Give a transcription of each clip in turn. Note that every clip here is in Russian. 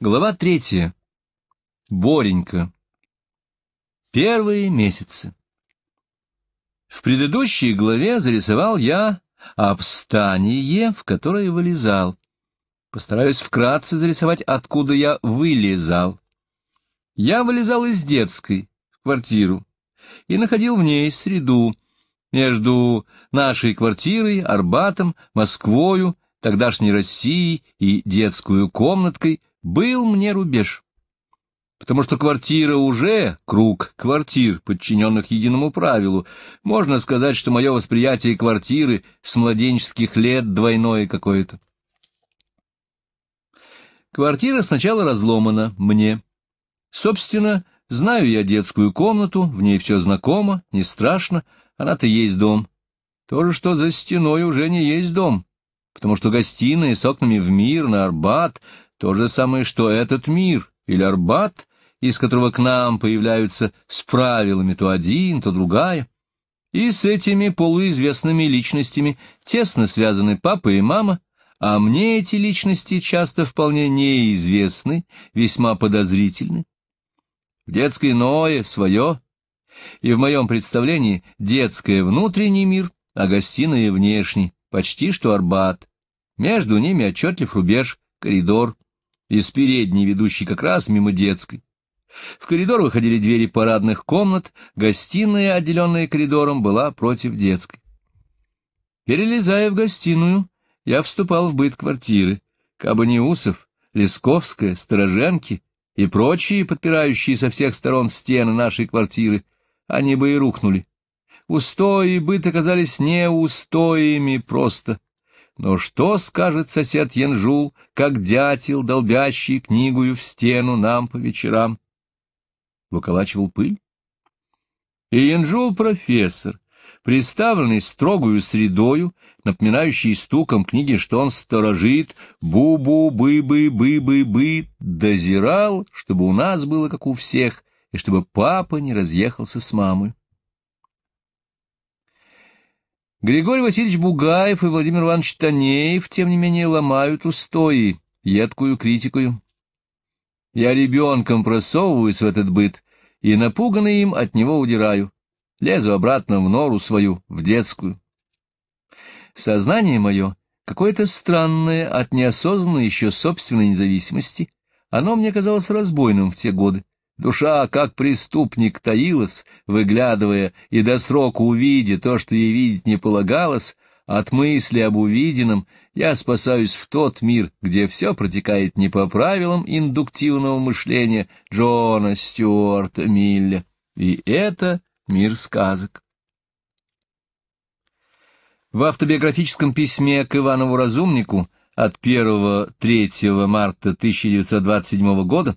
Глава третья. Боренька. Первые месяцы. В предыдущей главе зарисовал я обстание, в которое вылезал. Постараюсь вкратце зарисовать, откуда я вылезал. Я вылезал из детской, в квартиру, и находил в ней среду между нашей квартирой, Арбатом, Москвою, тогдашней Россией и детскую комнаткой — был мне рубеж. Потому что квартира уже круг квартир, подчиненных единому правилу. Можно сказать, что мое восприятие квартиры с младенческих лет двойное какое-то. Квартира сначала разломана мне. Собственно, знаю я детскую комнату, в ней все знакомо, не страшно, она-то есть дом. То же, что за стеной уже не есть дом, потому что гостиная с окнами в мир, на Арбат, то же самое, что этот мир или Арбат, из которого к нам появляются с правилами то один, то другая. И с этими полуизвестными личностями тесно связаны папа и мама, а мне эти личности часто вполне неизвестны, весьма подозрительны. В детской Ное свое, и в моем представлении детское внутренний мир, а гостиная внешний, почти что Арбат. Между ними отчетлив рубеж, коридор, из передней, ведущей как раз мимо детской. В коридор выходили двери парадных комнат, гостиная, отделенная коридором, была против детской. Перелезая в гостиную, я вступал в быт квартиры. Кабаниусов, Лесковская, Стороженки и прочие, подпирающие со всех сторон стены нашей квартиры, они бы и рухнули. Устои быт оказались неустоями просто — но «Ну что скажет сосед Янжул, как дятел, долбящий книгую в стену нам по вечерам? Выколачивал пыль? И Янжул профессор, представленный строгую средою, напоминающий стуком книги, что он сторожит, бу-бу-бы-бы-бы-бы-бы, дозирал, чтобы у нас было, как у всех, и чтобы папа не разъехался с мамой. Григорий Васильевич Бугаев и Владимир Иванович Танеев, тем не менее, ломают устои едкую критикую. Я ребенком просовываюсь в этот быт, и, напуганный им, от него удираю, лезу обратно в нору свою, в детскую. Сознание мое, какое-то странное, от неосознанной еще собственной независимости, оно мне казалось разбойным в те годы, Душа, как преступник, таилась, выглядывая, и до срока увидя то, что ей видеть не полагалось, от мысли об увиденном я спасаюсь в тот мир, где все протекает не по правилам индуктивного мышления Джона Стюарта Милля. И это мир сказок. В автобиографическом письме к Иванову Разумнику от 1-3 марта 1927 года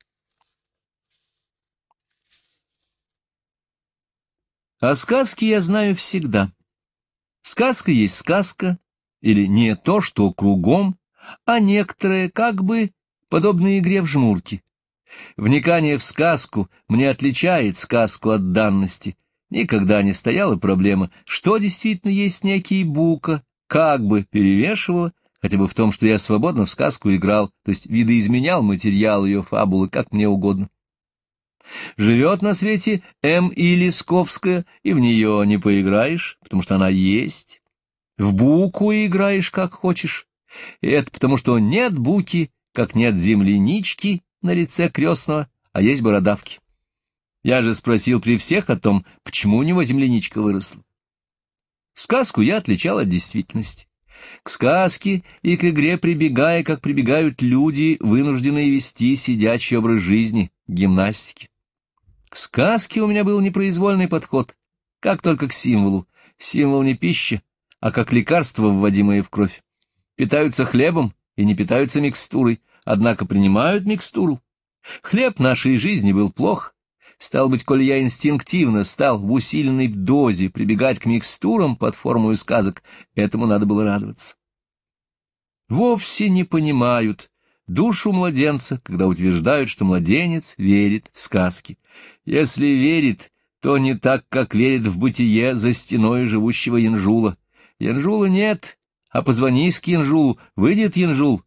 А сказки я знаю всегда. Сказка есть сказка, или не то, что кругом, а некоторые как бы подобные игре в жмурки. Вникание в сказку мне отличает сказку от данности. Никогда не стояла проблема, что действительно есть некий бука, как бы перевешивала, хотя бы в том, что я свободно в сказку играл, то есть видоизменял материал ее фабулы, как мне угодно. Живет на свете М. И. Лисковская, и в нее не поиграешь, потому что она есть. В буку играешь как хочешь. И это потому что нет буки, как нет землянички на лице крестного, а есть бородавки. Я же спросил при всех о том, почему у него земляничка выросла. Сказку я отличал от действительности. К сказке и к игре прибегая, как прибегают люди, вынужденные вести сидячий образ жизни, гимнастики. К сказке у меня был непроизвольный подход, как только к символу. Символ не пища, а как лекарство, вводимое в кровь. Питаются хлебом и не питаются микстурой, однако принимают микстуру. Хлеб нашей жизни был плох. Стал быть, коль я инстинктивно стал в усиленной дозе прибегать к микстурам под форму сказок, этому надо было радоваться. Вовсе не понимают, душу младенца, когда утверждают, что младенец верит в сказки. Если верит, то не так, как верит в бытие за стеной живущего Янжула. Янжула нет, а позвонись к Янжулу, выйдет Янжул.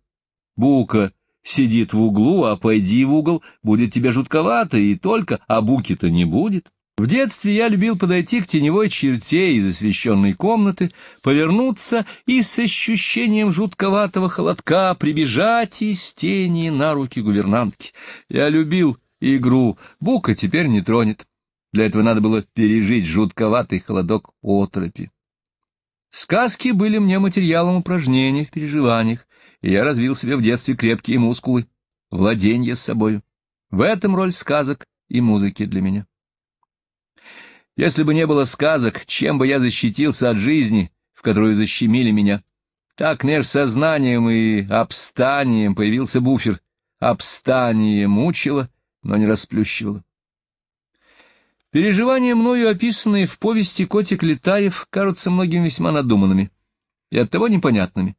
Бука сидит в углу, а пойди в угол, будет тебе жутковато, и только, а буки-то не будет. В детстве я любил подойти к теневой черте из освещенной комнаты, повернуться и с ощущением жутковатого холодка прибежать из тени на руки гувернантки. Я любил игру, Бука теперь не тронет. Для этого надо было пережить жутковатый холодок отропи. Сказки были мне материалом упражнений в переживаниях, и я развил себе в детстве крепкие мускулы, владение собою. В этом роль сказок и музыки для меня. Если бы не было сказок, чем бы я защитился от жизни, в которую защемили меня? Так меж сознанием и обстанием появился буфер. Обстание мучило, но не расплющило. Переживания, мною описанные в повести «Котик Летаев», кажутся многим весьма надуманными и оттого непонятными.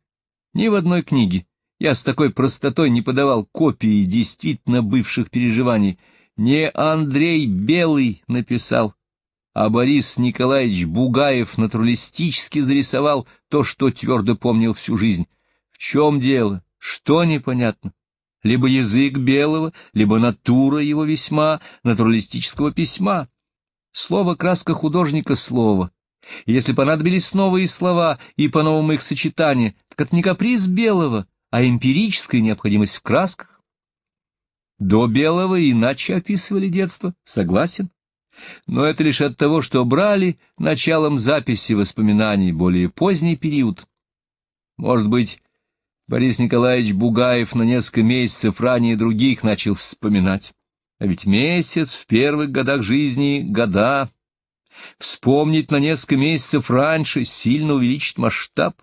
Ни в одной книге я с такой простотой не подавал копии действительно бывших переживаний. Не Андрей Белый написал, а Борис Николаевич Бугаев натуралистически зарисовал то, что твердо помнил всю жизнь. В чем дело? Что непонятно? Либо язык белого, либо натура его весьма натуралистического письма. Слово — краска художника слова. Если понадобились новые слова и по-новому их сочетание, так это не каприз белого, а эмпирическая необходимость в красках. До белого иначе описывали детство, согласен но это лишь от того, что брали началом записи воспоминаний более поздний период. Может быть, Борис Николаевич Бугаев на несколько месяцев ранее других начал вспоминать. А ведь месяц в первых годах жизни — года. Вспомнить на несколько месяцев раньше сильно увеличит масштаб.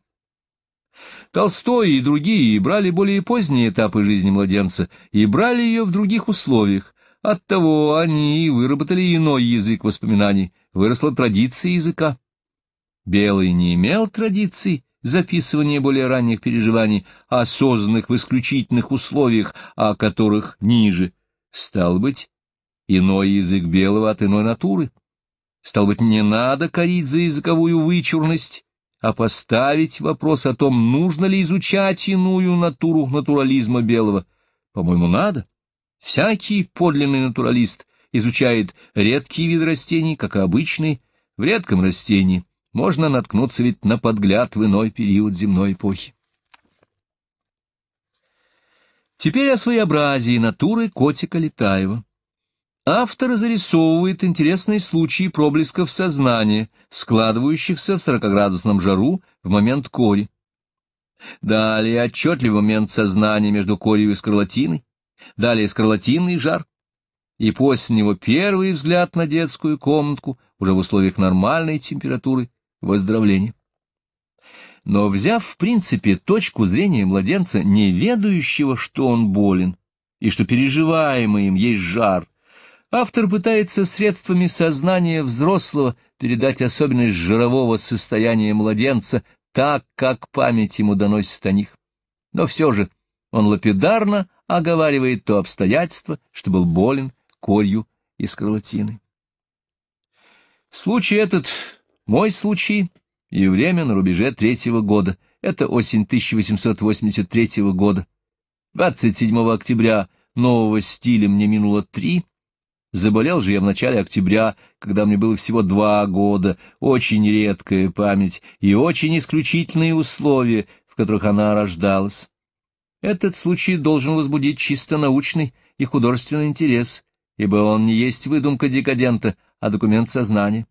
Толстой и другие брали более поздние этапы жизни младенца и брали ее в других условиях, Оттого они и выработали иной язык воспоминаний, выросла традиция языка. Белый не имел традиций записывания более ранних переживаний, осознанных в исключительных условиях, о а которых ниже. Стал быть, иной язык белого от иной натуры. Стал быть, не надо корить за языковую вычурность, а поставить вопрос о том, нужно ли изучать иную натуру натурализма белого. По-моему, надо. Всякий подлинный натуралист изучает редкие виды растений, как и обычные. В редком растении можно наткнуться ведь на подгляд в иной период земной эпохи. Теперь о своеобразии натуры котика Летаева. Автор зарисовывает интересные случаи проблесков сознания, складывающихся в сорокоградусном жару в момент кори. Далее отчетливый момент сознания между корью и скарлатиной далее скарлатинный жар, и после него первый взгляд на детскую комнатку уже в условиях нормальной температуры выздоровление. Но взяв в принципе точку зрения младенца, не ведающего, что он болен, и что переживаемый им есть жар, автор пытается средствами сознания взрослого передать особенность жирового состояния младенца так, как память ему доносит о них. Но все же он лапидарно оговаривает то обстоятельство, что был болен корью и скарлатиной. Случай этот — мой случай, и время на рубеже третьего года. Это осень 1883 года. 27 октября нового стиля мне минуло три. Заболел же я в начале октября, когда мне было всего два года. Очень редкая память и очень исключительные условия, в которых она рождалась. Этот случай должен возбудить чисто научный и художественный интерес, ибо он не есть выдумка декадента, а документ сознания.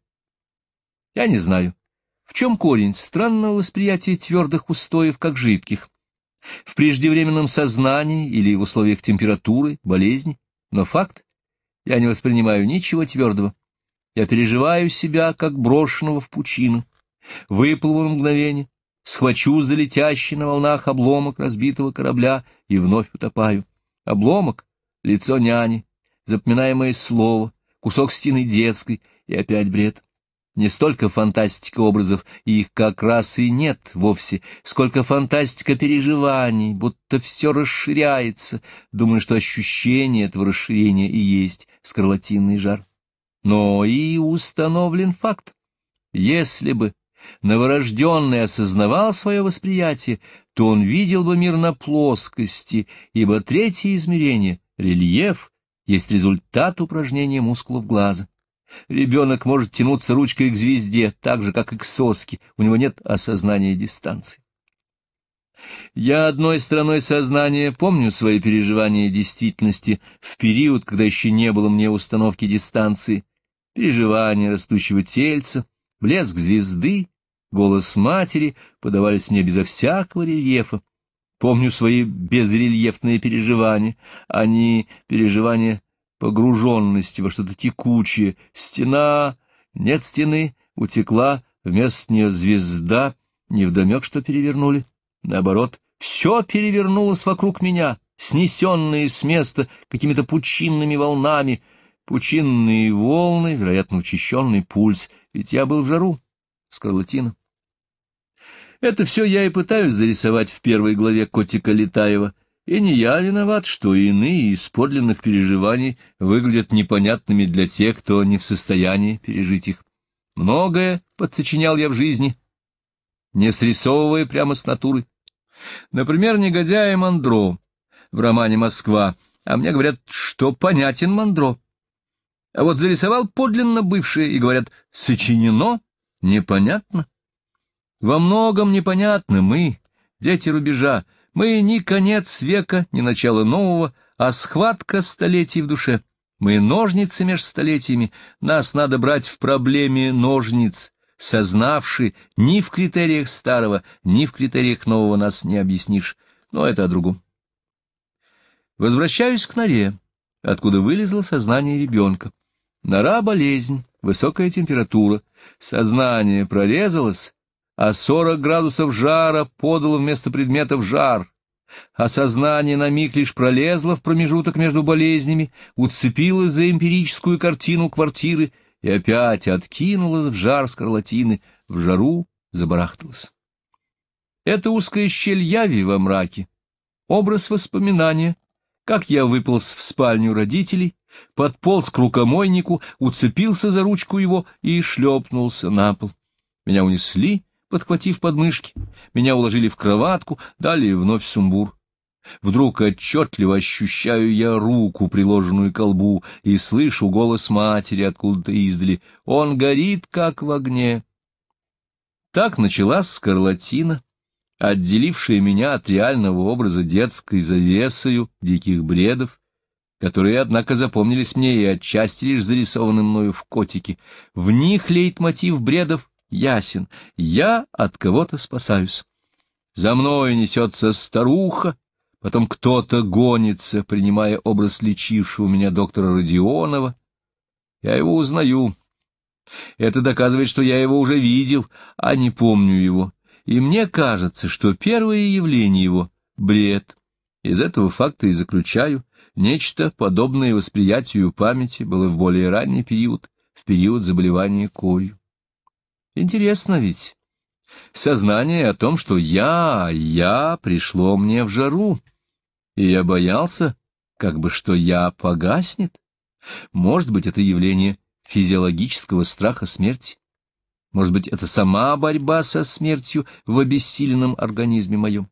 Я не знаю, в чем корень странного восприятия твердых устоев как жидких? В преждевременном сознании или в условиях температуры, болезни? Но факт — я не воспринимаю ничего твердого. Я переживаю себя, как брошенного в пучину, выплыл в мгновение, схвачу залетящий на волнах обломок разбитого корабля и вновь утопаю. Обломок — лицо няни, запоминаемое слово, кусок стены детской и опять бред. Не столько фантастика образов, и их как раз и нет вовсе, сколько фантастика переживаний, будто все расширяется. Думаю, что ощущение этого расширения и есть скарлатинный жар. Но и установлен факт. Если бы новорожденный осознавал свое восприятие, то он видел бы мир на плоскости, ибо третье измерение, рельеф, есть результат упражнения мускулов глаза. Ребенок может тянуться ручкой к звезде, так же, как и к соске, у него нет осознания дистанции. Я одной стороной сознания помню свои переживания действительности в период, когда еще не было мне установки дистанции, переживания растущего тельца, блеск звезды, голос матери подавались мне безо всякого рельефа. Помню свои безрельефные переживания. Они — переживания погруженности во что-то текучее. Стена, нет стены, утекла, вместо нее звезда. Невдомек, что перевернули. Наоборот, все перевернулось вокруг меня, снесенные с места какими-то пучинными волнами. Пучинные волны, вероятно, учащенный пульс, ведь я был в жару, скарлатина. Это все я и пытаюсь зарисовать в первой главе Котика Летаева. И не я виноват, что иные из подлинных переживаний выглядят непонятными для тех, кто не в состоянии пережить их. Многое подсочинял я в жизни, не срисовывая прямо с натуры. Например, негодяя Мандро в романе «Москва», а мне говорят, что понятен Мандро. А вот зарисовал подлинно бывшее и говорят «сочинено», непонятно. Во многом непонятны мы, дети рубежа, мы не конец века, не начало нового, а схватка столетий в душе. Мы ножницы меж столетиями, нас надо брать в проблеме ножниц, сознавши, ни в критериях старого, ни в критериях нового нас не объяснишь, но это о другом. Возвращаюсь к норе, откуда вылезло сознание ребенка. Нора — болезнь, высокая температура, сознание прорезалось, а сорок градусов жара подало вместо предметов жар. Осознание а на миг лишь пролезло в промежуток между болезнями, уцепилось за эмпирическую картину квартиры и опять откинулось в жар скарлатины, в жару забарахталось. Это узкая щель яви во мраке, образ воспоминания, как я выполз в спальню родителей, подполз к рукомойнику, уцепился за ручку его и шлепнулся на пол. Меня унесли, подхватив подмышки. Меня уложили в кроватку, далее вновь сумбур. Вдруг отчетливо ощущаю я руку, приложенную к колбу, и слышу голос матери откуда-то издали. Он горит, как в огне. Так началась скарлатина, отделившая меня от реального образа детской завесою диких бредов, которые, однако, запомнились мне и отчасти лишь зарисованным мною в котике. В них лейтмотив бредов ясен. Я от кого-то спасаюсь. За мной несется старуха, потом кто-то гонится, принимая образ лечившего меня доктора Родионова. Я его узнаю. Это доказывает, что я его уже видел, а не помню его. И мне кажется, что первое явление его — бред. Из этого факта и заключаю, нечто подобное восприятию памяти было в более ранний период, в период заболевания корью. Интересно ведь. Сознание о том, что я, я пришло мне в жару, и я боялся, как бы что я погаснет. Может быть, это явление физиологического страха смерти. Может быть, это сама борьба со смертью в обессиленном организме моем.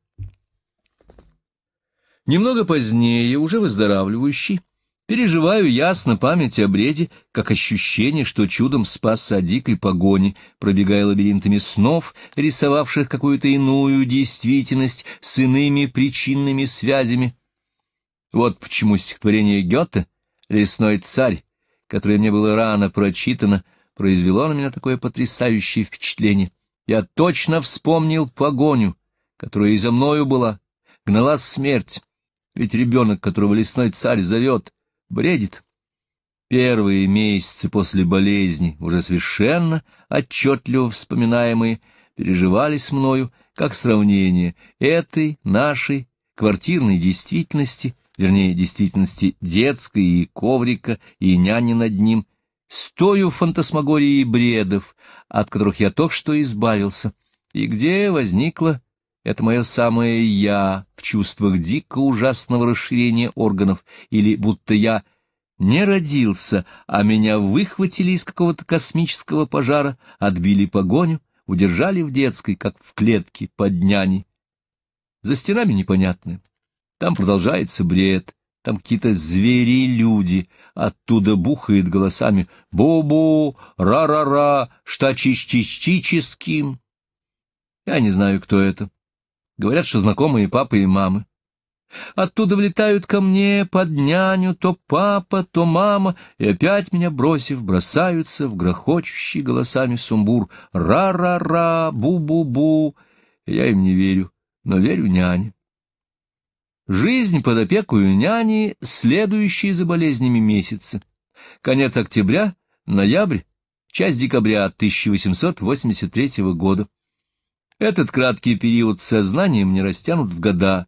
Немного позднее, уже выздоравливающий, Переживаю ясно память о бреде, как ощущение, что чудом спасся от дикой погони, пробегая лабиринтами снов, рисовавших какую-то иную действительность с иными причинными связями. Вот почему стихотворение Гёте «Лесной царь», которое мне было рано прочитано, произвело на меня такое потрясающее впечатление. Я точно вспомнил погоню, которая и за мною была, гнала смерть. Ведь ребенок, которого лесной царь зовет, бредит. Первые месяцы после болезни, уже совершенно отчетливо вспоминаемые, переживались мною как сравнение этой нашей квартирной действительности, вернее, действительности детской и коврика, и няни над ним, с тою фантасмагорией бредов, от которых я только что избавился, и где возникла это мое самое «я» в чувствах дико ужасного расширения органов, или будто я не родился, а меня выхватили из какого-то космического пожара, отбили погоню, удержали в детской, как в клетке под няней. За стенами непонятны. Там продолжается бред, там какие-то звери-люди. Оттуда бухает голосами «Бо-бо», «Ра-ра-ра», «Штачищищическим». Я не знаю, кто это. Говорят, что знакомые папы и мамы. Оттуда влетают ко мне под няню то папа, то мама, и опять меня бросив, бросаются в грохочущий голосами сумбур «Ра-ра-ра, бу-бу-бу». Я им не верю, но верю няне. Жизнь под опекою няни, следующие за болезнями месяцы. Конец октября, ноябрь, часть декабря 1883 года. Этот краткий период сознания мне растянут в года.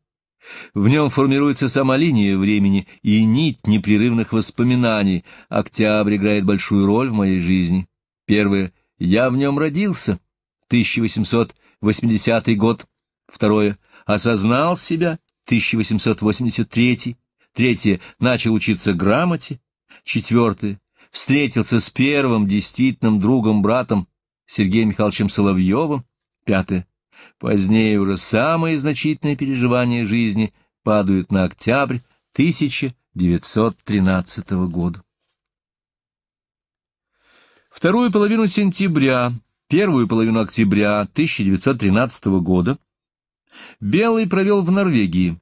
В нем формируется сама линия времени и нить непрерывных воспоминаний. Октябрь играет большую роль в моей жизни. Первое. Я в нем родился. 1880 год. Второе. Осознал себя. 1883. Третье. Начал учиться грамоте. Четвертое. Встретился с первым действительным другом-братом Сергеем Михайловичем Соловьевым. Пятое. Позднее уже самые значительные переживания жизни падают на октябрь 1913 года. Вторую половину сентября, первую половину октября 1913 года Белый провел в Норвегии.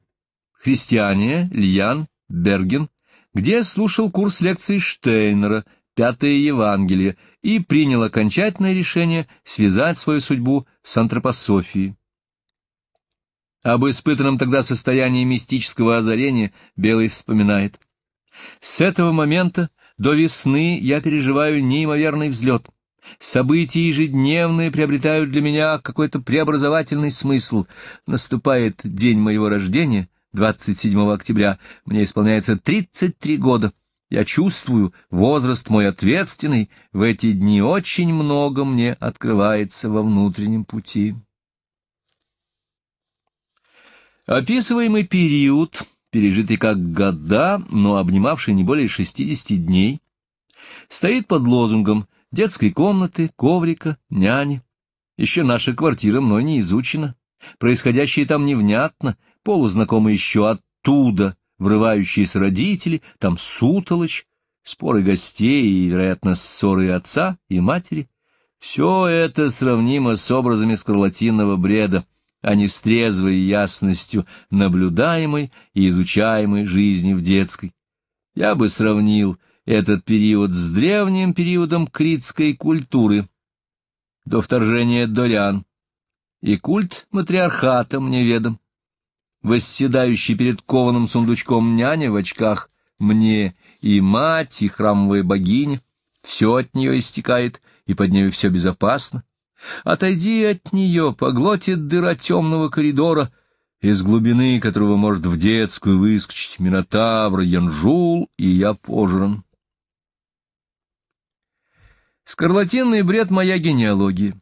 Христиане, Льян, Берген, где слушал курс лекций Штейнера «Пятое Евангелие», и принял окончательное решение связать свою судьбу с антропософией. Об испытанном тогда состоянии мистического озарения Белый вспоминает. «С этого момента до весны я переживаю неимоверный взлет. События ежедневные приобретают для меня какой-то преобразовательный смысл. Наступает день моего рождения, 27 октября, мне исполняется 33 года. Я чувствую, возраст мой ответственный, в эти дни очень много мне открывается во внутреннем пути. Описываемый период, пережитый как года, но обнимавший не более 60 дней, стоит под лозунгом детской комнаты, коврика, няни. Еще наша квартира мной не изучена, происходящее там невнятно, полузнакомо еще оттуда — врывающиеся родители, там сутолочь, споры гостей и, вероятно, ссоры отца и матери. Все это сравнимо с образами скарлатинного бреда, а не с трезвой ясностью наблюдаемой и изучаемой жизни в детской. Я бы сравнил этот период с древним периодом критской культуры до вторжения дорян, и культ матриархата мне ведом восседающий перед кованым сундучком няня в очках, мне и мать, и храмовая богиня. Все от нее истекает, и под нею все безопасно. Отойди от нее, поглотит дыра темного коридора, из глубины которого может в детскую выскочить Минотавр, Янжул, и я пожран. Скарлатинный бред моя генеалогия.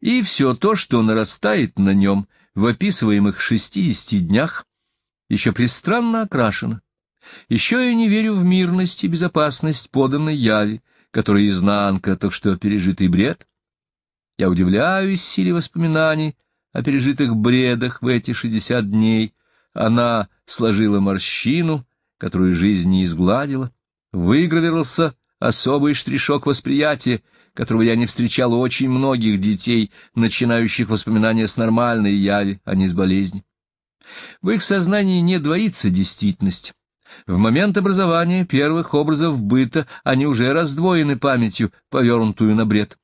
И все то, что нарастает на нем — в описываемых 60 днях еще пристранно окрашена. Еще я не верю в мирность и безопасность поданной яви, которая изнанка, так что пережитый бред. Я удивляюсь силе воспоминаний о пережитых бредах в эти шестьдесят дней. Она сложила морщину, которую жизнь не изгладила, выгравировался особый штришок восприятия — которого я не встречал у очень многих детей, начинающих воспоминания с нормальной яви, а не с болезни. В их сознании не двоится действительность. В момент образования первых образов быта они уже раздвоены памятью, повернутую на бред.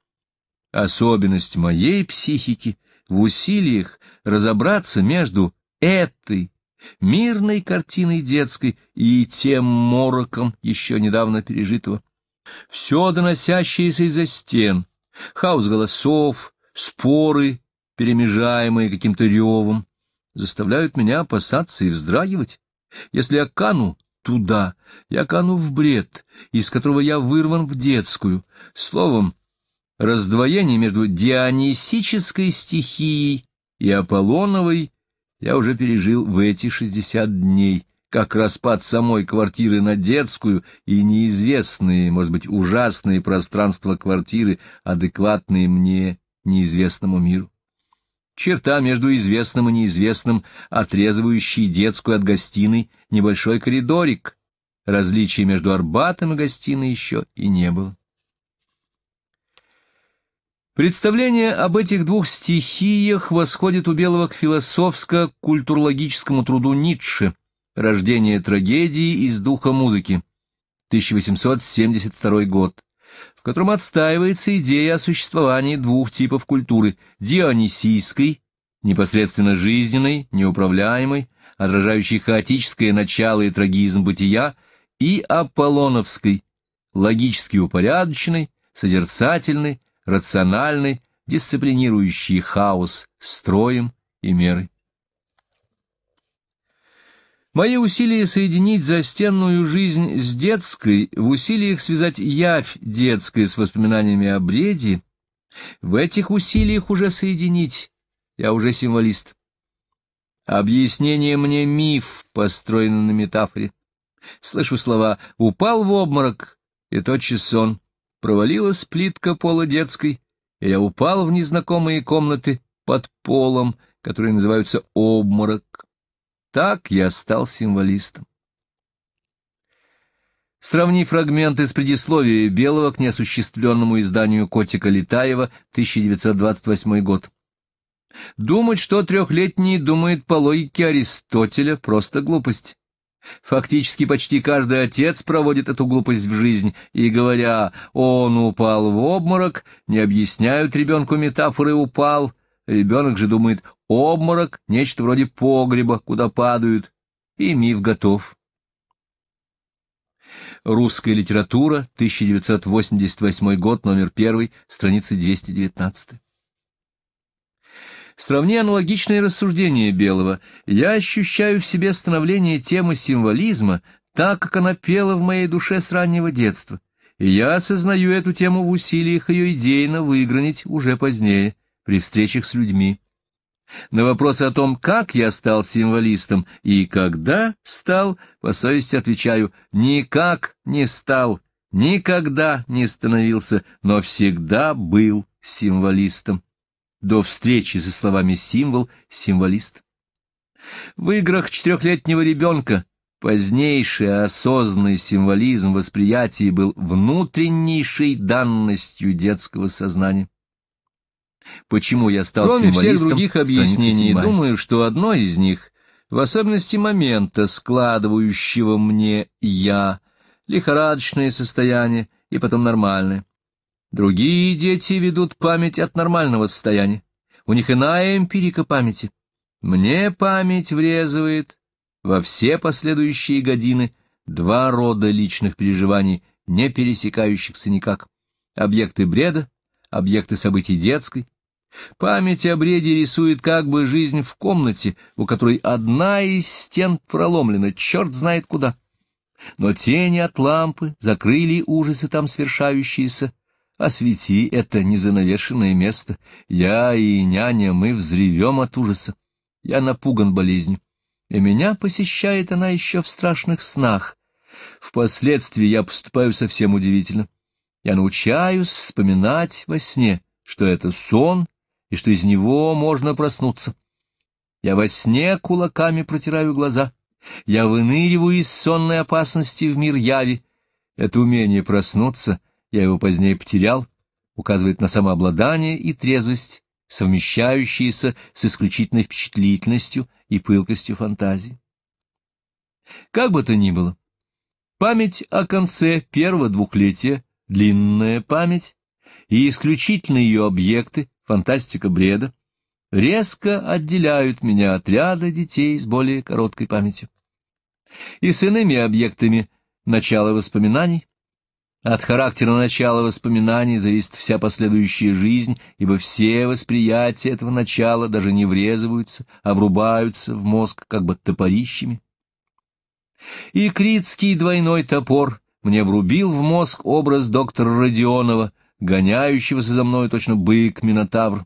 Особенность моей психики в усилиях разобраться между этой мирной картиной детской и тем мороком еще недавно пережитого все доносящееся из-за стен, хаос голосов, споры, перемежаемые каким-то ревом, заставляют меня опасаться и вздрагивать. Если я кану туда, я кану в бред, из которого я вырван в детскую. Словом, раздвоение между дионисической стихией и Аполлоновой я уже пережил в эти шестьдесят дней — как распад самой квартиры на детскую и неизвестные, может быть, ужасные пространства квартиры, адекватные мне, неизвестному миру. Черта между известным и неизвестным, отрезывающий детскую от гостиной небольшой коридорик. Различия между Арбатом и гостиной еще и не было. Представление об этих двух стихиях восходит у Белого к философско-культурологическому труду Ницше, Рождение трагедии из духа музыки. 1872 год, в котором отстаивается идея о существовании двух типов культуры – дионисийской, непосредственно жизненной, неуправляемой, отражающей хаотическое начало и трагизм бытия, и аполлоновской, логически упорядоченной, созерцательной, рациональной, дисциплинирующей хаос строем и мерой. Мои усилия соединить застенную жизнь с детской, в усилиях связать явь детской с воспоминаниями о бреде, в этих усилиях уже соединить, я уже символист. Объяснение мне миф, построенный на метафоре. Слышу слова «упал в обморок» и тотчас сон. Провалилась плитка пола детской, и я упал в незнакомые комнаты под полом, которые называются «обморок». Так я стал символистом. Сравни фрагменты с предисловия Белого к неосуществленному изданию Котика Летаева, 1928 год. Думать, что трехлетний думает по логике Аристотеля, просто глупость. Фактически почти каждый отец проводит эту глупость в жизнь, и, говоря «он упал в обморок», не объясняют ребенку метафоры «упал», ребенок же думает Обморок — нечто вроде погреба, куда падают, и миф готов. Русская литература, 1988 год, номер 1, страница 219. Сравни аналогичные рассуждения Белого. Я ощущаю в себе становление темы символизма, так как она пела в моей душе с раннего детства. И я осознаю эту тему в усилиях ее идейно выгранить уже позднее, при встречах с людьми. На вопрос о том, как я стал символистом и когда стал, по совести отвечаю, никак не стал, никогда не становился, но всегда был символистом. До встречи за словами «символ» — символист. В играх четырехлетнего ребенка позднейший осознанный символизм восприятия был внутреннейшей данностью детского сознания. Почему я стал Кроме символистом? Кроме всех других объяснений, думаю, что одно из них, в особенности момента, складывающего мне «я», лихорадочное состояние и потом нормальное. Другие дети ведут память от нормального состояния. У них иная эмпирика памяти. Мне память врезывает во все последующие годины два рода личных переживаний, не пересекающихся никак. Объекты бреда объекты событий детской. Память о бреде рисует как бы жизнь в комнате, у которой одна из стен проломлена, черт знает куда. Но тени от лампы закрыли ужасы там свершающиеся. Освети это незанавешенное место. Я и няня, мы взревем от ужаса. Я напуган болезнью, и меня посещает она еще в страшных снах. Впоследствии я поступаю совсем удивительно я научаюсь вспоминать во сне, что это сон и что из него можно проснуться. Я во сне кулаками протираю глаза, я выныриваю из сонной опасности в мир яви. Это умение проснуться, я его позднее потерял, указывает на самообладание и трезвость, совмещающиеся с исключительной впечатлительностью и пылкостью фантазии. Как бы то ни было, память о конце первого двухлетия длинная память и исключительно ее объекты, фантастика бреда, резко отделяют меня от ряда детей с более короткой памятью. И с иными объектами начала воспоминаний, от характера начала воспоминаний зависит вся последующая жизнь, ибо все восприятия этого начала даже не врезываются, а врубаются в мозг как бы топорищами. И критский двойной топор мне врубил в мозг образ доктора Родионова, гоняющегося за мной точно бык-минотавр.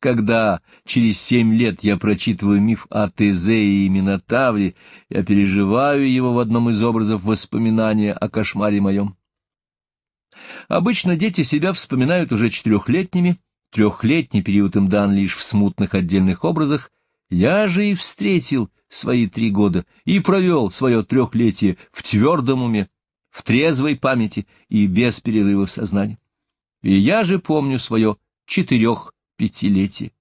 Когда через семь лет я прочитываю миф о Тезее и Минотавре, я переживаю его в одном из образов воспоминания о кошмаре моем. Обычно дети себя вспоминают уже четырехлетними, трехлетний период им дан лишь в смутных отдельных образах, я же и встретил свои три года и провел свое трехлетие в твердом уме, в трезвой памяти и без перерывов сознания. И я же помню свое четырех-пятилетие.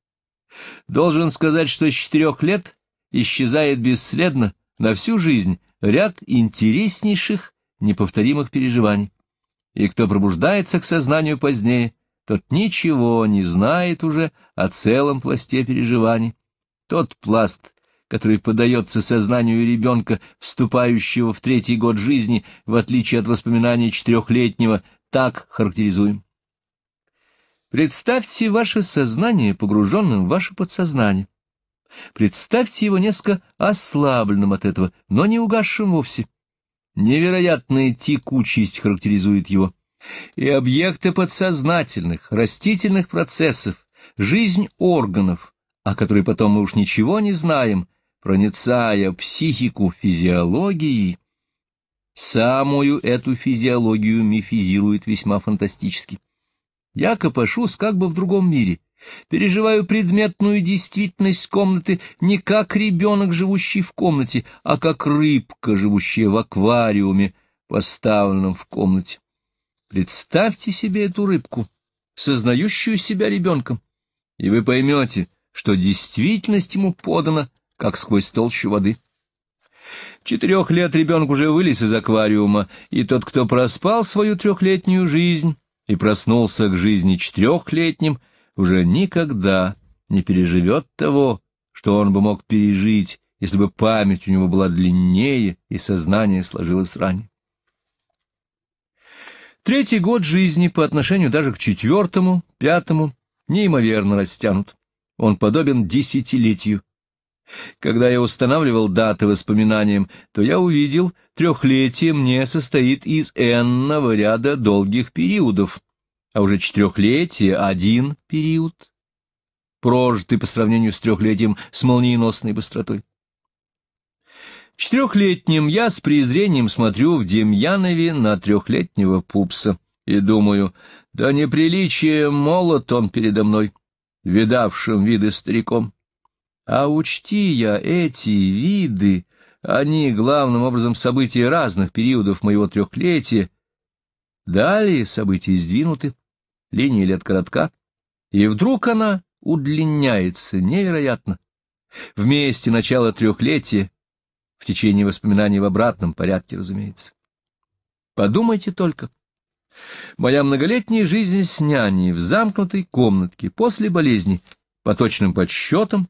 Должен сказать, что с четырех лет исчезает бесследно на всю жизнь ряд интереснейших, неповторимых переживаний. И кто пробуждается к сознанию позднее, тот ничего не знает уже о целом пласте переживаний. Тот пласт который подается сознанию ребенка, вступающего в третий год жизни, в отличие от воспоминаний четырехлетнего, так характеризуем. Представьте ваше сознание погруженным в ваше подсознание. Представьте его несколько ослабленным от этого, но не угасшим вовсе. Невероятная текучесть характеризует его. И объекты подсознательных, растительных процессов, жизнь органов, о которой потом мы уж ничего не знаем, проницая психику физиологии, самую эту физиологию мифизирует весьма фантастически. Я копошусь как бы в другом мире, переживаю предметную действительность комнаты не как ребенок, живущий в комнате, а как рыбка, живущая в аквариуме, поставленном в комнате. Представьте себе эту рыбку, сознающую себя ребенком, и вы поймете, что действительность ему подана как сквозь толщу воды. Четырех лет ребенок уже вылез из аквариума, и тот, кто проспал свою трехлетнюю жизнь и проснулся к жизни четырехлетним, уже никогда не переживет того, что он бы мог пережить, если бы память у него была длиннее и сознание сложилось ранее. Третий год жизни по отношению даже к четвертому, пятому неимоверно растянут. Он подобен десятилетию, когда я устанавливал даты воспоминаниям, то я увидел, трехлетие мне состоит из энного ряда долгих периодов, а уже четырехлетие — один период, прожитый по сравнению с трехлетием с молниеносной быстротой. Четырехлетним я с презрением смотрю в Демьянове на трехлетнего пупса и думаю, да неприличие молот он передо мной, видавшим виды стариком. А учти я эти виды, они главным образом события разных периодов моего трехлетия. Далее события сдвинуты, линия лет коротка, и вдруг она удлиняется невероятно. Вместе начала трехлетия, в течение воспоминаний в обратном порядке, разумеется. Подумайте только. Моя многолетняя жизнь с няней в замкнутой комнатке после болезни, по точным подсчетам,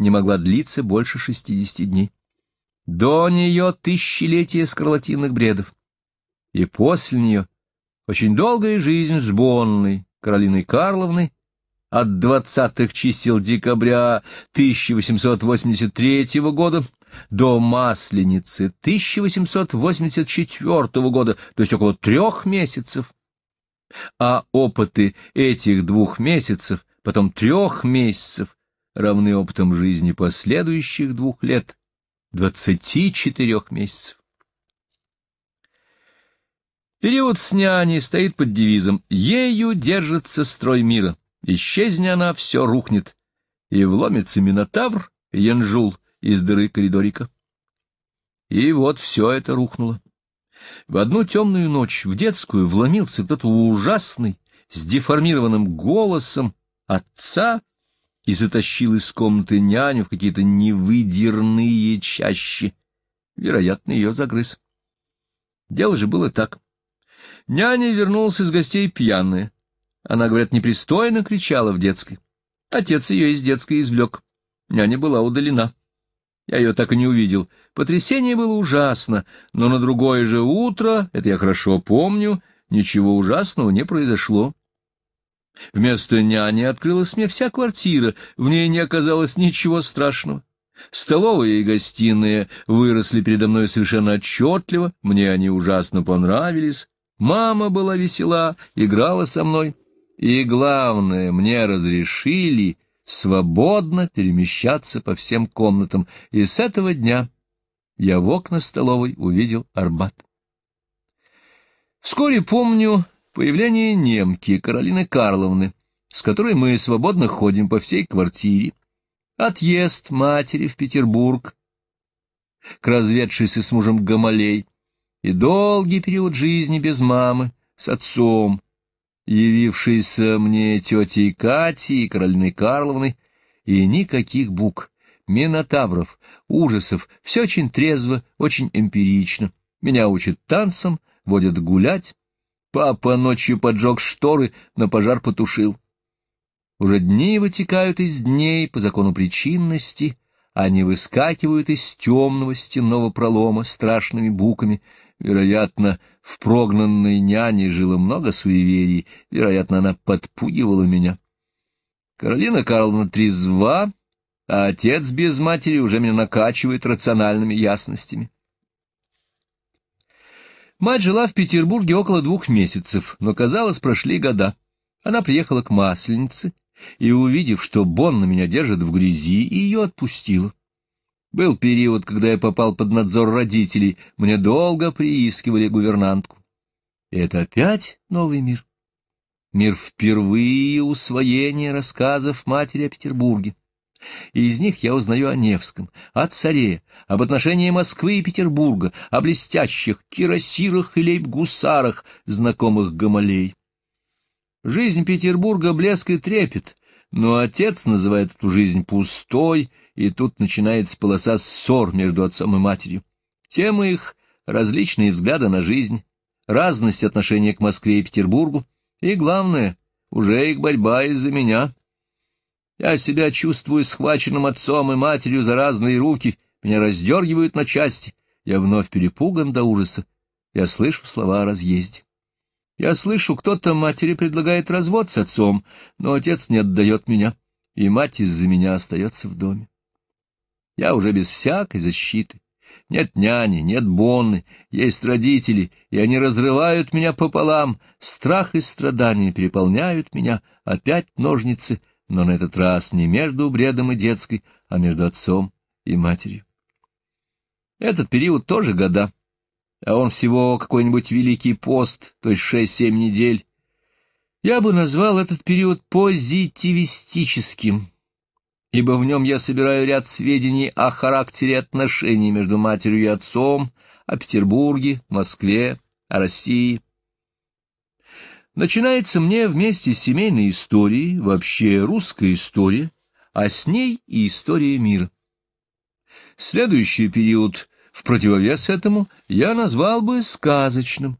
не могла длиться больше шестидесяти дней. До нее тысячелетие скарлатинных бредов. И после нее очень долгая жизнь с Бонной, Каролиной Карловной, от двадцатых чисел декабря 1883 года до Масленицы 1884 года, то есть около трех месяцев. А опыты этих двух месяцев, потом трех месяцев, равны опытом жизни последующих двух лет, двадцати четырех месяцев. Период с няней стоит под девизом «Ею держится строй мира, исчезни она, все рухнет», и вломится Минотавр и Янжул из дыры коридорика. И вот все это рухнуло. В одну темную ночь в детскую вломился кто-то ужасный, с деформированным голосом отца, и затащил из комнаты няню в какие-то невыдерные чащи. Вероятно, ее загрыз. Дело же было так. Няня вернулась из гостей пьяная. Она, говорят, непристойно кричала в детской. Отец ее из детской извлек. Няня была удалена. Я ее так и не увидел. Потрясение было ужасно, но на другое же утро, это я хорошо помню, ничего ужасного не произошло. Вместо няни открылась мне вся квартира, в ней не оказалось ничего страшного. Столовая и гостиная выросли передо мной совершенно отчетливо, мне они ужасно понравились. Мама была весела, играла со мной. И главное, мне разрешили свободно перемещаться по всем комнатам, и с этого дня я в окна столовой увидел Арбат. Вскоре, помню, Появление немки Каролины Карловны, с которой мы свободно ходим по всей квартире, отъезд матери в Петербург, к разведшейся с мужем Гамалей, и долгий период жизни без мамы, с отцом, явившейся мне тетей Кати и Каролиной Карловны, и никаких бук, минотавров, ужасов, все очень трезво, очень эмпирично. Меня учат танцам, водят гулять, Папа ночью поджег шторы, но пожар потушил. Уже дни вытекают из дней по закону причинности, они а выскакивают из темного стенного пролома страшными буками. Вероятно, в прогнанной няне жило много суеверий, вероятно, она подпугивала меня. Каролина Карловна трезва, а отец без матери уже меня накачивает рациональными ясностями. Мать жила в Петербурге около двух месяцев, но, казалось, прошли года. Она приехала к Масленице и, увидев, что Бон на меня держит в грязи, ее отпустила. Был период, когда я попал под надзор родителей, мне долго приискивали гувернантку. И это опять новый мир. Мир впервые усвоения рассказов матери о Петербурге и из них я узнаю о Невском, о царе, об отношении Москвы и Петербурга, о блестящих кирасирах и лейб-гусарах, знакомых Гамалей. Жизнь Петербурга блеск и трепет, но отец называет эту жизнь пустой, и тут начинается полоса ссор между отцом и матерью. Темы их — различные взгляды на жизнь, разность отношения к Москве и Петербургу, и, главное, уже их борьба из-за меня, я себя чувствую схваченным отцом и матерью за разные руки, меня раздергивают на части. Я вновь перепуган до ужаса. Я слышу слова о разъезде. Я слышу, кто-то матери предлагает развод с отцом, но отец не отдает меня, и мать из-за меня остается в доме. Я уже без всякой защиты. Нет няни, нет бонны, есть родители, и они разрывают меня пополам. Страх и страдания переполняют меня, опять ножницы, но на этот раз не между бредом и детской, а между отцом и матерью. Этот период тоже года, а он всего какой-нибудь великий пост, то есть шесть-семь недель. Я бы назвал этот период позитивистическим, ибо в нем я собираю ряд сведений о характере отношений между матерью и отцом, о Петербурге, Москве, о России, Начинается мне вместе с семейной историей, вообще русская история, а с ней и история мира. Следующий период, в противовес этому, я назвал бы сказочным.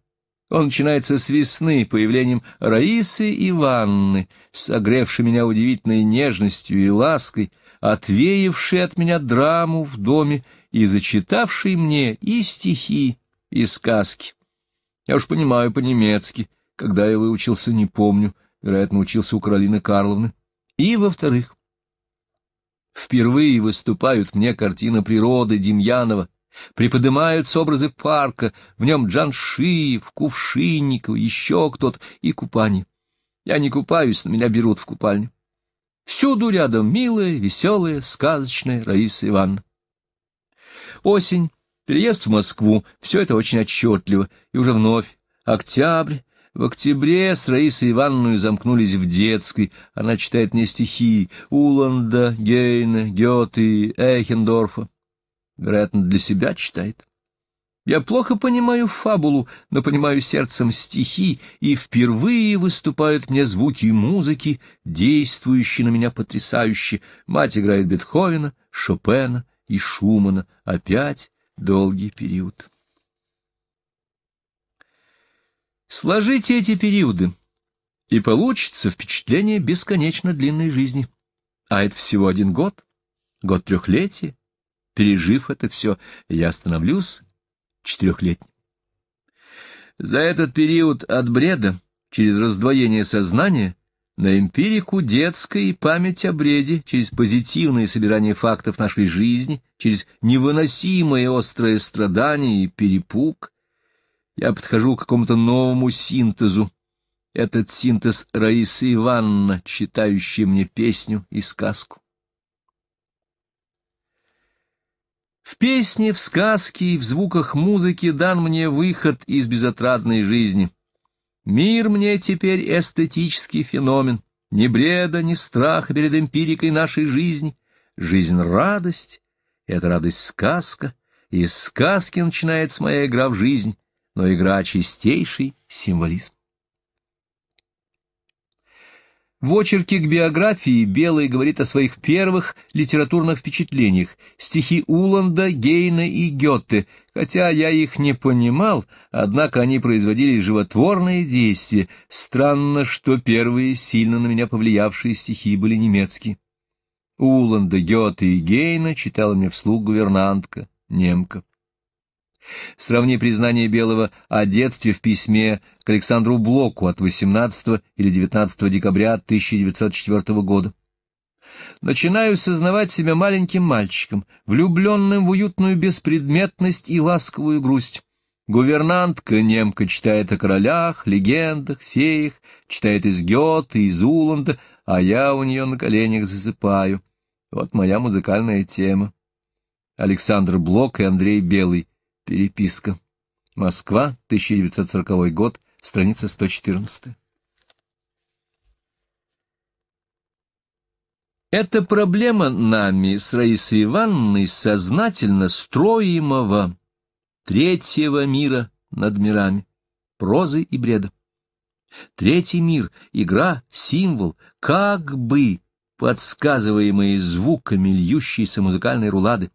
Он начинается с весны, появлением Раисы Ивановны, согревшей меня удивительной нежностью и лаской, отвеявшей от меня драму в доме и зачитавшей мне и стихи, и сказки. Я уж понимаю по-немецки — когда я выучился, не помню, вероятно, учился у Каролины Карловны. И, во-вторых, впервые выступают мне картина природы Демьянова, приподнимаются образы парка, в нем Джаншиев, Кувшинников, еще кто-то и купание. Я не купаюсь, но меня берут в купальню. Всюду рядом милая, веселая, сказочная Раиса Ивановна. Осень, переезд в Москву, все это очень отчетливо, и уже вновь октябрь, в октябре с Раисой Ивановной замкнулись в детской. Она читает мне стихи Уланда, Гейна, Гёте, Эйхендорфа. Вероятно, для себя читает. Я плохо понимаю фабулу, но понимаю сердцем стихи, и впервые выступают мне звуки музыки, действующие на меня потрясающе. Мать играет Бетховена, Шопена и Шумана. Опять долгий период. Сложите эти периоды, и получится впечатление бесконечно длинной жизни. А это всего один год, год трехлетия. Пережив это все, я становлюсь четырехлетним. За этот период от бреда, через раздвоение сознания, на эмпирику детской память о бреде, через позитивное собирание фактов нашей жизни, через невыносимое острое страдание и перепуг — я подхожу к какому-то новому синтезу. Этот синтез Раиса Ивановна, читающая мне песню и сказку. В песне, в сказке и в звуках музыки дан мне выход из безотрадной жизни. Мир мне теперь эстетический феномен, ни бреда, ни страха перед эмпирикой нашей жизни. Жизнь — радость, И эта радость сказка, и из сказки начинается моя игра в жизнь но игра чистейший символизм. В очерке к биографии Белый говорит о своих первых литературных впечатлениях, стихи Уланда, Гейна и Гёте. Хотя я их не понимал, однако они производили животворное действие. Странно, что первые сильно на меня повлиявшие стихи были немецкие. Уланда, Гёте и Гейна читала мне вслух гувернантка, немка. Сравни признание Белого о детстве в письме к Александру Блоку от 18 или 19 декабря 1904 года. Начинаю сознавать себя маленьким мальчиком, влюбленным в уютную беспредметность и ласковую грусть. Гувернантка немка читает о королях, легендах, феях, читает из Гёта, из Уланда, а я у нее на коленях засыпаю. Вот моя музыкальная тема. Александр Блок и Андрей Белый. Переписка. Москва, 1940 год, страница 114. Эта проблема нами с Раисой Ивановной сознательно строимого третьего мира над мирами, прозы и бреда. Третий мир — игра, символ, как бы подсказываемые звуками льющейся музыкальной рулады.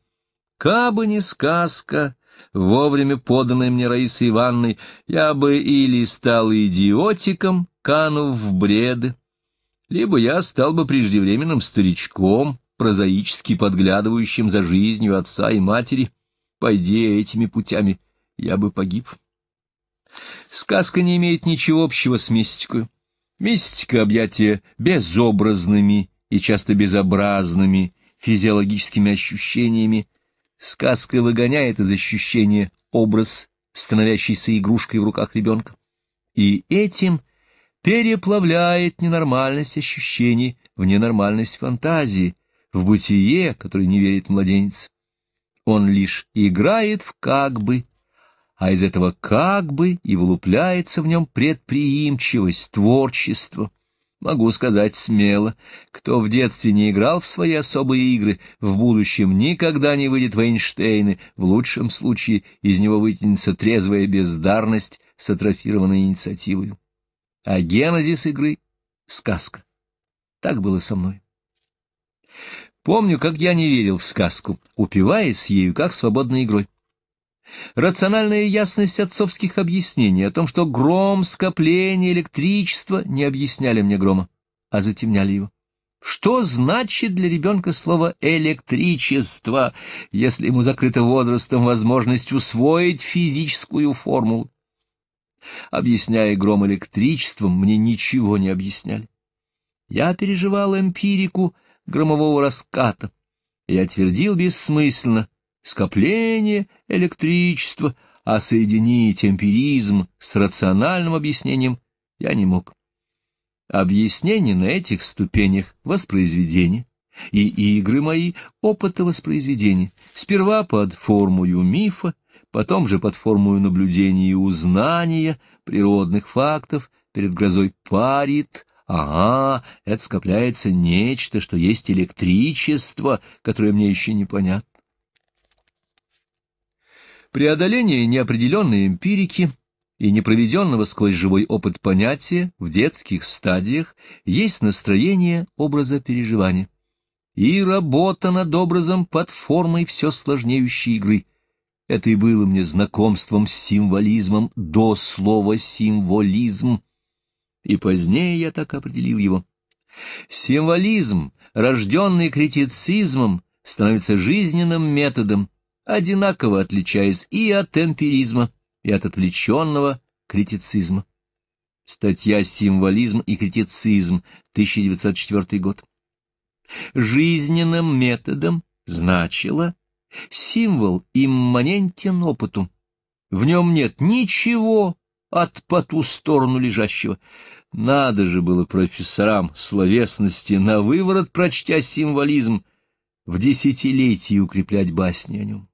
Кабы не сказка, вовремя поданной мне Раисой Ивановной, я бы или стал идиотиком, канув в бреды, либо я стал бы преждевременным старичком, прозаически подглядывающим за жизнью отца и матери. Пойди этими путями, я бы погиб. Сказка не имеет ничего общего с мистикой. Мистика — объятие безобразными и часто безобразными физиологическими ощущениями, Сказка выгоняет из ощущения образ, становящийся игрушкой в руках ребенка. И этим переплавляет ненормальность ощущений в ненормальность фантазии, в бытие, которое не верит младенец. Он лишь играет в «как бы», а из этого «как бы» и вылупляется в нем предприимчивость, творчество — Могу сказать смело, кто в детстве не играл в свои особые игры, в будущем никогда не выйдет в Эйнштейны, в лучшем случае из него вытянется трезвая бездарность с атрофированной инициативой. А генезис игры — сказка. Так было со мной. Помню, как я не верил в сказку, упиваясь ею, как свободной игрой. Рациональная ясность отцовских объяснений о том, что гром, скопление, электричество не объясняли мне грома, а затемняли его. Что значит для ребенка слово «электричество», если ему закрыта возрастом возможность усвоить физическую формулу? Объясняя гром электричеством, мне ничего не объясняли. Я переживал эмпирику громового раската. Я твердил бессмысленно, скопление электричества, а соединить эмпиризм с рациональным объяснением я не мог. Объяснение на этих ступенях воспроизведения и игры мои опыта воспроизведения, сперва под формою мифа, потом же под формою наблюдения и узнания природных фактов перед грозой парит, ага, это скопляется нечто, что есть электричество, которое мне еще непонятно. Преодоление неопределенной эмпирики и непроведенного сквозь живой опыт понятия в детских стадиях есть настроение образа переживания. И работа над образом под формой все сложнеющей игры. Это и было мне знакомством с символизмом до слова «символизм». И позднее я так определил его. Символизм, рожденный критицизмом, становится жизненным методом, одинаково отличаясь и от эмпиризма, и от отвлеченного критицизма. Статья «Символизм и критицизм», 1904 год. Жизненным методом значило «символ имманентен опыту». В нем нет ничего от по ту сторону лежащего. Надо же было профессорам словесности на выворот, прочтя символизм, в десятилетии укреплять басни о нем.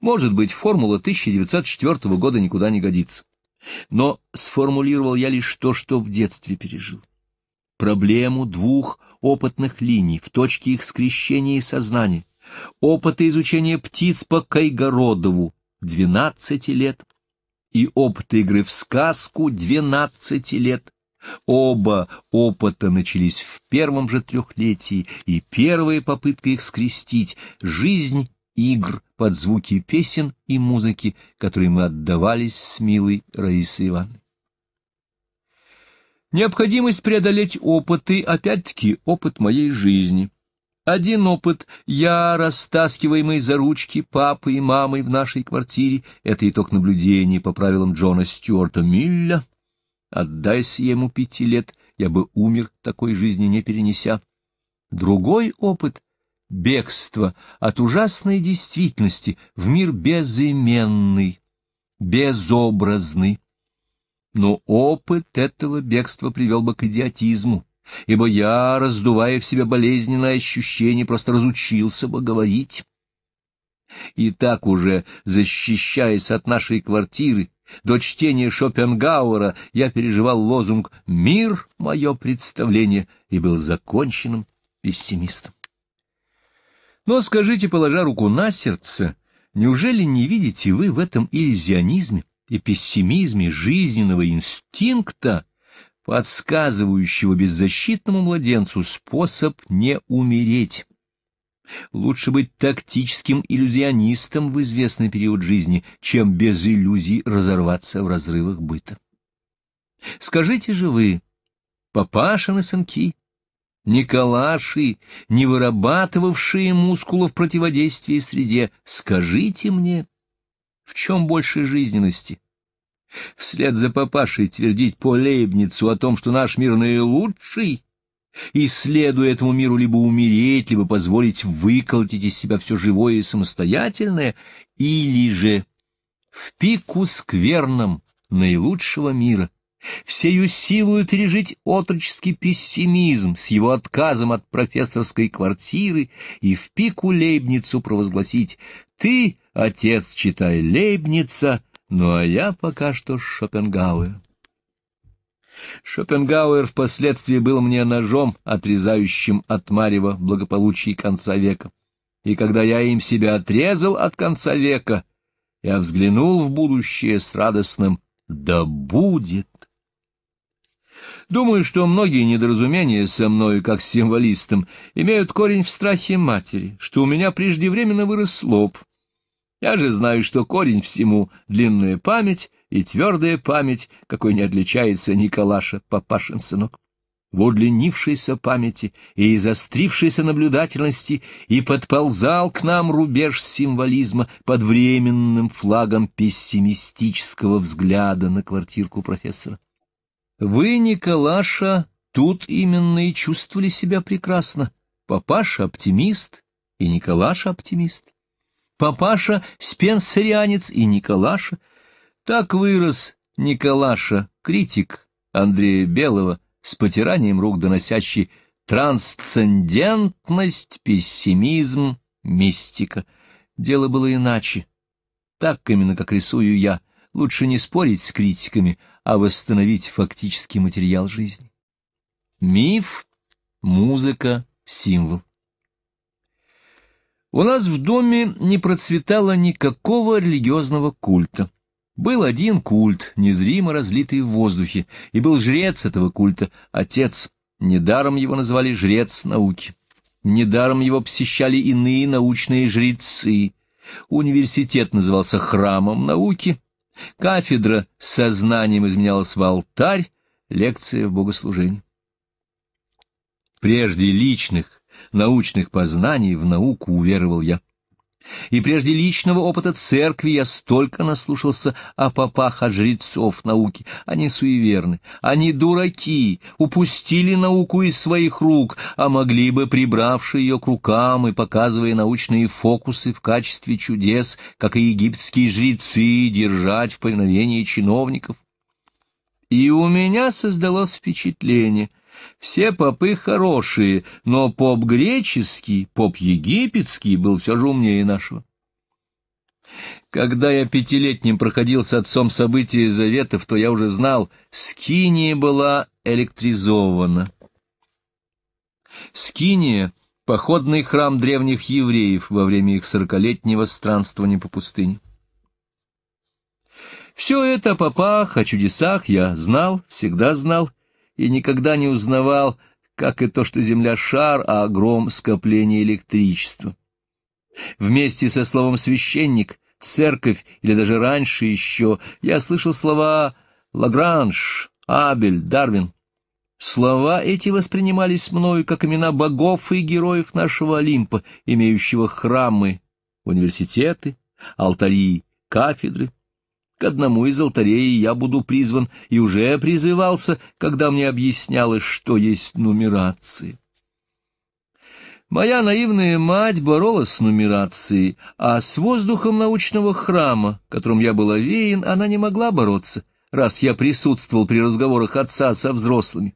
Может быть, формула 1904 года никуда не годится. Но сформулировал я лишь то, что в детстве пережил. Проблему двух опытных линий в точке их скрещения и сознания, опыта изучения птиц по Кайгородову 12 лет и опыт игры в сказку 12 лет. Оба опыта начались в первом же трехлетии, и первая попытка их скрестить — жизнь игр под звуки песен и музыки, которые мы отдавались с милой Раисой Ивановной. Необходимость преодолеть опыты, опять-таки, опыт моей жизни. Один опыт — я, растаскиваемый за ручки папой и мамой в нашей квартире, это итог наблюдений по правилам Джона Стюарта Милля. Отдайся ему пяти лет, я бы умер, такой жизни не перенеся. Другой опыт бегство от ужасной действительности в мир безыменный, безобразный. Но опыт этого бегства привел бы к идиотизму, ибо я, раздувая в себе болезненное ощущение, просто разучился бы говорить. И так уже, защищаясь от нашей квартиры, до чтения Шопенгауэра я переживал лозунг «Мир — мое представление» и был законченным пессимистом. Но скажите, положа руку на сердце, неужели не видите вы в этом иллюзионизме и пессимизме жизненного инстинкта, подсказывающего беззащитному младенцу способ не умереть? Лучше быть тактическим иллюзионистом в известный период жизни, чем без иллюзий разорваться в разрывах быта. Скажите же вы, папашины сынки, Николаши, не вырабатывавшие мускулов противодействия среде, скажите мне, в чем больше жизненности? Вслед за папашей твердить по лейбницу о том, что наш мир наилучший, и, следуя этому миру, либо умереть, либо позволить выколотить из себя все живое и самостоятельное, или же в пику скверном наилучшего мира всею силою пережить отроческий пессимизм с его отказом от профессорской квартиры и в пику Лейбницу провозгласить «Ты, отец, читай Лейбница, ну а я пока что Шопенгауэр». Шопенгауэр впоследствии был мне ножом, отрезающим от Марева благополучие конца века. И когда я им себя отрезал от конца века, я взглянул в будущее с радостным «Да будет!» Думаю, что многие недоразумения со мною, как с символистом, имеют корень в страхе матери, что у меня преждевременно вырос лоб. Я же знаю, что корень всему — длинная память и твердая память, какой не отличается Николаша, папашин сынок. В удлинившейся памяти и изострившейся наблюдательности и подползал к нам рубеж символизма под временным флагом пессимистического взгляда на квартирку профессора. Вы, Николаша, тут именно и чувствовали себя прекрасно. Папаша — оптимист, и Николаша — оптимист. Папаша — спенсерианец, и Николаша. Так вырос Николаша, критик Андрея Белого, с потиранием рук доносящий трансцендентность, пессимизм, мистика. Дело было иначе. Так именно, как рисую я — лучше не спорить с критиками, а восстановить фактический материал жизни. Миф, музыка, символ. У нас в доме не процветало никакого религиозного культа. Был один культ, незримо разлитый в воздухе, и был жрец этого культа, отец. Недаром его назвали жрец науки. Недаром его посещали иные научные жрецы. Университет назывался храмом науки, Кафедра с сознанием изменялась в алтарь, лекция в богослужении. Прежде личных научных познаний в науку уверовал я. И прежде личного опыта церкви я столько наслушался о попах от жрецов науки. Они суеверны, они дураки, упустили науку из своих рук, а могли бы, прибравши ее к рукам и показывая научные фокусы в качестве чудес, как и египетские жрецы, держать в повиновении чиновников. И у меня создалось впечатление, все попы хорошие, но поп греческий, поп египетский был все же умнее нашего. Когда я пятилетним проходил с отцом события заветов, то я уже знал, скиния была электризована. Скиния — походный храм древних евреев во время их сорокалетнего странствования по пустыне. Все это о попах, о чудесах я знал, всегда знал, и никогда не узнавал, как и то, что Земля — шар, а огром — скопление электричества. Вместе со словом «священник», «церковь» или даже раньше еще я слышал слова «Лагранж», «Абель», «Дарвин». Слова эти воспринимались мною как имена богов и героев нашего Олимпа, имеющего храмы, университеты, алтари, кафедры. К одному из алтарей я буду призван и уже призывался, когда мне объяснялось, что есть нумерации. Моя наивная мать боролась с нумерацией, а с воздухом научного храма, которым я был овеян, она не могла бороться, раз я присутствовал при разговорах отца со взрослыми.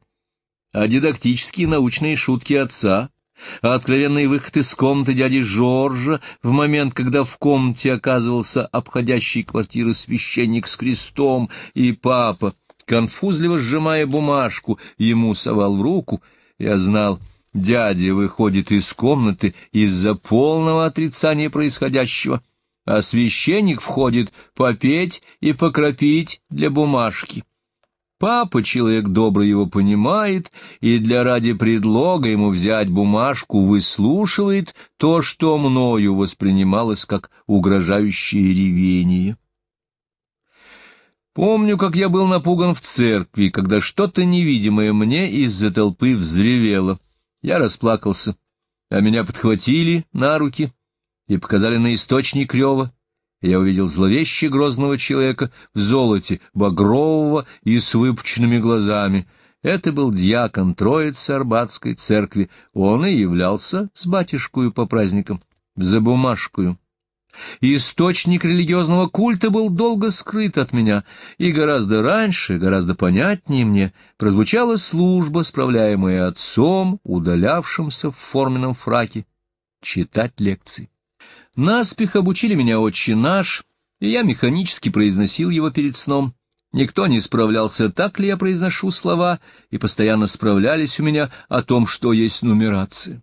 А дидактические научные шутки отца а откровенный выход из комнаты дяди Жоржа в момент, когда в комнате оказывался обходящий квартиры священник с крестом, и папа, конфузливо сжимая бумажку, ему совал в руку, я знал, дядя выходит из комнаты из-за полного отрицания происходящего, а священник входит попеть и покропить для бумажки. Папа человек добрый его понимает, и для ради предлога ему взять бумажку выслушивает то, что мною воспринималось как угрожающее ревение. Помню, как я был напуган в церкви, когда что-то невидимое мне из-за толпы взревело. Я расплакался, а меня подхватили на руки и показали на источник рева я увидел зловеще грозного человека в золоте, багрового и с выпученными глазами. Это был дьякон Троицы Арбатской церкви. Он и являлся с батюшкою по праздникам, за бумажкою. Источник религиозного культа был долго скрыт от меня, и гораздо раньше, гораздо понятнее мне, прозвучала служба, справляемая отцом, удалявшимся в форменном фраке, читать лекции. Наспех обучили меня «Отче наш», и я механически произносил его перед сном. Никто не справлялся, так ли я произношу слова, и постоянно справлялись у меня о том, что есть нумерация.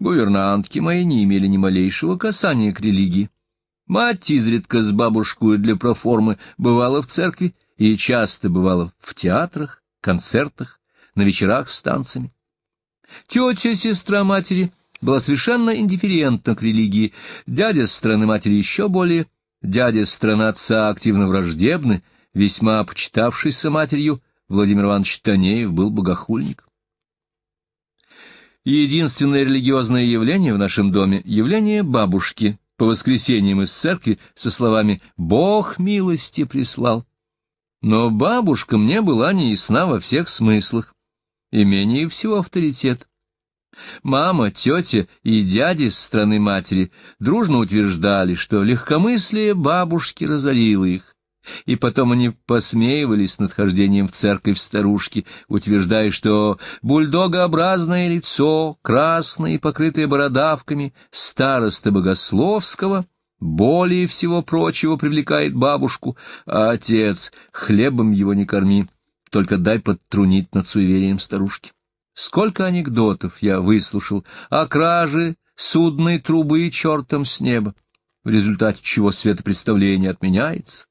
Гувернантки мои не имели ни малейшего касания к религии. Мать изредка с бабушкой для проформы бывала в церкви и часто бывала в театрах, концертах, на вечерах с танцами. Тетя, сестра матери — была совершенно индифферентна к религии. Дядя со стороны матери еще более, дядя со стороны отца активно враждебны, весьма почитавшийся матерью, Владимир Иванович Танеев был богохульник. Единственное религиозное явление в нашем доме — явление бабушки по воскресеньям из церкви со словами «Бог милости прислал». Но бабушка мне была неясна во всех смыслах, и менее всего авторитет. Мама, тетя и дяди с стороны матери дружно утверждали, что легкомыслие бабушки разорило их, и потом они посмеивались над хождением в церковь старушки, утверждая, что бульдогообразное лицо, красное и покрытое бородавками староста Богословского — более всего прочего привлекает бабушку, а отец хлебом его не корми, только дай подтрунить над суеверием старушки. Сколько анекдотов я выслушал о краже судной трубы и чертом с неба, в результате чего светопредставление отменяется,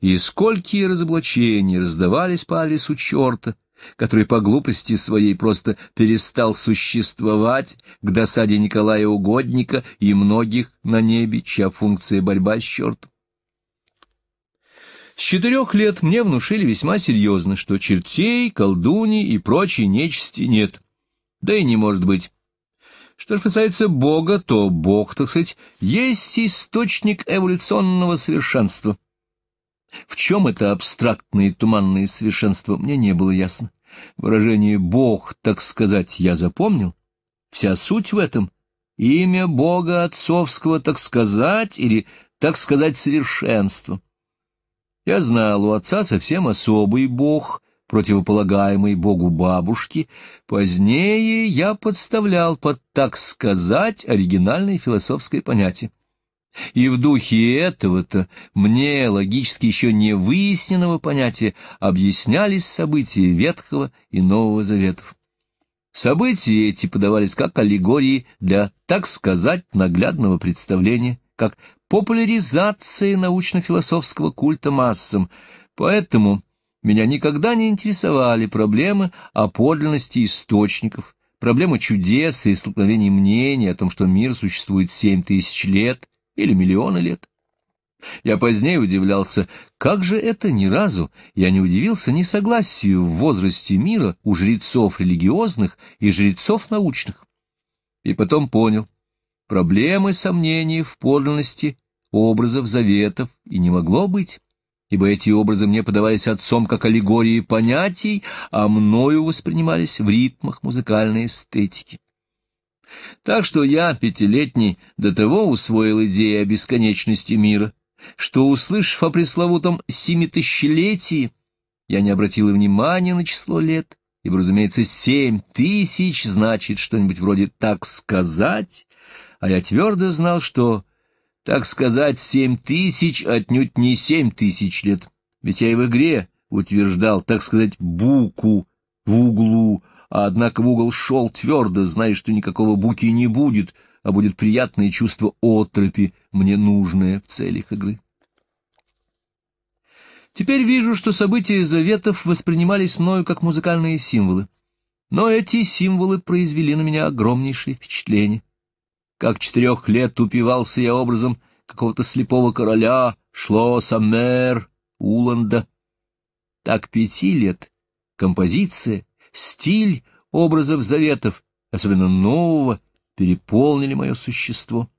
и сколькие разоблачения раздавались по адресу черта, который по глупости своей просто перестал существовать к досаде Николая Угодника и многих на небе, чья функция борьба с чертом. С четырех лет мне внушили весьма серьезно, что чертей, колдуний и прочей нечисти нет. Да и не может быть. Что же касается Бога, то Бог, так сказать, есть источник эволюционного совершенства. В чем это абстрактное и туманное совершенство, мне не было ясно. Выражение «Бог», так сказать, я запомнил. Вся суть в этом — имя Бога Отцовского, так сказать, или, так сказать, совершенство. Я знал, у отца совсем особый бог, противополагаемый богу бабушки. Позднее я подставлял под, так сказать, оригинальное философское понятие. И в духе этого-то, мне, логически еще не выясненного понятия, объяснялись события Ветхого и Нового Заветов. События эти подавались как аллегории для, так сказать, наглядного представления, как популяризации научно-философского культа массам, поэтому меня никогда не интересовали проблемы о подлинности источников, проблемы чудес и столкновений мнений о том, что мир существует семь тысяч лет или миллионы лет. Я позднее удивлялся, как же это ни разу я не удивился несогласию в возрасте мира у жрецов религиозных и жрецов научных. И потом понял, проблемы сомнений в подлинности образов заветов и не могло быть, ибо эти образы мне подавались отцом как аллегории понятий, а мною воспринимались в ритмах музыкальной эстетики. Так что я, пятилетний, до того усвоил идею о бесконечности мира, что, услышав о пресловутом семитысячелетии, я не обратил внимания на число лет, ибо, разумеется, семь тысяч значит что-нибудь вроде «так сказать», а я твердо знал, что, так сказать, семь тысяч отнюдь не семь тысяч лет, ведь я и в игре утверждал, так сказать, буку в углу, а однако в угол шел твердо, зная, что никакого буки не будет, а будет приятное чувство отропи, мне нужное в целях игры. Теперь вижу, что события заветов воспринимались мною как музыкальные символы. Но эти символы произвели на меня огромнейшее впечатление. Как четырех лет упивался я образом какого-то слепого короля, шло Саммер, Уланда. Так пяти лет композиция, стиль образов заветов, особенно нового, переполнили мое существо.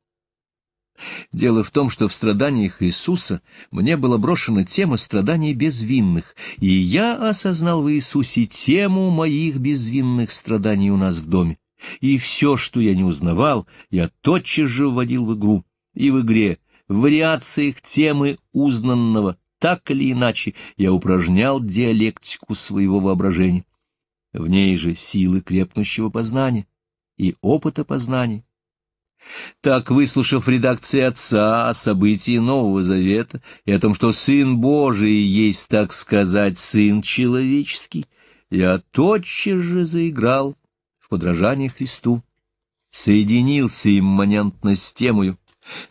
Дело в том, что в страданиях Иисуса мне была брошена тема страданий безвинных, и я осознал в Иисусе тему моих безвинных страданий у нас в доме. И все, что я не узнавал, я тотчас же вводил в игру. И в игре, в вариациях темы узнанного, так или иначе, я упражнял диалектику своего воображения. В ней же силы крепнущего познания и опыта познания. Так, выслушав редакции отца о событии Нового Завета и о том, что Сын Божий есть, так сказать, Сын Человеческий, я тотчас же заиграл в подражании Христу, соединился имманентно с темою.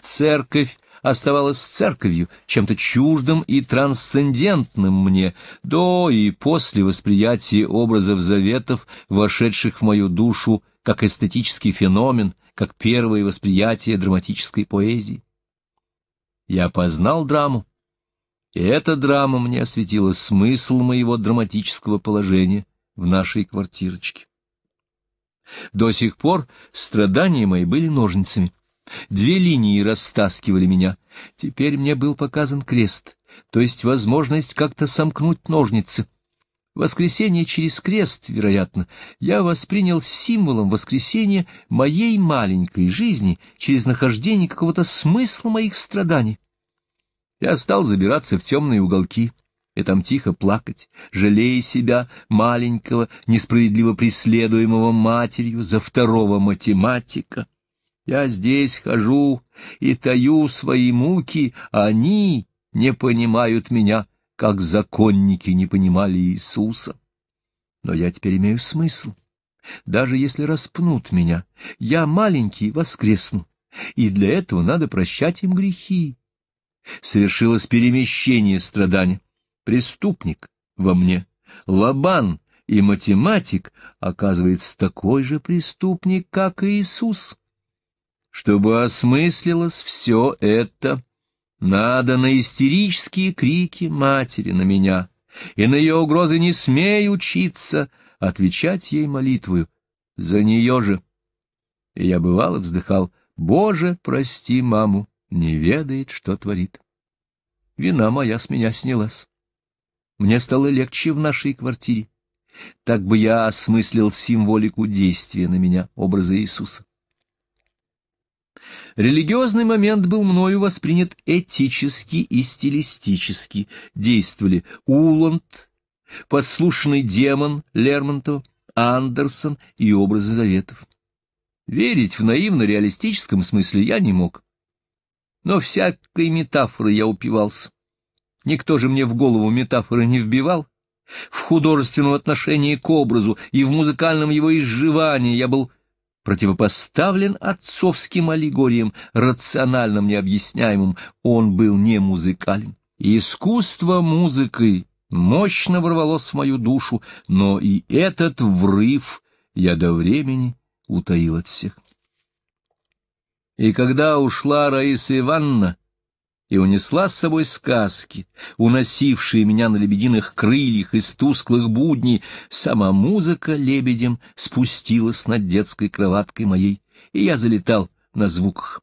Церковь оставалась церковью, чем-то чуждым и трансцендентным мне, до и после восприятия образов заветов, вошедших в мою душу как эстетический феномен, как первое восприятие драматической поэзии. Я познал драму, и эта драма мне осветила смысл моего драматического положения в нашей квартирочке. До сих пор страдания мои были ножницами. Две линии растаскивали меня. Теперь мне был показан крест, то есть возможность как-то сомкнуть ножницы. Воскресение через крест, вероятно, я воспринял символом воскресения моей маленькой жизни через нахождение какого-то смысла моих страданий. Я стал забираться в темные уголки, и там тихо плакать, жалея себя, маленького, несправедливо преследуемого матерью за второго математика. Я здесь хожу и таю свои муки, а они не понимают меня, как законники не понимали Иисуса. Но я теперь имею смысл. Даже если распнут меня, я маленький воскресну, и для этого надо прощать им грехи. Совершилось перемещение страдания преступник во мне, Лабан и математик, оказывается, такой же преступник, как и Иисус. Чтобы осмыслилось все это, надо на истерические крики матери на меня и на ее угрозы не смей учиться, отвечать ей молитвою. За нее же. И я бывало вздыхал, «Боже, прости маму, не ведает, что творит. Вина моя с меня снялась». Мне стало легче в нашей квартире. Так бы я осмыслил символику действия на меня образа Иисуса. Религиозный момент был мною воспринят этически и стилистически. Действовали Уланд, подслушанный демон Лермонтова, Андерсон и образы заветов. Верить в наивно-реалистическом смысле я не мог. Но всякой метафорой я упивался. Никто же мне в голову метафоры не вбивал. В художественном отношении к образу и в музыкальном его изживании я был противопоставлен отцовским аллегориям, рациональным необъясняемым. Он был не музыкален. Искусство музыкой мощно ворвалось в мою душу, но и этот врыв я до времени утаил от всех. И когда ушла Раиса Ивановна, и унесла с собой сказки, уносившие меня на лебединых крыльях из тусклых будней. Сама музыка лебедем спустилась над детской кроваткой моей, и я залетал на звуках.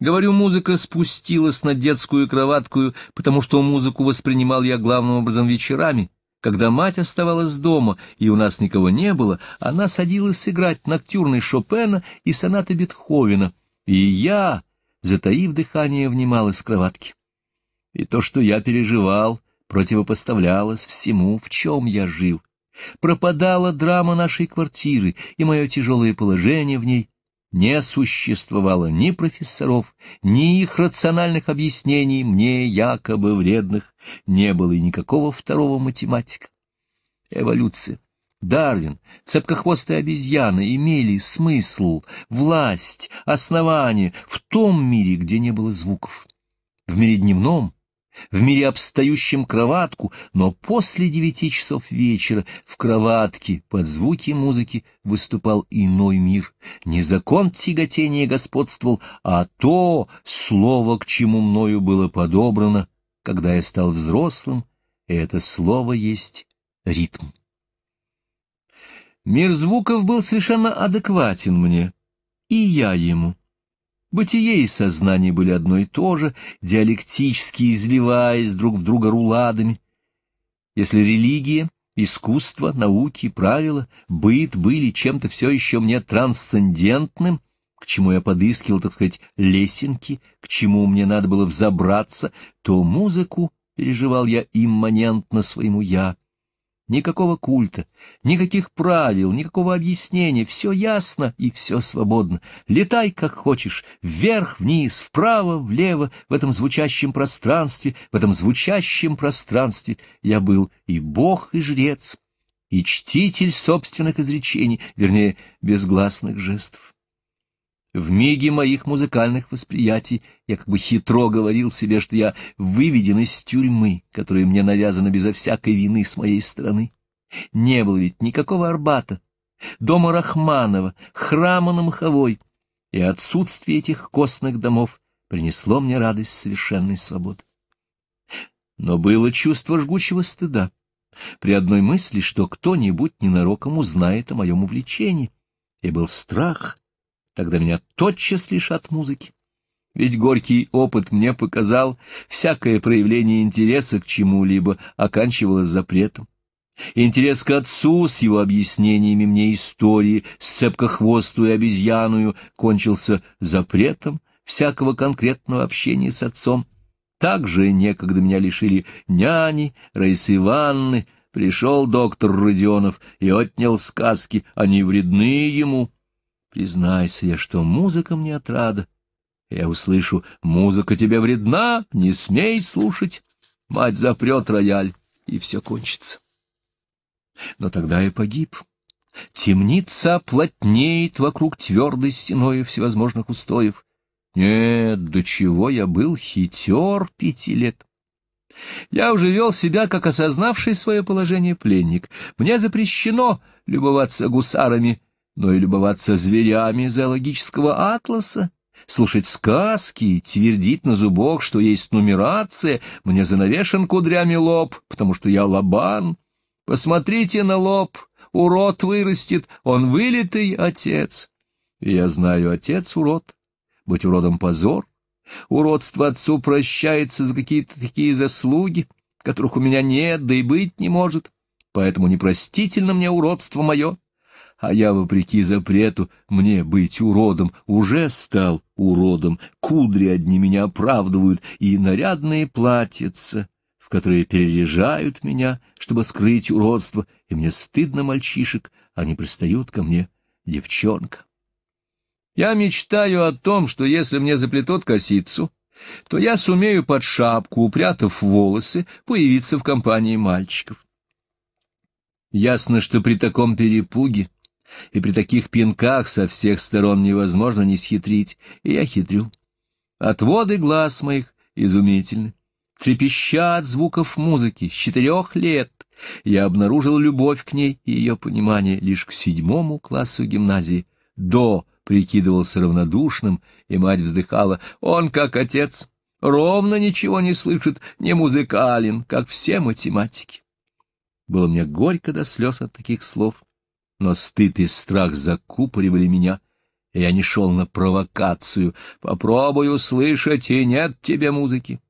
Говорю, музыка спустилась над детскую кроваткую, потому что музыку воспринимал я главным образом вечерами. Когда мать оставалась дома, и у нас никого не было, она садилась играть ноктюрны Шопена и сонаты Бетховена. И я затаив дыхание, внимал из кроватки. И то, что я переживал, противопоставлялось всему, в чем я жил. Пропадала драма нашей квартиры и мое тяжелое положение в ней. Не существовало ни профессоров, ни их рациональных объяснений, мне якобы вредных, не было и никакого второго математика. Эволюция. Дарвин, цепкохвостые обезьяны имели смысл, власть, основание в том мире, где не было звуков. В мире дневном, в мире обстающем кроватку, но после девяти часов вечера в кроватке под звуки музыки выступал иной мир. Не закон тяготения господствовал, а то слово, к чему мною было подобрано, когда я стал взрослым, и это слово есть ритм. Мир звуков был совершенно адекватен мне, и я ему. Бытие и сознание были одно и то же, диалектически изливаясь друг в друга руладами. Если религия, искусство, науки, правила, быт были чем-то все еще мне трансцендентным, к чему я подыскивал, так сказать, лесенки, к чему мне надо было взобраться, то музыку переживал я имманентно своему «я» никакого культа, никаких правил, никакого объяснения, все ясно и все свободно. Летай как хочешь, вверх, вниз, вправо, влево, в этом звучащем пространстве, в этом звучащем пространстве я был и бог, и жрец, и чтитель собственных изречений, вернее, безгласных жестов. В миге моих музыкальных восприятий я как бы хитро говорил себе, что я выведен из тюрьмы, которая мне навязана безо всякой вины с моей стороны. Не было ведь никакого Арбата, дома Рахманова, храма на Маховой, и отсутствие этих костных домов принесло мне радость совершенной свободы. Но было чувство жгучего стыда при одной мысли, что кто-нибудь ненароком узнает о моем увлечении, и был страх — тогда меня тотчас лишат музыки. Ведь горький опыт мне показал, всякое проявление интереса к чему-либо оканчивалось запретом. Интерес к отцу с его объяснениями мне истории, сцепкохвостую и обезьяную, кончился запретом всякого конкретного общения с отцом. Так Также некогда меня лишили няни, Раисы Ивановны, пришел доктор Родионов и отнял сказки, они вредны ему, Признайся я, что музыка мне отрада. Я услышу, музыка тебе вредна, не смей слушать. Мать запрет рояль, и все кончится. Но тогда я погиб. Темница плотнеет вокруг твердой стеной всевозможных устоев. Нет, до чего я был хитер пяти лет. Я уже вел себя, как осознавший свое положение пленник. Мне запрещено любоваться гусарами но и любоваться зверями зоологического атласа, слушать сказки, твердить на зубок, что есть нумерация, мне занавешен кудрями лоб, потому что я лобан. Посмотрите на лоб, урод вырастет, он вылитый отец. И я знаю, отец урод, быть уродом позор. Уродство отцу прощается за какие-то такие заслуги, которых у меня нет, да и быть не может. Поэтому непростительно мне уродство мое, а я, вопреки запрету, мне быть уродом, уже стал уродом, кудри одни меня оправдывают, и нарядные платьица, в которые перережают меня, чтобы скрыть уродство, и мне стыдно мальчишек, они пристают ко мне, девчонка. Я мечтаю о том, что если мне заплетут косицу, то я сумею под шапку, упрятав волосы, появиться в компании мальчиков. Ясно, что при таком перепуге и при таких пинках со всех сторон невозможно не схитрить, и я хитрю. Отводы глаз моих изумительны. трепещат звуков музыки с четырех лет я обнаружил любовь к ней и ее понимание лишь к седьмому классу гимназии. До прикидывался равнодушным, и мать вздыхала. Он как отец, ровно ничего не слышит, не музыкален, как все математики. Было мне горько до слез от таких слов но стыд и страх закупоривали меня, и я не шел на провокацию. Попробую слышать, и нет тебе музыки.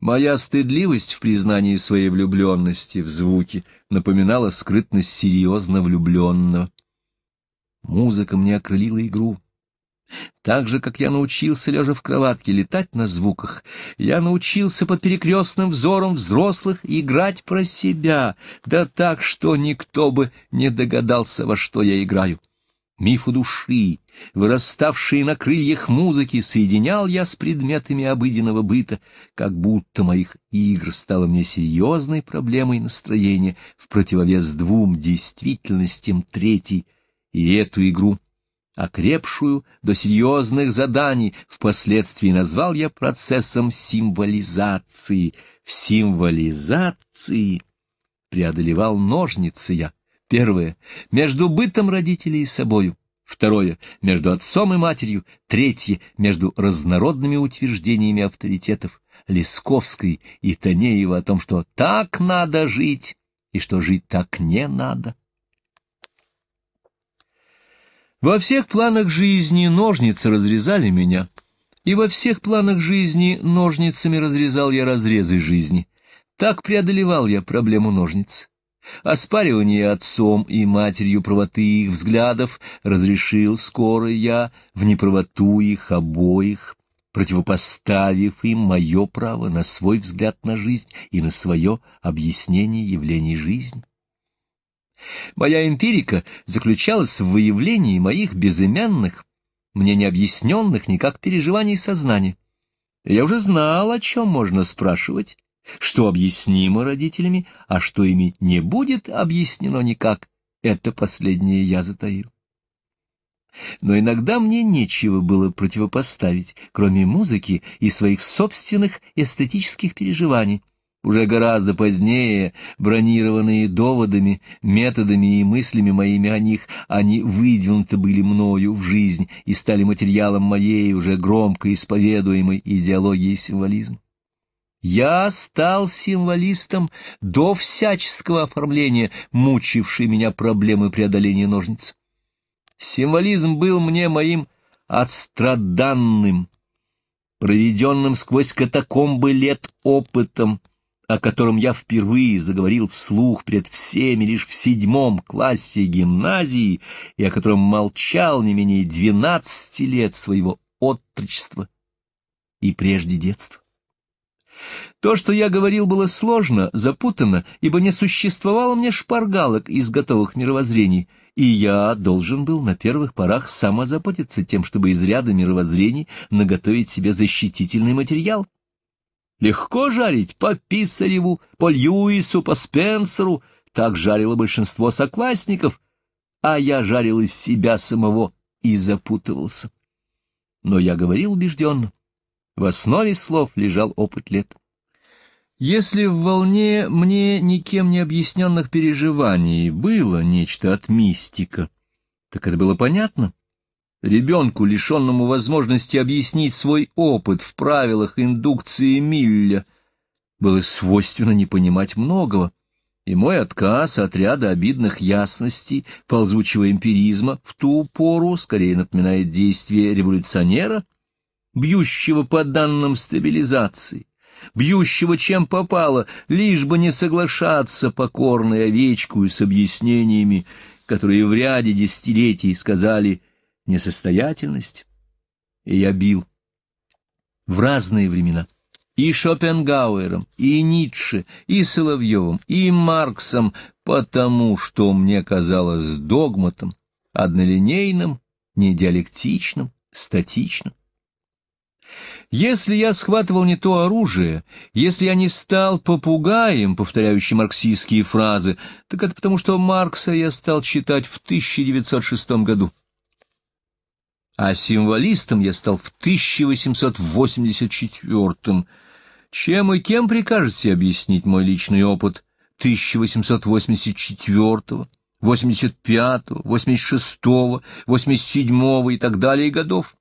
Моя стыдливость в признании своей влюбленности в звуки напоминала скрытность серьезно влюбленного. Музыка мне окрылила игру. Так же, как я научился, лежа в кроватке, летать на звуках, я научился под перекрестным взором взрослых играть про себя, да так, что никто бы не догадался, во что я играю. Мифу души, выраставшие на крыльях музыки, соединял я с предметами обыденного быта, как будто моих игр стало мне серьезной проблемой настроения в противовес двум действительностям третьей, и эту игру — окрепшую до серьезных заданий, впоследствии назвал я процессом символизации. В символизации преодолевал ножницы я. Первое — между бытом родителей и собою. Второе — между отцом и матерью. Третье — между разнородными утверждениями авторитетов лисковской и Танеева о том, что так надо жить и что жить так не надо. Во всех планах жизни ножницы разрезали меня, и во всех планах жизни ножницами разрезал я разрезы жизни. Так преодолевал я проблему ножниц. Оспаривание отцом и матерью правоты их взглядов разрешил скоро я в неправоту их обоих, противопоставив им мое право на свой взгляд на жизнь и на свое объяснение явлений жизни. Моя эмпирика заключалась в выявлении моих безымянных, мне необъясненных никак переживаний сознания. Я уже знал, о чем можно спрашивать, что объяснимо родителями, а что ими не будет объяснено никак. Это последнее я затаил. Но иногда мне нечего было противопоставить, кроме музыки и своих собственных эстетических переживаний, уже гораздо позднее, бронированные доводами, методами и мыслями моими о них, они выдвинуты были мною в жизнь и стали материалом моей уже громко исповедуемой идеологии символизма. Я стал символистом до всяческого оформления, мучившей меня проблемы преодоления ножниц. Символизм был мне моим отстраданным, проведенным сквозь катакомбы лет опытом, о котором я впервые заговорил вслух пред всеми лишь в седьмом классе гимназии и о котором молчал не менее двенадцати лет своего отрочества и прежде детства. То, что я говорил, было сложно, запутано ибо не существовало мне шпаргалок из готовых мировоззрений, и я должен был на первых порах самозаботиться тем, чтобы из ряда мировоззрений наготовить себе защитительный материал. Легко жарить по Писареву, по Льюису, по Спенсеру. Так жарило большинство соклассников, а я жарил из себя самого и запутывался. Но я говорил убежденно. В основе слов лежал опыт лет. Если в волне мне никем не объясненных переживаний было нечто от мистика, так это было понятно. Ребенку, лишенному возможности объяснить свой опыт в правилах индукции Милля, было свойственно не понимать многого, и мой отказ от ряда обидных ясностей, ползучего эмпиризма, в ту пору скорее напоминает действие революционера, бьющего по данным стабилизации, бьющего чем попало, лишь бы не соглашаться покорной овечку и с объяснениями, которые в ряде десятилетий сказали несостоятельность, и я бил. В разные времена. И Шопенгауэром, и Ницше, и Соловьевым, и Марксом, потому что мне казалось догматом, однолинейным, недиалектичным, статичным. Если я схватывал не то оружие, если я не стал попугаем, повторяющим марксистские фразы, так это потому, что Маркса я стал читать в 1906 году а символистом я стал в 1884-м. Чем и кем прикажете объяснить мой личный опыт 1884-го, 85-го, 86-го, 87-го и так далее годов?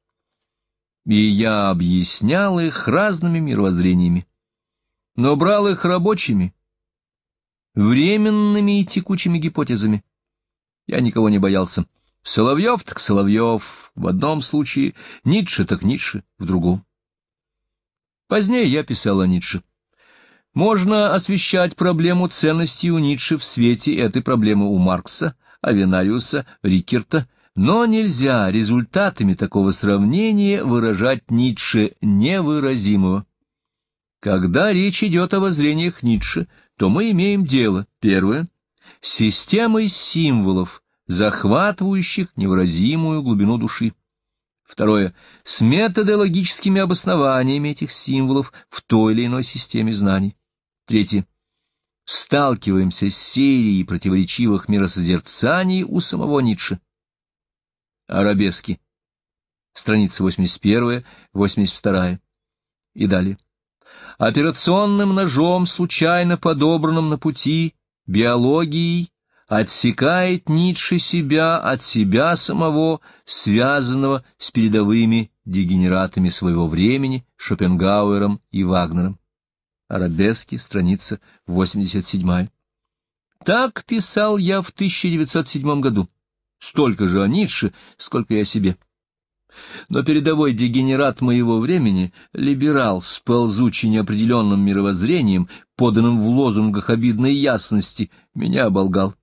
И я объяснял их разными мировоззрениями, но брал их рабочими, временными и текучими гипотезами. Я никого не боялся. Соловьев так Соловьев в одном случае, Ницше так Ницше в другом. Позднее я писал о Ницше. Можно освещать проблему ценностей у Ницше в свете этой проблемы у Маркса, Авенариуса, Рикерта, но нельзя результатами такого сравнения выражать Ницше невыразимого. Когда речь идет о воззрениях Ницше, то мы имеем дело, первое, с системой символов, захватывающих невразимую глубину души. Второе. С методологическими обоснованиями этих символов в той или иной системе знаний. Третье. Сталкиваемся с серией противоречивых миросозерцаний у самого Ницше. Арабески. Страница 81-82. И далее. Операционным ножом, случайно подобранным на пути, биологией, отсекает Ницше себя от себя самого, связанного с передовыми дегенератами своего времени Шопенгауэром и Вагнером. Арабески, страница 87. Так писал я в 1907 году. Столько же о Ницше, сколько я себе. Но передовой дегенерат моего времени, либерал с ползучей неопределенным мировоззрением, поданным в лозунгах обидной ясности, меня оболгал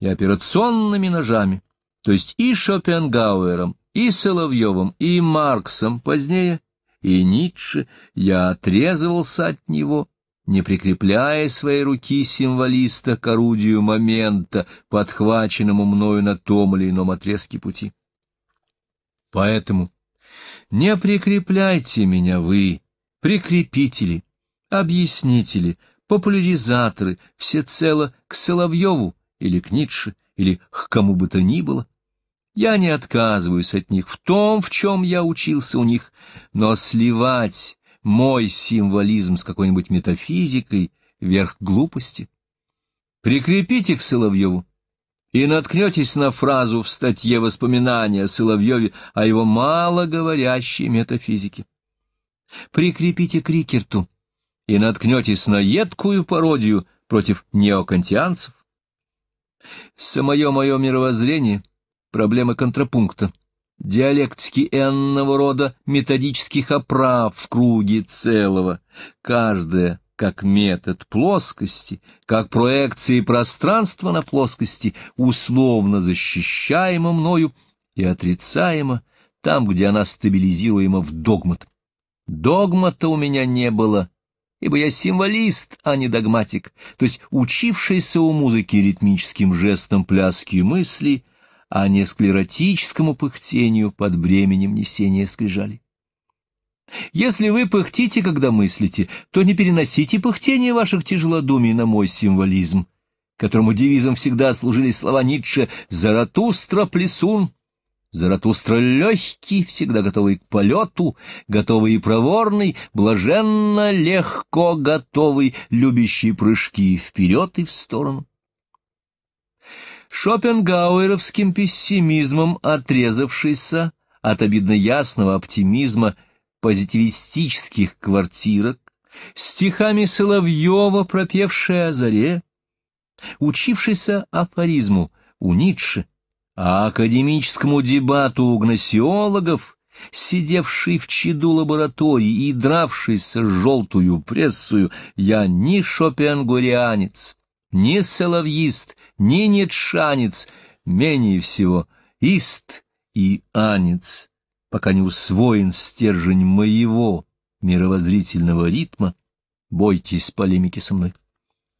и операционными ножами, то есть и Шопенгауэром, и Соловьевым, и Марксом позднее, и Ницше, я отрезывался от него, не прикрепляя своей руки символиста к орудию момента, подхваченному мною на том или ином отрезке пути. Поэтому не прикрепляйте меня вы, прикрепители, объяснители, популяризаторы, всецело к Соловьеву, или к Ницше, или к кому бы то ни было. Я не отказываюсь от них в том, в чем я учился у них, но сливать мой символизм с какой-нибудь метафизикой — верх глупости. Прикрепите к Соловьеву и наткнетесь на фразу в статье воспоминания о Соловьеве о его малоговорящей метафизике. Прикрепите к Рикерту и наткнетесь на едкую пародию против неокантианцев. Самое мое мировоззрение — проблема контрапункта, диалектики энного рода методических оправ в круге целого, каждая как метод плоскости, как проекции пространства на плоскости, условно защищаема мною и отрицаема там, где она стабилизируема в догмат. Догмата у меня не было ибо я символист, а не догматик, то есть учившийся у музыки ритмическим жестом пляски и мысли, а не склеротическому пыхтению под бременем несения скрижали. Если вы пыхтите, когда мыслите, то не переносите пыхтение ваших тяжелодумий на мой символизм, которому девизом всегда служили слова Ницше «Заратустра плесун, Заратустра легкий, всегда готовый к полету, готовый и проворный, блаженно легко готовый, любящий прыжки вперед и в сторону. Шопенгауэровским пессимизмом, отрезавшийся от обидно ясного оптимизма позитивистических квартирок, стихами Соловьева, пропевшая о заре, учившийся афоризму у Ницше, а академическому дебату у угносеологов, сидевший в чаду лаборатории и дравшийся с желтую прессую, я ни шопенгурианец, ни соловьист, ни нетшанец, менее всего ист и анец, пока не усвоен стержень моего мировоззрительного ритма, бойтесь полемики со мной.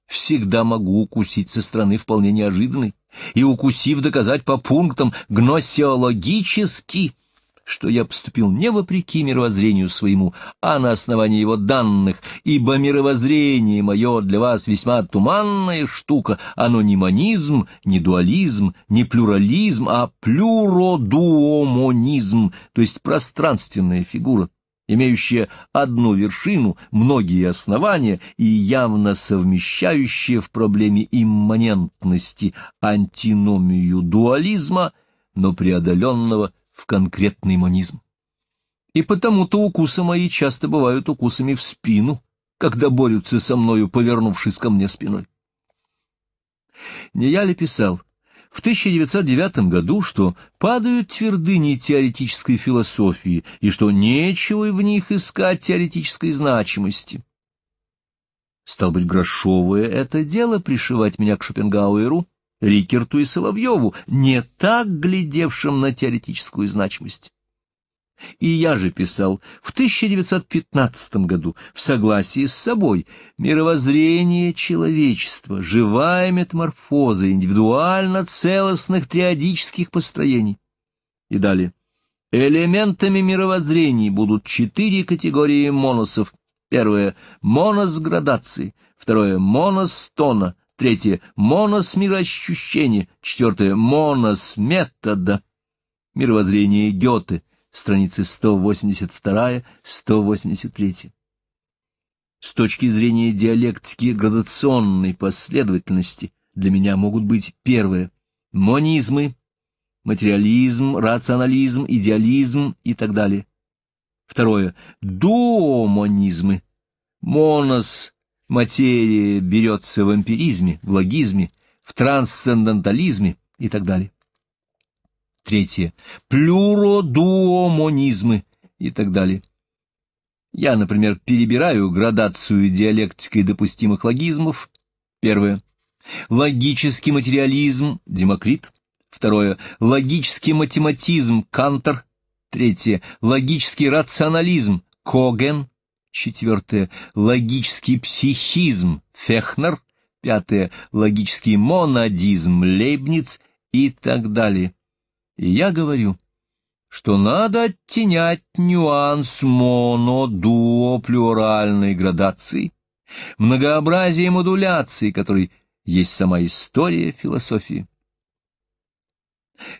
Всегда могу укусить со стороны вполне неожиданной, и, укусив, доказать по пунктам гносеологически, что я поступил не вопреки мировоззрению своему, а на основании его данных, ибо мировоззрение мое для вас весьма туманная штука, оно не монизм, не дуализм, не плюрализм, а плюродуомонизм, то есть пространственная фигура, имеющая одну вершину, многие основания и явно совмещающая в проблеме имманентности антиномию дуализма, но преодоленного в конкретный монизм. И потому-то укусы мои часто бывают укусами в спину, когда борются со мною, повернувшись ко мне спиной. Не я ли писал, в 1909 году, что падают твердыни теоретической философии и что нечего в них искать теоретической значимости. Стал быть, грошовое это дело пришивать меня к Шопенгауэру, Рикерту и Соловьеву, не так глядевшим на теоретическую значимость. И я же писал в 1915 году в согласии с собой мировоззрение человечества, живая метаморфоза индивидуально-целостных триодических построений. И далее. Элементами мировоззрений будут четыре категории моносов. Первое – монос градации, второе – монос тона, третье – монос мироощущения, четвертое – монос метода. Мировоззрение Гёте – страницы 182-183. С точки зрения диалектики градационной последовательности для меня могут быть первые: монизмы, материализм, рационализм, идеализм и так далее. Второе — дуомонизмы. Монос — материя берется в эмпиризме, в логизме, в трансцендентализме и так далее. Третье. Плюродуомонизмы и так далее. Я, например, перебираю градацию диалектикой допустимых логизмов. Первое. Логический материализм – Демокрит. Второе. Логический математизм – Кантор. Третье. Логический рационализм – Коген. Четвертое. Логический психизм – Фехнер. Пятое. Логический монадизм – Лейбниц и так далее. И я говорю, что надо оттенять нюанс моно, дуо, плюральной градации, многообразие модуляций, который есть сама история философии.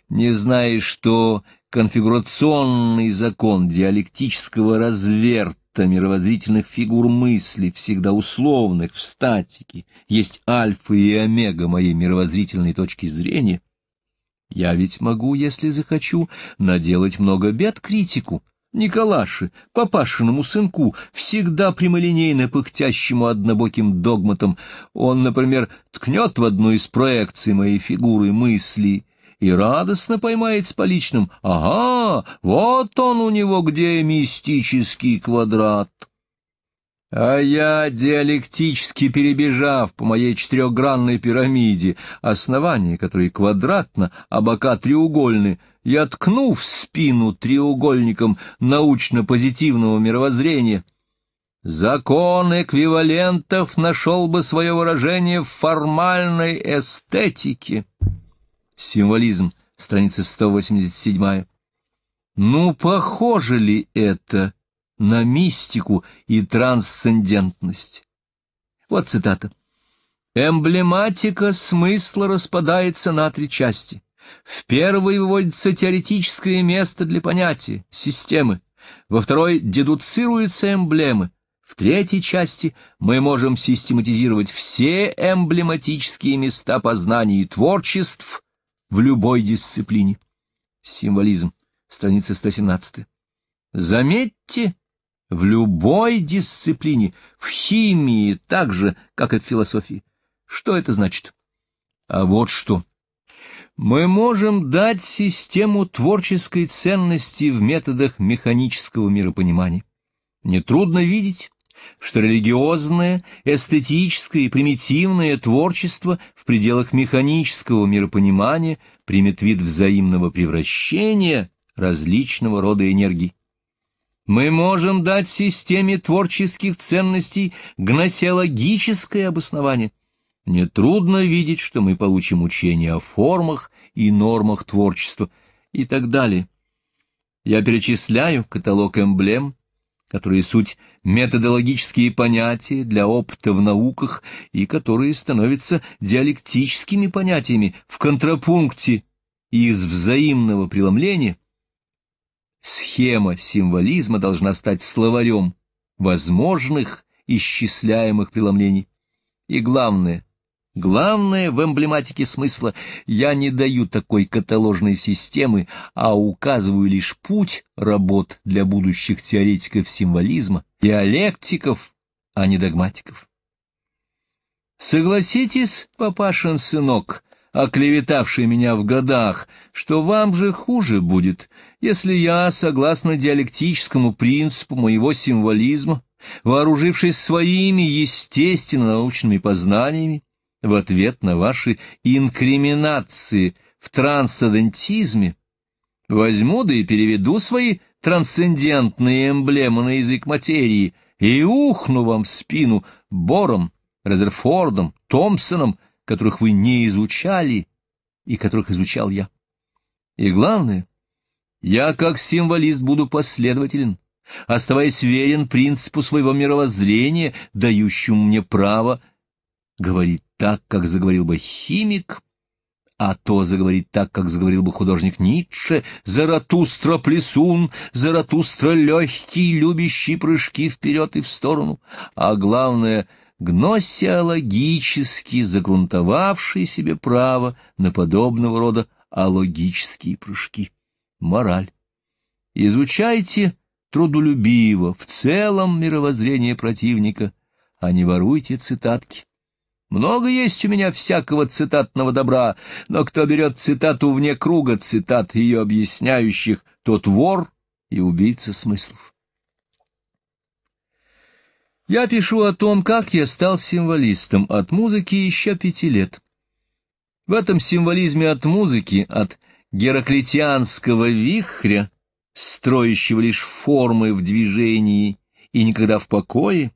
Не зная, что конфигурационный закон диалектического разверта мировоззрительных фигур мысли, всегда условных в статике, есть альфа и омега моей мировоззрительной точки зрения, я ведь могу, если захочу, наделать много бед критику. Николаше, папашиному сынку, всегда прямолинейно пыхтящему однобоким догматом. Он, например, ткнет в одну из проекций моей фигуры мысли и радостно поймает с поличным «Ага, вот он у него где мистический квадрат». А я, диалектически перебежав по моей четырехгранной пирамиде, основание которой квадратно, а бока треугольны, я ткну спину треугольником научно-позитивного мировоззрения. Закон эквивалентов нашел бы свое выражение в формальной эстетике. Символизм, страница 187. Ну, похоже ли это на мистику и трансцендентность. Вот цитата. «Эмблематика смысла распадается на три части. В первой выводится теоретическое место для понятия, системы. Во второй дедуцируются эмблемы. В третьей части мы можем систематизировать все эмблематические места познания и творчеств в любой дисциплине. Символизм. Страница 117. Заметьте, в любой дисциплине, в химии так же, как и в философии. Что это значит? А вот что. Мы можем дать систему творческой ценности в методах механического миропонимания. Нетрудно видеть, что религиозное, эстетическое и примитивное творчество в пределах механического миропонимания примет вид взаимного превращения различного рода энергии. Мы можем дать системе творческих ценностей гносеологическое обоснование. Нетрудно видеть, что мы получим учение о формах и нормах творчества и так далее. Я перечисляю каталог эмблем, которые суть методологические понятия для опыта в науках и которые становятся диалектическими понятиями в контрапункте из взаимного преломления Схема символизма должна стать словарем возможных исчисляемых преломлений. И главное, главное в эмблематике смысла, я не даю такой каталожной системы, а указываю лишь путь работ для будущих теоретиков символизма, диалектиков, а не догматиков. Согласитесь, папашин сынок, оклеветавший меня в годах, что вам же хуже будет, если я, согласно диалектическому принципу моего символизма, вооружившись своими естественно-научными познаниями, в ответ на ваши инкриминации в трансцендентизме, возьму да и переведу свои трансцендентные эмблемы на язык материи и ухну вам в спину Бором, Резерфордом, Томпсоном, которых вы не изучали и которых изучал я. И главное, я, как символист, буду последователен, оставаясь верен принципу своего мировоззрения, дающему мне право говорить так, как заговорил бы химик, а то заговорить так, как заговорил бы художник Ницше, Заратустра плесун, Заратустра легкий, любящий прыжки вперед и в сторону, а главное — гносеологически загрунтовавший себе право на подобного рода алогические прыжки. Мораль. Изучайте трудолюбиво в целом мировоззрение противника, а не воруйте цитатки. Много есть у меня всякого цитатного добра, но кто берет цитату вне круга цитат ее объясняющих, тот вор и убийца смыслов. Я пишу о том, как я стал символистом от музыки еще пяти лет. В этом символизме от музыки, от Гераклитианского вихря, строящего лишь формы в движении и никогда в покое,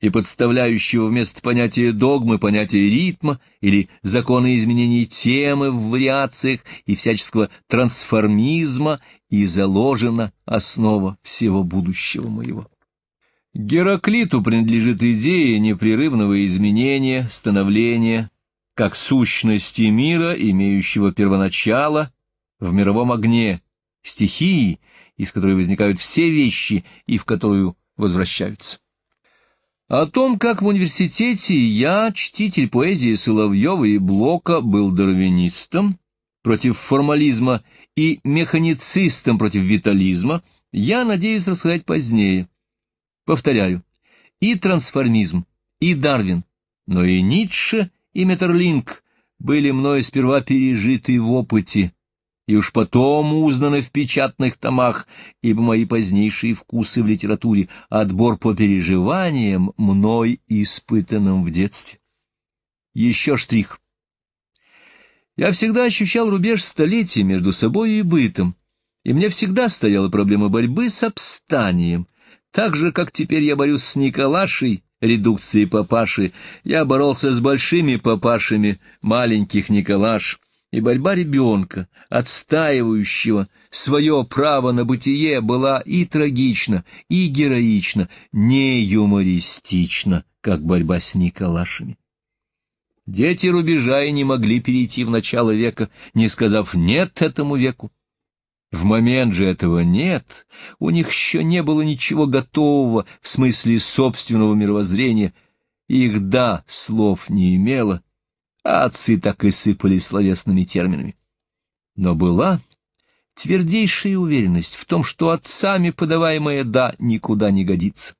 и подставляющего вместо понятия догмы понятие ритма или законы изменений темы в вариациях и всяческого трансформизма, и заложена основа всего будущего моего. Гераклиту принадлежит идея непрерывного изменения, становления, как сущности мира, имеющего первоначало, в мировом огне, стихии, из которой возникают все вещи и в которую возвращаются. О том, как в университете я, чтитель поэзии Соловьева и Блока, был дарвинистом против формализма и механицистом против витализма, я надеюсь рассказать позднее. Повторяю, и трансформизм, и Дарвин, но и Ницше, и Метерлинг были мною сперва пережиты в опыте, и уж потом узнаны в печатных томах, ибо мои позднейшие вкусы в литературе — отбор по переживаниям, мной испытанным в детстве. Еще штрих. Я всегда ощущал рубеж столетий между собой и бытом, и мне всегда стояла проблема борьбы с обстанием. Так же, как теперь я борюсь с Николашей, редукцией папаши, я боролся с большими папашами маленьких Николаш — и борьба ребенка, отстаивающего свое право на бытие, была и трагична, и героична, не юмористична, как борьба с Николашами. Дети рубежа и не могли перейти в начало века, не сказав «нет» этому веку. В момент же этого «нет» у них еще не было ничего готового в смысле собственного мировоззрения, их «да» слов не имело — а отцы так и сыпали словесными терминами. Но была твердейшая уверенность в том, что отцами подаваемое «да» никуда не годится.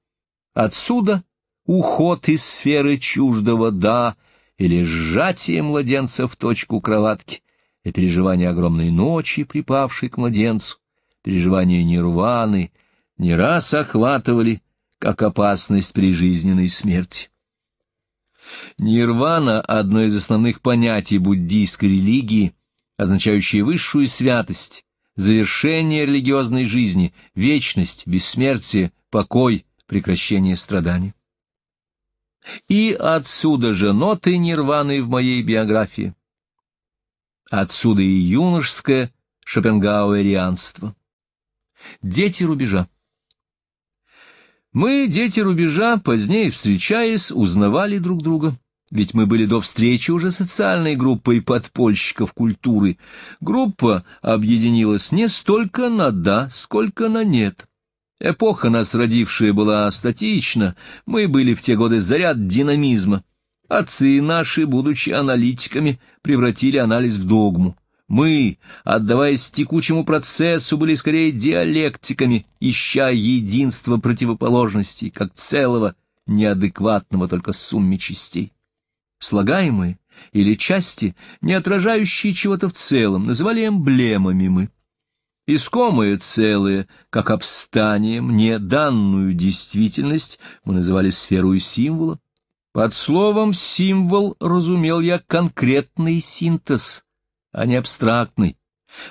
Отсюда уход из сферы чуждого «да» или сжатие младенца в точку кроватки, и переживание огромной ночи, припавшей к младенцу, переживание нирваны, не раз охватывали, как опасность прижизненной смерти. Нирвана — одно из основных понятий буддийской религии, означающее высшую святость, завершение религиозной жизни, вечность, бессмертие, покой, прекращение страданий. И отсюда же ноты нирваны в моей биографии. Отсюда и юношеское шопенгауэрианство. Дети рубежа. Мы, дети рубежа, позднее встречаясь, узнавали друг друга. Ведь мы были до встречи уже социальной группой подпольщиков культуры. Группа объединилась не столько на «да», сколько на «нет». Эпоха, нас родившая, была статична, мы были в те годы заряд динамизма. Отцы наши, будучи аналитиками, превратили анализ в догму. Мы, отдаваясь текучему процессу, были скорее диалектиками, ища единство противоположностей, как целого, неадекватного только сумме частей. Слагаемые или части, не отражающие чего-то в целом, называли эмблемами мы. Искомое целое, как обстание, не данную действительность мы называли сферу и символа. Под словом «символ» разумел я конкретный синтез а не абстрактный,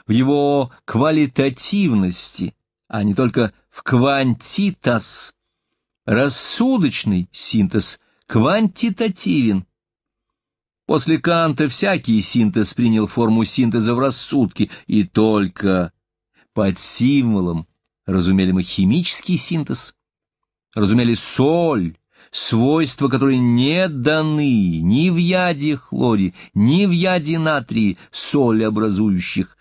в его квалитативности, а не только в квантитас. Рассудочный синтез квантитативен. После Канта всякий синтез принял форму синтеза в рассудке, и только под символом разумели мы химический синтез, разумели соль, свойства, которые не даны ни в яде хлори, ни в яде натрии, соли образующих.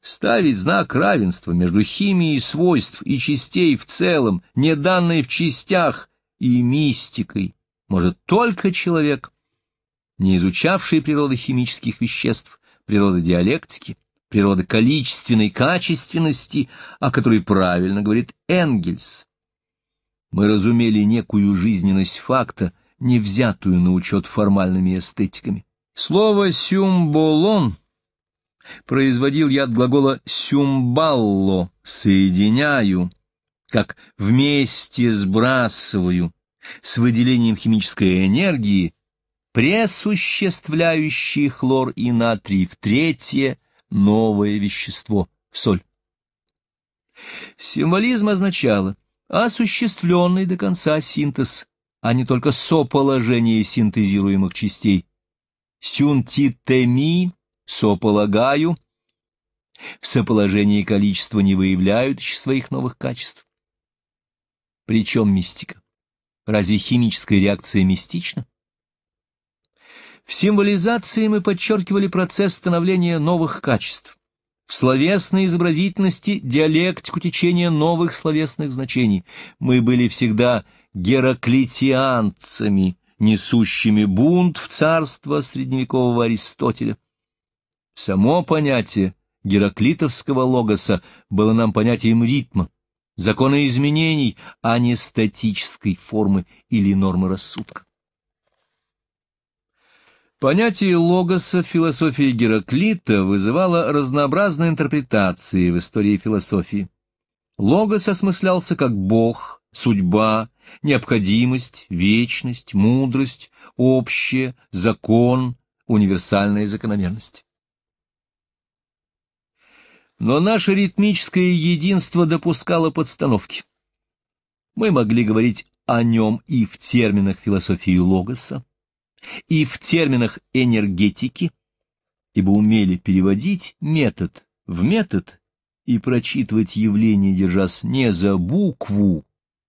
Ставить знак равенства между химией свойств и частей в целом, не данной в частях, и мистикой, может только человек, не изучавший природы химических веществ, природы диалектики, природы количественной качественности, о которой правильно говорит Энгельс мы разумели некую жизненность факта, не взятую на учет формальными эстетиками. Слово «сюмболон» производил я от глагола «сюмбалло» — «соединяю», как «вместе сбрасываю», с выделением химической энергии, пресуществляющий хлор и натрий в третье новое вещество — в соль. Символизм означало — осуществленный до конца синтез, а не только соположение синтезируемых частей. Сюнтитеми сополагаю, в соположении количества не выявляют еще своих новых качеств. Причем мистика? Разве химическая реакция мистична? В символизации мы подчеркивали процесс становления новых качеств в словесной изобразительности диалектику течения новых словесных значений. Мы были всегда гераклитианцами, несущими бунт в царство средневекового Аристотеля. Само понятие гераклитовского логоса было нам понятием ритма, закона изменений, а не статической формы или нормы рассудка. Понятие логоса в философии Гераклита вызывало разнообразные интерпретации в истории философии. Логос осмыслялся как Бог, судьба, необходимость, вечность, мудрость, общее, закон, универсальная закономерность. Но наше ритмическое единство допускало подстановки. Мы могли говорить о нем и в терминах философии логоса, и в терминах энергетики, ибо умели переводить метод в метод и прочитывать явление, держась не за букву,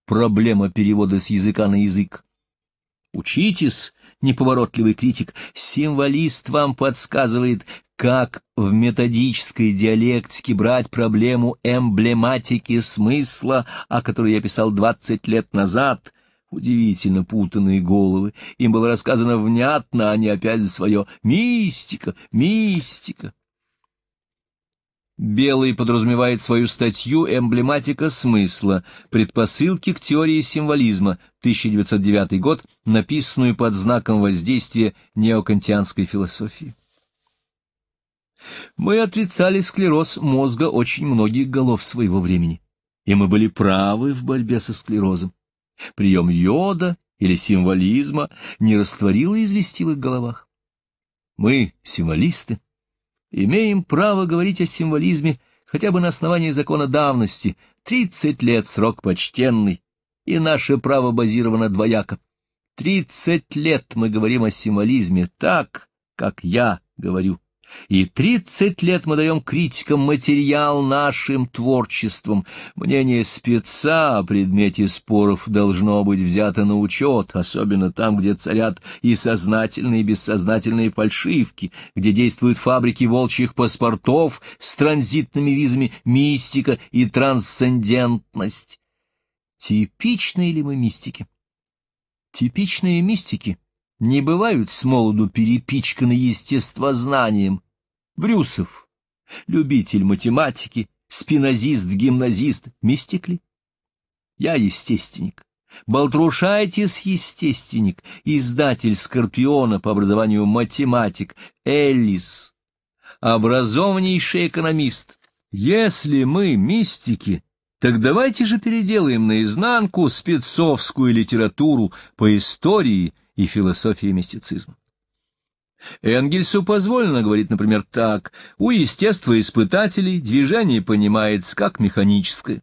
проблема перевода с языка на язык. Учитесь, неповоротливый критик, символист вам подсказывает, как в методической диалектике брать проблему эмблематики смысла, о которой я писал 20 лет назад — Удивительно путанные головы. Им было рассказано внятно, они а опять за свое. Мистика, мистика. Белый подразумевает свою статью «Эмблематика смысла. Предпосылки к теории символизма. 1909 год», написанную под знаком воздействия неокантианской философии. Мы отрицали склероз мозга очень многих голов своего времени, и мы были правы в борьбе со склерозом прием йода или символизма не растворила извести в их головах. Мы, символисты, имеем право говорить о символизме хотя бы на основании закона давности, тридцать лет срок почтенный, и наше право базировано двояко. Тридцать лет мы говорим о символизме так, как я говорю и тридцать лет мы даем критикам материал нашим творчеством. Мнение спеца о предмете споров должно быть взято на учет, особенно там, где царят и сознательные, и бессознательные фальшивки, где действуют фабрики волчьих паспортов с транзитными визами мистика и трансцендентность. Типичные ли мы мистики? Типичные мистики не бывают с молоду перепичканы естествознанием. Брюсов, любитель математики, спинозист-гимназист, мистикли. Я естественник. Балтрушайтис естественник, издатель Скорпиона по образованию математик, Эллис, образованнейший экономист. Если мы мистики, так давайте же переделаем наизнанку спецовскую литературу по истории, и философия мистицизма. Энгельсу позволено говорит, например, так, у естества испытателей движение понимается как механическое.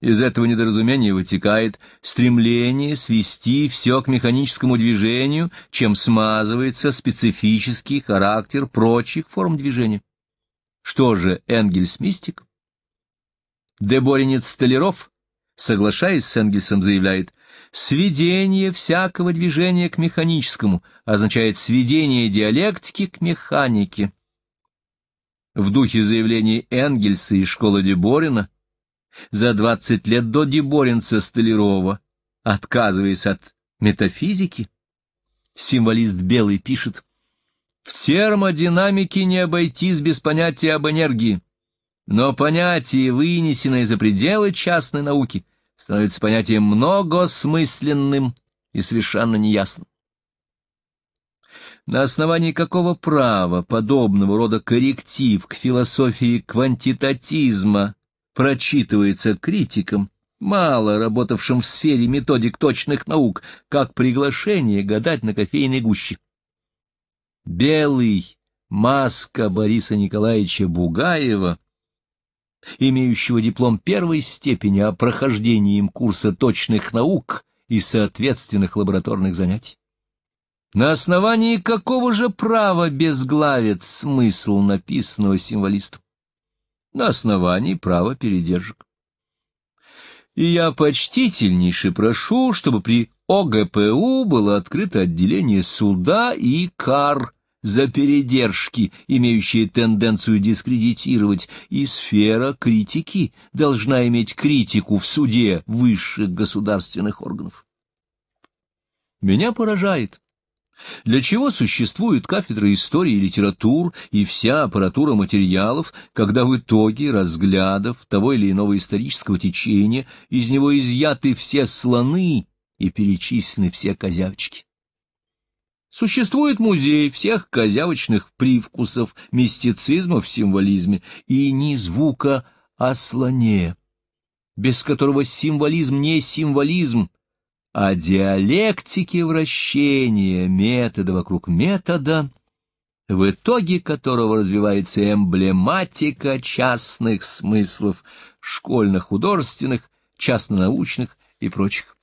Из этого недоразумения вытекает стремление свести все к механическому движению, чем смазывается специфический характер прочих форм движения. Что же Энгельс мистик? Деборинец Столяров, соглашаясь с Энгельсом, заявляет – Сведение всякого движения к механическому означает сведение диалектики к механике. В духе заявлений Энгельса и школы Деборина за 20 лет до Деборинца Столярова, отказываясь от метафизики, символист Белый пишет, «В термодинамике не обойтись без понятия об энергии, но понятие, вынесенное за пределы частной науки – становится понятием многосмысленным и совершенно неясным. На основании какого права подобного рода корректив к философии квантитатизма прочитывается критиком, мало работавшим в сфере методик точных наук, как приглашение гадать на кофейной гуще? Белый маска Бориса Николаевича Бугаева имеющего диплом первой степени о прохождении им курса точных наук и соответственных лабораторных занятий. На основании какого же права безглавит смысл написанного символистом? На основании права передержек. И я почтительнейше прошу, чтобы при ОГПУ было открыто отделение суда и кар за передержки, имеющие тенденцию дискредитировать, и сфера критики должна иметь критику в суде высших государственных органов. Меня поражает, для чего существуют кафедры истории и литератур и вся аппаратура материалов, когда в итоге разглядов того или иного исторического течения из него изъяты все слоны и перечислены все козявочки? Существует музей всех козявочных привкусов, мистицизма в символизме и ни звука о слоне, без которого символизм не символизм, а диалектики вращения метода вокруг метода, в итоге которого развивается эмблематика частных смыслов, школьно-художественных, частно-научных и прочих.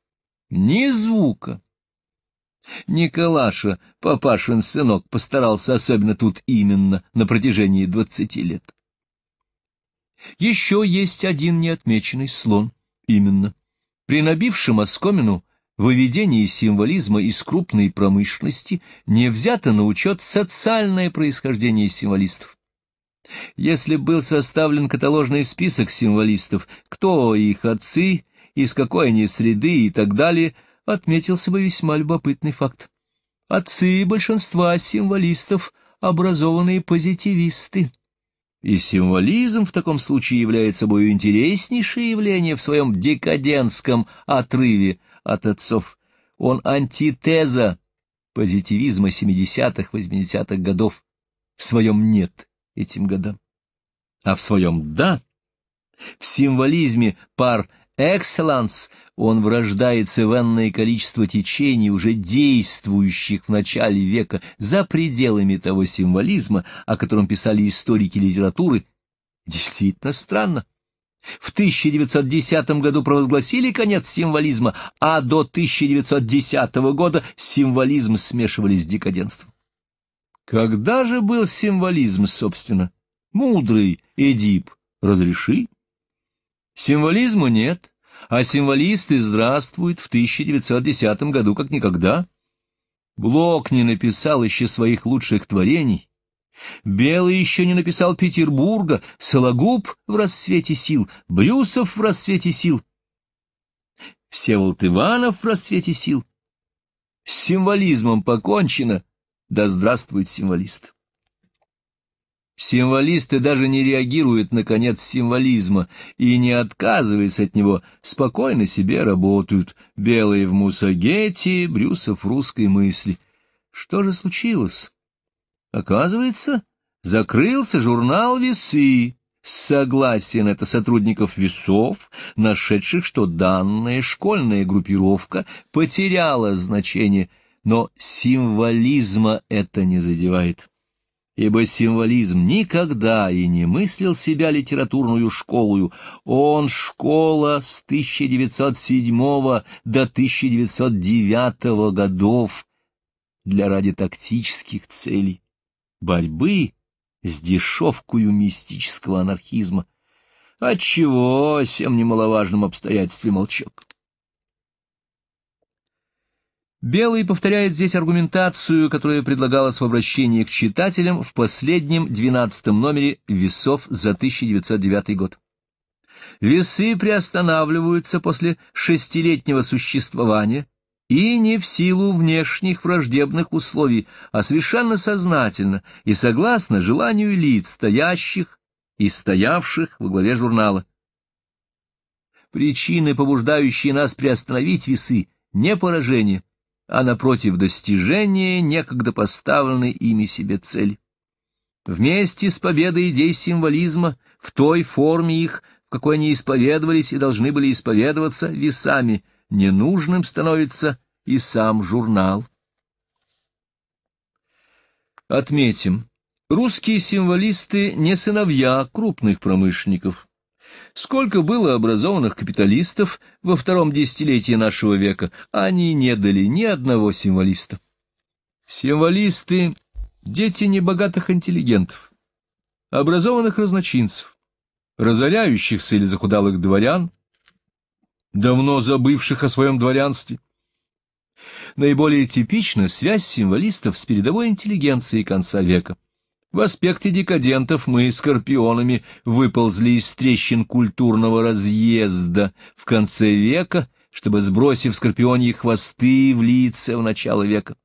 Ни звука Николаша, папашин сынок, постарался особенно тут именно на протяжении двадцати лет. Еще есть один неотмеченный слон, именно, при набившем оскомину выведении символизма из крупной промышленности не взято на учет социальное происхождение символистов. Если был составлен каталожный список символистов, кто их отцы, из какой они среды и так далее – отметился бы весьма любопытный факт. Отцы большинства символистов — образованные позитивисты. И символизм в таком случае является собой интереснейшее явление в своем декадентском отрыве от отцов. Он антитеза позитивизма 70-х, 80-х годов. В своем «нет» этим годам, а в своем «да» в символизме пар «Экселленс» он врождается в энное количество течений, уже действующих в начале века за пределами того символизма, о котором писали историки литературы, действительно странно. В 1910 году провозгласили конец символизма, а до 1910 года символизм смешивали с декаденством. Когда же был символизм, собственно? Мудрый Эдип, разреши. Символизма нет, а символисты здравствуют в 1910 году как никогда. Блок не написал еще своих лучших творений. Белый еще не написал Петербурга, Сологуб в рассвете сил, Брюсов в рассвете сил, Всеволод Иванов в рассвете сил. С символизмом покончено, да здравствует символист! Символисты даже не реагируют на конец символизма и, не отказываясь от него, спокойно себе работают. Белые в Мусагете, Брюсов в русской мысли. Что же случилось? Оказывается, закрылся журнал «Весы» с на это сотрудников весов, нашедших, что данная школьная группировка потеряла значение, но символизма это не задевает ибо символизм никогда и не мыслил себя литературную школою. Он школа с 1907 до 1909 годов для ради тактических целей, борьбы с дешевкою мистического анархизма, отчего всем немаловажным обстоятельстве молчок. Белый повторяет здесь аргументацию, которая предлагалась в обращении к читателям в последнем двенадцатом номере «Весов» за 1909 год. Весы приостанавливаются после шестилетнего существования и не в силу внешних враждебных условий, а совершенно сознательно и согласно желанию лиц, стоящих и стоявших во главе журнала. Причины, побуждающие нас приостановить весы, не поражение, а напротив достижения некогда поставленной ими себе цели. Вместе с победой идей символизма в той форме их, в какой они исповедовались и должны были исповедоваться весами, ненужным становится и сам журнал. Отметим, русские символисты не сыновья крупных промышленников, Сколько было образованных капиталистов во втором десятилетии нашего века, они не дали ни одного символиста. Символисты — дети небогатых интеллигентов, образованных разночинцев, разоряющихся или захудалых дворян, давно забывших о своем дворянстве. Наиболее типична связь символистов с передовой интеллигенцией конца века — в аспекте декадентов мы скорпионами выползли из трещин культурного разъезда в конце века, чтобы, сбросив скорпионьи хвосты, влиться в начало века.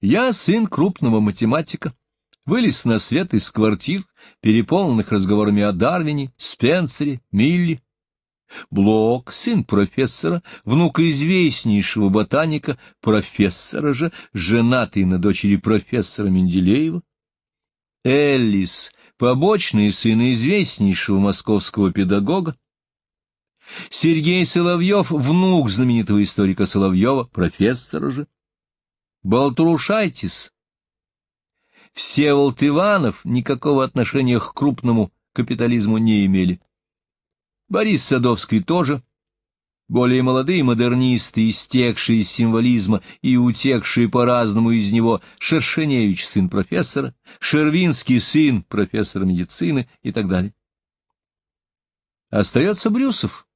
Я сын крупного математика, вылез на свет из квартир, переполненных разговорами о Дарвине, Спенсере, Милле, Блок, сын профессора, внук известнейшего ботаника, профессора же, женатый на дочери профессора Менделеева. Эллис, побочный сын известнейшего московского педагога. Сергей Соловьев, внук знаменитого историка Соловьева, профессора же. Болтрушайтесь. Всеволод Иванов никакого отношения к крупному капитализму не имели. Борис Садовский тоже. Более молодые модернисты, истекшие из символизма и утекшие по-разному из него, Шершеневич, сын профессора, Шервинский, сын профессора медицины и так далее. Остается Брюсов,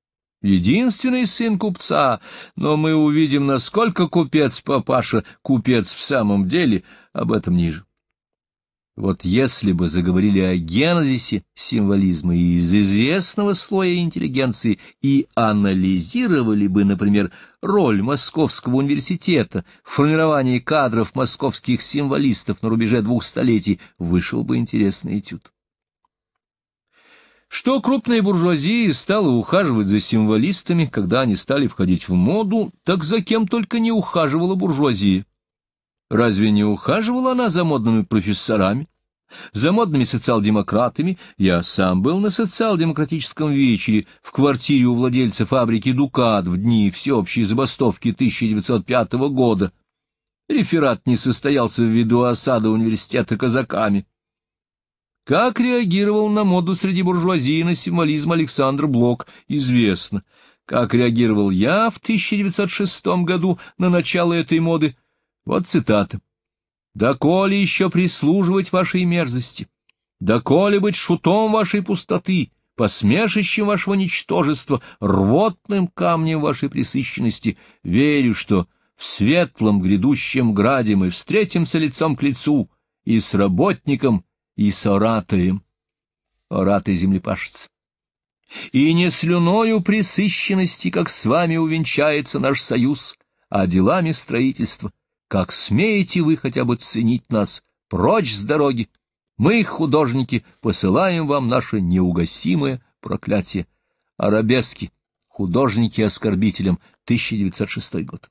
единственный сын купца, но мы увидим, насколько купец-папаша, купец в самом деле, об этом ниже. Вот если бы заговорили о генезисе символизма из известного слоя интеллигенции и анализировали бы, например, роль Московского университета в формировании кадров московских символистов на рубеже двух столетий, вышел бы интересный этюд. Что крупная буржуазия стала ухаживать за символистами, когда они стали входить в моду, так за кем только не ухаживала буржуазия. Разве не ухаживала она за модными профессорами? За модными социал-демократами я сам был на социал-демократическом вечере в квартире у владельца фабрики «Дукат» в дни всеобщей забастовки 1905 года. Реферат не состоялся ввиду осады университета казаками. Как реагировал на моду среди буржуазии на символизм Александр Блок, известно. Как реагировал я в 1906 году на начало этой моды, вот цитата. «Доколе еще прислуживать вашей мерзости? Доколе быть шутом вашей пустоты, посмешищем вашего ничтожества, рвотным камнем вашей пресыщенности? Верю, что в светлом грядущем граде мы встретимся лицом к лицу и с работником, и с оратаем». Оратый землепашец и не слюною пресыщенности, как с вами увенчается наш союз, а делами строительства. Как смеете вы хотя бы ценить нас? Прочь с дороги! Мы, художники, посылаем вам наше неугасимое проклятие. Арабески. Художники оскорбителям. 1906 год.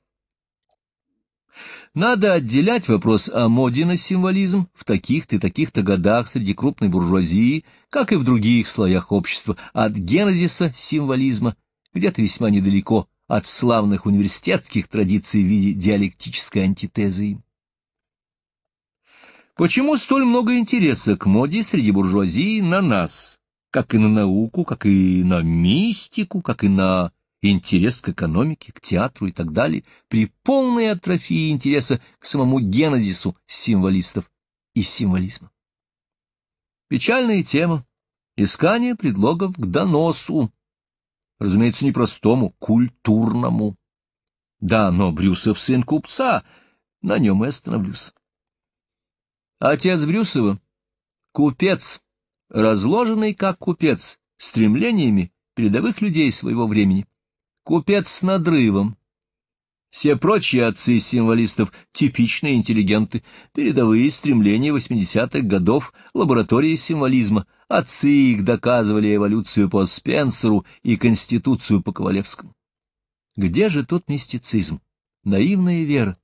Надо отделять вопрос о моде на символизм в таких-то и таких-то годах среди крупной буржуазии, как и в других слоях общества, от генезиса символизма, где-то весьма недалеко, от славных университетских традиций в виде диалектической антитезы Почему столь много интереса к моде среди буржуазии на нас, как и на науку, как и на мистику, как и на интерес к экономике, к театру и так далее, при полной атрофии интереса к самому генезису символистов и символизма? Печальная тема. Искание предлогов к доносу Разумеется, непростому культурному. Да, но Брюсов сын купца, на нем и остановлюсь. Отец Брюсова — купец, разложенный как купец, стремлениями передовых людей своего времени. Купец с надрывом, все прочие отцы символистов — типичные интеллигенты, передовые стремления 80-х годов, лаборатории символизма. Отцы их доказывали эволюцию по Спенсеру и Конституцию по Ковалевскому. Где же тут мистицизм? Наивная вера.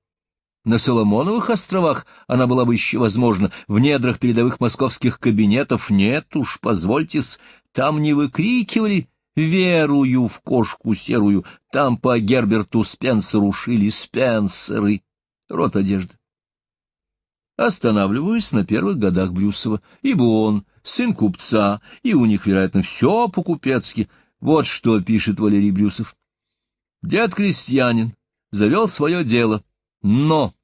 На Соломоновых островах она была бы еще возможна, в недрах передовых московских кабинетов нет уж, позвольтесь, там не выкрикивали верую в кошку серую, там по Герберту Спенсеру шили Спенсеры, рот одежды. Останавливаюсь на первых годах Брюсова, ибо он сын купца, и у них, вероятно, все по-купецки. Вот что пишет Валерий Брюсов. Дед крестьянин, завел свое дело, но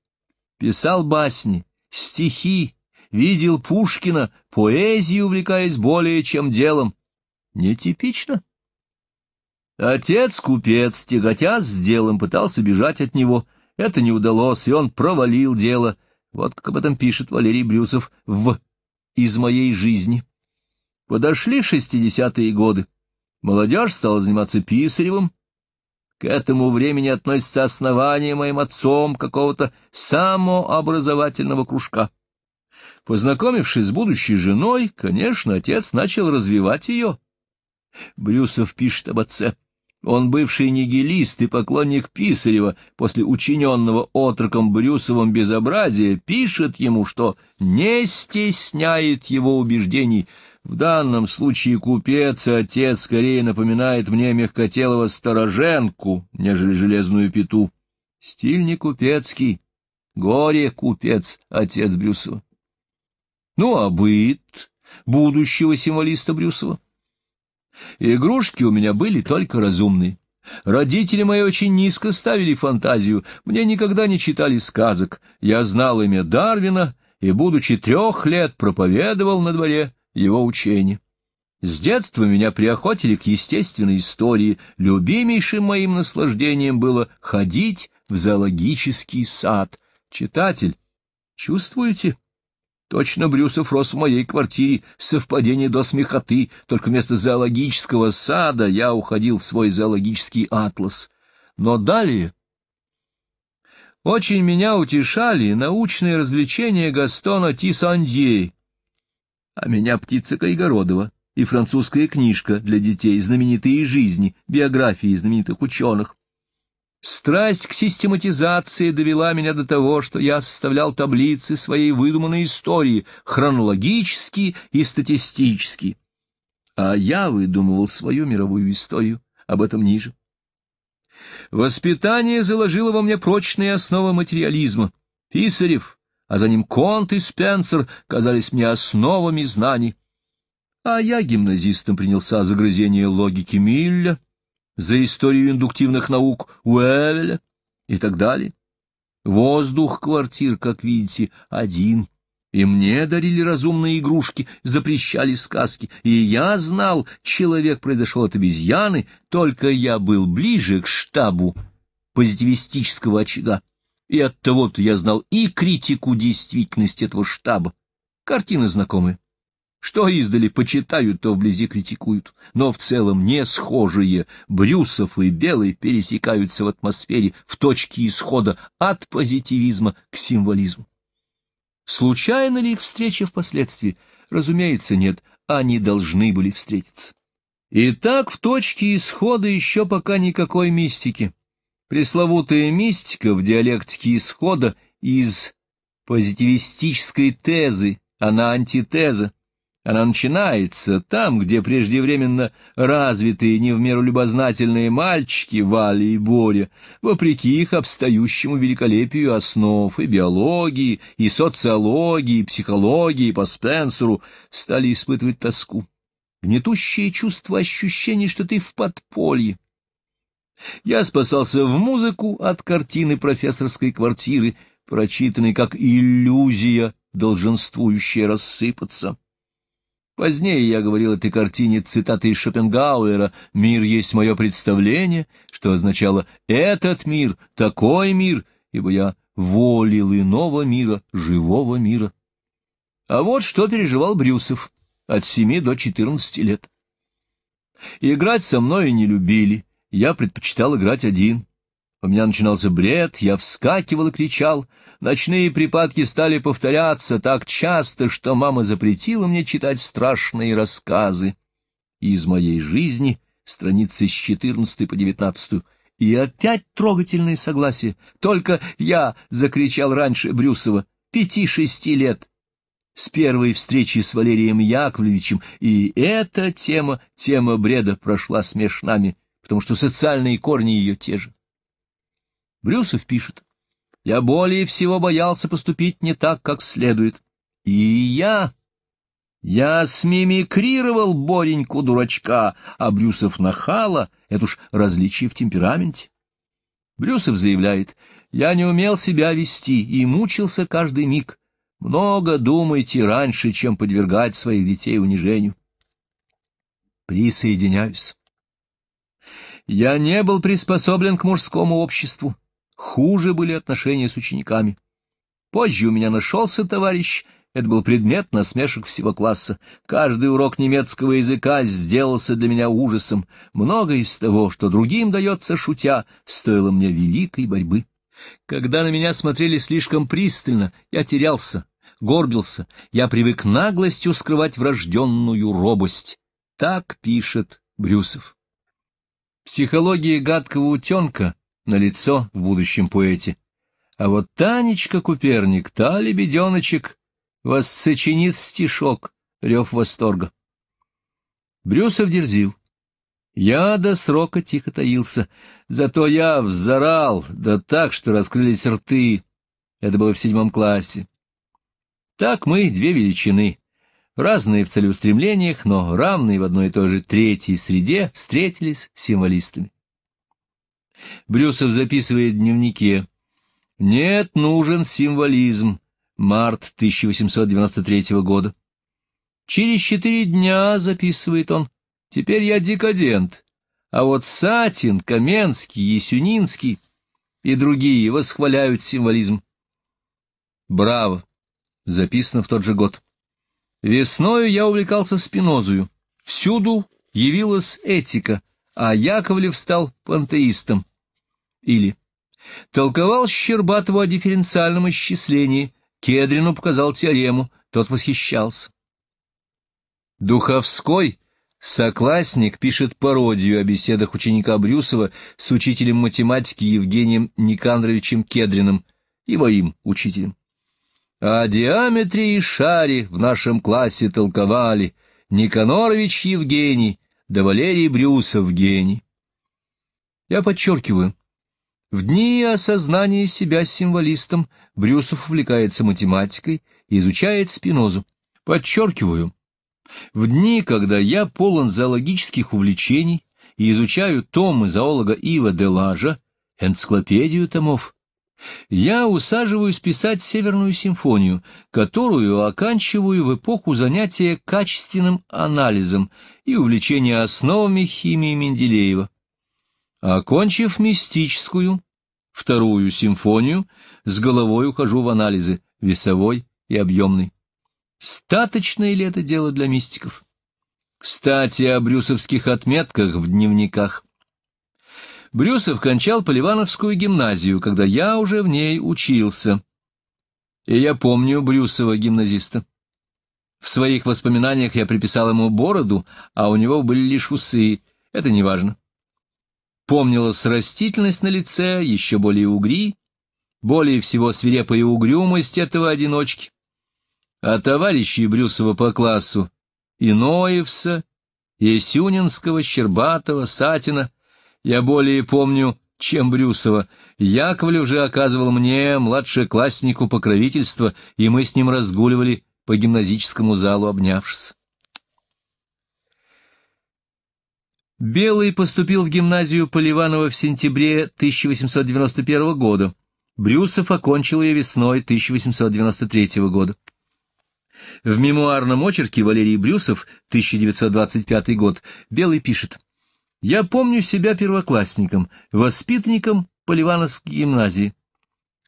писал басни, стихи, видел Пушкина, поэзию увлекаясь более чем делом. Нетипично? Отец-купец, тяготясь с делом, пытался бежать от него. Это не удалось, и он провалил дело. Вот как об этом пишет Валерий Брюсов в «Из моей жизни». Подошли шестидесятые годы. Молодежь стала заниматься Писаревым. К этому времени относится основание моим отцом какого-то самообразовательного кружка. Познакомившись с будущей женой, конечно, отец начал развивать ее. Брюсов пишет об отце. Он бывший нигилист и поклонник Писарева, после учиненного отроком Брюсовым безобразия, пишет ему, что не стесняет его убеждений. В данном случае купец и отец скорее напоминает мне мягкотелого староженку, нежели железную пету. Стиль не купецкий, горе купец, отец Брюсова. Ну а быт будущего символиста Брюсова? Игрушки у меня были только разумные. Родители мои очень низко ставили фантазию, мне никогда не читали сказок. Я знал имя Дарвина и, будучи трех лет, проповедовал на дворе его учение. С детства меня приохотили к естественной истории. Любимейшим моим наслаждением было ходить в зоологический сад. Читатель, чувствуете? Точно Брюсов рос в моей квартире, совпадение до смехоты, только вместо зоологического сада я уходил в свой зоологический атлас. Но далее... Очень меня утешали научные развлечения Гастона Тисандье, а меня птица Кайгородова и французская книжка для детей «Знаменитые жизни», биографии знаменитых ученых. Страсть к систематизации довела меня до того, что я составлял таблицы своей выдуманной истории, хронологические и статистические. А я выдумывал свою мировую историю, об этом ниже. Воспитание заложило во мне прочные основы материализма. Писарев, а за ним Конт и Спенсер казались мне основами знаний. А я гимназистом принялся за грызение логики Милля, за историю индуктивных наук Уэвеля и так далее. Воздух квартир, как видите, один. И мне дарили разумные игрушки, запрещали сказки. И я знал, человек произошел от обезьяны, только я был ближе к штабу позитивистического очага. И от того-то я знал и критику действительности этого штаба. Картина знакомая. Что издали почитают, то вблизи критикуют, но в целом не схожие. Брюсов и Белый пересекаются в атмосфере в точке исхода от позитивизма к символизму. Случайно ли их встреча впоследствии? Разумеется, нет, они должны были встретиться. Итак, в точке исхода еще пока никакой мистики. Пресловутая мистика в диалектике исхода из позитивистической тезы, она антитеза, она начинается там, где преждевременно развитые, не в меру любознательные мальчики Вали и Боря, вопреки их обстающему великолепию основ и биологии, и социологии, и психологии по Спенсеру, стали испытывать тоску, гнетущее чувство ощущения, что ты в подполье. Я спасался в музыку от картины профессорской квартиры, прочитанной как иллюзия, долженствующая рассыпаться. Позднее я говорил этой картине цитаты из Шопенгауэра «Мир есть мое представление», что означало «этот мир, такой мир», ибо я волил иного мира, живого мира. А вот что переживал Брюсов от семи до четырнадцати лет. Играть со мной не любили, я предпочитал играть один. У меня начинался бред, я вскакивал и кричал. Ночные припадки стали повторяться так часто, что мама запретила мне читать страшные рассказы. И Из моей жизни страницы с 14 по 19. И опять трогательное согласие. Только я закричал раньше Брюсова, пяти-шести лет, с первой встречи с Валерием Яковлевичем, и эта тема, тема бреда, прошла нами, потому что социальные корни ее те же. Брюсов пишет. «Я более всего боялся поступить не так, как следует. И я...» Я смимикрировал Бореньку дурачка, а Брюсов нахала, это уж различие в темпераменте. Брюсов заявляет, я не умел себя вести и мучился каждый миг. Много думайте раньше, чем подвергать своих детей унижению. Присоединяюсь. Я не был приспособлен к мужскому обществу. Хуже были отношения с учениками. Позже у меня нашелся товарищ, это был предмет насмешек всего класса. Каждый урок немецкого языка сделался для меня ужасом. Многое из того, что другим дается шутя, стоило мне великой борьбы. Когда на меня смотрели слишком пристально, я терялся, горбился. Я привык наглостью скрывать врожденную робость. Так пишет Брюсов. Психология гадкого утенка на лицо в будущем поэте. А вот Танечка Куперник, та лебеденочек, сочинит стишок, рев восторга. Брюсов дерзил. Я до срока тихо таился, зато я взорал, да так, что раскрылись рты. Это было в седьмом классе. Так мы две величины, разные в целеустремлениях, но равные в одной и той же третьей среде, встретились символистами. Брюсов записывает в дневнике. «Нет, нужен символизм. Март 1893 года». Через четыре дня, записывает он, теперь я декадент, а вот Сатин, Каменский, Есюнинский и другие восхваляют символизм. Браво! Записано в тот же год. Весною я увлекался спинозою. Всюду явилась этика — а Яковлев стал пантеистом. Или толковал Щербатову о дифференциальном исчислении, Кедрину показал теорему, тот восхищался. Духовской, соклассник, пишет пародию о беседах ученика Брюсова с учителем математики Евгением Никандровичем Кедриным, и моим учителем. О диаметре и шаре в нашем классе толковали Никанорович Евгений, да Валерий Брюсов гений. Я подчеркиваю, в дни осознания себя символистом Брюсов увлекается математикой и изучает спинозу. Подчеркиваю, в дни, когда я полон зоологических увлечений и изучаю томы зоолога Ива Делажа, энциклопедию томов, я усаживаюсь писать Северную симфонию, которую оканчиваю в эпоху занятия качественным анализом и увлечения основами химии Менделеева. Окончив мистическую, вторую симфонию, с головой ухожу в анализы весовой и объемный. Статочно ли это дело для мистиков? Кстати, о брюсовских отметках в дневниках. Брюсов кончал Поливановскую гимназию, когда я уже в ней учился. И я помню Брюсова, гимназиста. В своих воспоминаниях я приписал ему бороду, а у него были лишь усы, это неважно. Помнилась растительность на лице, еще более угри, более всего свирепая угрюмость этого одиночки. А товарищи Брюсова по классу, Иноевса, Есюнинского, Щербатова, Сатина, я более помню, чем Брюсова. Яковлев же оказывал мне, младшекласснику, покровительство, и мы с ним разгуливали по гимназическому залу, обнявшись. Белый поступил в гимназию Поливанова в сентябре 1891 года. Брюсов окончил ее весной 1893 года. В мемуарном очерке Валерий Брюсов, 1925 год, Белый пишет я помню себя первоклассником, воспитанником Поливановской гимназии.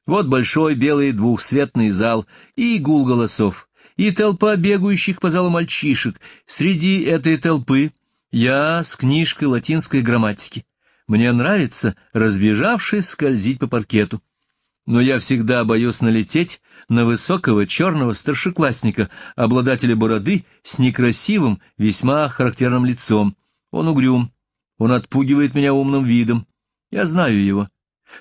Вот большой белый двухсветный зал, и гул голосов, и толпа бегающих по залу мальчишек. Среди этой толпы я с книжкой латинской грамматики. Мне нравится, разбежавшись, скользить по паркету. Но я всегда боюсь налететь на высокого черного старшеклассника, обладателя бороды, с некрасивым, весьма характерным лицом. Он угрюм, он отпугивает меня умным видом. Я знаю его.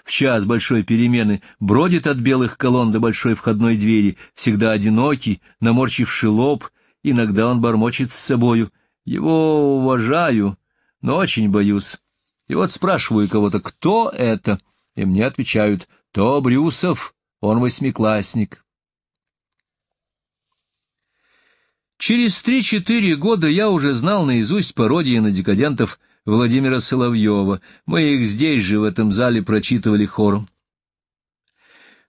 В час большой перемены бродит от белых колонн до большой входной двери, всегда одинокий, наморчивший лоб, иногда он бормочет с собою. Его уважаю, но очень боюсь. И вот спрашиваю кого-то, кто это? И мне отвечают, то Брюсов, он восьмиклассник. Через три-четыре года я уже знал наизусть пародии на декадентов Владимира Соловьева. Мы их здесь же, в этом зале, прочитывали хором.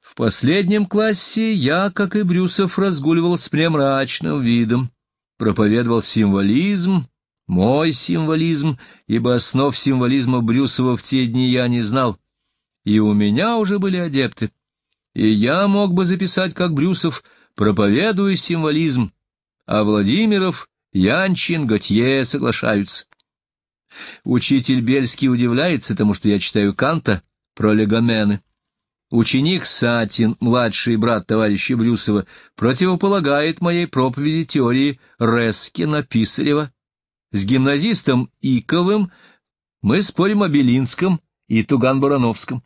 В последнем классе я, как и Брюсов, разгуливал с премрачным видом, проповедовал символизм, мой символизм, ибо основ символизма Брюсова в те дни я не знал, и у меня уже были адепты. И я мог бы записать, как Брюсов, проповедую символизм, а Владимиров, Янчин, Готье соглашаются. Учитель Бельский удивляется тому, что я читаю Канта про легомены. Ученик Сатин, младший брат товарища Брюсова, противополагает моей проповеди теории Рескина-Писарева. С гимназистом Иковым мы спорим о Белинском и Туган-Барановском.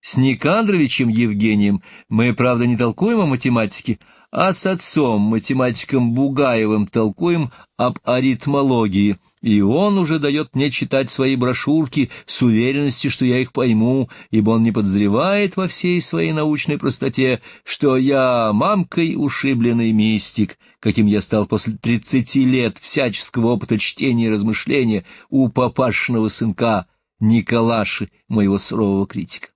С Никандровичем Евгением мы, правда, не толкуем о математике, а с отцом, математиком Бугаевым, толкуем об аритмологии — и он уже дает мне читать свои брошюрки с уверенностью, что я их пойму, ибо он не подозревает во всей своей научной простоте, что я мамкой ушибленный мистик, каким я стал после тридцати лет всяческого опыта чтения и размышления у папашиного сынка Николаши, моего сурового критика.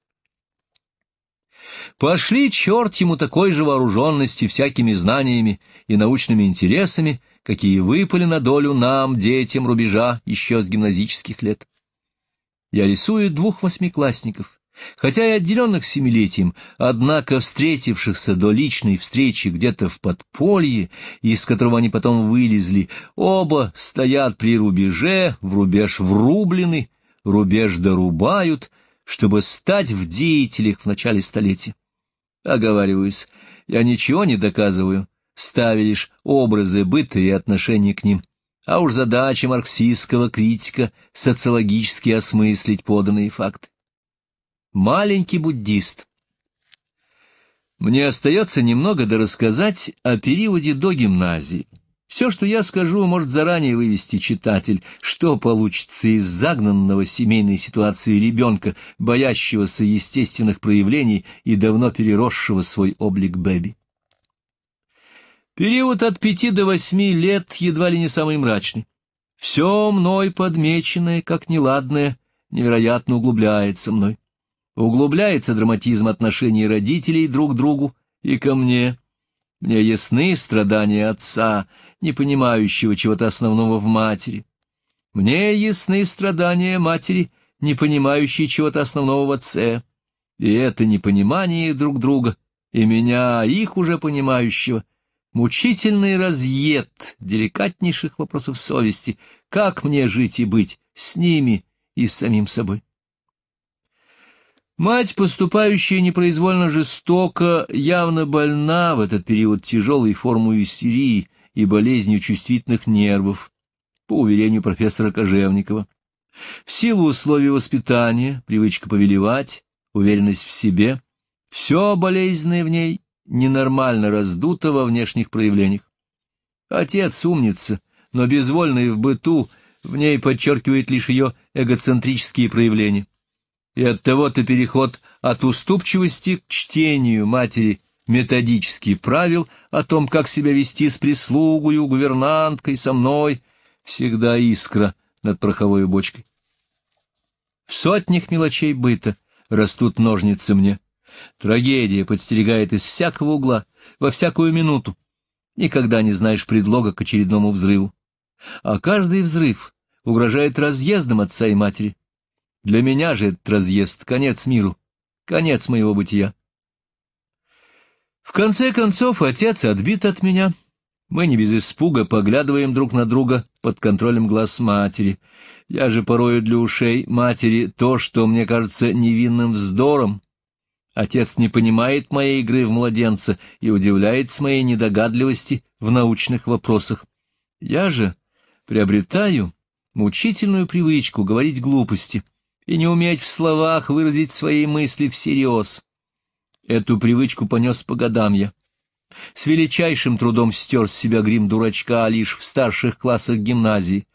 Пошли черт ему такой же вооруженности всякими знаниями и научными интересами, какие выпали на долю нам, детям рубежа, еще с гимназических лет. Я рисую двух восьмиклассников, хотя и отделенных семилетием, однако встретившихся до личной встречи где-то в подполье, из которого они потом вылезли, оба стоят при рубеже, в рубеж врублены, рубеж дорубают, чтобы стать в деятелях в начале столетия. Оговариваюсь, я ничего не доказываю, ставя лишь образы быта и отношения к ним, а уж задача марксистского критика — социологически осмыслить поданные факты. Маленький буддист. Мне остается немного дорассказать о периоде до гимназии. Все, что я скажу, может заранее вывести читатель, что получится из загнанного семейной ситуации ребенка, боящегося естественных проявлений и давно переросшего свой облик Бэби. Период от пяти до восьми лет едва ли не самый мрачный. Все мной подмеченное, как неладное, невероятно углубляется мной. Углубляется драматизм отношений родителей друг к другу и ко мне. Мне ясны страдания отца, не понимающего чего-то основного в матери. Мне ясны страдания матери, не понимающей чего-то основного в отце. И это непонимание друг друга, и меня, их уже понимающего, Мучительный разъед деликатнейших вопросов совести. Как мне жить и быть с ними и с самим собой? Мать, поступающая непроизвольно жестоко, явно больна в этот период тяжелой формой истерии и болезнью чувствительных нервов, по уверению профессора Кожевникова. В силу условий воспитания, привычка повелевать, уверенность в себе, все болезненное в ней ненормально раздуто во внешних проявлениях. Отец умница, но безвольный в быту, в ней подчеркивает лишь ее эгоцентрические проявления. И оттого-то переход от уступчивости к чтению матери методических правил о том, как себя вести с прислугою, гувернанткой, со мной, всегда искра над пороховой бочкой. В сотнях мелочей быта растут ножницы мне. Трагедия подстерегает из всякого угла, во всякую минуту. Никогда не знаешь предлога к очередному взрыву. А каждый взрыв угрожает разъездом отца и матери. Для меня же этот разъезд — конец миру, конец моего бытия. В конце концов, отец отбит от меня. Мы не без испуга поглядываем друг на друга под контролем глаз матери. Я же порою для ушей матери то, что мне кажется невинным вздором, Отец не понимает моей игры в младенца и удивляется моей недогадливости в научных вопросах. Я же приобретаю мучительную привычку говорить глупости и не уметь в словах выразить свои мысли всерьез. Эту привычку понес по годам я. С величайшим трудом стер с себя грим дурачка лишь в старших классах гимназии.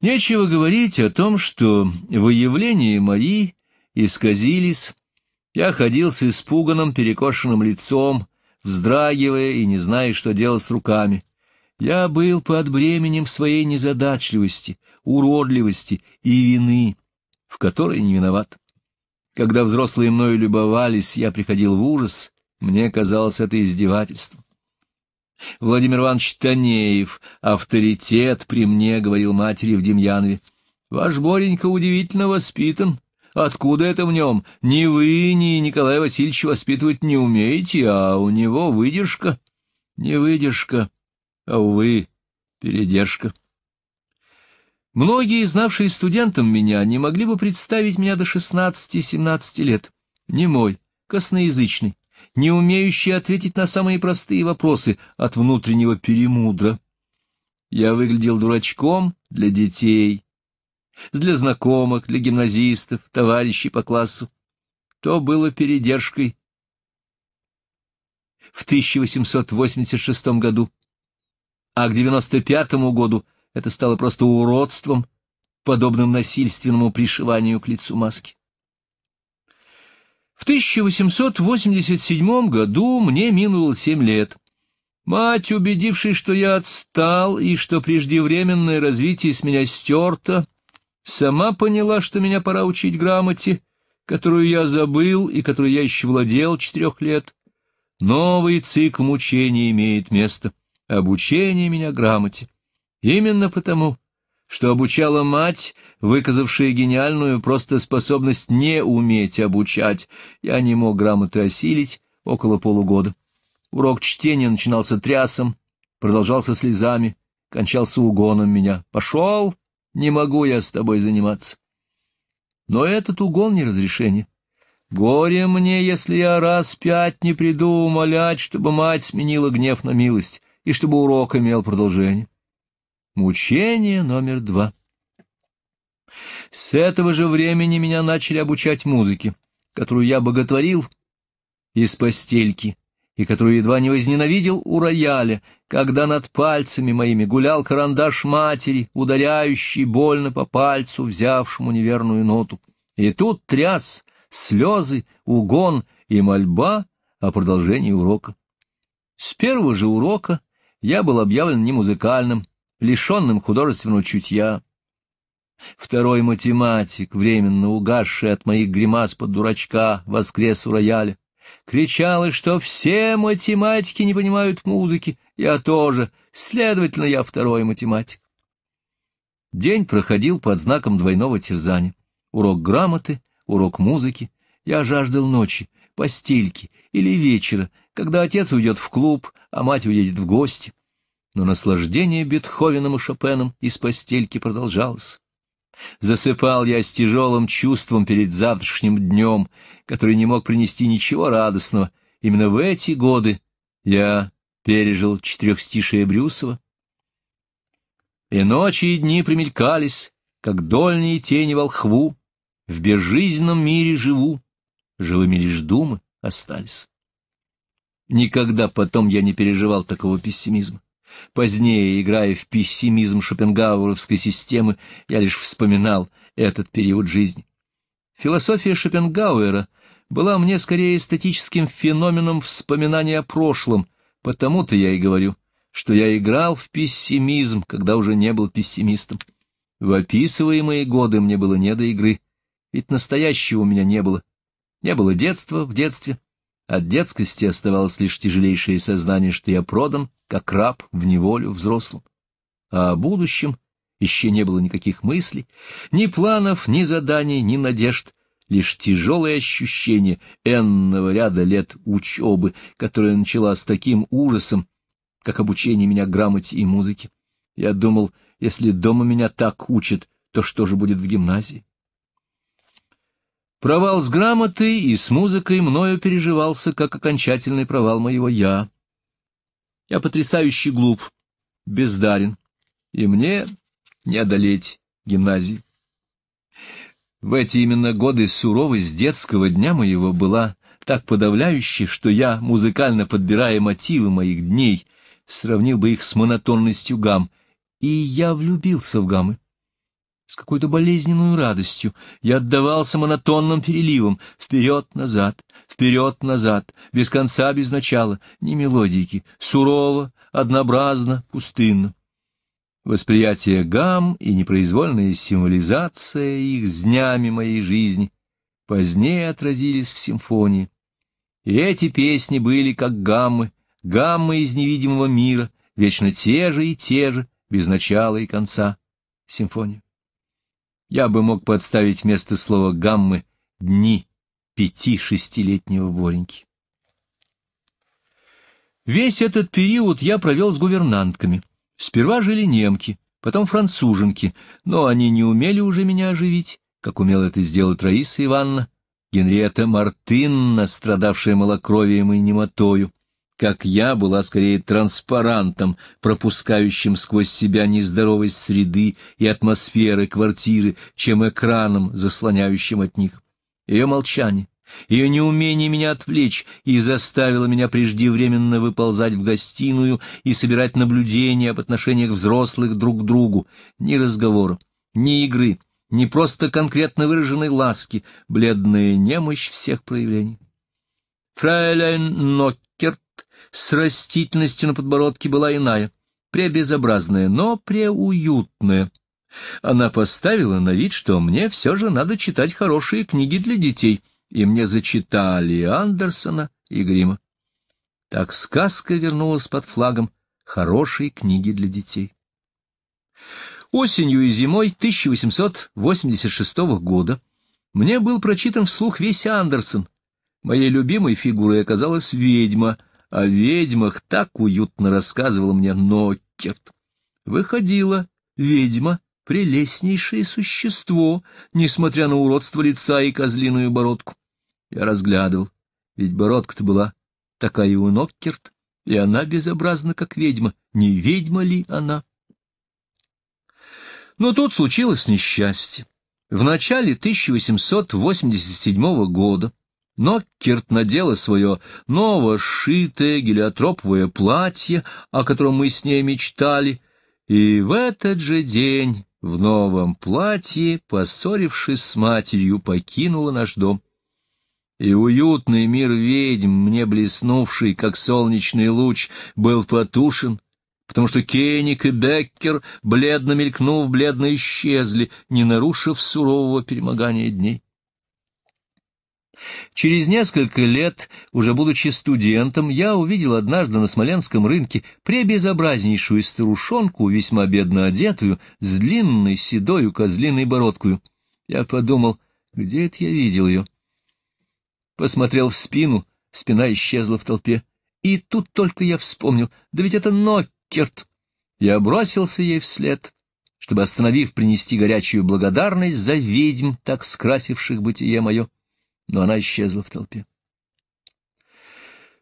Нечего говорить о том, что выявления мои исказились я ходил с испуганным, перекошенным лицом, вздрагивая и не зная, что делать с руками. Я был под бременем своей незадачливости, уродливости и вины, в которой не виноват. Когда взрослые мною любовались, я приходил в ужас, мне казалось это издевательством. Владимир Иванович Танеев, авторитет при мне, говорил матери в Демьянове. Ваш Боренька удивительно воспитан, Откуда это в нем? Ни вы, ни Николай Васильевич воспитывать не умеете, а у него выдержка. Не выдержка, а, увы, передержка. Многие, знавшие студентом меня, не могли бы представить меня до 16-17 лет. Не мой, косноязычный, не умеющий ответить на самые простые вопросы от внутреннего перемудра. Я выглядел дурачком для детей, для знакомых, для гимназистов, товарищей по классу. То было передержкой в 1886 году, а к 95 году это стало просто уродством, подобным насильственному пришиванию к лицу маски. В 1887 году мне минуло семь лет. Мать, убедившись, что я отстал и что преждевременное развитие с меня стерто, Сама поняла, что меня пора учить грамоте, которую я забыл и которую я еще владел четырех лет. Новый цикл мучений имеет место. Обучение меня грамоте. Именно потому, что обучала мать, выказавшая гениальную просто способность не уметь обучать, я не мог грамоты осилить около полугода. Урок чтения начинался трясом, продолжался слезами, кончался угоном меня. «Пошел!» не могу я с тобой заниматься. Но этот угол не разрешение. Горе мне, если я раз пять не приду умолять, чтобы мать сменила гнев на милость, и чтобы урок имел продолжение. Мучение номер два. С этого же времени меня начали обучать музыке, которую я боготворил из постельки, и которую едва не возненавидел у рояля, когда над пальцами моими гулял карандаш матери, ударяющий больно по пальцу, взявшему неверную ноту. И тут тряс, слезы, угон и мольба о продолжении урока. С первого же урока я был объявлен не музыкальным, лишенным художественного чутья. Второй математик, временно угасший от моих гримас под дурачка, воскрес у рояля. Кричала, что все математики не понимают музыки, я тоже, следовательно, я второй математик. День проходил под знаком двойного терзания. Урок грамоты, урок музыки. Я жаждал ночи, постельки или вечера, когда отец уйдет в клуб, а мать уедет в гости. Но наслаждение Бетховеном и Шопеном из постельки продолжалось. Засыпал я с тяжелым чувством перед завтрашним днем, который не мог принести ничего радостного. Именно в эти годы я пережил четырехстишие Брюсова. И ночи и дни примелькались, как дольные тени волхву, в безжизненном мире живу, живыми лишь думы остались. Никогда потом я не переживал такого пессимизма. Позднее, играя в пессимизм шопенгауэровской системы, я лишь вспоминал этот период жизни. Философия Шопенгауэра была мне скорее эстетическим феноменом вспоминания о прошлом, потому-то я и говорю, что я играл в пессимизм, когда уже не был пессимистом. В описываемые годы мне было не до игры, ведь настоящего у меня не было. Не было детства в детстве, от детскости оставалось лишь тяжелейшее сознание, что я продан, как раб, в неволю взрослым. А о будущем еще не было никаких мыслей, ни планов, ни заданий, ни надежд, лишь тяжелое ощущение энного ряда лет учебы, которая начала с таким ужасом, как обучение меня грамоте и музыке. Я думал, если дома меня так учат, то что же будет в гимназии? Провал с грамотой и с музыкой мною переживался, как окончательный провал моего «я». Я потрясающе глуп, бездарен, и мне не одолеть гимназии. В эти именно годы суровость детского дня моего была так подавляюще, что я, музыкально подбирая мотивы моих дней, сравнил бы их с монотонностью гам, и я влюбился в гаммы с какой-то болезненной радостью. Я отдавался монотонным переливам, вперед-назад, вперед-назад, без конца, без начала, ни мелодики, сурово, однообразно, пустынно. Восприятие гамм и непроизвольная символизация их с днями моей жизни позднее отразились в симфонии. И эти песни были как гаммы, гаммы из невидимого мира, вечно те же и те же, без начала и конца. Симфония. Я бы мог подставить вместо слова «гаммы» дни пяти-шестилетнего Бореньки. Весь этот период я провел с гувернантками. Сперва жили немки, потом француженки, но они не умели уже меня оживить, как умела это сделать Раиса Ивановна, Генриетта Мартынна, страдавшая малокровием и немотою, как я, была скорее транспарантом, пропускающим сквозь себя нездоровость среды и атмосферы квартиры, чем экраном, заслоняющим от них. Ее молчание, ее неумение меня отвлечь и заставило меня преждевременно выползать в гостиную и собирать наблюдения об отношениях взрослых друг к другу, ни разговора, ни игры, ни просто конкретно выраженной ласки, бледная немощь всех проявлений. Фрайлен Нокки с растительностью на подбородке была иная, пребезобразная, но преуютная. Она поставила на вид, что мне все же надо читать хорошие книги для детей, и мне зачитали Андерсона и Грима. Так сказка вернулась под флагом «Хорошие книги для детей». Осенью и зимой 1886 года мне был прочитан вслух весь Андерсон. Моей любимой фигурой оказалась ведьма — о ведьмах так уютно рассказывала мне Ноккерт. Выходила ведьма, прелестнейшее существо, несмотря на уродство лица и козлиную бородку. Я разглядывал, ведь бородка-то была такая у Ноккерт, и она безобразна, как ведьма. Не ведьма ли она? Но тут случилось несчастье. В начале 1887 года но Кирт надела свое новошитое гелиотроповое платье, о котором мы с ней мечтали, и в этот же день в новом платье, поссорившись с матерью, покинула наш дом. И уютный мир ведьм, мне блеснувший, как солнечный луч, был потушен, потому что Кеник и Беккер, бледно мелькнув, бледно исчезли, не нарушив сурового перемогания дней. Через несколько лет, уже будучи студентом, я увидел однажды на Смоленском рынке пребезобразнейшую старушонку, весьма бедно одетую, с длинной седою козлиной бородкою. Я подумал, где это я видел ее? Посмотрел в спину, спина исчезла в толпе. И тут только я вспомнил, да ведь это Ноккерт. Я бросился ей вслед, чтобы, остановив, принести горячую благодарность за ведьм, так скрасивших бытие мое но она исчезла в толпе.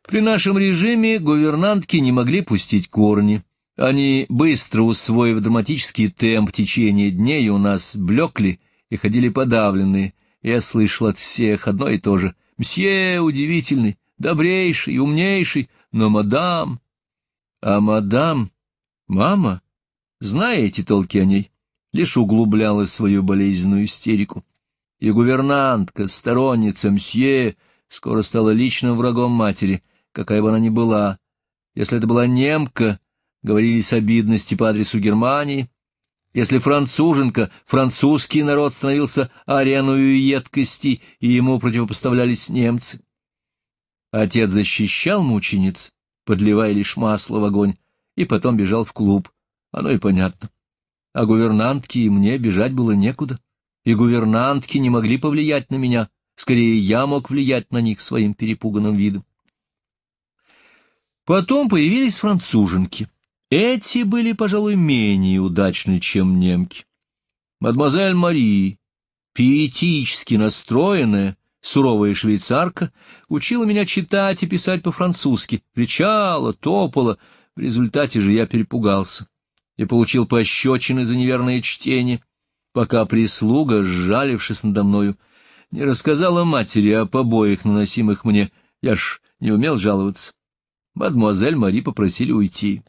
При нашем режиме гувернантки не могли пустить корни. Они, быстро усвоив драматический темп течения дней, у нас блекли и ходили подавленные. Я слышал от всех одно и то же. «Мсье удивительный, добрейший, умнейший, но мадам...» А мадам, мама, знаете толки о ней, лишь углубляла свою болезненную истерику и гувернантка, сторонница мсье, скоро стала личным врагом матери, какая бы она ни была. Если это была немка, говорили говорились обидности по адресу Германии. Если француженка, французский народ становился ареной едкости, и ему противопоставлялись немцы. Отец защищал мучениц, подливая лишь масло в огонь, и потом бежал в клуб. Оно и понятно. А гувернантке и мне бежать было некуда и гувернантки не могли повлиять на меня, скорее я мог влиять на них своим перепуганным видом. Потом появились француженки. Эти были, пожалуй, менее удачны, чем немки. Мадемуазель Мари, пиетически настроенная, суровая швейцарка, учила меня читать и писать по-французски, кричала, топала, в результате же я перепугался и получил пощечины за неверное чтение пока прислуга, сжалившись надо мною, не рассказала матери о побоях, наносимых мне. Я ж не умел жаловаться. Мадмуазель Мари попросили уйти.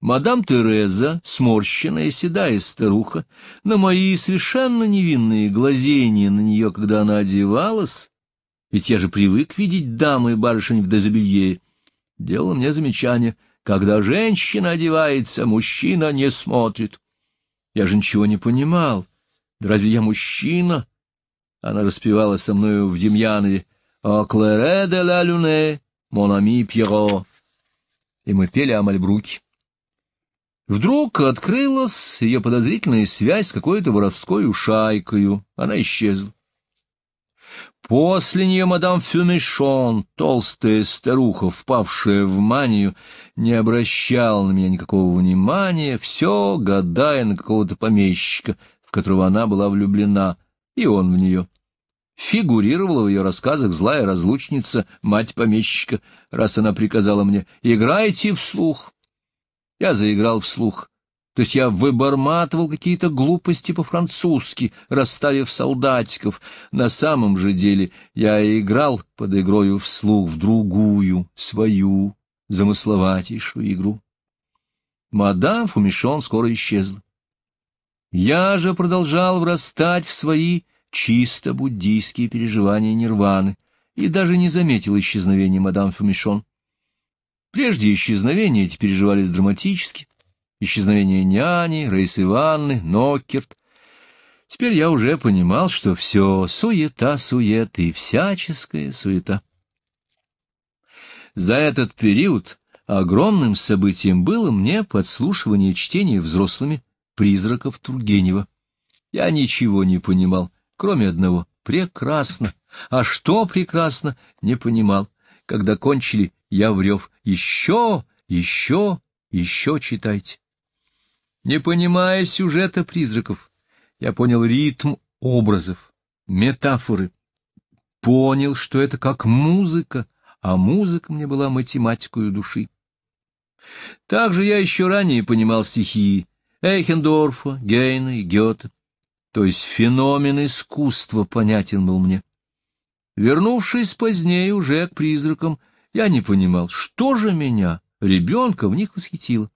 Мадам Тереза, сморщенная, седая старуха, на мои совершенно невинные глазения на нее, когда она одевалась, ведь я же привык видеть дамы и барышень в дезобелье, делала мне замечание, когда женщина одевается, мужчина не смотрит. Я же ничего не понимал. Да разве я мужчина? Она распевала со мною в Демьянове «О клере де ла люне, мон ами Пьеро». И мы пели о Мальбруке. Вдруг открылась ее подозрительная связь с какой-то воровской шайкою. Она исчезла. После нее мадам Фюмишон, толстая старуха, впавшая в манию, не обращала на меня никакого внимания, все гадая на какого-то помещика, в которого она была влюблена, и он в нее. Фигурировала в ее рассказах злая разлучница, мать помещика, раз она приказала мне «играйте вслух». Я заиграл вслух. То есть я выборматывал какие-то глупости по-французски, расставив солдатиков. На самом же деле я играл под игрою вслух в другую, свою, замысловатейшую игру. Мадам Фумишон скоро исчезла. Я же продолжал врастать в свои чисто буддийские переживания нирваны и даже не заметил исчезновения мадам Фумишон. Прежде исчезновения эти переживались драматически — исчезновение няни, Раисы Ивановны, Ноккерт. Теперь я уже понимал, что все суета-сует и всяческая суета. За этот период огромным событием было мне подслушивание чтения взрослыми призраков Тургенева. Я ничего не понимал, кроме одного — прекрасно. А что прекрасно, не понимал. Когда кончили, я врев — еще, еще, еще читайте. Не понимая сюжета призраков, я понял ритм образов, метафоры. Понял, что это как музыка, а музыка мне была математикой души. Также я еще ранее понимал стихи Эйхендорфа, Гейна и Гёте. То есть феномен искусства понятен был мне. Вернувшись позднее уже к призракам, я не понимал, что же меня, ребенка, в них восхитило.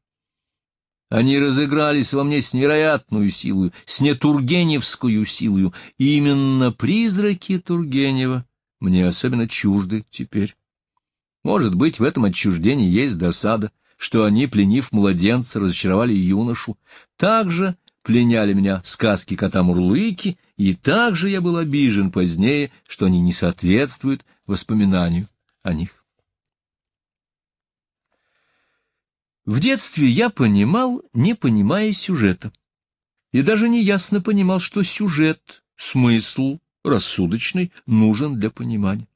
Они разыгрались во мне с невероятную силою, с нетургеневскую силою. И именно призраки Тургенева мне особенно чужды теперь. Может быть, в этом отчуждении есть досада, что они, пленив младенца, разочаровали юношу. Также пленяли меня сказки кота Мурлыки, и также я был обижен позднее, что они не соответствуют воспоминанию о них. В детстве я понимал, не понимая сюжета. И даже неясно понимал, что сюжет, смысл, рассудочный, нужен для понимания.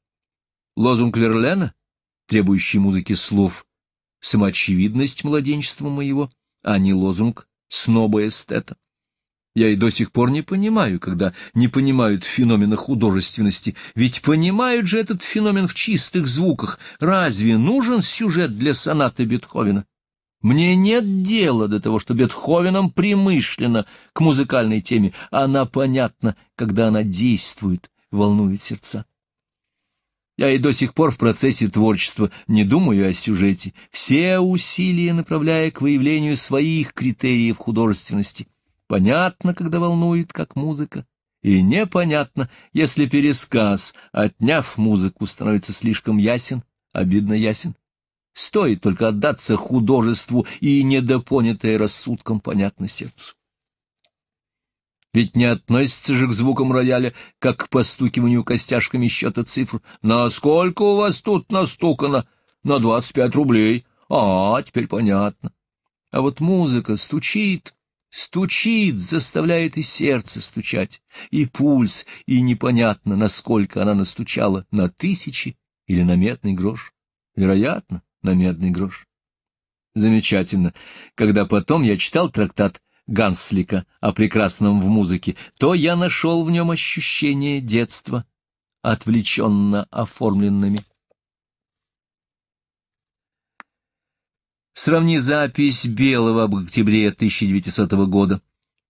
Лозунг Верлена, требующий музыки слов, самоочевидность младенчества моего, а не лозунг сноба-эстета. Я и до сих пор не понимаю, когда не понимают феномена художественности, ведь понимают же этот феномен в чистых звуках. Разве нужен сюжет для соната Бетховена? Мне нет дела до того, что Бетховеном примышленно к музыкальной теме. Она понятна, когда она действует, волнует сердца. Я и до сих пор в процессе творчества не думаю о сюжете, все усилия направляя к выявлению своих критериев художественности. Понятно, когда волнует, как музыка, и непонятно, если пересказ, отняв музыку, становится слишком ясен, обидно ясен. Стоит только отдаться художеству и недопонятое рассудком понятно сердцу. Ведь не относится же к звукам рояля, как к постукиванию костяшками счета цифр. Насколько у вас тут настукано? На двадцать пять рублей. А, теперь понятно. А вот музыка стучит, стучит, заставляет и сердце стучать, и пульс, и непонятно, насколько она настучала, на тысячи или на метный грош. Вероятно, на медный грош. Замечательно, когда потом я читал трактат Ганслика о прекрасном в музыке, то я нашел в нем ощущение детства, отвлеченно оформленными. Сравни запись Белого об октябре 1900 года.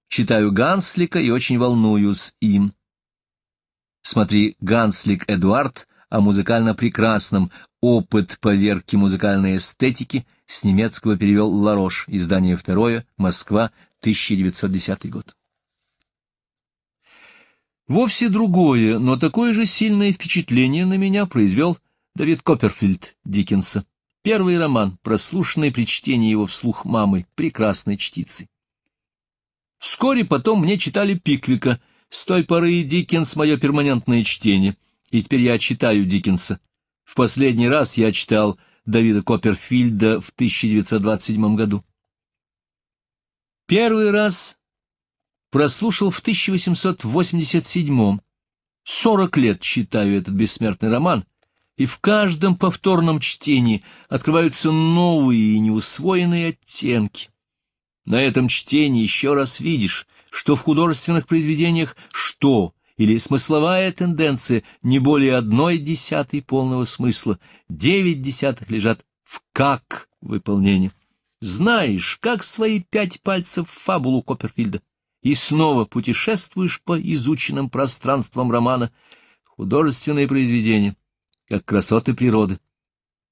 Читаю Ганслика и очень волнуюсь им. Смотри «Ганслик Эдуард», о музыкально прекрасном «Опыт поверки музыкальной эстетики» с немецкого перевел Ларош, издание второе, Москва, 1910 год. Вовсе другое, но такое же сильное впечатление на меня произвел Давид Копперфильд Диккенса. Первый роман, прослушанный при чтении его вслух мамы, прекрасной чтицы. Вскоре потом мне читали Пиквика. С той поры Диккенс — мое перманентное чтение — и теперь я читаю Диккенса. В последний раз я читал Давида Копперфильда в 1927 году. Первый раз прослушал в 1887 Сорок лет читаю этот бессмертный роман, и в каждом повторном чтении открываются новые и неусвоенные оттенки. На этом чтении еще раз видишь, что в художественных произведениях что — или смысловая тенденция не более одной десятой полного смысла, девять десятых лежат в «как» выполнении. Знаешь, как свои пять пальцев в фабулу Копперфильда, и снова путешествуешь по изученным пространствам романа художественные произведения, как красоты природы.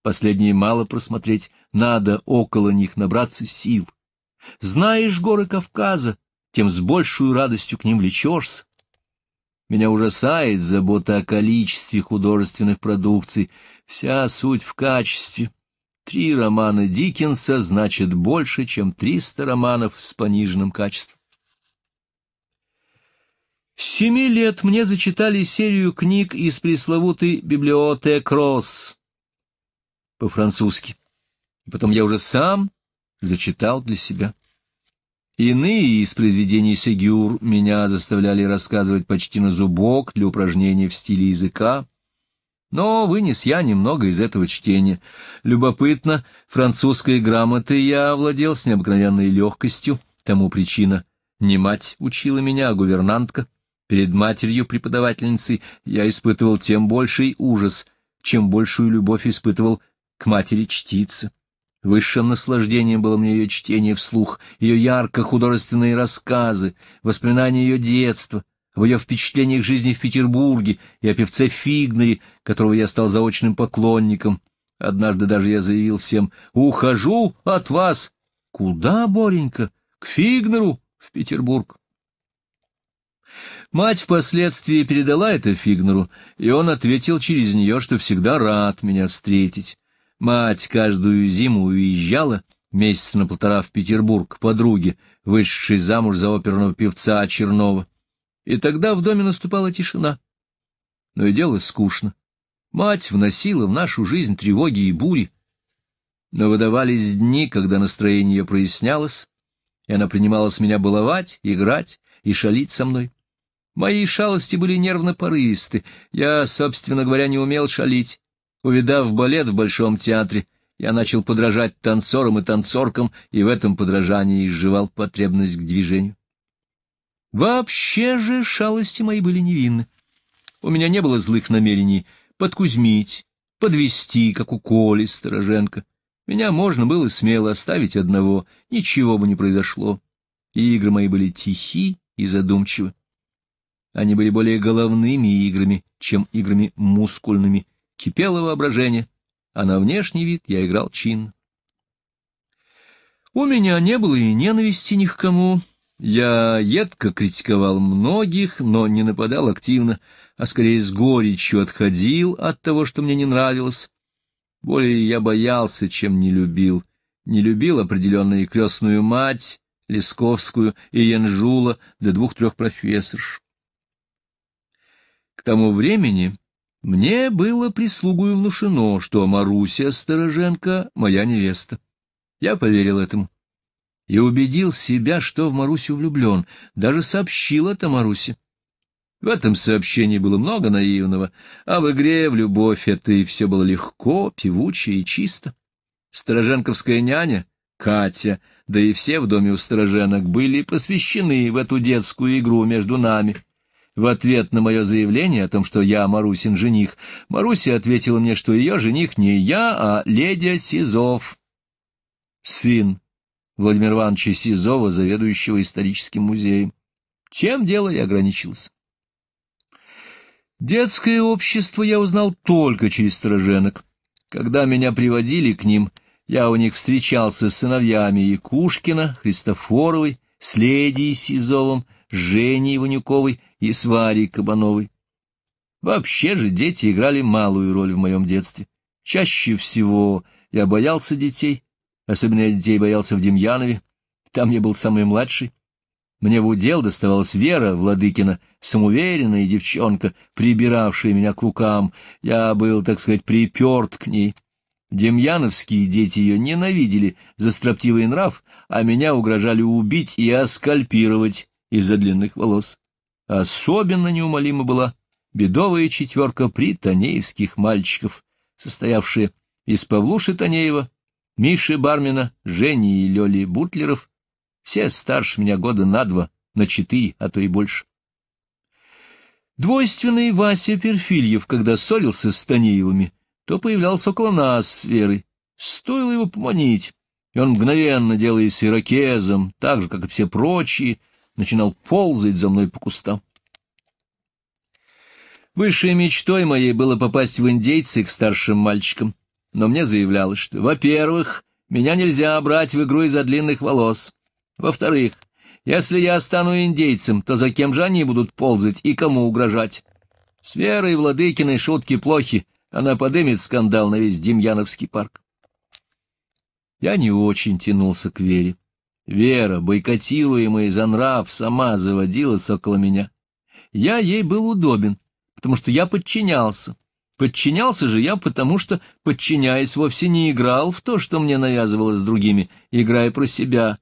Последние мало просмотреть, надо около них набраться сил. Знаешь горы Кавказа, тем с большую радостью к ним влечешься. Меня ужасает забота о количестве художественных продукций. Вся суть в качестве. Три романа Диккенса значит больше, чем триста романов с пониженным качеством. С семи лет мне зачитали серию книг из пресловутой «Библиотек Росс» по-французски. Потом я уже сам зачитал для себя. Иные из произведений Сегюр меня заставляли рассказывать почти на зубок для упражнений в стиле языка, но вынес я немного из этого чтения. Любопытно, французской грамотой я овладел с необыкновенной легкостью, тому причина. Не мать учила меня, а гувернантка. Перед матерью-преподавательницей я испытывал тем больший ужас, чем большую любовь испытывал к матери-чтице. Высшим наслаждением было мне ее чтение вслух, ее ярко-художественные рассказы, воспоминания ее детства, об ее впечатлениях жизни в Петербурге и о певце Фигнере, которого я стал заочным поклонником. Однажды даже я заявил всем «Ухожу от вас!» «Куда, Боренька? К Фигнеру в Петербург!» Мать впоследствии передала это Фигнеру, и он ответил через нее, что всегда рад меня встретить. Мать каждую зиму уезжала месяца на полтора в Петербург к подруге, вышедшей замуж за оперного певца Чернова. И тогда в доме наступала тишина. Но и дело скучно. Мать вносила в нашу жизнь тревоги и бури. Но выдавались дни, когда настроение ее прояснялось, и она принималась меня баловать, играть и шалить со мной. Мои шалости были нервно-порывисты, я, собственно говоря, не умел шалить, Увидав балет в Большом театре, я начал подражать танцорам и танцоркам, и в этом подражании изживал потребность к движению. Вообще же шалости мои были невинны. У меня не было злых намерений подкузмить, подвести, как у Коли Стороженко. Меня можно было смело оставить одного, ничего бы не произошло. И игры мои были тихи и задумчивы. Они были более головными играми, чем играми мускульными, Кипело воображение, а на внешний вид я играл чин. У меня не было и ненависти ни к кому. Я едко критиковал многих, но не нападал активно, а скорее с горечью отходил от того, что мне не нравилось. Более я боялся, чем не любил. Не любил определенно и крестную мать, Лесковскую и Янжула, до двух-трех профессорш. К тому времени мне было прислугою внушено, что Маруся Стороженко — моя невеста. Я поверил этому и убедил себя, что в Марусю влюблен, даже сообщил это Марусе. В этом сообщении было много наивного, а в игре в любовь это и все было легко, певуче и чисто. Стороженковская няня, Катя, да и все в доме у стороженок были посвящены в эту детскую игру между нами в ответ на мое заявление о том, что я Марусин жених, Маруся ответила мне, что ее жених не я, а Ледя Сизов, сын Владимира Ивановича Сизова, заведующего историческим музеем. Чем дело я ограничился. Детское общество я узнал только через стороженок. Когда меня приводили к ним, я у них встречался с сыновьями Якушкина, Христофоровой, с Ледией Сизовым, Женей Ванюковой и с Варей Кабановой. Вообще же дети играли малую роль в моем детстве. Чаще всего я боялся детей, особенно я детей боялся в Демьянове, там я был самый младший. Мне в удел доставалась Вера Владыкина, самоуверенная девчонка, прибиравшая меня к рукам. Я был, так сказать, приперт к ней. Демьяновские дети ее ненавидели за строптивый нрав, а меня угрожали убить и оскальпировать из-за длинных волос. Особенно неумолима была бедовая четверка при Танеевских мальчиков, состоявшая из Павлуши Танеева, Миши Бармина, Жени и Лёли Бутлеров, все старше меня года на два, на четыре, а то и больше. Двойственный Вася Перфильев, когда ссорился с Танеевыми, то появлялся около нас с Верой. Стоило его поманить, и он мгновенно, делаясь ирокезом, так же, как и все прочие, — начинал ползать за мной по кустам. Высшей мечтой моей было попасть в индейцы к старшим мальчикам, но мне заявлялось, что, во-первых, меня нельзя брать в игру из-за длинных волос, во-вторых, если я стану индейцем, то за кем же они будут ползать и кому угрожать? С Верой Владыкиной шутки плохи, она подымет скандал на весь Демьяновский парк. Я не очень тянулся к Вере. Вера, бойкотируемая за нрав, сама заводилась около меня. Я ей был удобен, потому что я подчинялся. Подчинялся же я потому, что, подчиняясь, вовсе не играл в то, что мне навязывалось с другими, играя про себя.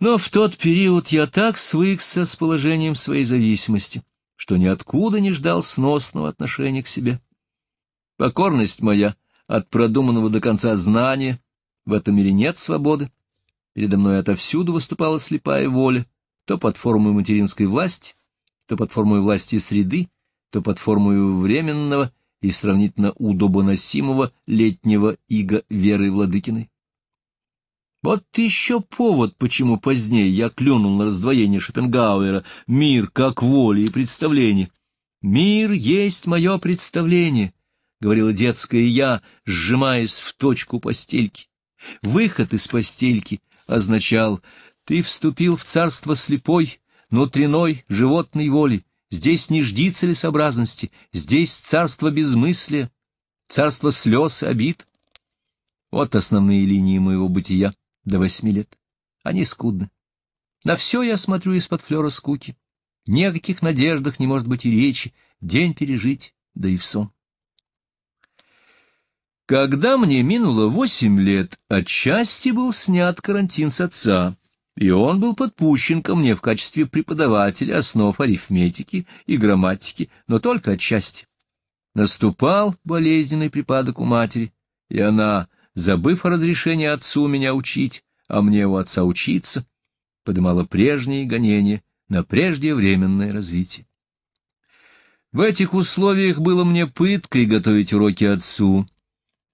Но в тот период я так свыкся с положением своей зависимости, что ниоткуда не ждал сносного отношения к себе. Покорность моя от продуманного до конца знания, в этом мире нет свободы, Передо мной отовсюду выступала слепая воля, то под формой материнской власти, то под формой власти среды, то под формой временного и сравнительно удобоносимого летнего ига Веры Владыкиной. Вот еще повод, почему позднее я клюнул на раздвоение Шопенгауэра «Мир как воля и представление». «Мир есть мое представление», — говорила детское «я», сжимаясь в точку постельки. Выход из постельки означал «Ты вступил в царство слепой, внутренной, животной воли, здесь не жди целесообразности, здесь царство безмыслия, царство слез и обид». Вот основные линии моего бытия до восьми лет. Они скудны. На все я смотрю из-под флера скуки. Ни о каких надеждах не может быть и речи. День пережить, да и в сон. Когда мне минуло восемь лет, отчасти был снят карантин с отца, и он был подпущен ко мне в качестве преподавателя основ арифметики и грамматики, но только отчасти. Наступал болезненный припадок у матери, и она, забыв о разрешении отцу меня учить, а мне у отца учиться, подымала прежние гонения на преждевременное развитие. В этих условиях было мне пыткой готовить уроки отцу,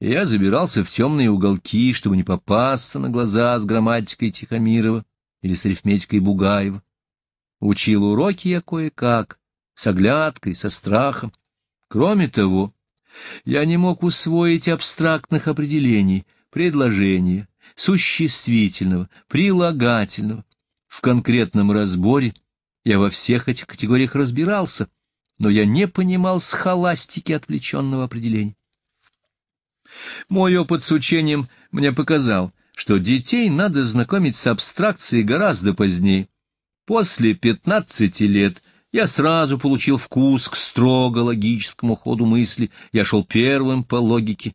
и я забирался в темные уголки, чтобы не попасться на глаза с грамматикой Тихомирова или с арифметикой Бугаева. Учил уроки я кое-как, с оглядкой, со страхом. Кроме того, я не мог усвоить абстрактных определений, предложения, существительного, прилагательного. В конкретном разборе я во всех этих категориях разбирался, но я не понимал схоластики отвлеченного определения. Мой опыт с учением мне показал, что детей надо знакомить с абстракцией гораздо позднее. После 15 лет я сразу получил вкус к строго логическому ходу мысли, я шел первым по логике.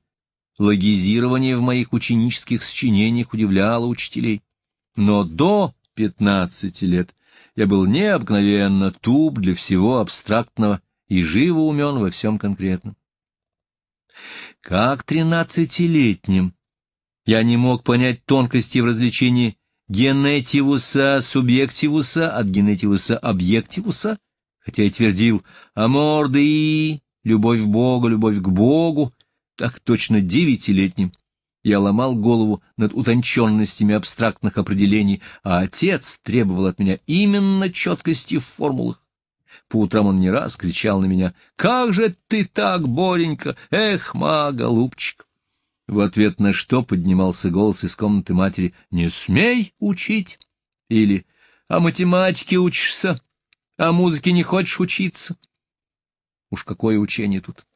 Логизирование в моих ученических сочинениях удивляло учителей. Но до 15 лет я был необыкновенно туп для всего абстрактного и живо умен во всем конкретном. Как тринадцатилетним я не мог понять тонкости в различении генетивуса субъективуса от генетивуса объективуса, хотя и твердил о «А «Амор и любовь к Богу, любовь к Богу, так точно девятилетним. Я ломал голову над утонченностями абстрактных определений, а отец требовал от меня именно четкости в формулах. По утрам он не раз кричал на меня «Как же ты так, Боренька! Эх, ма, голубчик!» В ответ на что поднимался голос из комнаты матери «Не смей учить!» или «А математике учишься, а музыке не хочешь учиться!» Уж какое учение тут!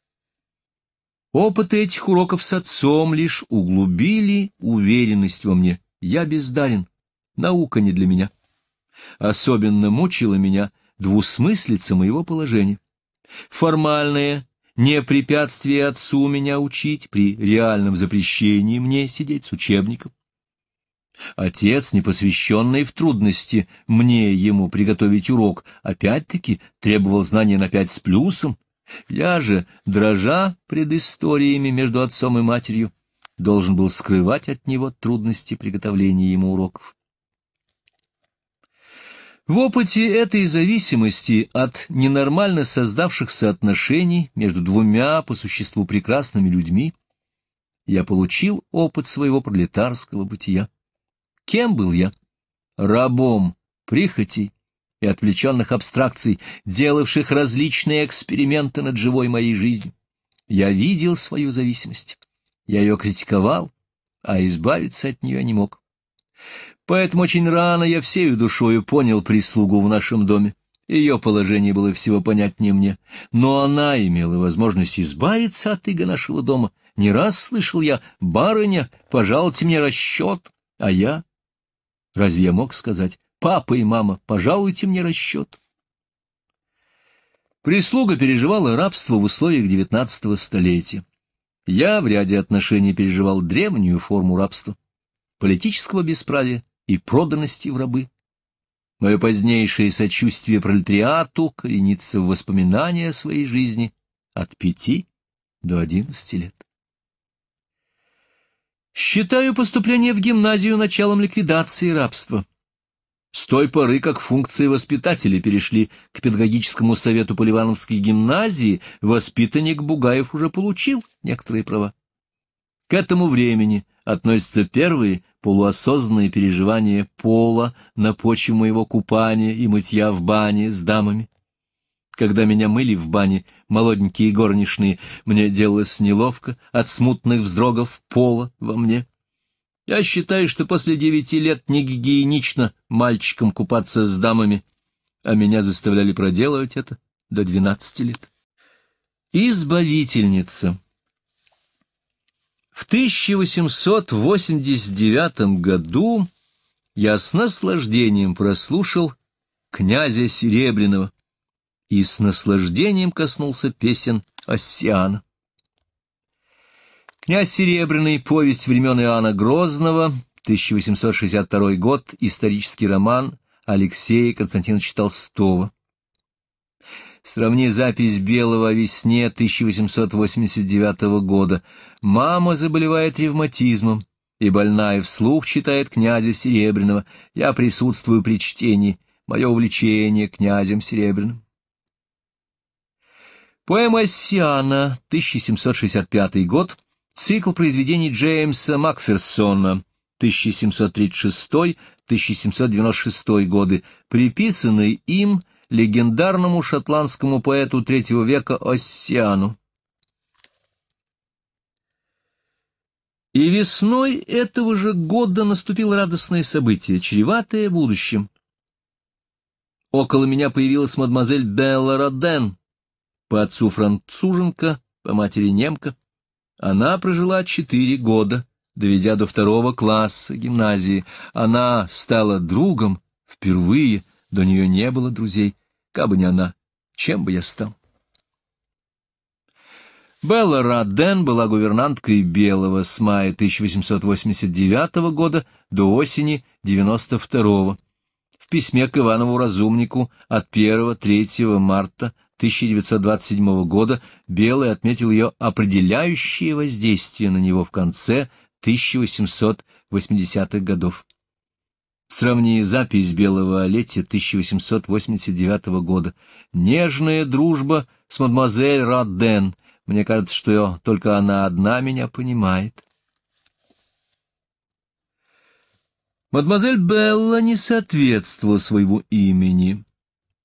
Опыты этих уроков с отцом лишь углубили уверенность во мне. Я бездарен, наука не для меня. Особенно мучила меня — двусмыслица моего положения. Формальное не препятствие отцу меня учить при реальном запрещении мне сидеть с учебником. Отец, непосвященный в трудности, мне ему приготовить урок, опять-таки требовал знания на пять с плюсом. Я же, дрожа пред историями между отцом и матерью, должен был скрывать от него трудности приготовления ему уроков. В опыте этой зависимости от ненормально создавшихся отношений между двумя по существу прекрасными людьми я получил опыт своего пролетарского бытия. Кем был я? Рабом прихоти и отвлеченных абстракций, делавших различные эксперименты над живой моей жизнью. Я видел свою зависимость. Я ее критиковал, а избавиться от нее не мог. Поэтому очень рано я всею душою понял прислугу в нашем доме. Ее положение было всего понятнее мне, но она имела возможность избавиться от иго нашего дома. Не раз слышал я, барыня, пожалуйте мне расчет, а я... Разве я мог сказать, папа и мама, пожалуйте мне расчет? Прислуга переживала рабство в условиях девятнадцатого столетия. Я в ряде отношений переживал древнюю форму рабства, политического бесправия, и проданности в рабы. Мое позднейшее сочувствие пролетариату коренится в воспоминания о своей жизни от пяти до одиннадцати лет. Считаю поступление в гимназию началом ликвидации рабства. С той поры, как функции воспитателя перешли к педагогическому совету Поливановской гимназии, воспитанник Бугаев уже получил некоторые права. К этому времени относятся первые полуосознанные переживания пола на почве моего купания и мытья в бане с дамами. Когда меня мыли в бане молоденькие горничные, мне делалось неловко от смутных вздрогов пола во мне. Я считаю, что после девяти лет не гигиенично мальчикам купаться с дамами, а меня заставляли проделывать это до двенадцати лет. Избавительница в 1889 году я с наслаждением прослушал князя Серебряного и с наслаждением коснулся песен Оссиана. Князь Серебряный. Повесть времен Иоанна Грозного. 1862 год. Исторический роман Алексея Константиновича Толстого. Сравни запись Белого о весне 1889 года. Мама заболевает ревматизмом и больная вслух читает князя Серебряного. Я присутствую при чтении. Мое увлечение князем Серебряным. Поэма «Сиана», 1765 год, цикл произведений Джеймса Макферсона, 1736-1796 годы, приписанный им легендарному шотландскому поэту третьего века Оссиану. И весной этого же года наступило радостное событие, чреватое будущим. Около меня появилась мадемуазель Белла Роден, по отцу француженка, по матери немка. Она прожила четыре года, доведя до второго класса гимназии. Она стала другом впервые, до нее не было друзей. Кабы не она, чем бы я стал? Белла Раден была гувернанткой Белого с мая 1889 года до осени 92 -го. В письме к Иванову Разумнику от 1-3 марта 1927 года Белый отметил ее определяющее воздействие на него в конце 1880-х годов. Сравни запись «Белого Олете» 1889 года. «Нежная дружба с мадемуазель Роден. Мне кажется, что только она одна меня понимает». Мадемуазель Белла не соответствовала своему имени.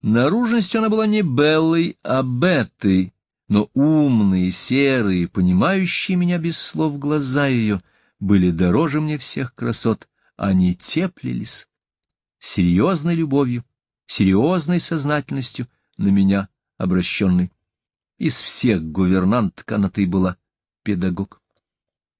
Наружностью она была не Беллой, а Беттой, но умные, серые, понимающие меня без слов глаза ее были дороже мне всех красот, они теплились серьезной любовью, серьезной сознательностью на меня обращенной. Из всех гувернанток она-то была педагог.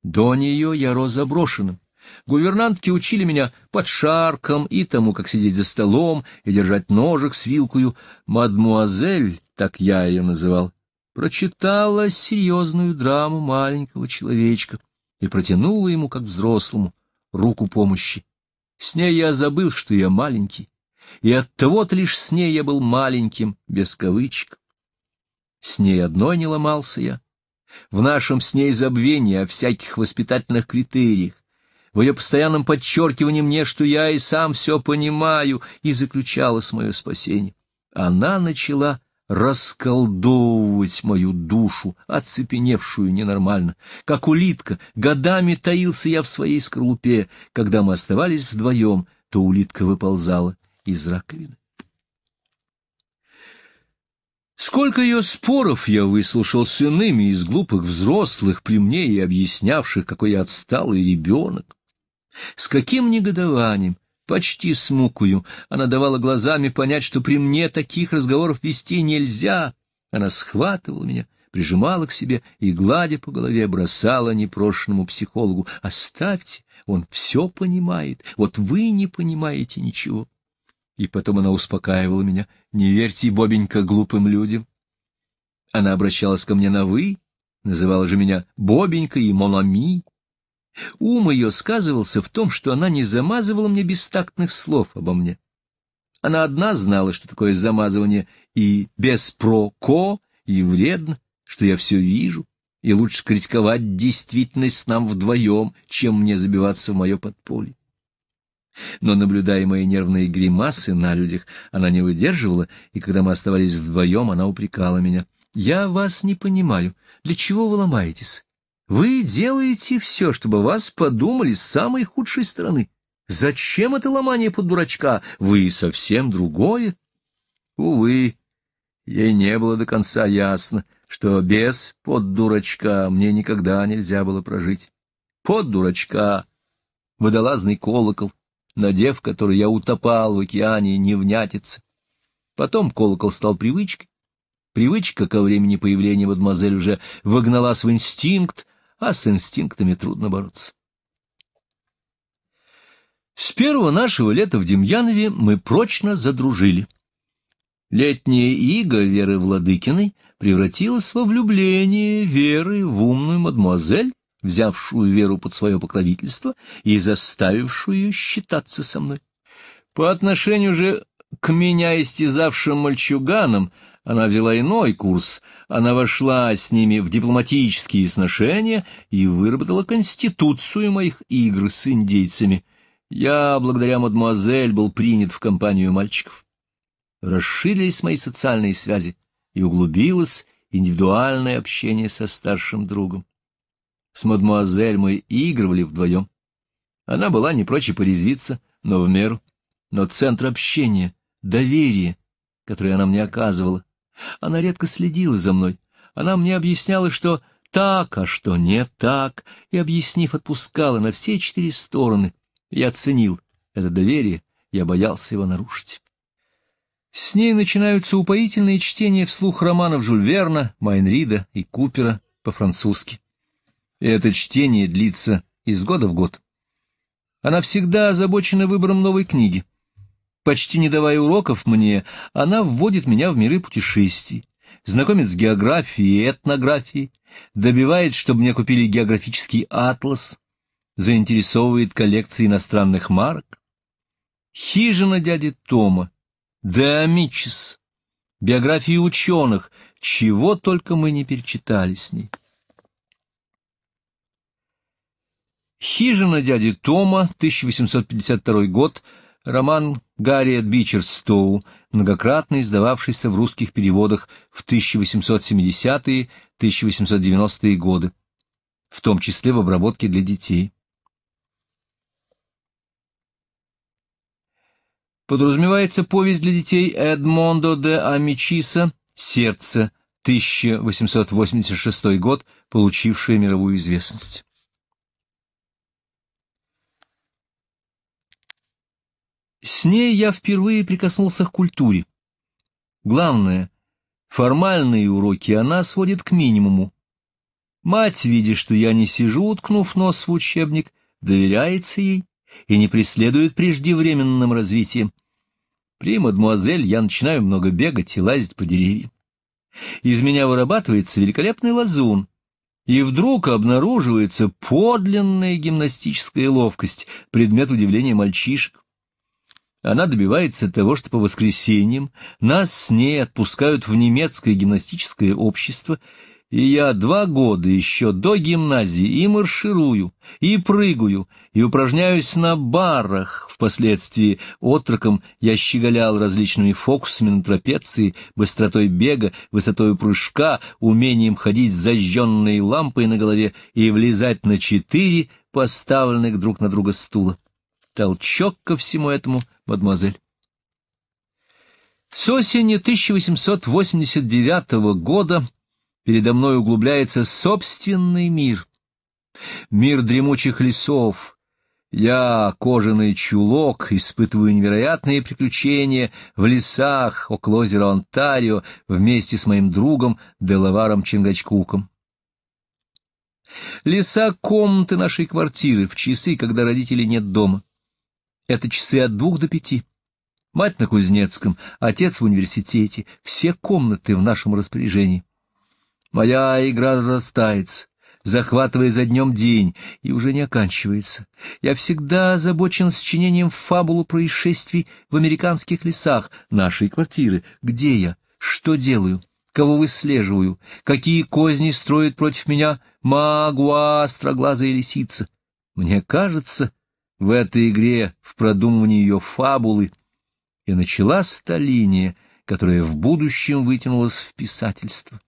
До нее я рос заброшенным. Гувернантки учили меня под шарком и тому, как сидеть за столом и держать ножик с вилкою. Мадмуазель, так я ее называл, прочитала серьезную драму маленького человечка и протянула ему, как взрослому, руку помощи. С ней я забыл, что я маленький, и оттого-то лишь с ней я был маленьким, без кавычек. С ней одной не ломался я. В нашем с ней забвении о всяких воспитательных критериях, в ее постоянном подчеркивании мне, что я и сам все понимаю, и заключалось мое спасение. Она начала расколдовывать мою душу, оцепеневшую ненормально. Как улитка, годами таился я в своей скорлупе. Когда мы оставались вдвоем, то улитка выползала из раковины. Сколько ее споров я выслушал с иными из глупых взрослых при мне и объяснявших, какой я отсталый ребенок. С каким негодованием! Почти с мукою она давала глазами понять, что при мне таких разговоров вести нельзя. Она схватывала меня, прижимала к себе и, гладя по голове, бросала непрошенному психологу. «Оставьте, он все понимает, вот вы не понимаете ничего». И потом она успокаивала меня. «Не верьте, Бобенька, глупым людям». Она обращалась ко мне на «вы», называла же меня Бобенька и Монами. Ум ее сказывался в том, что она не замазывала мне бестактных слов обо мне. Она одна знала, что такое замазывание и без про-ко, и вредно, что я все вижу, и лучше критиковать действительность нам вдвоем, чем мне забиваться в мое подполье. Но, наблюдая мои нервные гримасы на людях, она не выдерживала, и когда мы оставались вдвоем, она упрекала меня. «Я вас не понимаю. Для чего вы ломаетесь? Вы делаете все, чтобы вас подумали с самой худшей стороны. Зачем это ломание под дурачка? Вы совсем другое. Увы, ей не было до конца ясно, что без под дурачка мне никогда нельзя было прожить. Под дурачка — водолазный колокол, надев который я утопал в океане невнятица. Потом колокол стал привычкой. Привычка ко времени появления мадемуазель уже вогналась в инстинкт, а с инстинктами трудно бороться. С первого нашего лета в Демьянове мы прочно задружили. Летняя ига Веры Владыкиной превратилась во влюбление Веры в умную мадемуазель, взявшую Веру под свое покровительство и заставившую ее считаться со мной. По отношению же к меня истязавшим мальчуганам она взяла иной курс, она вошла с ними в дипломатические сношения и выработала конституцию моих игр с индейцами. Я, благодаря мадемуазель, был принят в компанию мальчиков. Расширились мои социальные связи, и углубилось индивидуальное общение со старшим другом. С мадемуазель мы игрывали вдвоем. Она была не прочь порезвиться, но в меру. Но центр общения, доверия, которое она мне оказывала, она редко следила за мной. Она мне объясняла, что так, а что не так, и, объяснив, отпускала на все четыре стороны. Я ценил это доверие, я боялся его нарушить. С ней начинаются упоительные чтения вслух романов Жюль Верна, Майнрида и Купера по-французски. Это чтение длится из года в год. Она всегда озабочена выбором новой книги. Почти не давая уроков мне, она вводит меня в миры путешествий, знакомит с географией и этнографией, добивает, чтобы мне купили географический атлас, заинтересовывает коллекции иностранных марок. Хижина дяди Тома, Деомичес, биографии ученых, чего только мы не перечитали с ней. Хижина дяди Тома, 1852 год, Роман Гарриет Бичерстоу, многократно издававшийся в русских переводах в 1870-1890-е е годы, в том числе в обработке для детей. Подразумевается повесть для детей Эдмондо де Амичиса «Сердце», 1886 год, получившая мировую известность. С ней я впервые прикоснулся к культуре. Главное, формальные уроки она сводит к минимуму. Мать, видя, что я не сижу, уткнув нос в учебник, доверяется ей и не преследует преждевременным развитием. При мадемуазель я начинаю много бегать и лазить по деревьям. Из меня вырабатывается великолепный лазун, и вдруг обнаруживается подлинная гимнастическая ловкость, предмет удивления мальчишек. Она добивается того, что по воскресеньям нас с ней отпускают в немецкое гимнастическое общество, и я два года еще до гимназии и марширую, и прыгаю, и упражняюсь на барах. Впоследствии отроком я щеголял различными фокусами на трапеции, быстротой бега, высотой прыжка, умением ходить с зажженной лампой на голове и влезать на четыре поставленных друг на друга стула толчок ко всему этому, мадемуазель. С осени 1889 года передо мной углубляется собственный мир. Мир дремучих лесов. Я, кожаный чулок, испытываю невероятные приключения в лесах около озера Онтарио вместе с моим другом Делаваром Чингачкуком. Леса комнаты нашей квартиры в часы, когда родителей нет дома. Это часы от двух до пяти. Мать на Кузнецком, отец в университете, все комнаты в нашем распоряжении. Моя игра разрастается, захватывая за днем день, и уже не оканчивается. Я всегда озабочен сочинением фабулу происшествий в американских лесах нашей квартиры. Где я? Что делаю? Кого выслеживаю? Какие козни строят против меня магуа, строглазая лисица? Мне кажется, в этой игре, в продумывании ее фабулы, и началась та линия, которая в будущем вытянулась в писательство.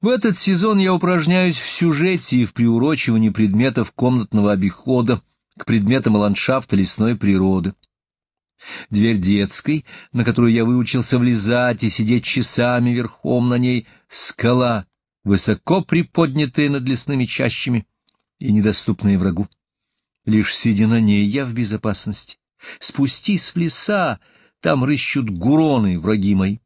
В этот сезон я упражняюсь в сюжете и в приурочивании предметов комнатного обихода к предметам ландшафта лесной природы. Дверь детской, на которую я выучился влезать и сидеть часами верхом на ней, скала, высоко приподнятая над лесными чащами — и недоступная врагу. Лишь сидя на ней, я в безопасности. Спустись в леса, там рыщут гуроны, враги мои.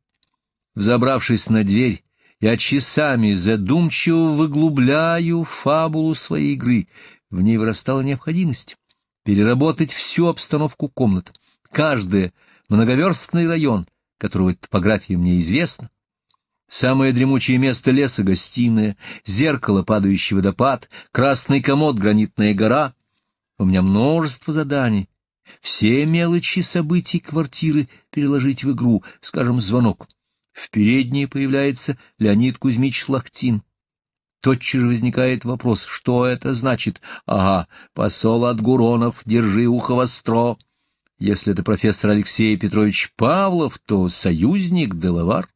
Взобравшись на дверь, я часами задумчиво выглубляю фабулу своей игры. В ней вырастала необходимость переработать всю обстановку комнат. Каждый многоверстный район, которого топография мне известна, Самое дремучее место леса — гостиная, зеркало, падающий водопад, красный комод, гранитная гора. У меня множество заданий. Все мелочи событий квартиры переложить в игру, скажем, звонок. В передней появляется Леонид Кузьмич Лактин. Тотчас же возникает вопрос, что это значит? Ага, посол от Гуронов, держи ухо востро. Если это профессор Алексей Петрович Павлов, то союзник, деловар.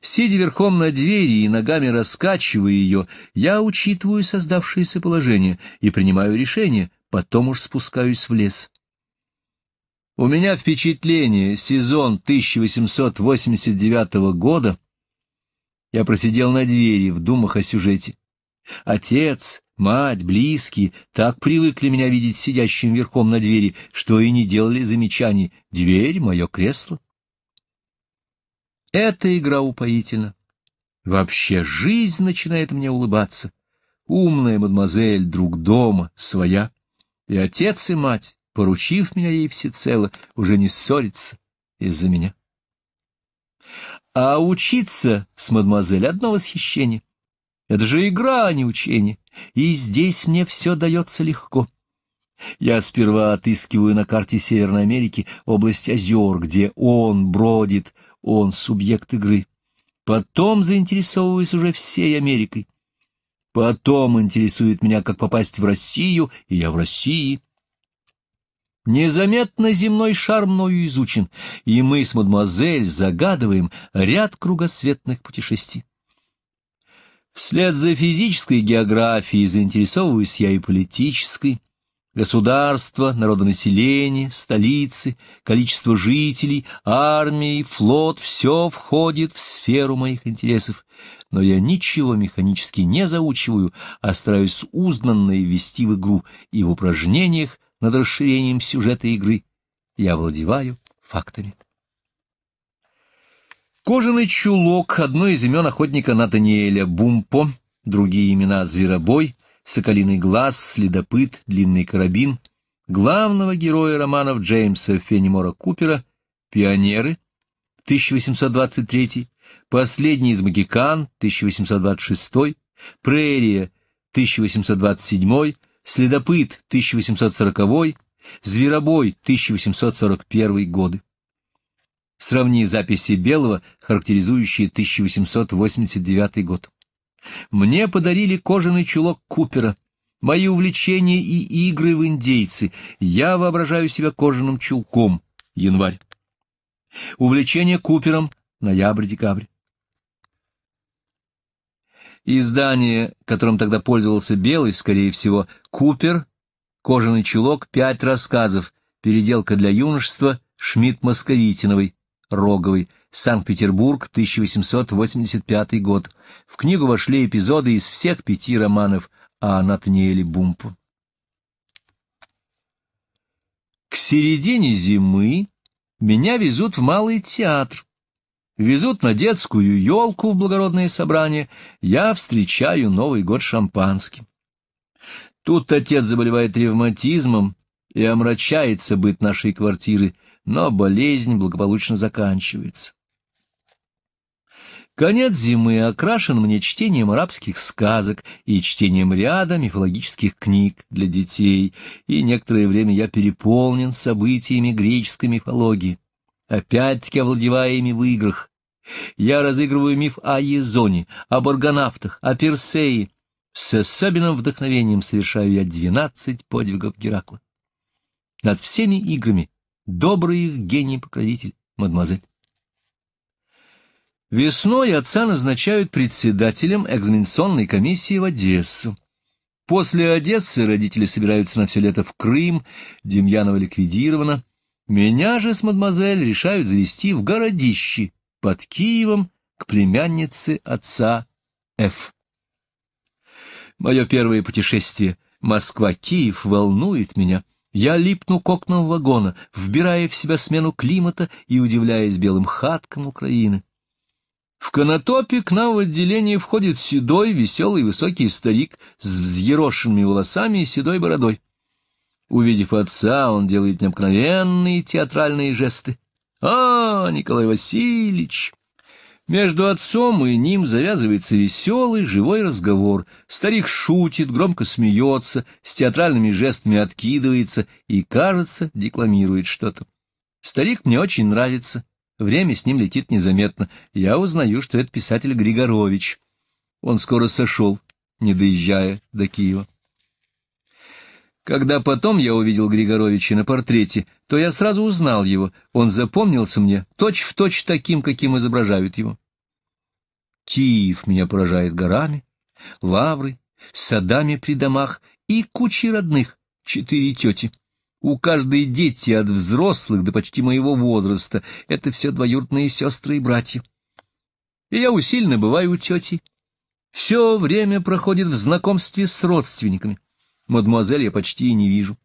Сидя верхом на двери и ногами раскачивая ее, я учитываю создавшееся положение и принимаю решение, потом уж спускаюсь в лес. У меня впечатление сезон 1889 года. Я просидел на двери в думах о сюжете. Отец, мать, близкие так привыкли меня видеть сидящим верхом на двери, что и не делали замечаний. Дверь — мое кресло. Эта игра упоительна. Вообще жизнь начинает мне улыбаться. Умная мадемуазель, друг дома, своя. И отец, и мать, поручив меня ей всецело, уже не ссорятся из-за меня. А учиться с мадемуазель — одно восхищение. Это же игра, а не учение. И здесь мне все дается легко. Я сперва отыскиваю на карте Северной Америки область озер, где он бродит, он субъект игры. Потом заинтересовываюсь уже всей Америкой. Потом интересует меня, как попасть в Россию, и я в России. Незаметно земной шар мною изучен, и мы с мадемуазель загадываем ряд кругосветных путешествий. Вслед за физической географией заинтересовываюсь я и политической, Государство, народонаселение, столицы, количество жителей, армии, флот — все входит в сферу моих интересов. Но я ничего механически не заучиваю, а стараюсь узнанное ввести в игру, и в упражнениях над расширением сюжета игры я владеваю фактами. Кожаный чулок — одно из имен охотника Натаниэля Бумпо, другие имена — Зверобой — соколиный глаз, следопыт, длинный карабин, главного героя романов Джеймса Фенемора Купера, пионеры, 1823, последний из Магикан, 1826, прерия, 1827, следопыт, 1840, зверобой, 1841 годы. Сравни записи Белого, характеризующие 1889 год. Мне подарили кожаный чулок Купера, мои увлечения и игры в индейцы. Я воображаю себя кожаным чулком. Январь. Увлечение Купером. Ноябрь-декабрь. Издание, которым тогда пользовался Белый, скорее всего, Купер, кожаный чулок, пять рассказов, переделка для юношества, Шмидт-Московитиновой, Роговой, Санкт-Петербург, 1885 год. В книгу вошли эпизоды из всех пяти романов о Натаниэле Бумпу. К середине зимы меня везут в Малый театр. Везут на детскую елку в благородное собрание. Я встречаю Новый год шампанским. Тут отец заболевает ревматизмом и омрачается быт нашей квартиры, но болезнь благополучно заканчивается. Конец зимы окрашен мне чтением арабских сказок и чтением ряда мифологических книг для детей, и некоторое время я переполнен событиями греческой мифологии, опять-таки овладевая ими в играх. Я разыгрываю миф о Езоне, об аргонавтах, о Персее. С особенным вдохновением совершаю я двенадцать подвигов Геракла. Над всеми играми добрый их гений-покровитель, мадемуазель. Весной отца назначают председателем экзаменационной комиссии в Одессу. После Одессы родители собираются на все лето в Крым, Демьянова ликвидирована. Меня же с мадемуазель решают завести в городище под Киевом к племяннице отца Ф. Мое первое путешествие Москва-Киев волнует меня. Я липну к окнам вагона, вбирая в себя смену климата и удивляясь белым хаткам Украины. В конотопе к нам в отделение входит седой, веселый, высокий старик с взъерошенными волосами и седой бородой. Увидев отца, он делает необыкновенные театральные жесты. «А, Николай Васильевич!» Между отцом и ним завязывается веселый, живой разговор. Старик шутит, громко смеется, с театральными жестами откидывается и, кажется, декламирует что-то. Старик мне очень нравится. Время с ним летит незаметно. Я узнаю, что это писатель Григорович. Он скоро сошел, не доезжая до Киева. Когда потом я увидел Григоровича на портрете, то я сразу узнал его. Он запомнился мне точь-в-точь точь таким, каким изображают его. Киев меня поражает горами, лавры, садами при домах и кучей родных, четыре тети. У каждой дети от взрослых до почти моего возраста. Это все двоюродные сестры и братья. И я усиленно бываю у тети. Все время проходит в знакомстве с родственниками. Мадемуазель я почти и не вижу.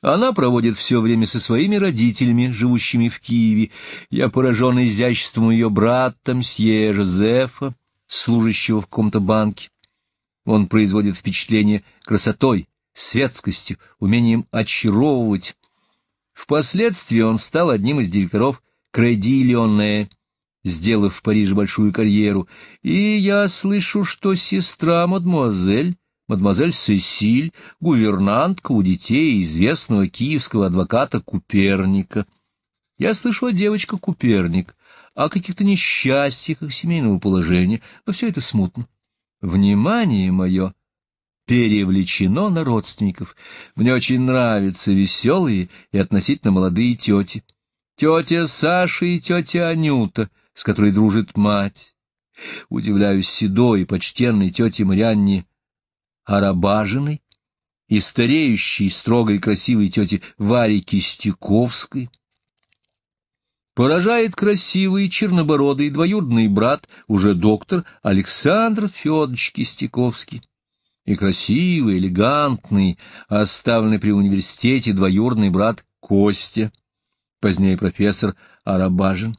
Она проводит все время со своими родителями, живущими в Киеве. Я поражен изяществом ее брата, мсье Жозефа, служащего в каком-то банке. Он производит впечатление красотой, светскостью, умением очаровывать. Впоследствии он стал одним из директоров креди «Кредилионе», сделав в Париже большую карьеру. И я слышу, что сестра мадемуазель, мадемуазель Сесиль, гувернантка у детей известного киевского адвоката Куперника. Я слышу о а девочке Куперник, о каких-то несчастьях их семейного положения, но все это смутно. Внимание мое перевлечено на родственников. Мне очень нравятся веселые и относительно молодые тети. Тетя Саша и тетя Анюта, с которой дружит мать. Удивляюсь седой и почтенной тете Марианне Арабажиной и стареющей, строгой и красивой тете Варе Кистяковской. Поражает красивый, чернобородый, двоюродный брат, уже доктор Александр Федорович Кистяковский и красивый, элегантный, оставленный при университете двоюродный брат Костя, позднее профессор Арабажин.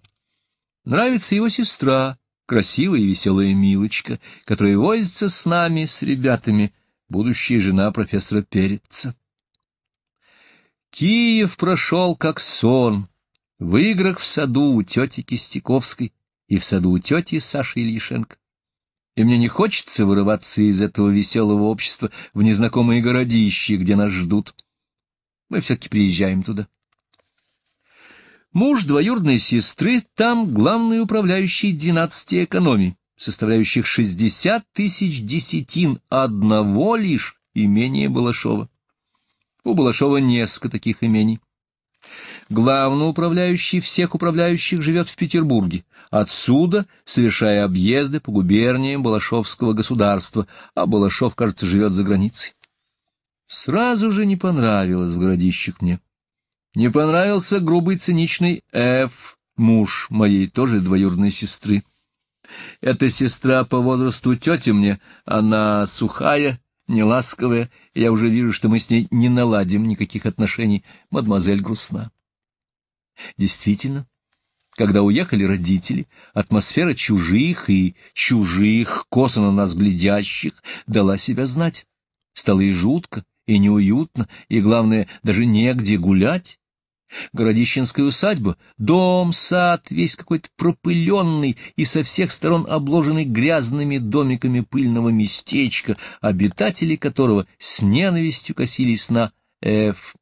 Нравится его сестра, красивая и веселая Милочка, которая возится с нами, с ребятами, будущая жена профессора Переца. Киев прошел как сон, в играх в саду у тети Кистяковской и в саду у тети Саши Ильишенко и мне не хочется вырываться из этого веселого общества в незнакомые городища, где нас ждут. Мы все-таки приезжаем туда. Муж двоюродной сестры там главный управляющий двенадцати экономий, составляющих шестьдесят тысяч десятин одного лишь имения Балашова. У Балашова несколько таких имений. Главный управляющий всех управляющих живет в Петербурге. Отсюда, совершая объезды по губерниям Балашовского государства, а Балашов, кажется, живет за границей. Сразу же не понравилось в городищах мне. Не понравился грубый циничный Ф, муж моей тоже двоюродной сестры. Эта сестра по возрасту тетя мне, она сухая, неласковая, и я уже вижу, что мы с ней не наладим никаких отношений. Мадемуазель грустна. Действительно, когда уехали родители, атмосфера чужих и чужих, косо на нас глядящих, дала себя знать. Стало и жутко, и неуютно, и, главное, даже негде гулять. Городищенская усадьба, дом, сад, весь какой-то пропыленный и со всех сторон обложенный грязными домиками пыльного местечка, обитатели которого с ненавистью косились на «Ф».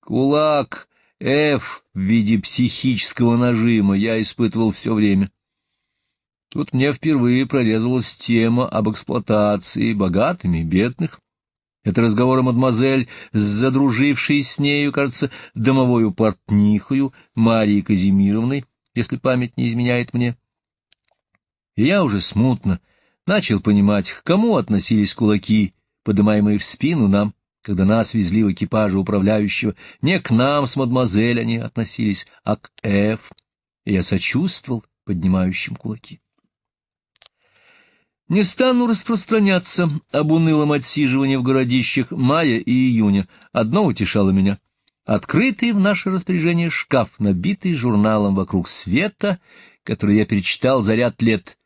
Кулак «Ф» в виде психического нажима я испытывал все время. Тут мне впервые прорезалась тема об эксплуатации богатыми, бедных, это разговор мадемуазель с задружившей с нею, кажется, домовою портнихою Марией Казимировной, если память не изменяет мне. И я уже смутно начал понимать, к кому относились кулаки, поднимаемые в спину нам, когда нас везли в экипаже управляющего. Не к нам с мадемуазель они относились, а к Ф. И я сочувствовал поднимающим кулаки. Не стану распространяться об унылом отсиживании в городищах мая и июня. Одно утешало меня. Открытый в наше распоряжение шкаф, набитый журналом «Вокруг света», который я перечитал за ряд лет.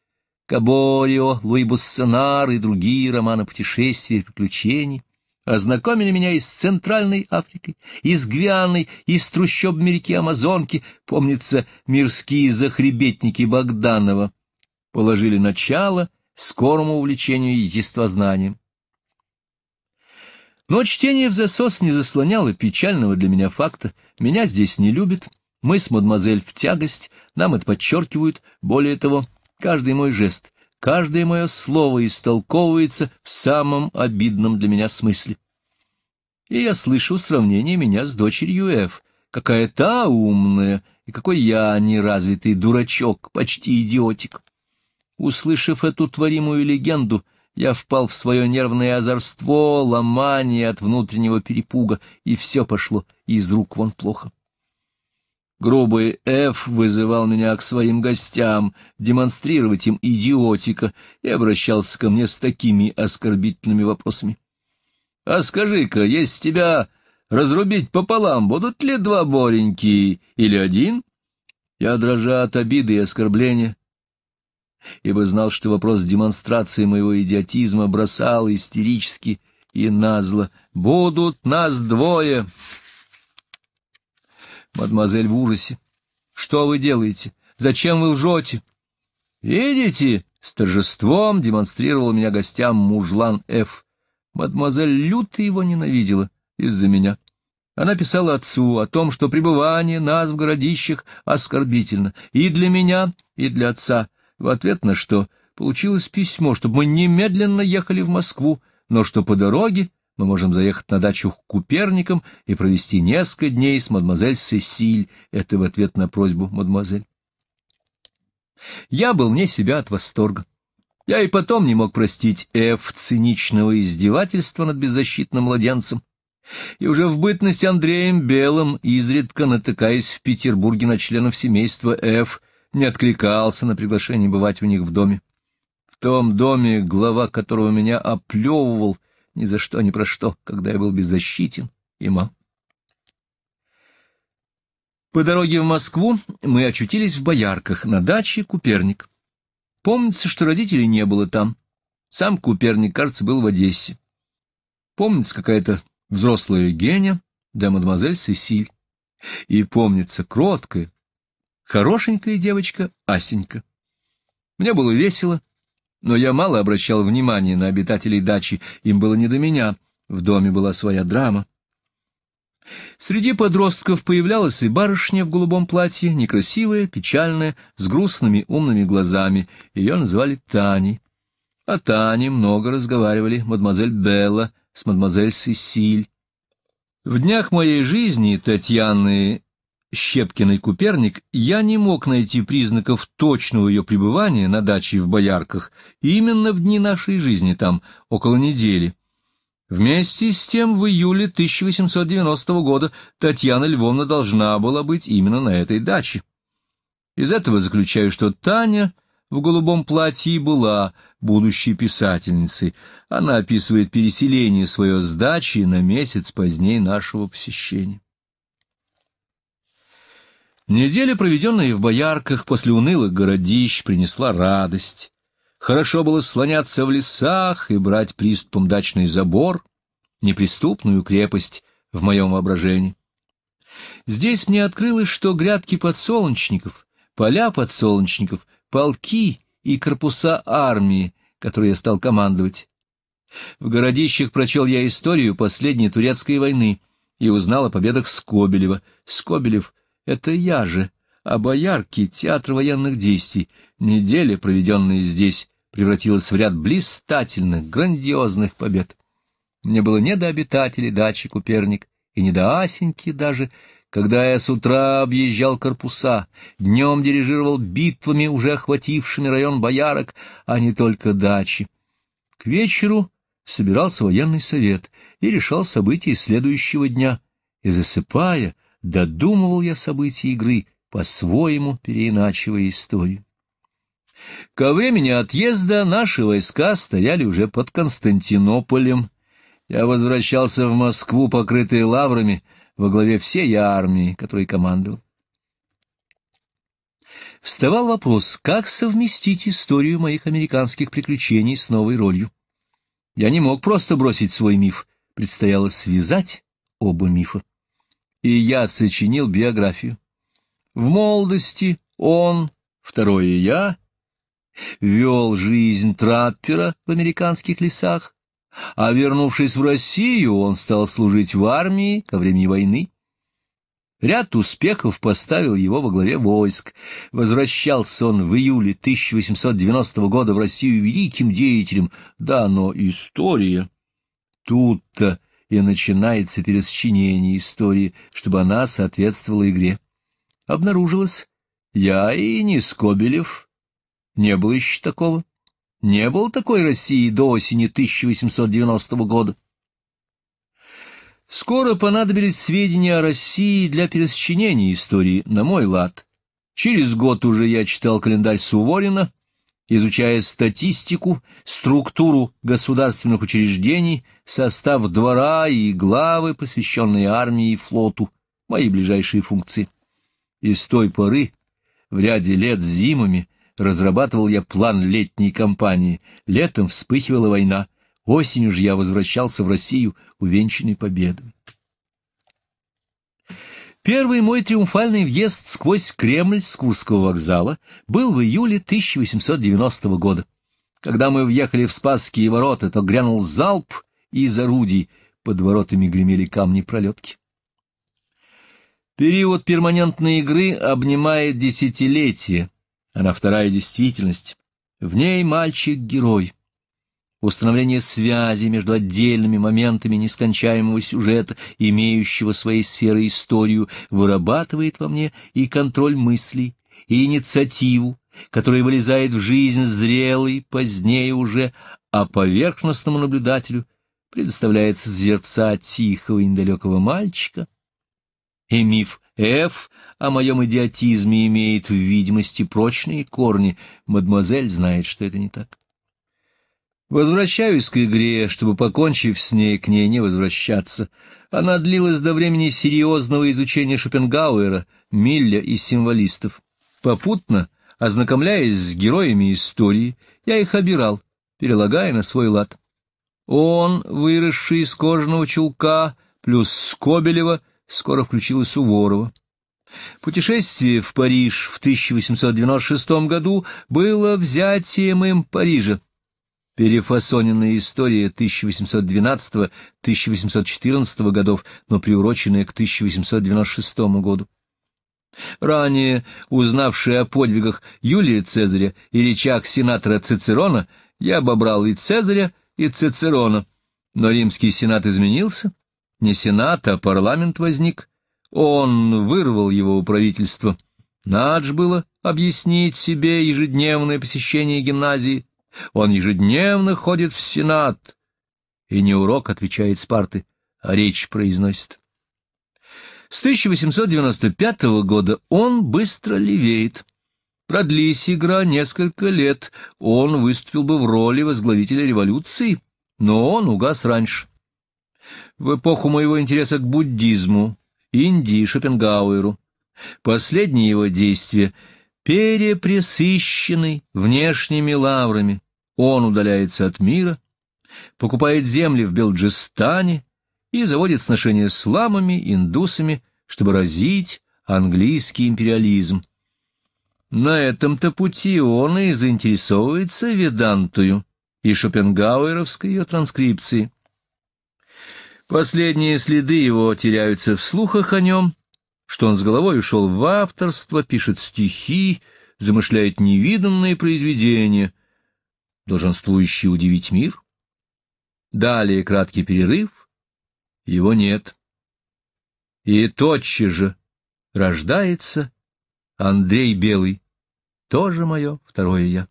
Каборио, Луи Буссенар и другие романы путешествий и приключений ознакомили меня и с Центральной Африкой, и с Гвианой, и с трущобами реки Амазонки, помнится, мирские захребетники Богданова. Положили начало скорому увлечению естествознанием. Но чтение в засос не заслоняло печального для меня факта. Меня здесь не любят, мы с мадемуазель в тягость, нам это подчеркивают. Более того, каждый мой жест, каждое мое слово истолковывается в самом обидном для меня смысле. И я слышу сравнение меня с дочерью Ф. Какая та умная, и какой я неразвитый дурачок, почти идиотик. Услышав эту творимую легенду, я впал в свое нервное озорство, ломание от внутреннего перепуга, и все пошло из рук вон плохо. Грубый Ф вызывал меня к своим гостям, демонстрировать им идиотика, и обращался ко мне с такими оскорбительными вопросами. — А скажи-ка, есть тебя разрубить пополам, будут ли два Бореньки или один? Я, дрожа от обиды и оскорбления, ибо знал, что вопрос демонстрации моего идиотизма бросал истерически и назло. «Будут нас двое!» Мадемуазель в ужасе. «Что вы делаете? Зачем вы лжете?» «Видите?» — с торжеством демонстрировал меня гостям мужлан Ф. Мадемуазель люто его ненавидела из-за меня. Она писала отцу о том, что пребывание нас в городищах оскорбительно и для меня, и для отца, в ответ на что получилось письмо, чтобы мы немедленно ехали в Москву, но что по дороге мы можем заехать на дачу к Куперникам и провести несколько дней с мадемуазель Сесиль. Это в ответ на просьбу мадемуазель. Я был вне себя от восторга. Я и потом не мог простить Ф. циничного издевательства над беззащитным младенцем. И уже в бытность Андреем Белым, изредка натыкаясь в Петербурге на членов семейства Ф, не откликался на приглашение бывать у них в доме. В том доме, глава которого меня оплевывал ни за что, ни про что, когда я был беззащитен и мал. По дороге в Москву мы очутились в Боярках, на даче Куперник. Помнится, что родителей не было там. Сам Куперник, кажется, был в Одессе. Помнится какая-то взрослая Геня, да мадемуазель Сесиль. И помнится кроткая, хорошенькая девочка Асенька. Мне было весело, но я мало обращал внимания на обитателей дачи, им было не до меня, в доме была своя драма. Среди подростков появлялась и барышня в голубом платье, некрасивая, печальная, с грустными умными глазами, ее называли Таней. О Тане много разговаривали мадемуазель Белла с мадемуазель Сесиль. В днях моей жизни Татьяны Щепкиной Куперник, я не мог найти признаков точного ее пребывания на даче в Боярках именно в дни нашей жизни там, около недели. Вместе с тем в июле 1890 года Татьяна Львовна должна была быть именно на этой даче. Из этого заключаю, что Таня в голубом платье была будущей писательницей. Она описывает переселение свое с дачи на месяц поздней нашего посещения. Неделя, проведенная в боярках после унылых городищ, принесла радость. Хорошо было слоняться в лесах и брать приступом дачный забор, неприступную крепость в моем воображении. Здесь мне открылось, что грядки подсолнечников, поля подсолнечников, полки и корпуса армии, которые я стал командовать. В городищах прочел я историю последней турецкой войны и узнал о победах Скобелева. Скобелев — это я же, а боярки, театр военных действий. Неделя, проведенная здесь, превратилась в ряд блистательных, грандиозных побед. Мне было не до обитателей дачи Куперник и не до Асеньки даже, когда я с утра объезжал корпуса, днем дирижировал битвами, уже охватившими район боярок, а не только дачи. К вечеру собирался военный совет и решал события следующего дня, и, засыпая, додумывал я события игры, по-своему переиначивая историю. Ко времени отъезда наши войска стояли уже под Константинополем. Я возвращался в Москву, покрытый лаврами, во главе всей армии, которой командовал. Вставал вопрос, как совместить историю моих американских приключений с новой ролью. Я не мог просто бросить свой миф, предстояло связать оба мифа и я сочинил биографию. В молодости он, второе я, вел жизнь траппера в американских лесах, а вернувшись в Россию, он стал служить в армии ко времени войны. Ряд успехов поставил его во главе войск. Возвращался он в июле 1890 года в Россию великим деятелем. Да, но история... Тут-то и начинается пересчинение истории, чтобы она соответствовала игре. Обнаружилось, я и не Скобелев. Не было еще такого. Не было такой России до осени 1890 года. Скоро понадобились сведения о России для пересчинения истории, на мой лад. Через год уже я читал календарь Суворина, изучая статистику, структуру государственных учреждений, состав двора и главы, посвященные армии и флоту, мои ближайшие функции. И с той поры, в ряде лет с зимами, разрабатывал я план летней кампании. Летом вспыхивала война, осенью же я возвращался в Россию, увенчанный победой. Первый мой триумфальный въезд сквозь Кремль с Курского вокзала был в июле 1890 года. Когда мы въехали в Спасские ворота, то грянул залп из орудий, под воротами гремели камни-пролетки. Период перманентной игры обнимает десятилетие, она вторая действительность. В ней мальчик-герой установление связи между отдельными моментами нескончаемого сюжета, имеющего своей сферой историю, вырабатывает во мне и контроль мыслей, и инициативу, которая вылезает в жизнь зрелой, позднее уже, а поверхностному наблюдателю предоставляется зерца тихого и недалекого мальчика, и миф Ф о моем идиотизме имеет в видимости прочные корни. Мадемуазель знает, что это не так. Возвращаюсь к игре, чтобы, покончив с ней, к ней не возвращаться. Она длилась до времени серьезного изучения Шопенгауэра, Милля и символистов. Попутно, ознакомляясь с героями истории, я их обирал, перелагая на свой лад. Он, выросший из кожаного чулка, плюс Скобелева, скоро включил и Суворова. Путешествие в Париж в 1896 году было взятием им Парижа, перефасоненная история 1812-1814 годов, но приуроченная к 1896 году. Ранее узнавшие о подвигах Юлия Цезаря и речах сенатора Цицерона, я обобрал и Цезаря, и Цицерона. Но римский сенат изменился, не сенат, а парламент возник. Он вырвал его у правительства. Надж было объяснить себе ежедневное посещение гимназии, он ежедневно ходит в Сенат, и не урок, отвечает Спарты, а речь произносит. С 1895 года он быстро левеет. Продлись игра несколько лет, он выступил бы в роли возглавителя революции, но он угас раньше. В эпоху моего интереса к буддизму, Индии и Шопенгауэру. Последнее его действие — перепресыщенный внешними лаврами, он удаляется от мира, покупает земли в Белджистане и заводит сношения с ламами, индусами, чтобы разить английский империализм. На этом-то пути он и заинтересовывается ведантую и шопенгауэровской ее транскрипцией. Последние следы его теряются в слухах о нем, что он с головой ушел в авторство, пишет стихи, замышляет невиданные произведения — долженствующий удивить мир. Далее краткий перерыв. Его нет. И тотчас же рождается Андрей Белый, тоже мое второе я.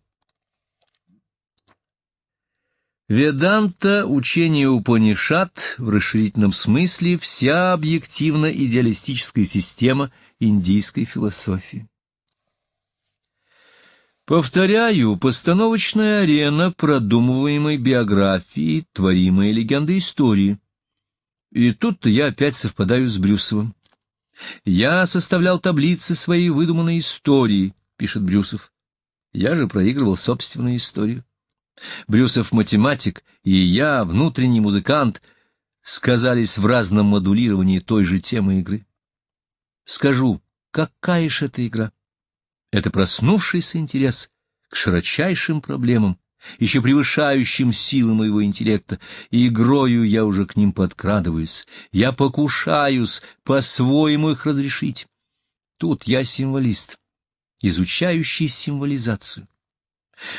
Веданта, учение Упанишат, в расширительном смысле вся объективно-идеалистическая система индийской философии. Повторяю, постановочная арена продумываемой биографии, творимой легенды истории. И тут я опять совпадаю с Брюсовым. «Я составлял таблицы своей выдуманной истории», — пишет Брюсов. «Я же проигрывал собственную историю». Брюсов математик, и я, внутренний музыкант, сказались в разном модулировании той же темы игры. Скажу, какая же эта игра? Это проснувшийся интерес к широчайшим проблемам, еще превышающим силы моего интеллекта, и игрою я уже к ним подкрадываюсь, я покушаюсь по-своему их разрешить. Тут я символист, изучающий символизацию.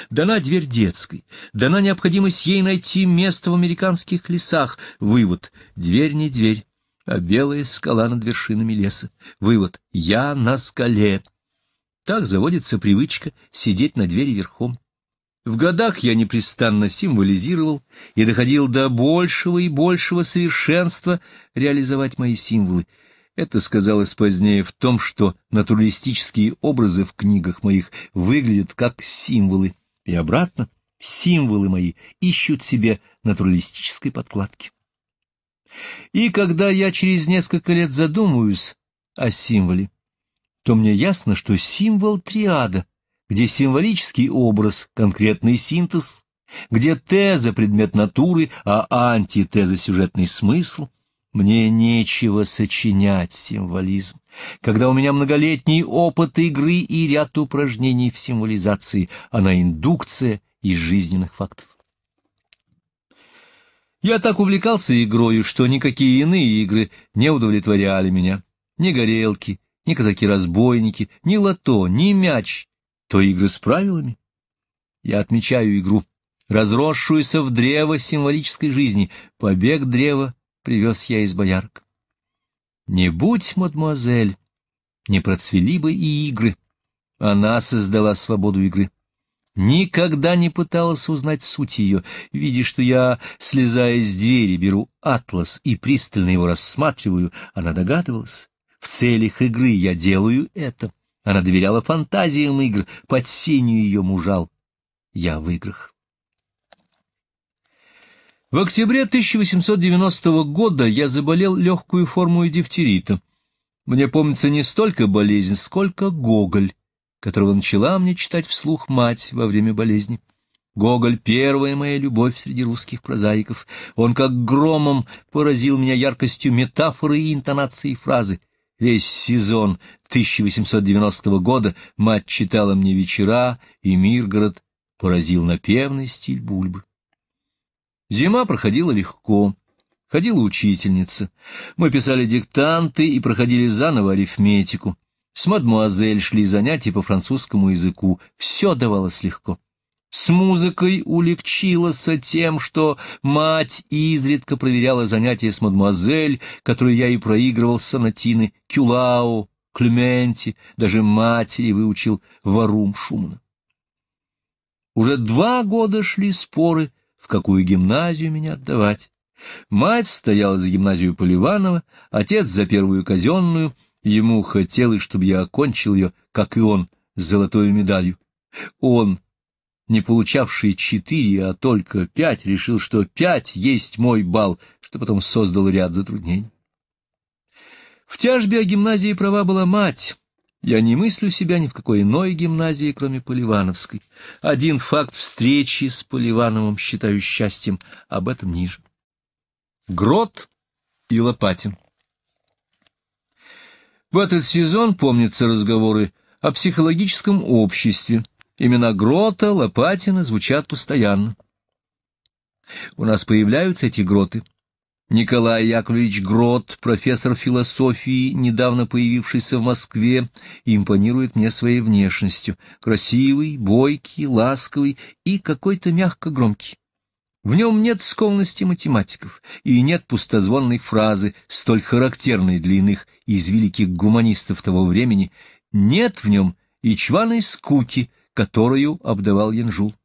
Дана дверь детской, дана необходимость ей найти место в американских лесах. Вывод — дверь не дверь, а белая скала над вершинами леса. Вывод — я на скале. Так заводится привычка сидеть на двери верхом. В годах я непрестанно символизировал и доходил до большего и большего совершенства реализовать мои символы. Это сказалось позднее в том, что натуралистические образы в книгах моих выглядят как символы. И обратно, символы мои ищут себе натуралистической подкладки. И когда я через несколько лет задумаюсь о символе, то мне ясно, что символ триада, где символический образ, конкретный синтез, где теза — предмет натуры, а антитеза — сюжетный смысл, мне нечего сочинять символизм, когда у меня многолетний опыт игры и ряд упражнений в символизации, а на индукция из жизненных фактов. Я так увлекался игрою, что никакие иные игры не удовлетворяли меня. Ни горелки, ни казаки-разбойники, ни лото, ни мяч, то игры с правилами. Я отмечаю игру, разросшуюся в древо символической жизни. Побег древа привез я из боярок. Не будь, мадемуазель, не процвели бы и игры. Она создала свободу игры. Никогда не пыталась узнать суть ее, видя, что я, слезая с двери, беру атлас и пристально его рассматриваю, она догадывалась целях игры я делаю это. Она доверяла фантазиям игр, под синюю ее мужал. Я в играх. В октябре 1890 года я заболел легкую форму дифтерита. Мне помнится не столько болезнь, сколько Гоголь, которого начала мне читать вслух мать во время болезни. Гоголь — первая моя любовь среди русских прозаиков. Он как громом поразил меня яркостью метафоры и интонации фразы. Весь сезон 1890 года мать читала мне вечера, и Миргород поразил напевный стиль Бульбы. Зима проходила легко. Ходила учительница. Мы писали диктанты и проходили заново арифметику. С мадмуазель шли занятия по французскому языку. Все давалось легко с музыкой улегчилось тем, что мать изредка проверяла занятия с мадемуазель, которые я и проигрывал сонатины Кюлау, Клюменти, даже матери выучил Варум Шумана. Уже два года шли споры, в какую гимназию меня отдавать. Мать стояла за гимназию Поливанова, отец за первую казенную. Ему хотелось, чтобы я окончил ее, как и он, с золотой медалью. Он не получавший четыре, а только пять, решил, что пять есть мой бал, что потом создал ряд затруднений. В тяжбе о гимназии права была мать. Я не мыслю себя ни в какой иной гимназии, кроме Поливановской. Один факт встречи с Поливановым считаю счастьем, об этом ниже. Грот и Лопатин В этот сезон помнятся разговоры о психологическом обществе, Имена Грота, Лопатина звучат постоянно. У нас появляются эти гроты. Николай Яковлевич Грот, профессор философии, недавно появившийся в Москве, импонирует мне своей внешностью. Красивый, бойкий, ласковый и какой-то мягко громкий. В нем нет скованности математиков и нет пустозвонной фразы, столь характерной для иных из великих гуманистов того времени. Нет в нем и чваной скуки, которую обдавал Янжул.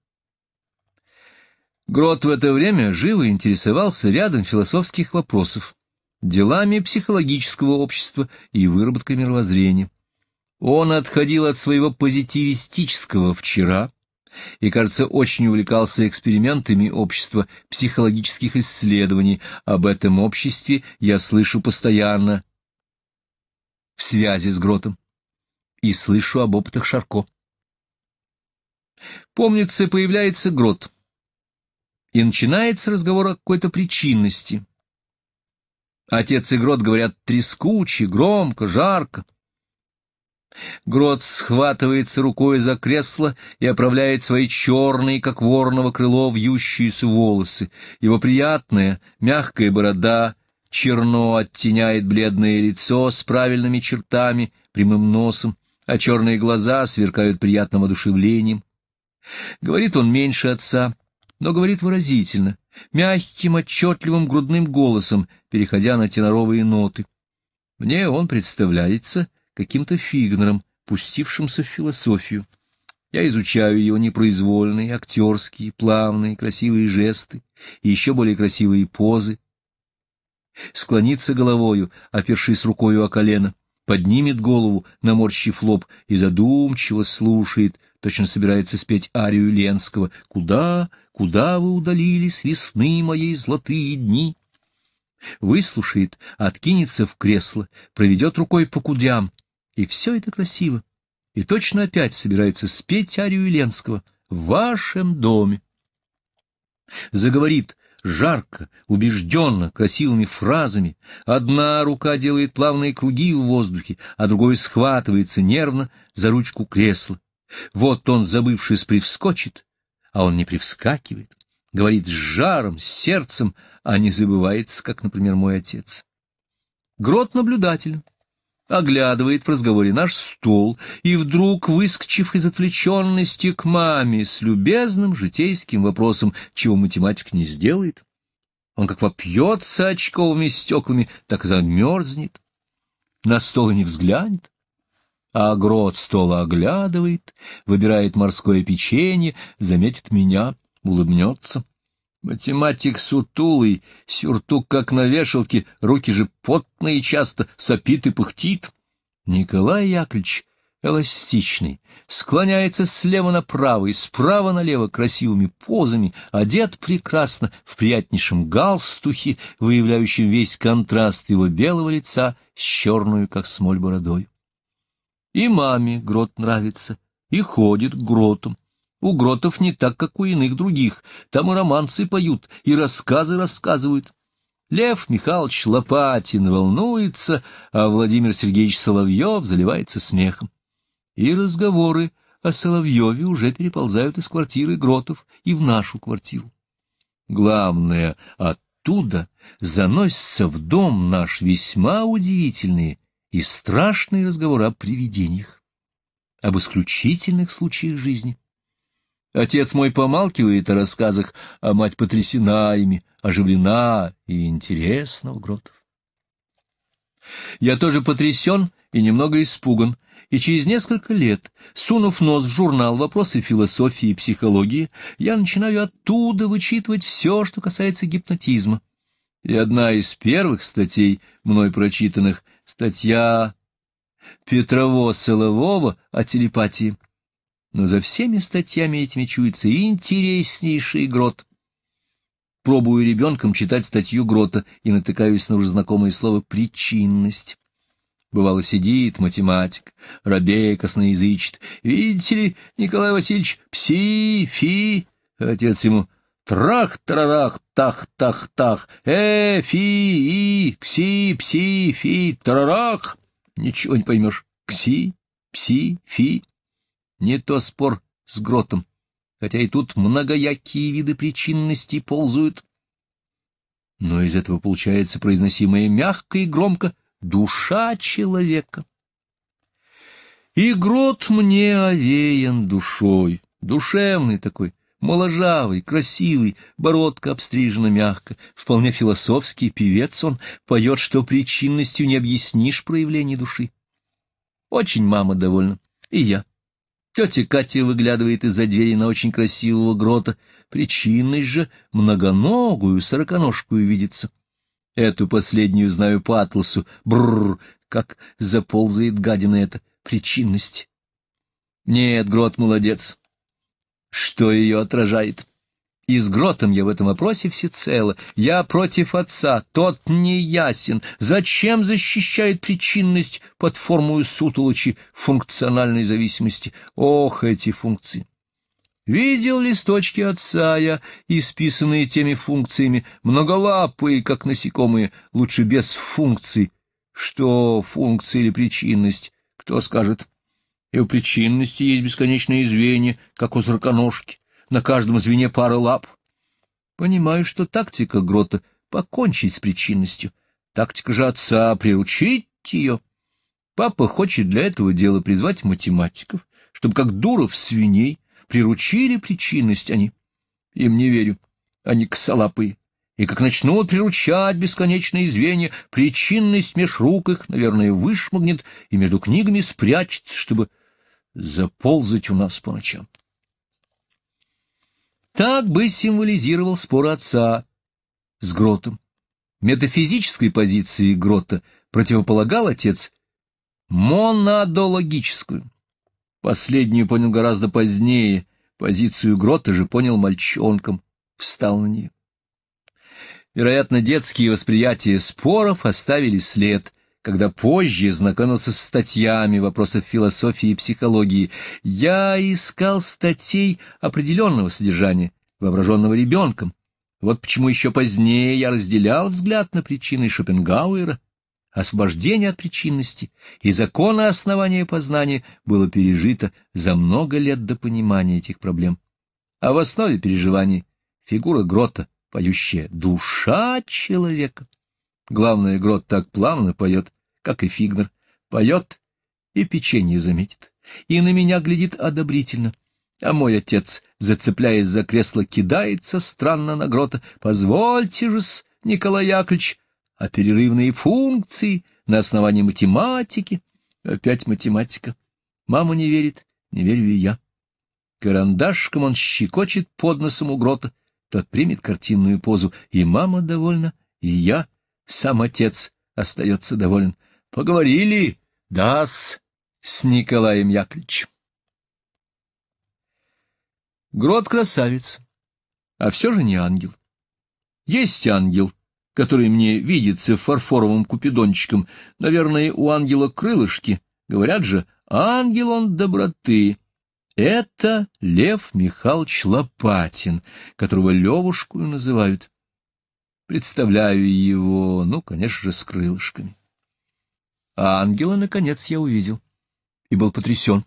Грот в это время живо интересовался рядом философских вопросов, делами психологического общества и выработкой мировоззрения. Он отходил от своего позитивистического вчера и, кажется, очень увлекался экспериментами общества психологических исследований. Об этом обществе я слышу постоянно в связи с Гротом и слышу об опытах Шарко. Помнится, появляется грот. И начинается разговор о какой-то причинности. Отец и грот говорят трескуче, громко, жарко. Грот схватывается рукой за кресло и оправляет свои черные, как вороново крыло, вьющиеся волосы. Его приятная, мягкая борода черно оттеняет бледное лицо с правильными чертами, прямым носом, а черные глаза сверкают приятным одушевлением — Говорит он меньше отца, но говорит выразительно, мягким, отчетливым грудным голосом, переходя на теноровые ноты. Мне он представляется каким-то фигнером, пустившимся в философию. Я изучаю его непроизвольные, актерские, плавные, красивые жесты и еще более красивые позы. Склонится головою, опершись рукою о колено, поднимет голову, наморщив лоб, и задумчиво слушает — точно собирается спеть арию Ленского «Куда, куда вы удалились весны моей золотые дни?» Выслушает, откинется в кресло, проведет рукой по кудрям, и все это красиво. И точно опять собирается спеть арию Ленского в вашем доме. Заговорит жарко, убежденно, красивыми фразами. Одна рука делает плавные круги в воздухе, а другой схватывается нервно за ручку кресла. Вот он, забывшись, привскочит, а он не привскакивает, говорит с жаром, с сердцем, а не забывается, как, например, мой отец. Грот наблюдателен, оглядывает в разговоре наш стол и вдруг, выскочив из отвлеченности к маме с любезным житейским вопросом, чего математик не сделает, он как вопьется очковыми стеклами, так замерзнет, на стол и не взглянет а грот стола оглядывает, выбирает морское печенье, заметит меня, улыбнется. Математик сутулый, сюртук как на вешалке, руки же потные часто, сопит и пыхтит. Николай Яковлевич эластичный, склоняется слева направо и справа налево красивыми позами, одет прекрасно в приятнейшем галстухе, выявляющем весь контраст его белого лица с черную, как смоль, бородой. И маме грот нравится, и ходит к гротам. У гротов не так, как у иных других. Там и романсы поют, и рассказы рассказывают. Лев Михайлович Лопатин волнуется, а Владимир Сергеевич Соловьев заливается смехом. И разговоры о Соловьеве уже переползают из квартиры Гротов и в нашу квартиру. Главное, оттуда заносятся в дом наш весьма удивительные и страшные разговоры о привидениях, об исключительных случаях жизни. Отец мой помалкивает о рассказах, а мать потрясена ими, оживлена и интересна у гротов. Я тоже потрясен и немного испуган, и через несколько лет, сунув нос в журнал «Вопросы философии и психологии», я начинаю оттуда вычитывать все, что касается гипнотизма. И одна из первых статей, мной прочитанных, статья петрово Солового о телепатии. Но за всеми статьями этими чуется интереснейший грот. Пробую ребенком читать статью Грота и натыкаюсь на уже знакомое слово «причинность». Бывало, сидит математик, рабея косноязычит. «Видите ли, Николай Васильевич, пси, фи...» а Отец ему Трах-тарарах, тах-тах-тах, э-фи-и, кси-пси-фи, трарах. Ничего не поймешь. Кси, пси, фи. Не то спор с гротом, хотя и тут многоякие виды причинности ползают. Но из этого получается произносимое мягко и громко «душа человека». И грот мне овеян душой, душевный такой, Моложавый, красивый, бородка обстрижена мягко, вполне философский певец он, поет, что причинностью не объяснишь проявление души. Очень мама довольна, и я. Тетя Катя выглядывает из-за двери на очень красивого грота. Причинность же многоногую сороконожкую видится. Эту последнюю знаю по атласу. Бррр, как заползает гадина эта причинность. Нет, грот молодец что ее отражает. И с Гротом я в этом вопросе всецело. Я против отца, тот не ясен. Зачем защищает причинность под формую сутулочи функциональной зависимости? Ох, эти функции! Видел листочки отца я, исписанные теми функциями, многолапые, как насекомые, лучше без функций. Что функции или причинность, кто скажет? и у причинности есть бесконечные звенья, как у зраконожки, на каждом звене пара лап. Понимаю, что тактика Грота — покончить с причинностью, тактика же отца — приручить ее. Папа хочет для этого дела призвать математиков, чтобы, как дуров свиней, приручили причинность они. Им не верю, они косолапые. И как начнут приручать бесконечные звенья, причинность меж рук их, наверное, вышмыгнет и между книгами спрячется, чтобы заползать у нас по ночам. Так бы символизировал спор отца с Гротом. Метафизической позиции Грота противополагал отец монадологическую. Последнюю понял гораздо позднее, позицию Грота же понял мальчонком, встал на нее. Вероятно, детские восприятия споров оставили след – когда позже знакомился с статьями вопросов философии и психологии, я искал статей определенного содержания, воображенного ребенком. Вот почему еще позднее я разделял взгляд на причины Шопенгауэра. Освобождение от причинности и закона основания познания было пережито за много лет до понимания этих проблем. А в основе переживаний фигура Грота, поющая «душа человека». Главное, Грот так плавно поет, как и Фигнер. Поет и печенье заметит, и на меня глядит одобрительно. А мой отец, зацепляясь за кресло, кидается странно на Грота. «Позвольте Николай Яковлевич, а перерывные функции на основании математики?» Опять математика. Мама не верит, не верю и я. Карандашком он щекочет под носом у грота. Тот примет картинную позу, и мама довольна, и я. Сам отец остается доволен. Поговорили, да с с Николаем Яковлевичем. Грот красавец, а все же не ангел. Есть ангел, который мне видится фарфоровым купидончиком. Наверное, у ангела крылышки. Говорят же, ангел он доброты. Это Лев Михайлович Лопатин, которого Левушку называют. Представляю его, ну, конечно же, с крылышками. А ангела, наконец, я увидел и был потрясен.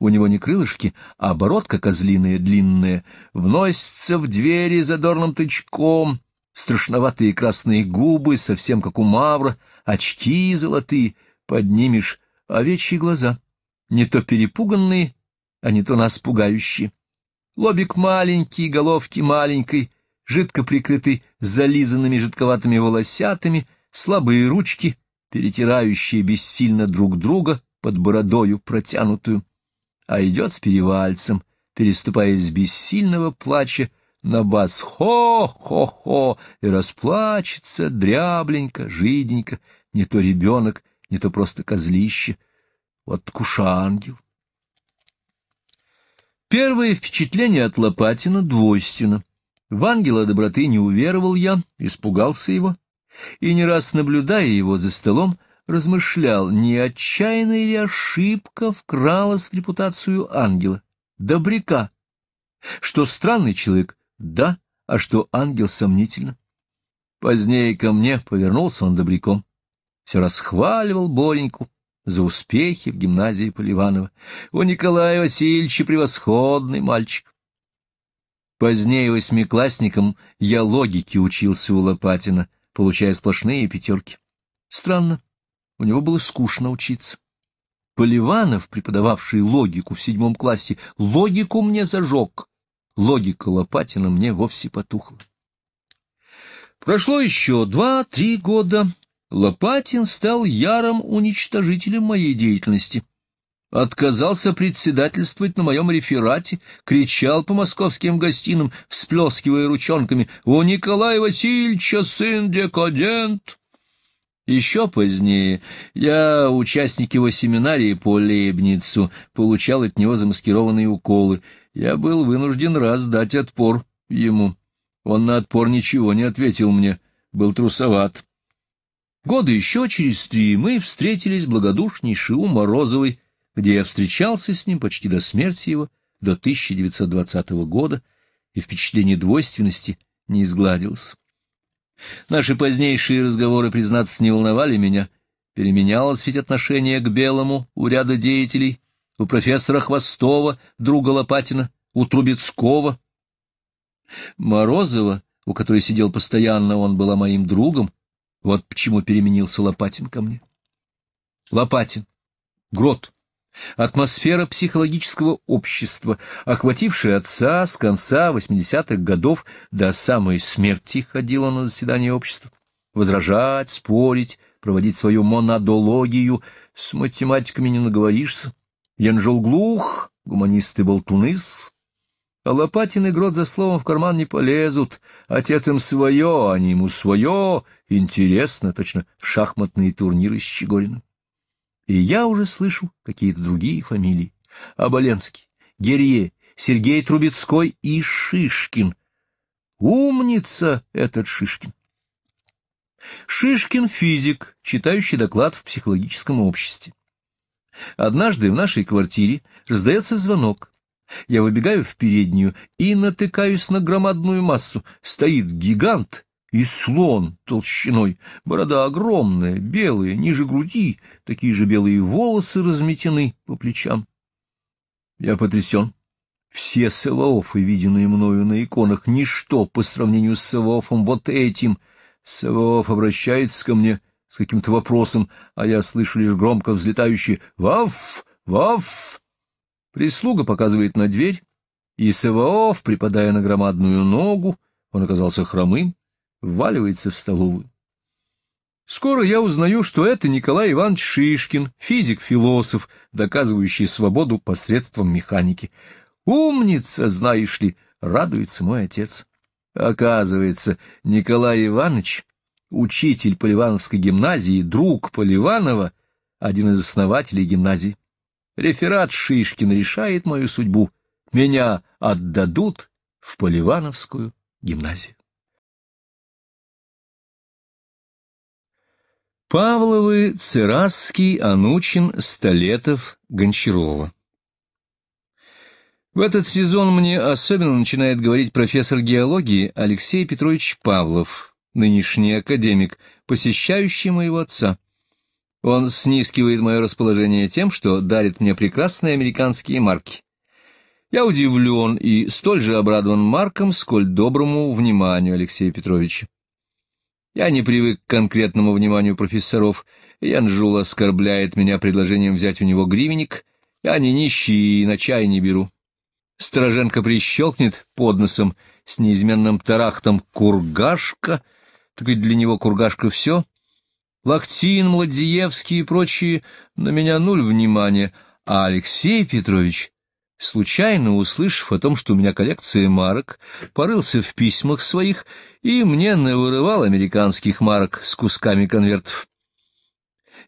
У него не крылышки, а бородка козлиная длинная, вносится в двери задорным тычком, страшноватые красные губы, совсем как у мавра, очки золотые, поднимешь овечьи глаза, не то перепуганные, а не то нас пугающие. Лобик маленький, головки маленькой, жидко прикрытый зализанными жидковатыми волосятами, слабые ручки, перетирающие бессильно друг друга под бородою протянутую, а идет с перевальцем, переступая с бессильного плача на бас «хо-хо-хо» и расплачется дрябленько, жиденько, не то ребенок, не то просто козлище. Вот куша ангел. Первое впечатление от Лопатина двойственно — в ангела доброты не уверовал я, испугался его, и не раз, наблюдая его за столом, размышлял, не отчаянная ли ошибка вкралась в репутацию ангела, добряка, что странный человек, да, а что ангел сомнительно. Позднее ко мне повернулся он добряком, все расхваливал Бореньку за успехи в гимназии Поливанова. У Николая Васильевича превосходный мальчик. Позднее восьмиклассником я логике учился у Лопатина, получая сплошные пятерки. Странно, у него было скучно учиться. Поливанов, преподававший логику в седьмом классе, логику мне зажег. Логика Лопатина мне вовсе потухла. Прошло еще два-три года. Лопатин стал ярым уничтожителем моей деятельности отказался председательствовать на моем реферате, кричал по московским гостиным, всплескивая ручонками «У Николая Васильевича сын декадент!» Еще позднее я, участник его семинарии по Лейбницу, получал от него замаскированные уколы. Я был вынужден раз дать отпор ему. Он на отпор ничего не ответил мне, был трусоват. Годы еще через три мы встретились благодушнейшей у Морозовой, где я встречался с ним почти до смерти его, до 1920 года, и впечатление двойственности не изгладилось. Наши позднейшие разговоры, признаться, не волновали меня. Переменялось ведь отношение к белому у ряда деятелей, у профессора Хвостова, друга Лопатина, у Трубецкого. Морозова, у которой сидел постоянно, он была моим другом, вот почему переменился Лопатин ко мне. Лопатин, Грот, Атмосфера психологического общества, охватившая отца с конца 80-х годов до самой смерти, ходила на заседание общества. Возражать, спорить, проводить свою монадологию. С математиками не наговоришься. Янжул глух, гуманисты болтуныс. А Лопатин и Грот за словом в карман не полезут. Отец им свое, а не ему свое. Интересно, точно шахматные турниры с Чегориным. И я уже слышу какие-то другие фамилии. Оболенский, Герье, Сергей Трубецкой и Шишкин. Умница этот Шишкин. Шишкин — физик, читающий доклад в психологическом обществе. Однажды в нашей квартире раздается звонок. Я выбегаю в переднюю и натыкаюсь на громадную массу. Стоит гигант и слон толщиной, борода огромная, белая, ниже груди, такие же белые волосы разметены по плечам. Я потрясен. Все Саваофы, виденные мною на иконах, ничто по сравнению с Саваофом вот этим. Саваоф обращается ко мне с каким-то вопросом, а я слышу лишь громко взлетающий «Ваф! Ваф!». Прислуга показывает на дверь, и Саваоф, припадая на громадную ногу, он оказался хромым, вваливается в столовую. Скоро я узнаю, что это Николай Иванович Шишкин, физик-философ, доказывающий свободу посредством механики. «Умница, знаешь ли!» — радуется мой отец. Оказывается, Николай Иванович, учитель Поливановской гимназии, друг Поливанова, один из основателей гимназии. Реферат Шишкин решает мою судьбу. Меня отдадут в Поливановскую гимназию. Павловы, Церасский, Анучин, Столетов, Гончарова. В этот сезон мне особенно начинает говорить профессор геологии Алексей Петрович Павлов, нынешний академик, посещающий моего отца. Он снискивает мое расположение тем, что дарит мне прекрасные американские марки. Я удивлен и столь же обрадован маркам, сколь доброму вниманию Алексея Петровича. Я не привык к конкретному вниманию профессоров. Янжул оскорбляет меня предложением взять у него гривенник. Я а не нищий и на чай не беру. Стороженко прищелкнет под носом с неизменным тарахтом «Кургашка». Так ведь для него «Кургашка» — все. Лактин, Младзиевский и прочие — на меня нуль внимания. А Алексей Петрович Случайно услышав о том, что у меня коллекция марок, порылся в письмах своих и мне навырывал американских марок с кусками конвертов.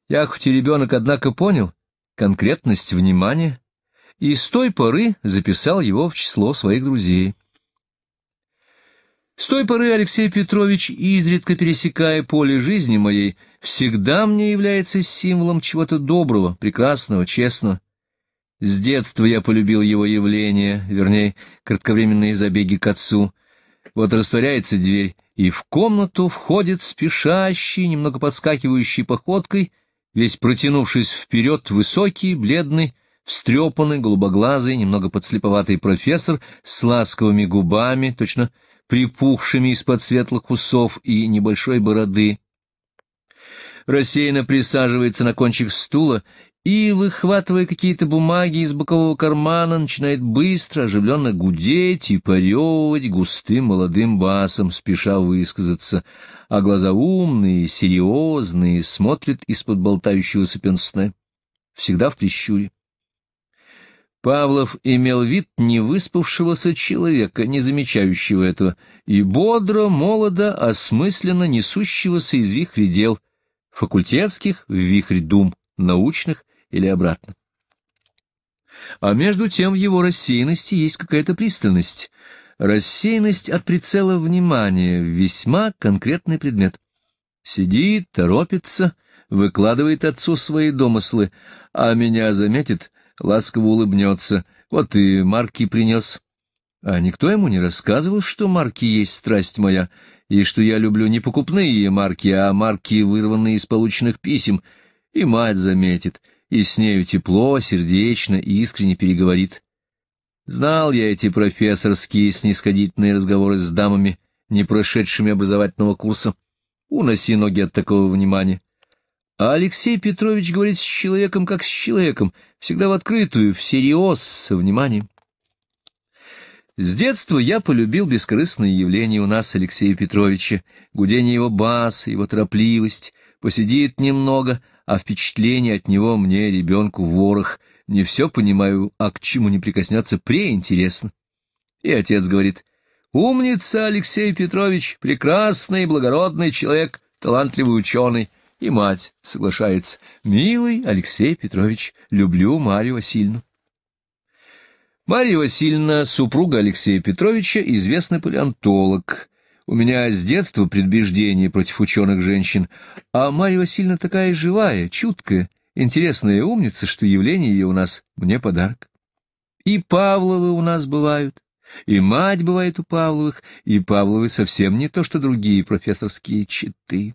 Я хоть и ребенок, однако понял конкретность внимания, и с той поры записал его в число своих друзей. С той поры Алексей Петрович, изредка пересекая поле жизни моей, всегда мне является символом чего-то доброго, прекрасного, честного, с детства я полюбил его явление, вернее, кратковременные забеги к отцу. Вот растворяется дверь, и в комнату входит спешащий, немного подскакивающий походкой, весь протянувшись вперед, высокий, бледный, встрепанный, голубоглазый, немного подслеповатый профессор с ласковыми губами, точно припухшими из-под светлых усов и небольшой бороды. Рассеянно присаживается на кончик стула и, выхватывая какие-то бумаги из бокового кармана, начинает быстро, оживленно гудеть и поревывать густым молодым басом, спеша высказаться, а глаза умные, серьезные, смотрят из-под болтающегося пенсне, всегда в прищуре. Павлов имел вид невыспавшегося человека, не замечающего этого, и бодро, молодо, осмысленно несущегося из вихрь дел, факультетских в вихрь дум, научных, или обратно. А между тем в его рассеянности есть какая-то пристальность. Рассеянность от прицела внимания в весьма конкретный предмет. Сидит, торопится, выкладывает отцу свои домыслы, а меня заметит, ласково улыбнется. Вот и марки принес. А никто ему не рассказывал, что марки есть страсть моя, и что я люблю не покупные марки, а марки, вырванные из полученных писем. И мать заметит — и с нею тепло, сердечно и искренне переговорит. Знал я эти профессорские снисходительные разговоры с дамами, не прошедшими образовательного курса. Уноси ноги от такого внимания. А Алексей Петрович говорит с человеком как с человеком, всегда в открытую, всерьез, со вниманием. С детства я полюбил бескорыстные явления у нас Алексея Петровича, гудение его баса, его торопливость. Посидит немного, а впечатление от него мне, ребенку, ворох. Не все понимаю, а к чему не прикосняться, преинтересно. И отец говорит, «Умница, Алексей Петрович, прекрасный, благородный человек, талантливый ученый». И мать соглашается, «Милый Алексей Петрович, люблю Марию Васильевну». Мария Васильевна, супруга Алексея Петровича, известный палеонтолог, у меня с детства предубеждение против ученых-женщин, а Марья Васильевна такая живая, чуткая, интересная умница, что явление ее у нас мне подарок. И Павловы у нас бывают, и мать бывает у Павловых, и Павловы совсем не то, что другие профессорские читы.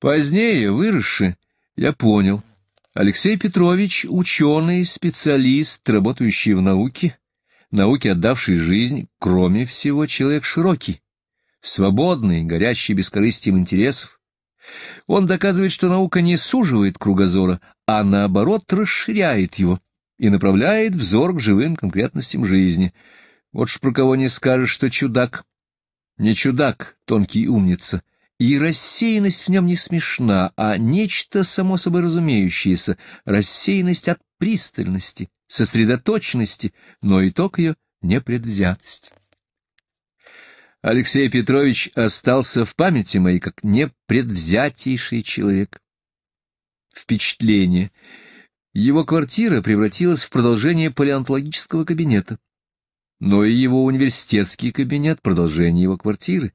Позднее, выросши, я понял. Алексей Петрович — ученый, специалист, работающий в науке — науке отдавший жизнь, кроме всего, человек широкий, свободный, горящий бескорыстием интересов. Он доказывает, что наука не суживает кругозора, а наоборот расширяет его и направляет взор к живым конкретностям жизни. Вот ж про кого не скажешь, что чудак. Не чудак, тонкий умница — и рассеянность в нем не смешна, а нечто само собой разумеющееся, рассеянность от пристальности, сосредоточенности, но итог ее — непредвзятость. Алексей Петрович остался в памяти моей как непредвзятейший человек. Впечатление. Его квартира превратилась в продолжение палеонтологического кабинета. Но и его университетский кабинет — продолжение его квартиры.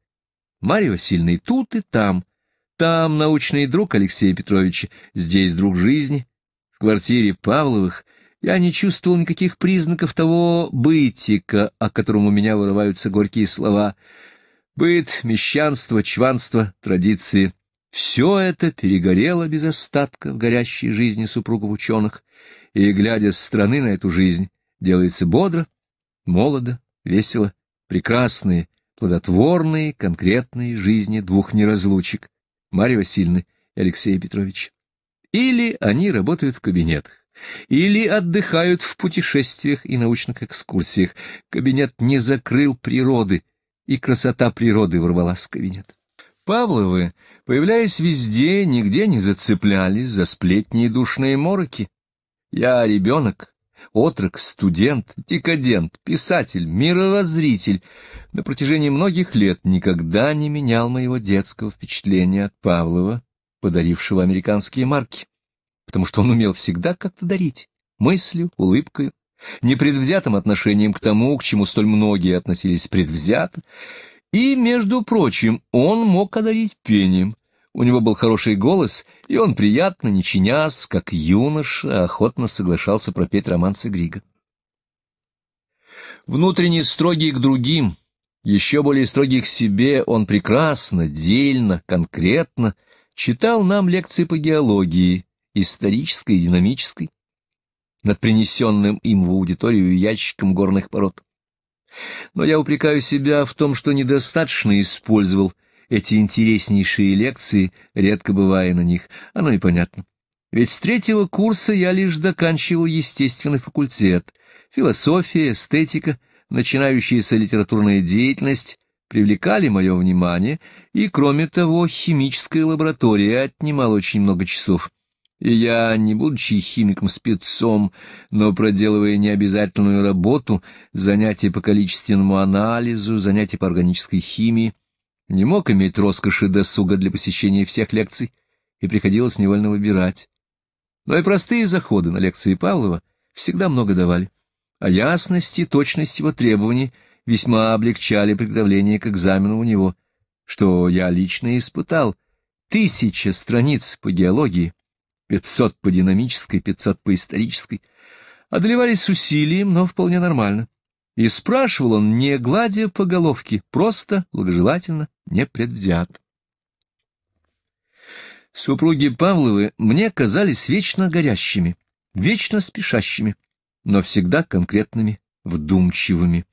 Марья Васильевна и тут, и там. Там научный друг Алексея Петровича, здесь друг жизни. В квартире Павловых я не чувствовал никаких признаков того бытика, о котором у меня вырываются горькие слова. Быт, мещанство, чванство, традиции — все это перегорело без остатка в горящей жизни супругов ученых, и, глядя с стороны на эту жизнь, делается бодро, молодо, весело, прекрасные, плодотворные, конкретные жизни двух неразлучек, Марьи Васильевны и Алексея Петровича. Или они работают в кабинетах, или отдыхают в путешествиях и научных экскурсиях. Кабинет не закрыл природы, и красота природы ворвалась в кабинет. Павловы, появляясь везде, нигде не зацеплялись за сплетни и душные мороки. Я ребенок, отрок, студент, декадент, писатель, мировоззритель, на протяжении многих лет никогда не менял моего детского впечатления от Павлова, подарившего американские марки, потому что он умел всегда как-то дарить, мыслью, улыбкой, непредвзятым отношением к тому, к чему столь многие относились предвзято, и, между прочим, он мог одарить пением, у него был хороший голос, и он приятно, не чинясь, как юноша, охотно соглашался пропеть романсы Грига. Внутренне строгий к другим, еще более строгий к себе, он прекрасно, дельно, конкретно читал нам лекции по геологии, исторической и динамической, над принесенным им в аудиторию ящиком горных пород. Но я упрекаю себя в том, что недостаточно использовал – эти интереснейшие лекции, редко бывая на них. Оно и понятно. Ведь с третьего курса я лишь доканчивал естественный факультет. Философия, эстетика, начинающаяся литературная деятельность привлекали мое внимание, и, кроме того, химическая лаборатория отнимала очень много часов. И я, не будучи химиком-спецом, но проделывая необязательную работу, занятия по количественному анализу, занятия по органической химии, не мог иметь роскоши досуга для посещения всех лекций, и приходилось невольно выбирать. Но и простые заходы на лекции Павлова всегда много давали, а ясность и точность его требований весьма облегчали приготовление к экзамену у него, что я лично испытал. Тысяча страниц по геологии, пятьсот по динамической, пятьсот по исторической, одолевались с усилием, но вполне нормально. И спрашивал он, не гладя по головке, просто, благожелательно, не предвзят. Супруги Павловы мне казались вечно горящими, вечно спешащими, но всегда конкретными, вдумчивыми.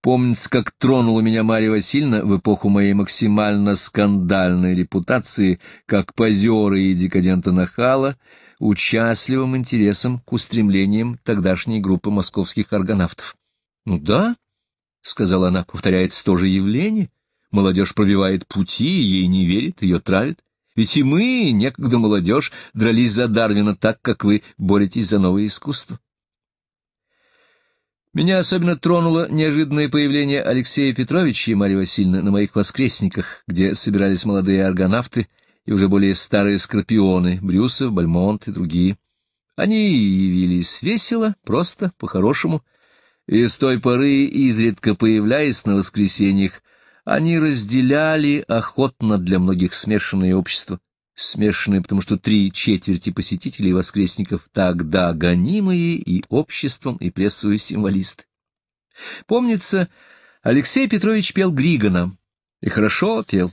Помнится, как тронула меня Марья Васильевна в эпоху моей максимально скандальной репутации, как позера и декадента Нахала, участливым интересом к устремлениям тогдашней группы московских аргонавтов. — Ну да, — сказала она, — повторяется то же явление. — Молодежь пробивает пути, ей не верит, ее травит. Ведь и мы, некогда молодежь, дрались за Дарвина так, как вы боретесь за новое искусство. Меня особенно тронуло неожиданное появление Алексея Петровича и Марьи Васильевны на моих воскресниках, где собирались молодые аргонавты и уже более старые скорпионы, Брюсов, Бальмонт и другие. Они явились весело, просто, по-хорошему, и с той поры, изредка появляясь на воскресеньях, они разделяли охотно для многих смешанное общество. Смешанное, потому что три четверти посетителей и воскресников тогда гонимые и обществом, и прессовые символисты. Помнится, Алексей Петрович пел Григона, и хорошо пел.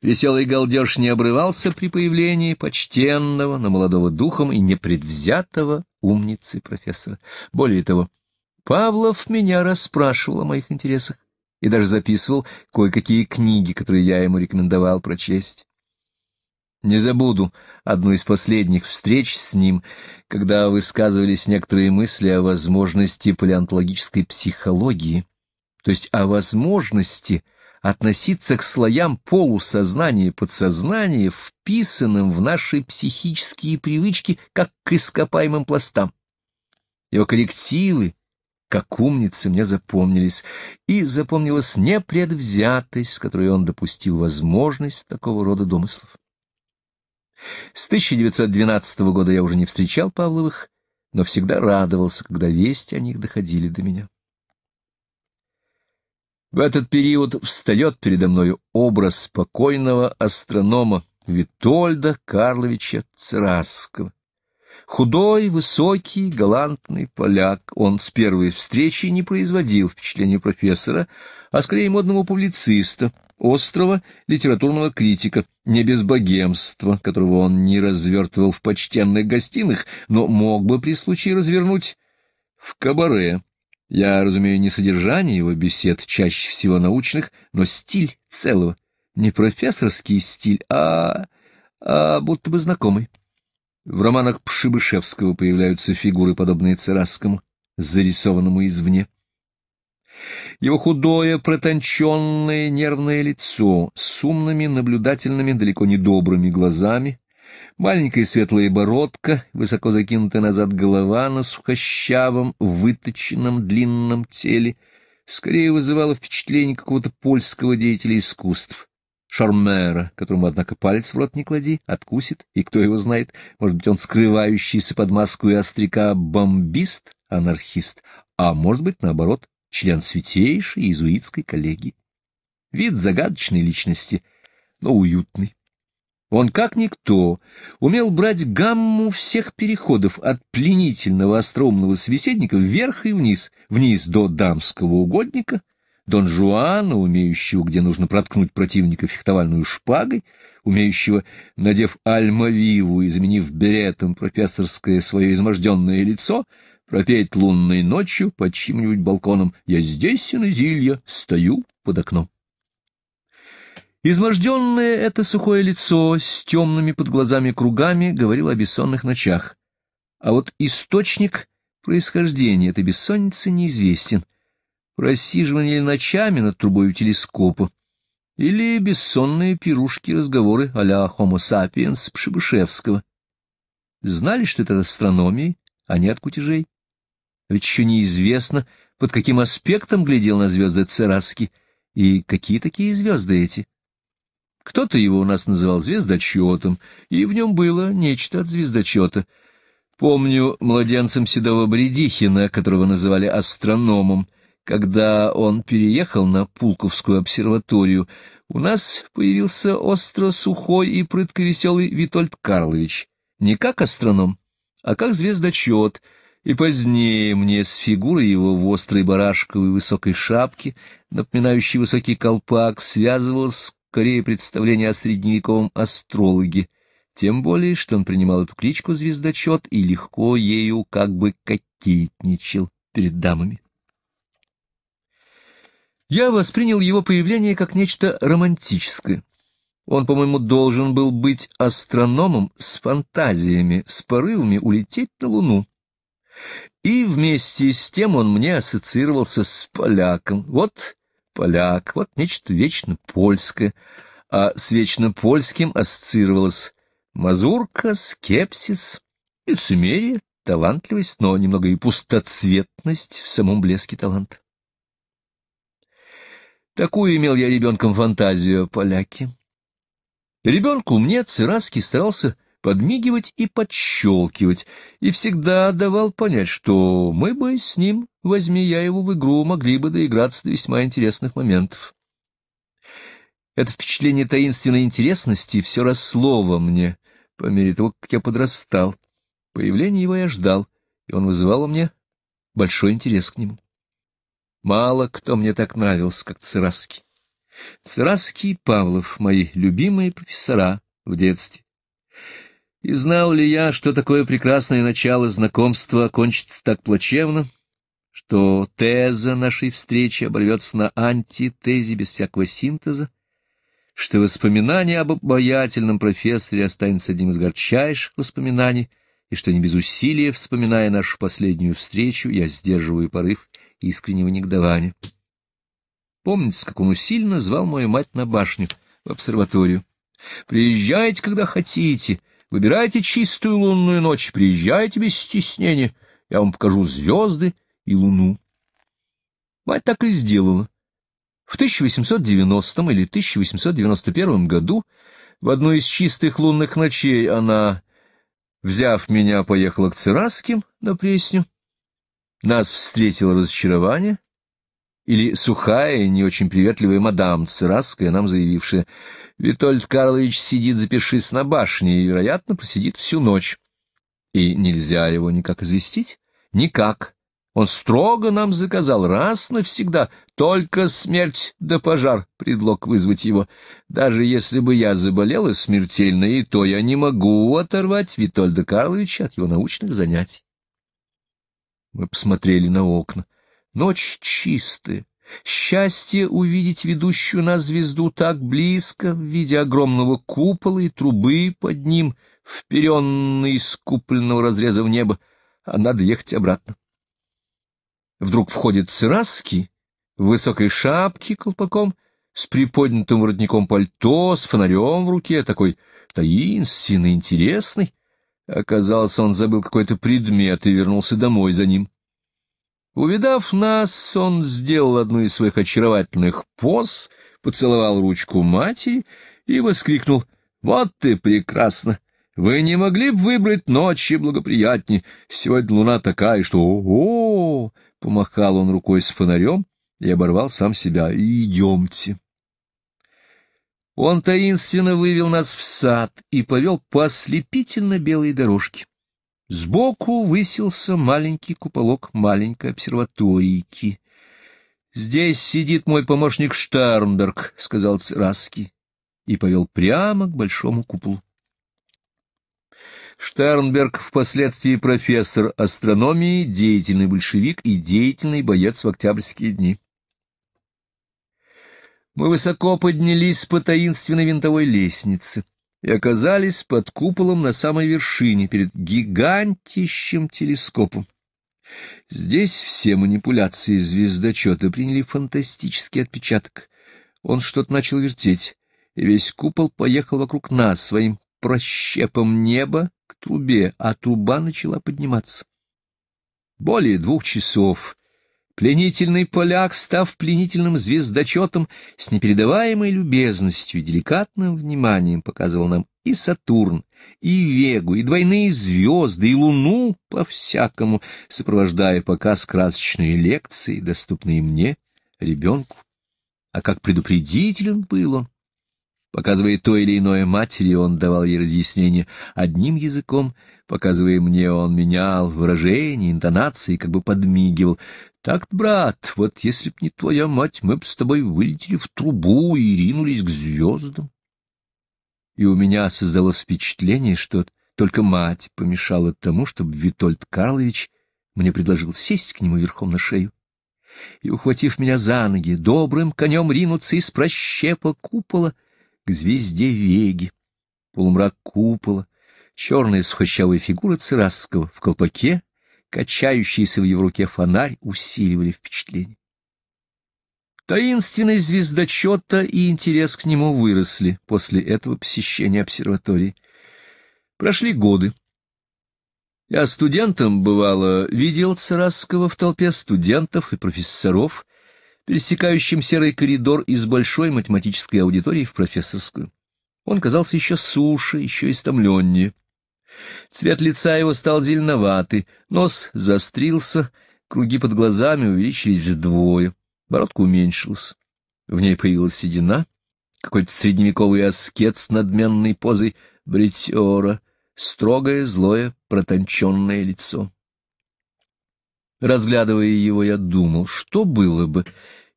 Веселый галдеж не обрывался при появлении почтенного, но молодого духом и непредвзятого умницы профессора. Более того, Павлов меня расспрашивал о моих интересах и даже записывал кое-какие книги, которые я ему рекомендовал прочесть. Не забуду одну из последних встреч с ним, когда высказывались некоторые мысли о возможности палеонтологической психологии, то есть о возможности относиться к слоям полусознания и подсознания, вписанным в наши психические привычки, как к ископаемым пластам. Его коллективы как умницы мне запомнились, и запомнилась непредвзятость, с которой он допустил возможность такого рода домыслов. С 1912 года я уже не встречал Павловых, но всегда радовался, когда вести о них доходили до меня. В этот период встает передо мною образ покойного астронома Витольда Карловича Цераского. Худой, высокий, галантный поляк, он с первой встречи не производил впечатления профессора, а скорее модного публициста, острого литературного критика, не без богемства, которого он не развертывал в почтенных гостиных, но мог бы при случае развернуть в кабаре. Я разумею не содержание его бесед, чаще всего научных, но стиль целого. Не профессорский стиль, а... а будто бы знакомый. В романах Пшибышевского появляются фигуры, подобные Царасскому, зарисованному извне. Его худое, протонченное, нервное лицо с умными, наблюдательными, далеко не добрыми глазами, маленькая светлая бородка, высоко закинутая назад голова на сухощавом, выточенном длинном теле, скорее вызывало впечатление какого-то польского деятеля искусств, шармера, которому, однако, палец в рот не клади, откусит, и кто его знает, может быть, он скрывающийся под маску и остряка бомбист, анархист, а может быть, наоборот, член святейшей иезуитской коллегии. Вид загадочной личности, но уютный. Он, как никто, умел брать гамму всех переходов от пленительного остроумного собеседника вверх и вниз, вниз до дамского угодника — Дон Жуана, умеющего, где нужно проткнуть противника фехтовальную шпагой, умеющего, надев альмавиву и заменив беретом профессорское свое изможденное лицо, пропеть лунной ночью под чьим-нибудь балконом «Я здесь, и стою под окном». Изможденное это сухое лицо с темными под глазами кругами говорило о бессонных ночах. А вот источник происхождения этой бессонницы неизвестен — просиживание ночами над трубой телескопа, или бессонные пирушки-разговоры а-ля Homo sapiens Пшебышевского. Знали, что это астрономии, а не от кутежей. Ведь еще неизвестно, под каким аспектом глядел на звезды Цераски, и какие такие звезды эти. Кто-то его у нас называл звездочетом, и в нем было нечто от звездочета. Помню младенцем Седова Бредихина, которого называли астрономом, когда он переехал на Пулковскую обсерваторию, у нас появился остро сухой и прытковеселый Витольд Карлович, не как астроном, а как звездочет, и позднее мне с фигурой его в острой барашковой высокой шапке, напоминающей высокий колпак, связывалось скорее представление о средневековом астрологе, тем более, что он принимал эту кличку звездочет и легко ею как бы кокетничал перед дамами. Я воспринял его появление как нечто романтическое. Он, по-моему, должен был быть астрономом с фантазиями, с порывами улететь на Луну. И вместе с тем он мне ассоциировался с поляком. Вот поляк, вот нечто вечно польское. А с вечно польским ассоциировалось мазурка, скепсис, лицемерие, талантливость, но немного и пустоцветность в самом блеске таланта. Такую имел я ребенком фантазию поляки. Ребенку мне Цираский старался подмигивать и подщелкивать, и всегда давал понять, что мы бы с ним, возьми я его в игру, могли бы доиграться до весьма интересных моментов. Это впечатление таинственной интересности все росло во мне, по мере того, как я подрастал. Появление его я ждал, и он вызывал у меня большой интерес к нему. Мало кто мне так нравился, как Цераски. Цераски и Павлов — мои любимые профессора в детстве. И знал ли я, что такое прекрасное начало знакомства окончится так плачевно, что теза нашей встречи оборвется на антитезе без всякого синтеза, что воспоминание об обаятельном профессоре останется одним из горчайших воспоминаний, и что не без усилия, вспоминая нашу последнюю встречу, я сдерживаю порыв — искреннего негодования. Помните, как он усильно звал мою мать на башню, в обсерваторию? «Приезжайте, когда хотите, выбирайте чистую лунную ночь, приезжайте без стеснения, я вам покажу звезды и луну». Мать так и сделала. В 1890 или 1891 году в одну из чистых лунных ночей она, взяв меня, поехала к Церасским на Пресню, нас встретило разочарование, или сухая, и не очень приветливая мадам Цераская, нам заявившая, «Витольд Карлович сидит, запишись на башне, и, вероятно, просидит всю ночь». И нельзя его никак известить? Никак. Он строго нам заказал раз навсегда, только смерть да пожар — предлог вызвать его. Даже если бы я заболела смертельно, и то я не могу оторвать Витольда Карловича от его научных занятий. Мы посмотрели на окна. Ночь чистая. Счастье увидеть ведущую нас звезду так близко, в виде огромного купола и трубы под ним, вперенной из купольного разреза в небо, а надо ехать обратно. Вдруг входит Цираский в высокой шапке колпаком, с приподнятым воротником пальто, с фонарем в руке, такой таинственный, интересный. Оказалось, он забыл какой-то предмет и вернулся домой за ним. Увидав нас, он сделал одну из своих очаровательных поз, поцеловал ручку матери и воскликнул «Вот ты прекрасно! Вы не могли бы выбрать ночи благоприятнее? Сегодня луна такая, что о-о-о!» Помахал он рукой с фонарем и оборвал сам себя «Идемте!» Он таинственно вывел нас в сад и повел по ослепительно белой дорожке. Сбоку высился маленький куполок маленькой обсерваторики. «Здесь сидит мой помощник Штарнберг», — сказал Цераски, и повел прямо к большому куполу. Штарнберг впоследствии профессор астрономии, деятельный большевик и деятельный боец в октябрьские дни. Мы высоко поднялись по таинственной винтовой лестнице и оказались под куполом на самой вершине, перед гигантищем телескопом. Здесь все манипуляции звездочета приняли фантастический отпечаток. Он что-то начал вертеть, и весь купол поехал вокруг нас своим прощепом неба к трубе, а труба начала подниматься. Более двух часов Пленительный поляк, став пленительным звездочетом, с непередаваемой любезностью и деликатным вниманием показывал нам и Сатурн, и Вегу, и двойные звезды, и Луну по-всякому, сопровождая показ красочные лекции, доступные мне, ребенку. А как предупредителен был он! Показывая то или иное матери, он давал ей разъяснение одним языком, показывая мне, он менял выражение, интонации, как бы подмигивал. Так, брат, вот если б не твоя мать, мы б с тобой вылетели в трубу и ринулись к звездам. И у меня создалось впечатление, что только мать помешала тому, чтобы Витольд Карлович мне предложил сесть к нему верхом на шею и, ухватив меня за ноги, добрым конем ринуться из прощепа купола к звезде Веги. Полумрак купола, черная сухощавая фигура Цирасского в колпаке качающийся в его руке фонарь усиливали впечатление. Таинственность звездочета и интерес к нему выросли после этого посещения обсерватории. Прошли годы. Я студентом, бывало, видел Царасского в толпе студентов и профессоров, пересекающим серый коридор из большой математической аудитории в профессорскую. Он казался еще суше, еще истомленнее. Цвет лица его стал зеленоватый, нос застрился, круги под глазами увеличились вдвое, бородка уменьшилась. В ней появилась седина, какой-то средневековый аскет с надменной позой бритера, строгое, злое, протонченное лицо. Разглядывая его, я думал, что было бы,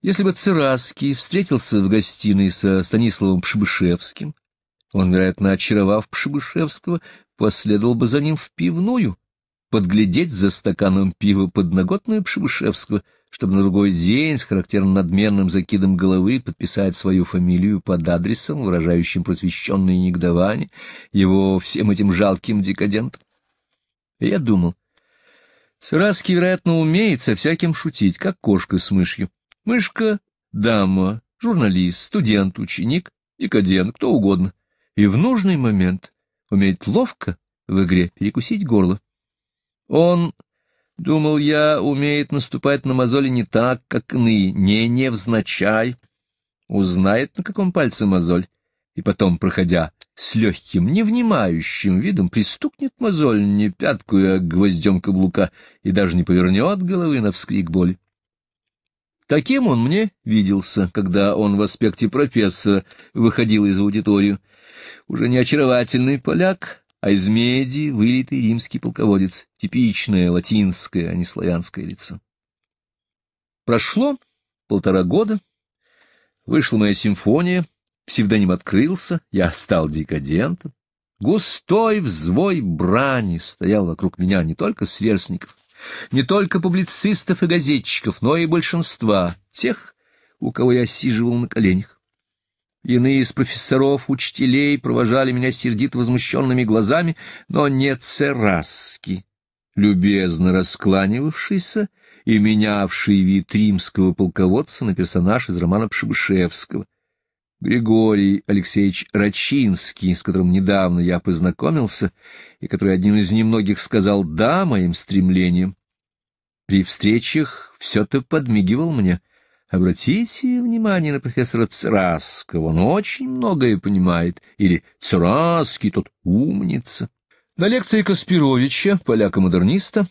если бы Цераский встретился в гостиной со Станиславом Пшебышевским, он, вероятно, очаровав Пшебышевского, последовал бы за ним в пивную, подглядеть за стаканом пива подноготную Пшебышевского, чтобы на другой день с характерным надменным закидом головы подписать свою фамилию под адресом, выражающим просвещенное негодование его всем этим жалким декадентом. я думал, Царский, вероятно, умеет со всяким шутить, как кошка с мышью. Мышка — дама, журналист, студент, ученик, декадент, кто угодно. И в нужный момент умеет ловко в игре перекусить горло. Он, думал я, умеет наступать на мозоли не так, как ны не невзначай. Узнает, на каком пальце мозоль, и потом, проходя с легким, невнимающим видом, пристукнет мозоль не пятку, а гвоздем каблука, и даже не повернет головы на вскрик боли. Таким он мне виделся, когда он в аспекте профессора выходил из аудиторию — уже не очаровательный поляк, а из меди вылитый римский полководец, типичное латинское, а не славянское лицо. Прошло полтора года, вышла моя симфония, псевдоним открылся, я стал декадентом. Густой взвой брани стоял вокруг меня не только сверстников, не только публицистов и газетчиков, но и большинства тех, у кого я сиживал на коленях. Иные из профессоров, учителей провожали меня сердито возмущенными глазами, но не цераски, любезно раскланивавшийся и менявший вид римского полководца на персонаж из романа Пшебышевского. Григорий Алексеевич Рачинский, с которым недавно я познакомился, и который одним из немногих сказал «да» моим стремлением при встречах все-то подмигивал мне, Обратите внимание на профессора Цраского, он очень многое понимает, или Цраский тот умница. На лекции Каспировича, поляка-модерниста,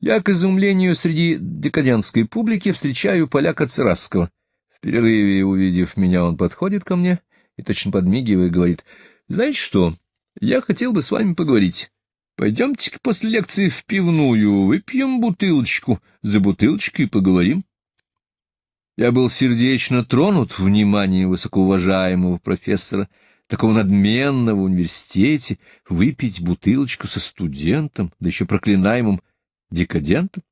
я, к изумлению среди декадентской публики, встречаю поляка Цраского. В перерыве, увидев меня, он подходит ко мне и, точно подмигивая, говорит, «Знаете что, я хотел бы с вами поговорить». Пойдемте после лекции в пивную, выпьем бутылочку, за бутылочкой поговорим. Я был сердечно тронут вниманием высокоуважаемого профессора, такого надменного в университете, выпить бутылочку со студентом, да еще проклинаемым декадентом.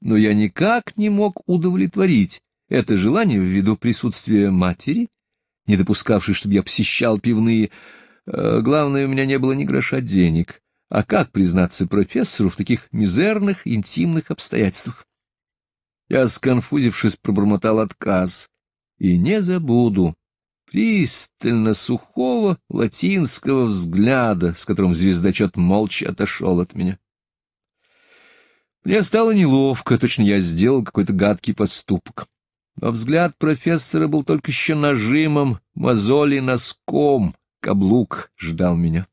Но я никак не мог удовлетворить это желание ввиду присутствия матери, не допускавшей, чтобы я посещал пивные. Э, главное, у меня не было ни гроша денег. А как признаться профессору в таких мизерных интимных обстоятельствах? Я, сконфузившись, пробормотал отказ. И не забуду пристально сухого латинского взгляда, с которым звездочет молча отошел от меня. Мне стало неловко, точно я сделал какой-то гадкий поступок. Но взгляд профессора был только еще нажимом, мозоли носком, каблук ждал меня.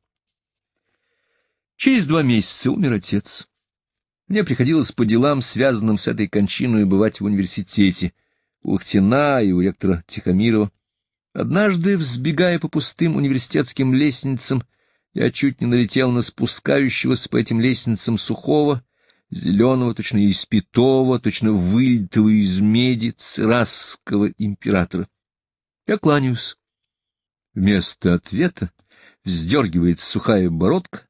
Через два месяца умер отец. Мне приходилось по делам, связанным с этой кончиной, бывать в университете, у Лохтина и у ректора Тихомирова. Однажды, взбегая по пустым университетским лестницам, я чуть не налетел на спускающегося по этим лестницам сухого, зеленого, точно испитого, точно вылитого из меди цирасского императора. Я кланяюсь. Вместо ответа вздергивает сухая бородка,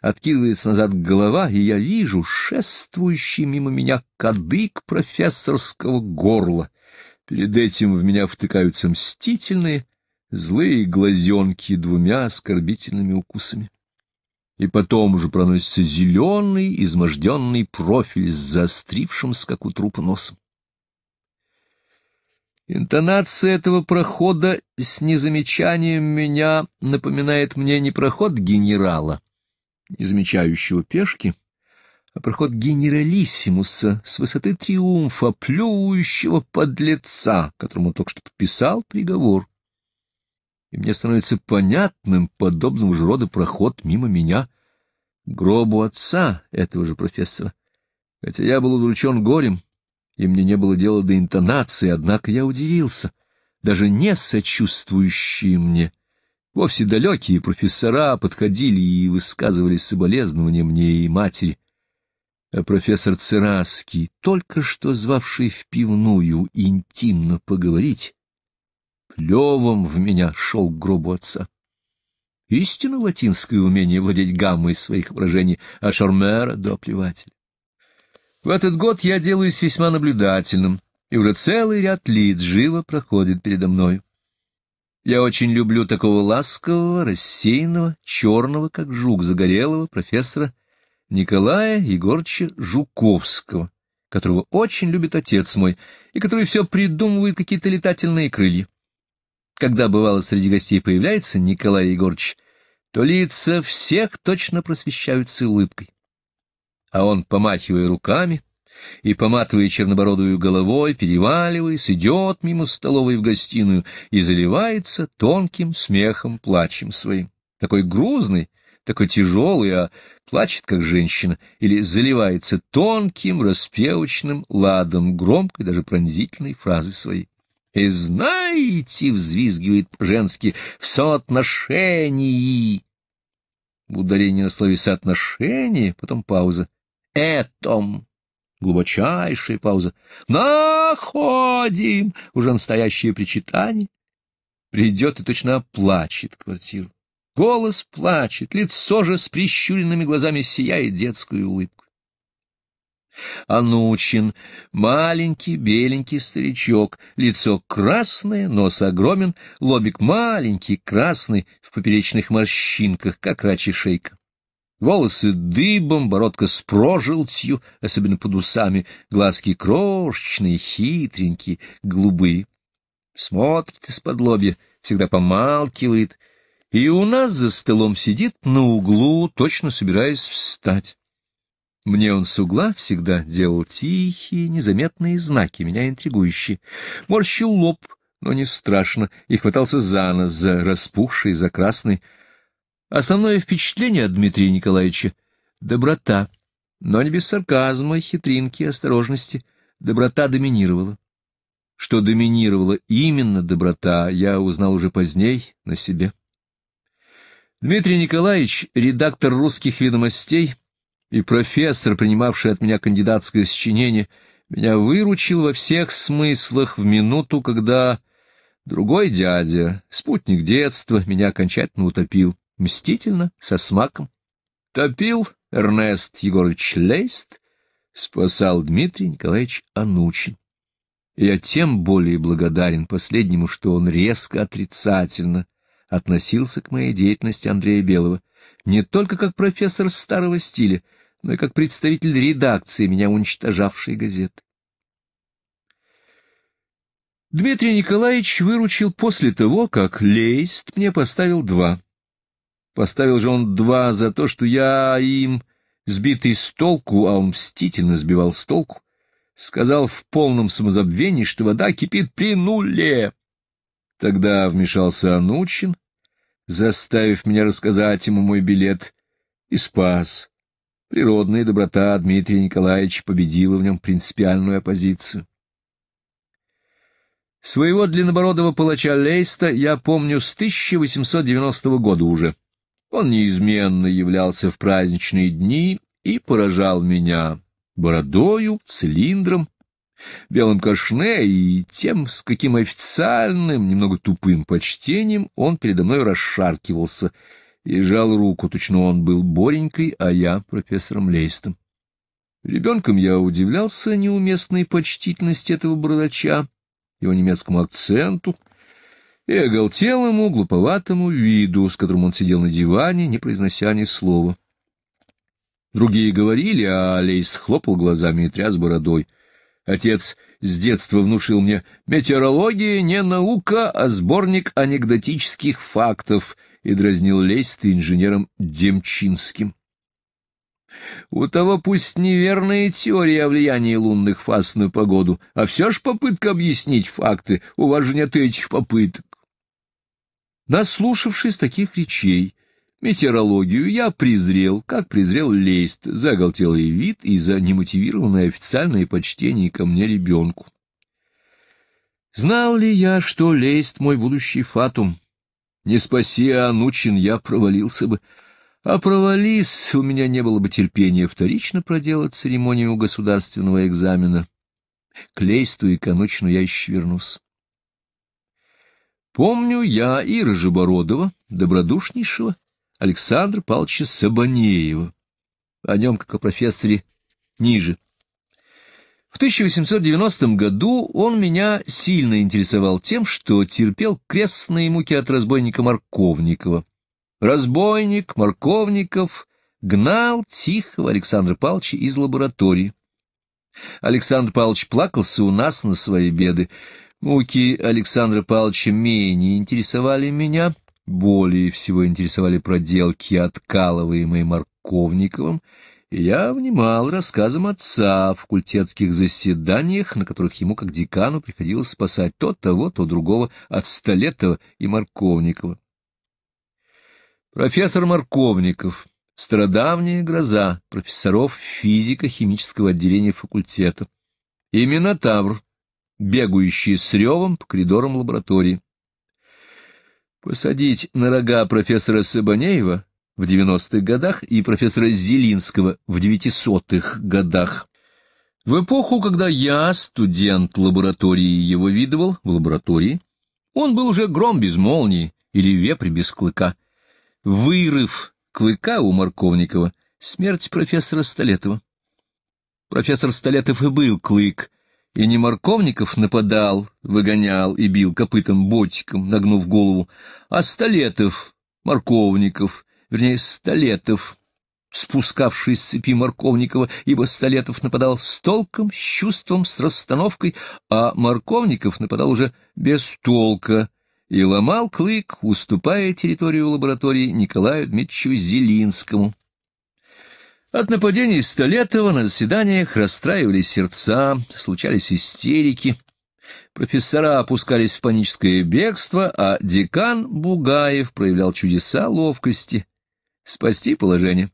Откидывается назад голова, и я вижу шествующий мимо меня кадык профессорского горла. Перед этим в меня втыкаются мстительные, злые глазенки двумя оскорбительными укусами. И потом уже проносится зеленый, изможденный профиль с заострившимся, как у трупа, носом. Интонация этого прохода с незамечанием меня напоминает мне не проход генерала, не замечающего пешки, а проход генералиссимуса с высоты триумфа, плюющего подлеца, которому только что подписал приговор. И мне становится понятным подобного же рода проход мимо меня, гробу отца этого же профессора. Хотя я был удручен горем, и мне не было дела до интонации, однако я удивился, даже не сочувствующие мне — Вовсе далекие профессора подходили и высказывали соболезнования мне и матери. А профессор Цераский, только что звавший в пивную интимно поговорить, плевом в меня шел к гробу отца. Истинно латинское умение владеть гаммой своих выражений а шармера до плевателя. В этот год я делаюсь весьма наблюдательным, и уже целый ряд лиц живо проходит передо мною. Я очень люблю такого ласкового, рассеянного, черного, как жук, загорелого профессора Николая Егорча Жуковского, которого очень любит отец мой, и который все придумывает какие-то летательные крылья. Когда, бывало, среди гостей появляется Николай Егорч, то лица всех точно просвещаются улыбкой. А он, помахивая руками, — и, поматывая чернобородую головой, переваливаясь, идет мимо столовой в гостиную и заливается тонким смехом, плачем своим. Такой грузный, такой тяжелый, а плачет, как женщина, или заливается тонким, распевочным ладом, громкой, даже пронзительной фразы своей. И «Э, знаете, — взвизгивает женский, — в соотношении. Ударение на слове «соотношение», потом пауза. «Этом» глубочайшая пауза. «Находим!» — уже настоящее причитание. Придет и точно оплачет квартиру. Голос плачет, лицо же с прищуренными глазами сияет детскую улыбку. Анучин — маленький беленький старичок, лицо красное, нос огромен, лобик маленький, красный, в поперечных морщинках, как рачья шейка. Волосы дыбом, бородка с прожилтью, особенно под усами, глазки крошечные, хитренькие, голубые. Смотрит из-под лобья, всегда помалкивает, и у нас за столом сидит на углу, точно собираясь встать. Мне он с угла всегда делал тихие, незаметные знаки, меня интригующие. Морщил лоб, но не страшно, и хватался за нос, за распухший, за красный. Основное впечатление от Дмитрия Николаевича — доброта, но не без сарказма, хитринки и осторожности. Доброта доминировала. Что доминировала именно доброта, я узнал уже поздней на себе. Дмитрий Николаевич, редактор русских ведомостей и профессор, принимавший от меня кандидатское сочинение, меня выручил во всех смыслах в минуту, когда другой дядя, спутник детства, меня окончательно утопил мстительно, со смаком. Топил Эрнест Егорович Лейст, спасал Дмитрий Николаевич Анучин. Я тем более благодарен последнему, что он резко отрицательно относился к моей деятельности Андрея Белого, не только как профессор старого стиля, но и как представитель редакции, меня уничтожавшей газеты. Дмитрий Николаевич выручил после того, как Лейст мне поставил два. Поставил же он два за то, что я им, сбитый с толку, а он мстительно сбивал с толку, сказал в полном самозабвении, что вода кипит при нуле. Тогда вмешался Анучин, заставив меня рассказать ему мой билет, и спас. Природная доброта Дмитрия Николаевича победила в нем принципиальную оппозицию. Своего длиннобородого палача Лейста я помню с 1890 года уже. Он неизменно являлся в праздничные дни и поражал меня бородою, цилиндром, белым кашне и тем, с каким официальным, немного тупым почтением он передо мной расшаркивался и жал руку, точно он был Боренькой, а я профессором Лейстом. Ребенком я удивлялся неуместной почтительности этого бородача, его немецкому акценту — и оголтелому, глуповатому виду, с которым он сидел на диване, не произнося ни слова. Другие говорили, а Лейст хлопал глазами и тряс бородой. Отец с детства внушил мне, метеорология не наука, а сборник анекдотических фактов, и дразнил Лейста инженером Демчинским. У того пусть неверная теория о влиянии лунных фаз на погоду, а все ж попытка объяснить факты, у вас же нет этих попыток. Наслушавшись таких речей, метеорологию я презрел, как презрел лесть, за оголтелый вид и за немотивированное официальное почтение ко мне ребенку. Знал ли я, что лесть мой будущий фатум? Не спаси а Анучин, я провалился бы. А провались, у меня не было бы терпения вторично проделать церемонию государственного экзамена. К лейсту и к я еще вернусь. Помню я и Рожебородова, добродушнейшего, Александра Павловича Сабанеева, о нем как о профессоре ниже. В 1890 году он меня сильно интересовал тем, что терпел крестные муки от разбойника Марковникова. Разбойник Марковников гнал тихого Александра Павловича из лаборатории. Александр Павлович плакался у нас на свои беды. Муки Александра Павловича менее интересовали меня, более всего интересовали проделки, откалываемые Марковниковым, и я внимал рассказам отца в культетских заседаниях, на которых ему, как декану, приходилось спасать то того, то другого от Столетова и Марковникова. Профессор Марковников. Стародавняя гроза профессоров физико-химического отделения факультета. Именно Тавр бегающий с ревом по коридорам лаборатории. Посадить на рога профессора Сабанеева в 90-х годах и профессора Зелинского в 900-х годах. В эпоху, когда я, студент лаборатории, его видывал в лаборатории, он был уже гром без молнии или вепрь без клыка. Вырыв клыка у Марковникова — смерть профессора Столетова. Профессор Столетов и был клык, и не Марковников нападал, выгонял и бил копытом-ботиком, нагнув голову, а Столетов, Марковников, вернее, Столетов, спускавший с цепи Марковникова, ибо Столетов нападал с толком, с чувством, с расстановкой, а Марковников нападал уже без толка и ломал клык, уступая территорию лаборатории Николаю Дмитриевичу Зелинскому от нападений Столетова на заседаниях расстраивались сердца, случались истерики. Профессора опускались в паническое бегство, а декан Бугаев проявлял чудеса ловкости. Спасти положение.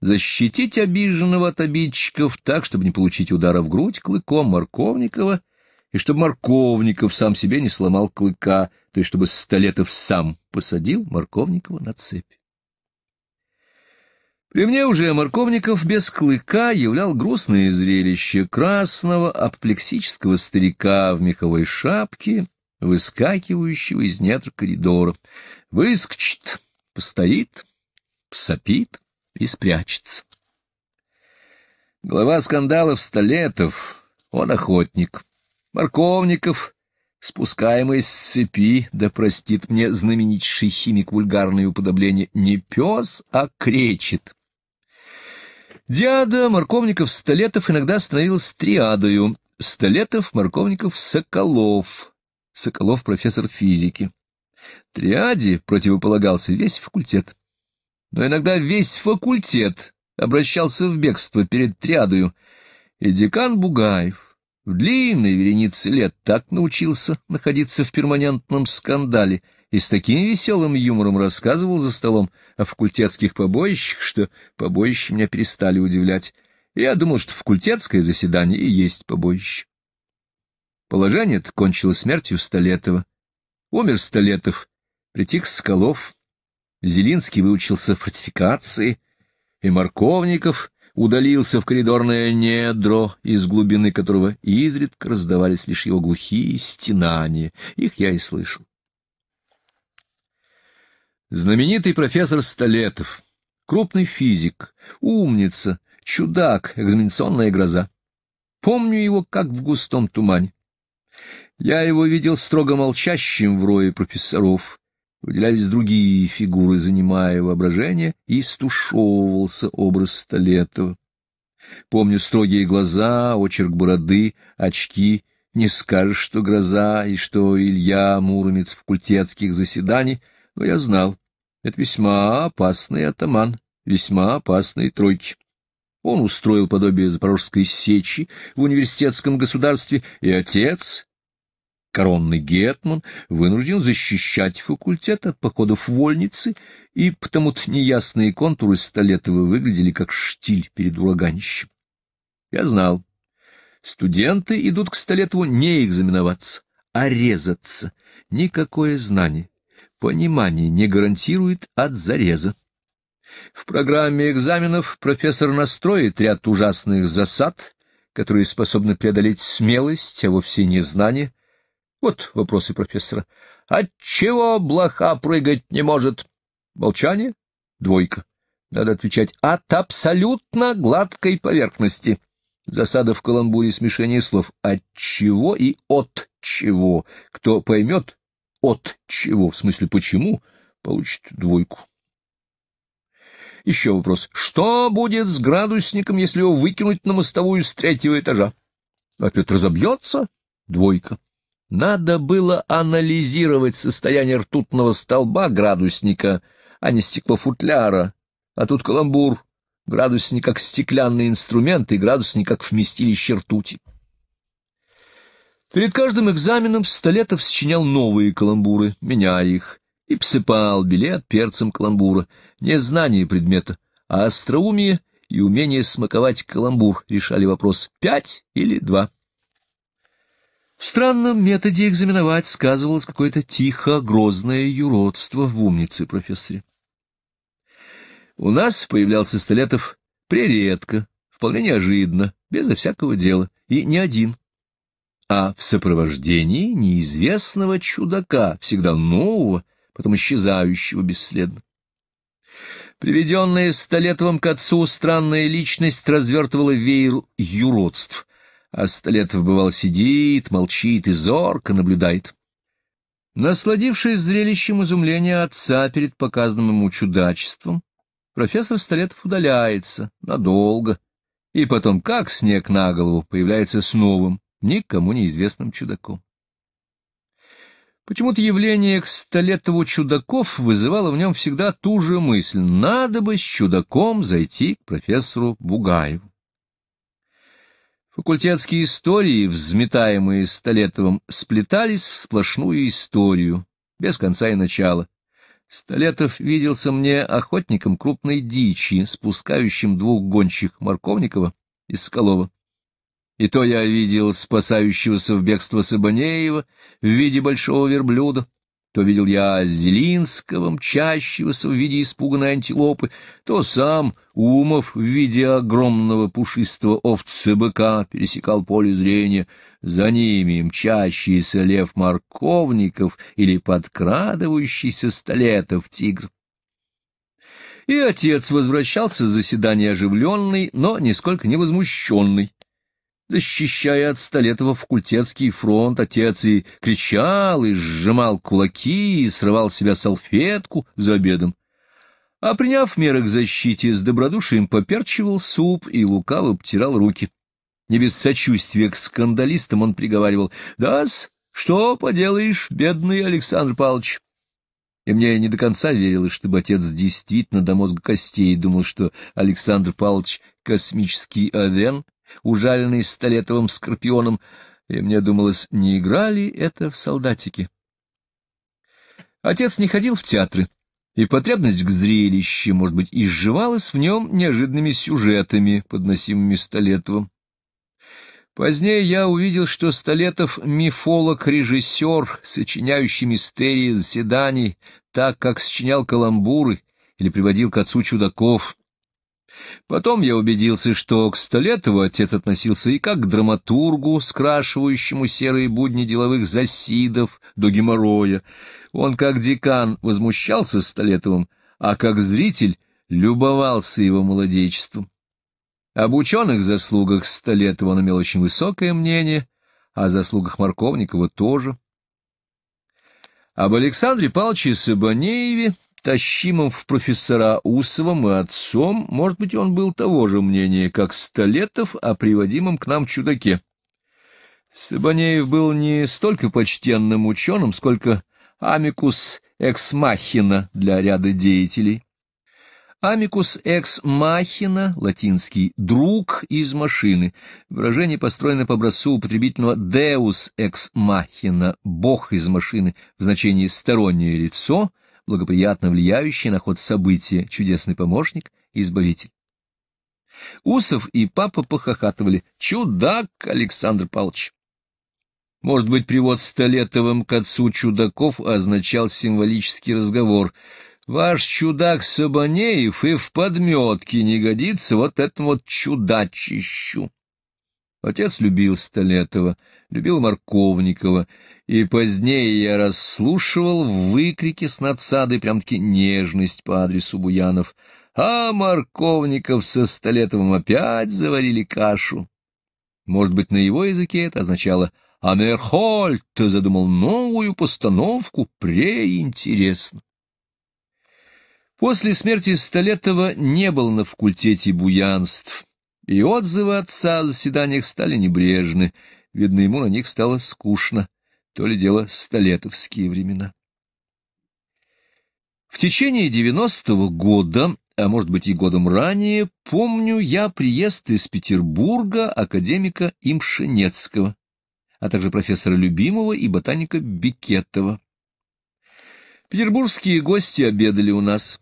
Защитить обиженного от обидчиков так, чтобы не получить удара в грудь клыком Марковникова и чтобы Марковников сам себе не сломал клыка, то есть чтобы Столетов сам посадил Марковникова на цепь. При мне уже морковников без клыка являл грустное зрелище красного апоплексического старика в меховой шапке, выскакивающего из недр коридора. Выскочит, постоит, сопит и спрячется. Глава скандалов Столетов, он охотник. Морковников, спускаемый с цепи, да простит мне знаменитший химик вульгарное уподобление, не пес, а кречет. Диада морковников-столетов иногда становилась триадою. Столетов, морковников, Соколов. Соколов — профессор физики. Триаде противополагался весь факультет. Но иногда весь факультет обращался в бегство перед триадою. И декан Бугаев в длинной веренице лет так научился находиться в перманентном скандале — и с таким веселым юмором рассказывал за столом о факультетских побоищах, что побоища меня перестали удивлять. я думал, что факультетское заседание и есть побоище. Положение-то кончилось смертью Столетова. Умер Столетов, притих Соколов, Зелинский выучился фортификации, и Марковников удалился в коридорное недро, из глубины которого изредка раздавались лишь его глухие стенания. Их я и слышал. Знаменитый профессор Столетов, крупный физик, умница, чудак, экзаменационная гроза. Помню его, как в густом тумане. Я его видел строго молчащим в рое профессоров. Выделялись другие фигуры, занимая воображение, и стушевывался образ Столетова. Помню строгие глаза, очерк бороды, очки. Не скажешь, что гроза и что Илья Муромец факультетских заседаний, но я знал. Это весьма опасный атаман, весьма опасные тройки. Он устроил подобие запорожской сечи в университетском государстве, и отец, коронный гетман, вынужден защищать факультет от походов вольницы, и потому-то неясные контуры Столетова выглядели как штиль перед ураганищем. Я знал. Студенты идут к Столетову не экзаменоваться, а резаться. Никакое знание, понимание не гарантирует от зареза. В программе экзаменов профессор настроит ряд ужасных засад, которые способны преодолеть смелость, а вовсе не знание. Вот вопросы профессора. Отчего блоха прыгать не может? Молчание? Двойка. Надо отвечать от абсолютно гладкой поверхности. Засада в каламбуре смешение слов «от чего» и «от чего». Кто поймет, от чего, в смысле почему, получит двойку. Еще вопрос. Что будет с градусником, если его выкинуть на мостовую с третьего этажа? Ответ разобьется? Двойка. Надо было анализировать состояние ртутного столба градусника, а не стеклофутляра. А тут каламбур. Градусник как стеклянный инструмент и градусник как вместилище ртути. Перед каждым экзаменом Столетов сочинял новые каламбуры, меняя их, и псыпал билет перцем каламбура, не знание предмета, а остроумие и умение смаковать каламбур решали вопрос «пять или два». В странном методе экзаменовать сказывалось какое-то тихо-грозное юродство в умнице профессоре. У нас появлялся Столетов прередко, вполне неожиданно, безо всякого дела, и не один, а в сопровождении неизвестного чудака, всегда нового, потом исчезающего бесследно. Приведенная Столетовым к отцу странная личность развертывала веер юродств, а Столетов, бывал, сидит, молчит и зорко наблюдает. Насладившись зрелищем изумления отца перед показанным ему чудачеством, профессор Столетов удаляется надолго, и потом, как снег на голову, появляется с новым никому неизвестным чудаком. Почему-то явление к Столетову чудаков вызывало в нем всегда ту же мысль — надо бы с чудаком зайти к профессору Бугаеву. Факультетские истории, взметаемые Столетовым, сплетались в сплошную историю, без конца и начала. Столетов виделся мне охотником крупной дичи, спускающим двух гончих Марковникова и Соколова. И то я видел спасающегося в бегство Сабанеева в виде большого верблюда, то видел я Зелинского, мчащегося в виде испуганной антилопы, то сам Умов в виде огромного пушистого овца-быка пересекал поле зрения. За ними мчащийся лев Марковников или подкрадывающийся Столетов-тигр. И отец возвращался с заседания оживленный, но нисколько не возмущенный защищая от Столетова факультетский фронт, отец и кричал, и сжимал кулаки, и срывал с себя салфетку за обедом. А приняв меры к защите, с добродушием поперчивал суп и лукаво потирал руки. Не без сочувствия к скандалистам он приговаривал, «Да-с, что поделаешь, бедный Александр Павлович?» И мне не до конца верилось, чтобы отец действительно до мозга костей думал, что Александр Павлович — космический овен, ужаленный столетовым скорпионом, и мне думалось, не играли это в солдатики. Отец не ходил в театры, и потребность к зрелище, может быть, изживалась в нем неожиданными сюжетами, подносимыми Столетовым. Позднее я увидел, что Столетов — мифолог-режиссер, сочиняющий мистерии заседаний, так как сочинял каламбуры или приводил к отцу чудаков. Потом я убедился, что к Столетову отец относился и как к драматургу, скрашивающему серые будни деловых засидов до геморроя. Он как декан возмущался Столетовым, а как зритель любовался его молодечеством. Об ученых заслугах Столетова он имел очень высокое мнение, о заслугах Марковникова тоже. Об Александре Павловиче Сабанееве Тащимым в профессора Усовым и отцом, может быть, он был того же мнения, как Столетов о приводимом к нам чудаке. Сабанеев был не столько почтенным ученым, сколько амикус экс-махина для ряда деятелей. Амикус экс махина, латинский «друг из машины», выражение построено по образцу употребительного «deus экс махина» — «бог из машины» в значении «стороннее лицо», благоприятно влияющий на ход события чудесный помощник и избавитель. Усов и папа похохатывали. «Чудак, Александр Павлович!» Может быть, привод Столетовым к отцу чудаков означал символический разговор. «Ваш чудак Сабанеев и в подметке не годится вот этому вот чудачищу!» Отец любил Столетова, любил Марковникова, и позднее я расслушивал выкрики с надсадой, прям-таки нежность по адресу Буянов. А Марковников со Столетовым опять заварили кашу. Может быть, на его языке это означало «Амерхольд» задумал новую постановку, преинтересно. После смерти Столетова не был на факультете буянств и отзывы отца о заседаниях стали небрежны, видно, ему на них стало скучно, то ли дело столетовские времена. В течение девяностого года, а может быть и годом ранее, помню я приезд из Петербурга академика Имшинецкого, а также профессора Любимого и ботаника Бикетова. Петербургские гости обедали у нас.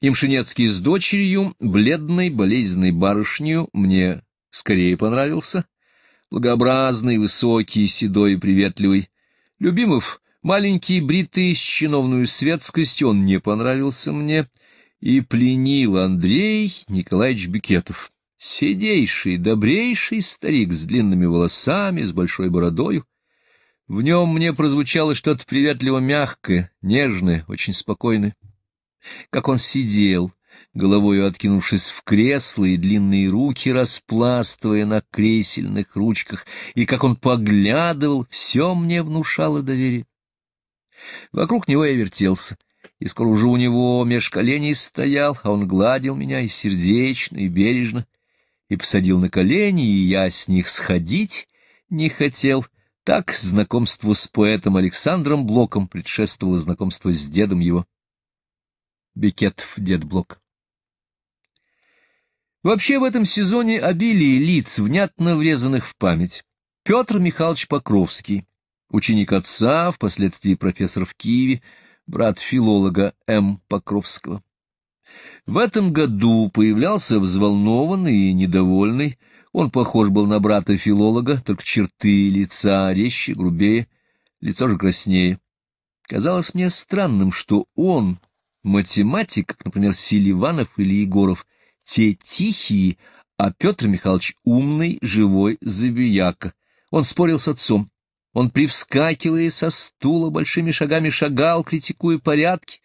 Имшинецкий с дочерью, бледной, болезненной барышнею, мне скорее понравился. Благообразный, высокий, седой и приветливый. Любимов, маленький, бритый, с чиновную светскостью, он не понравился мне. И пленил Андрей Николаевич Бикетов Сидейший, добрейший старик с длинными волосами, с большой бородою. В нем мне прозвучало что-то приветливо мягкое, нежное, очень спокойное как он сидел, головою откинувшись в кресло и длинные руки распластывая на кресельных ручках, и как он поглядывал, все мне внушало доверие. Вокруг него я вертелся, и скоро уже у него меж коленей стоял, а он гладил меня и сердечно, и бережно, и посадил на колени, и я с них сходить не хотел. Так знакомству с поэтом Александром Блоком предшествовало знакомство с дедом его. Бекетов Дедблок. Вообще в этом сезоне обилие лиц, внятно врезанных в память. Петр Михайлович Покровский, ученик отца, впоследствии профессор в Киеве, брат филолога М. Покровского. В этом году появлялся взволнованный и недовольный, он похож был на брата-филолога, только черты лица резче, грубее, лицо же краснее. Казалось мне странным, что он, математик, например, Селиванов или Егоров, те тихие, а Петр Михайлович умный, живой забияка. Он спорил с отцом. Он, привскакивая со стула, большими шагами шагал, критикуя порядки.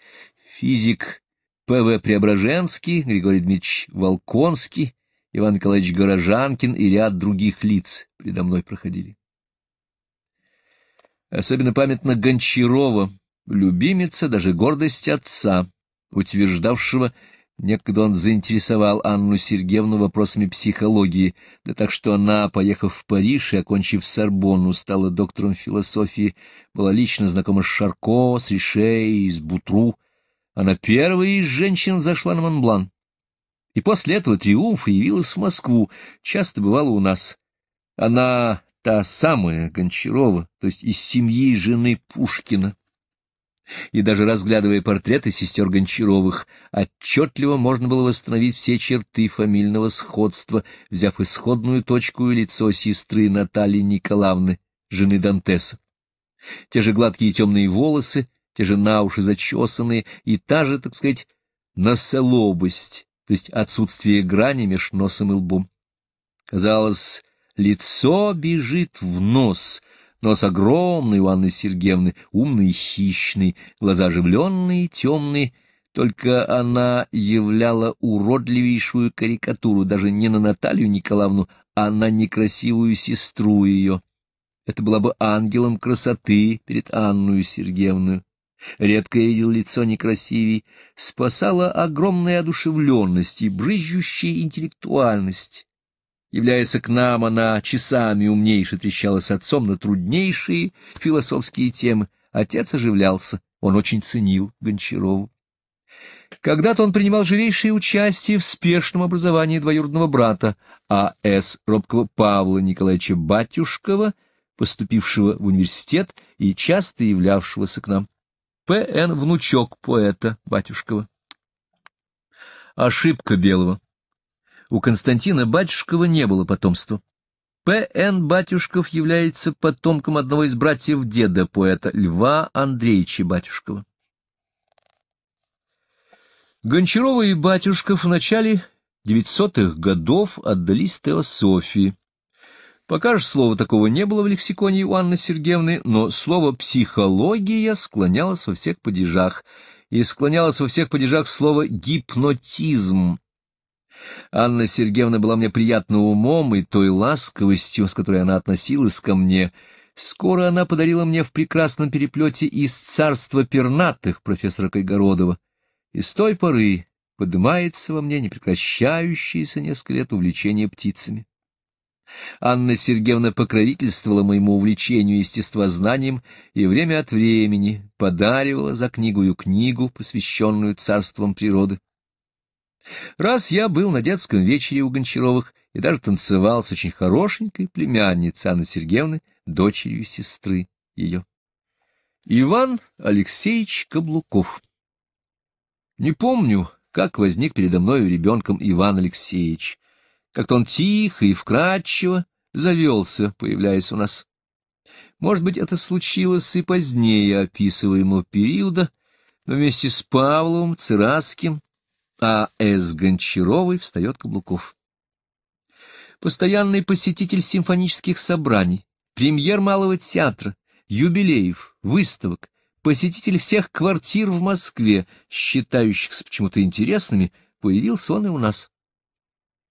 Физик П.В. Преображенский, Григорий Дмитриевич Волконский, Иван Николаевич Горожанкин и ряд других лиц предо мной проходили. Особенно памятно Гончарова, любимица даже гордость отца, утверждавшего, некогда он заинтересовал Анну Сергеевну вопросами психологии, да так что она, поехав в Париж и окончив Сорбонну, стала доктором философии, была лично знакома с Шарко, с Ришей, с Бутру. Она первая из женщин зашла на Монблан. И после этого триумф явилась в Москву, часто бывала у нас. Она та самая Гончарова, то есть из семьи жены Пушкина и даже разглядывая портреты сестер Гончаровых, отчетливо можно было восстановить все черты фамильного сходства, взяв исходную точку и лицо сестры Натальи Николаевны, жены Дантеса. Те же гладкие темные волосы, те же на уши зачесанные и та же, так сказать, носолобость, то есть отсутствие грани меж носом и лбом. Казалось, лицо бежит в нос — Нос огромный у Анны Сергеевны, умный и хищный, глаза оживленные, темные. Только она являла уродливейшую карикатуру даже не на Наталью Николаевну, а на некрасивую сестру ее. Это была бы ангелом красоты перед Анную Сергеевну. Редко я видел лицо некрасивей. Спасала огромная одушевленность и брызжущая интеллектуальность являясь к нам, она часами умнейше трещала с отцом на труднейшие философские темы. Отец оживлялся, он очень ценил Гончарову. Когда-то он принимал живейшее участие в спешном образовании двоюродного брата А.С. Робкого Павла Николаевича Батюшкова, поступившего в университет и часто являвшегося к нам. П.Н. внучок поэта Батюшкова. Ошибка Белого. У Константина Батюшкова не было потомства. П.Н. Батюшков является потомком одного из братьев деда поэта Льва Андреевича Батюшкова. Гончарова и Батюшков в начале 900-х годов отдались теософии. Пока же слова такого не было в лексиконе у Анны Сергеевны, но слово «психология» склонялось во всех падежах, и склонялось во всех падежах слово «гипнотизм», Анна Сергеевна была мне приятна умом и той ласковостью, с которой она относилась ко мне. Скоро она подарила мне в прекрасном переплете из царства пернатых профессора Кайгородова. И с той поры поднимается во мне непрекращающееся несколько лет увлечение птицами. Анна Сергеевна покровительствовала моему увлечению естествознанием и время от времени подаривала за книгою книгу, посвященную царствам природы. Раз я был на детском вечере у Гончаровых и даже танцевал с очень хорошенькой племянницей Анны Сергеевны, дочерью сестры ее. Иван Алексеевич Каблуков Не помню, как возник передо мною ребенком Иван Алексеевич. Как-то он тихо и вкрадчиво завелся, появляясь у нас. Может быть, это случилось и позднее описываемого периода, но вместе с Павловым, Цирасским, а С. Гончаровой встает Каблуков. Постоянный посетитель симфонических собраний, премьер малого театра, юбилеев, выставок, посетитель всех квартир в Москве, считающихся почему-то интересными, появился он и у нас.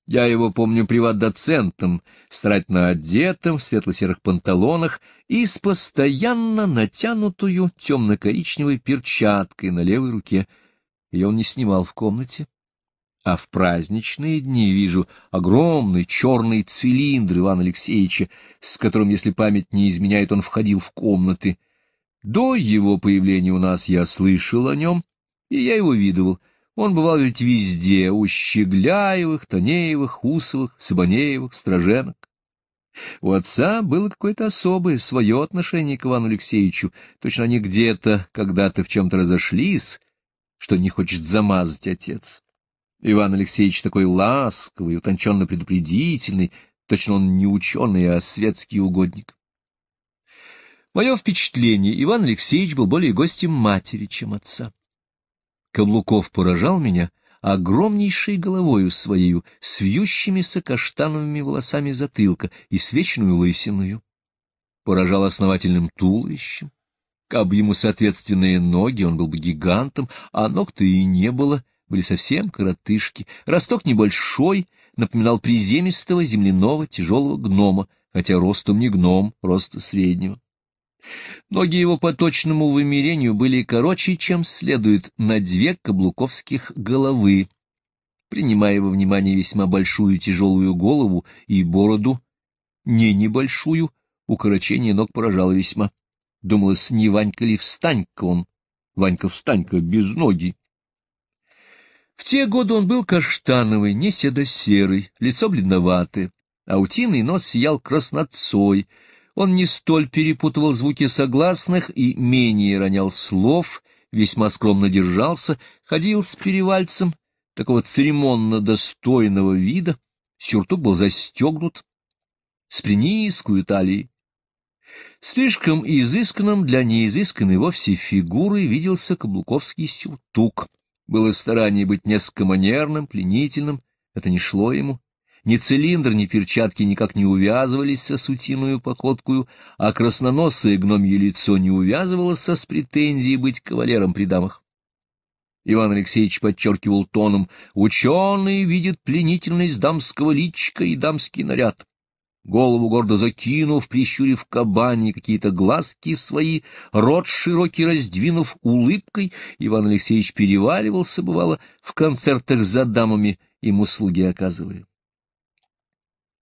Я его помню приват-доцентом, старательно одетым в светло-серых панталонах и с постоянно натянутую темно-коричневой перчаткой на левой руке — ее он не снимал в комнате, а в праздничные дни вижу огромный черный цилиндр Ивана Алексеевича, с которым, если память не изменяет, он входил в комнаты. До его появления у нас я слышал о нем, и я его видывал. Он бывал ведь везде, у Щегляевых, Танеевых, Усовых, Сабанеевых, Страженок. У отца было какое-то особое, свое отношение к Ивану Алексеевичу. Точно они где-то, когда-то в чем-то разошлись, что не хочет замазать отец. Иван Алексеевич такой ласковый, утонченно предупредительный, точно он не ученый, а светский угодник. Мое впечатление, Иван Алексеевич был более гостем матери, чем отца. Каблуков поражал меня огромнейшей головою своею, с вьющимися каштановыми волосами затылка и с вечную лысиною. Поражал основательным туловищем, Кабы ему соответственные ноги, он был бы гигантом, а ног-то и не было, были совсем коротышки. Росток небольшой, напоминал приземистого земляного тяжелого гнома, хотя ростом не гном, рост среднего. Ноги его по точному вымерению были короче, чем следует, на две каблуковских головы, принимая во внимание весьма большую тяжелую голову и бороду, не небольшую, укорочение ног поражало весьма. Думалось, не Ванька ли встанька он, Ванька встанька без ноги. В те годы он был каштановый, не седо-серый, лицо бледноватое, а утиный нос сиял краснотцой. Он не столь перепутывал звуки согласных и менее ронял слов, весьма скромно держался, ходил с перевальцем, такого церемонно достойного вида, сюртук был застегнут, с принизкую талией. Слишком изысканным для неизысканной вовсе фигуры виделся каблуковский сюртук. Было старание быть несколько манерным, пленительным, это не шло ему. Ни цилиндр, ни перчатки никак не увязывались со сутиную покоткую, а красноносое гномье лицо не увязывалось со с претензией быть кавалером при дамах. Иван Алексеевич подчеркивал тоном, «Ученый видит пленительность дамского личка и дамский наряд голову гордо закинув, прищурив кабани какие-то глазки свои, рот широкий раздвинув улыбкой, Иван Алексеевич переваливался, бывало, в концертах за дамами, им услуги оказывая.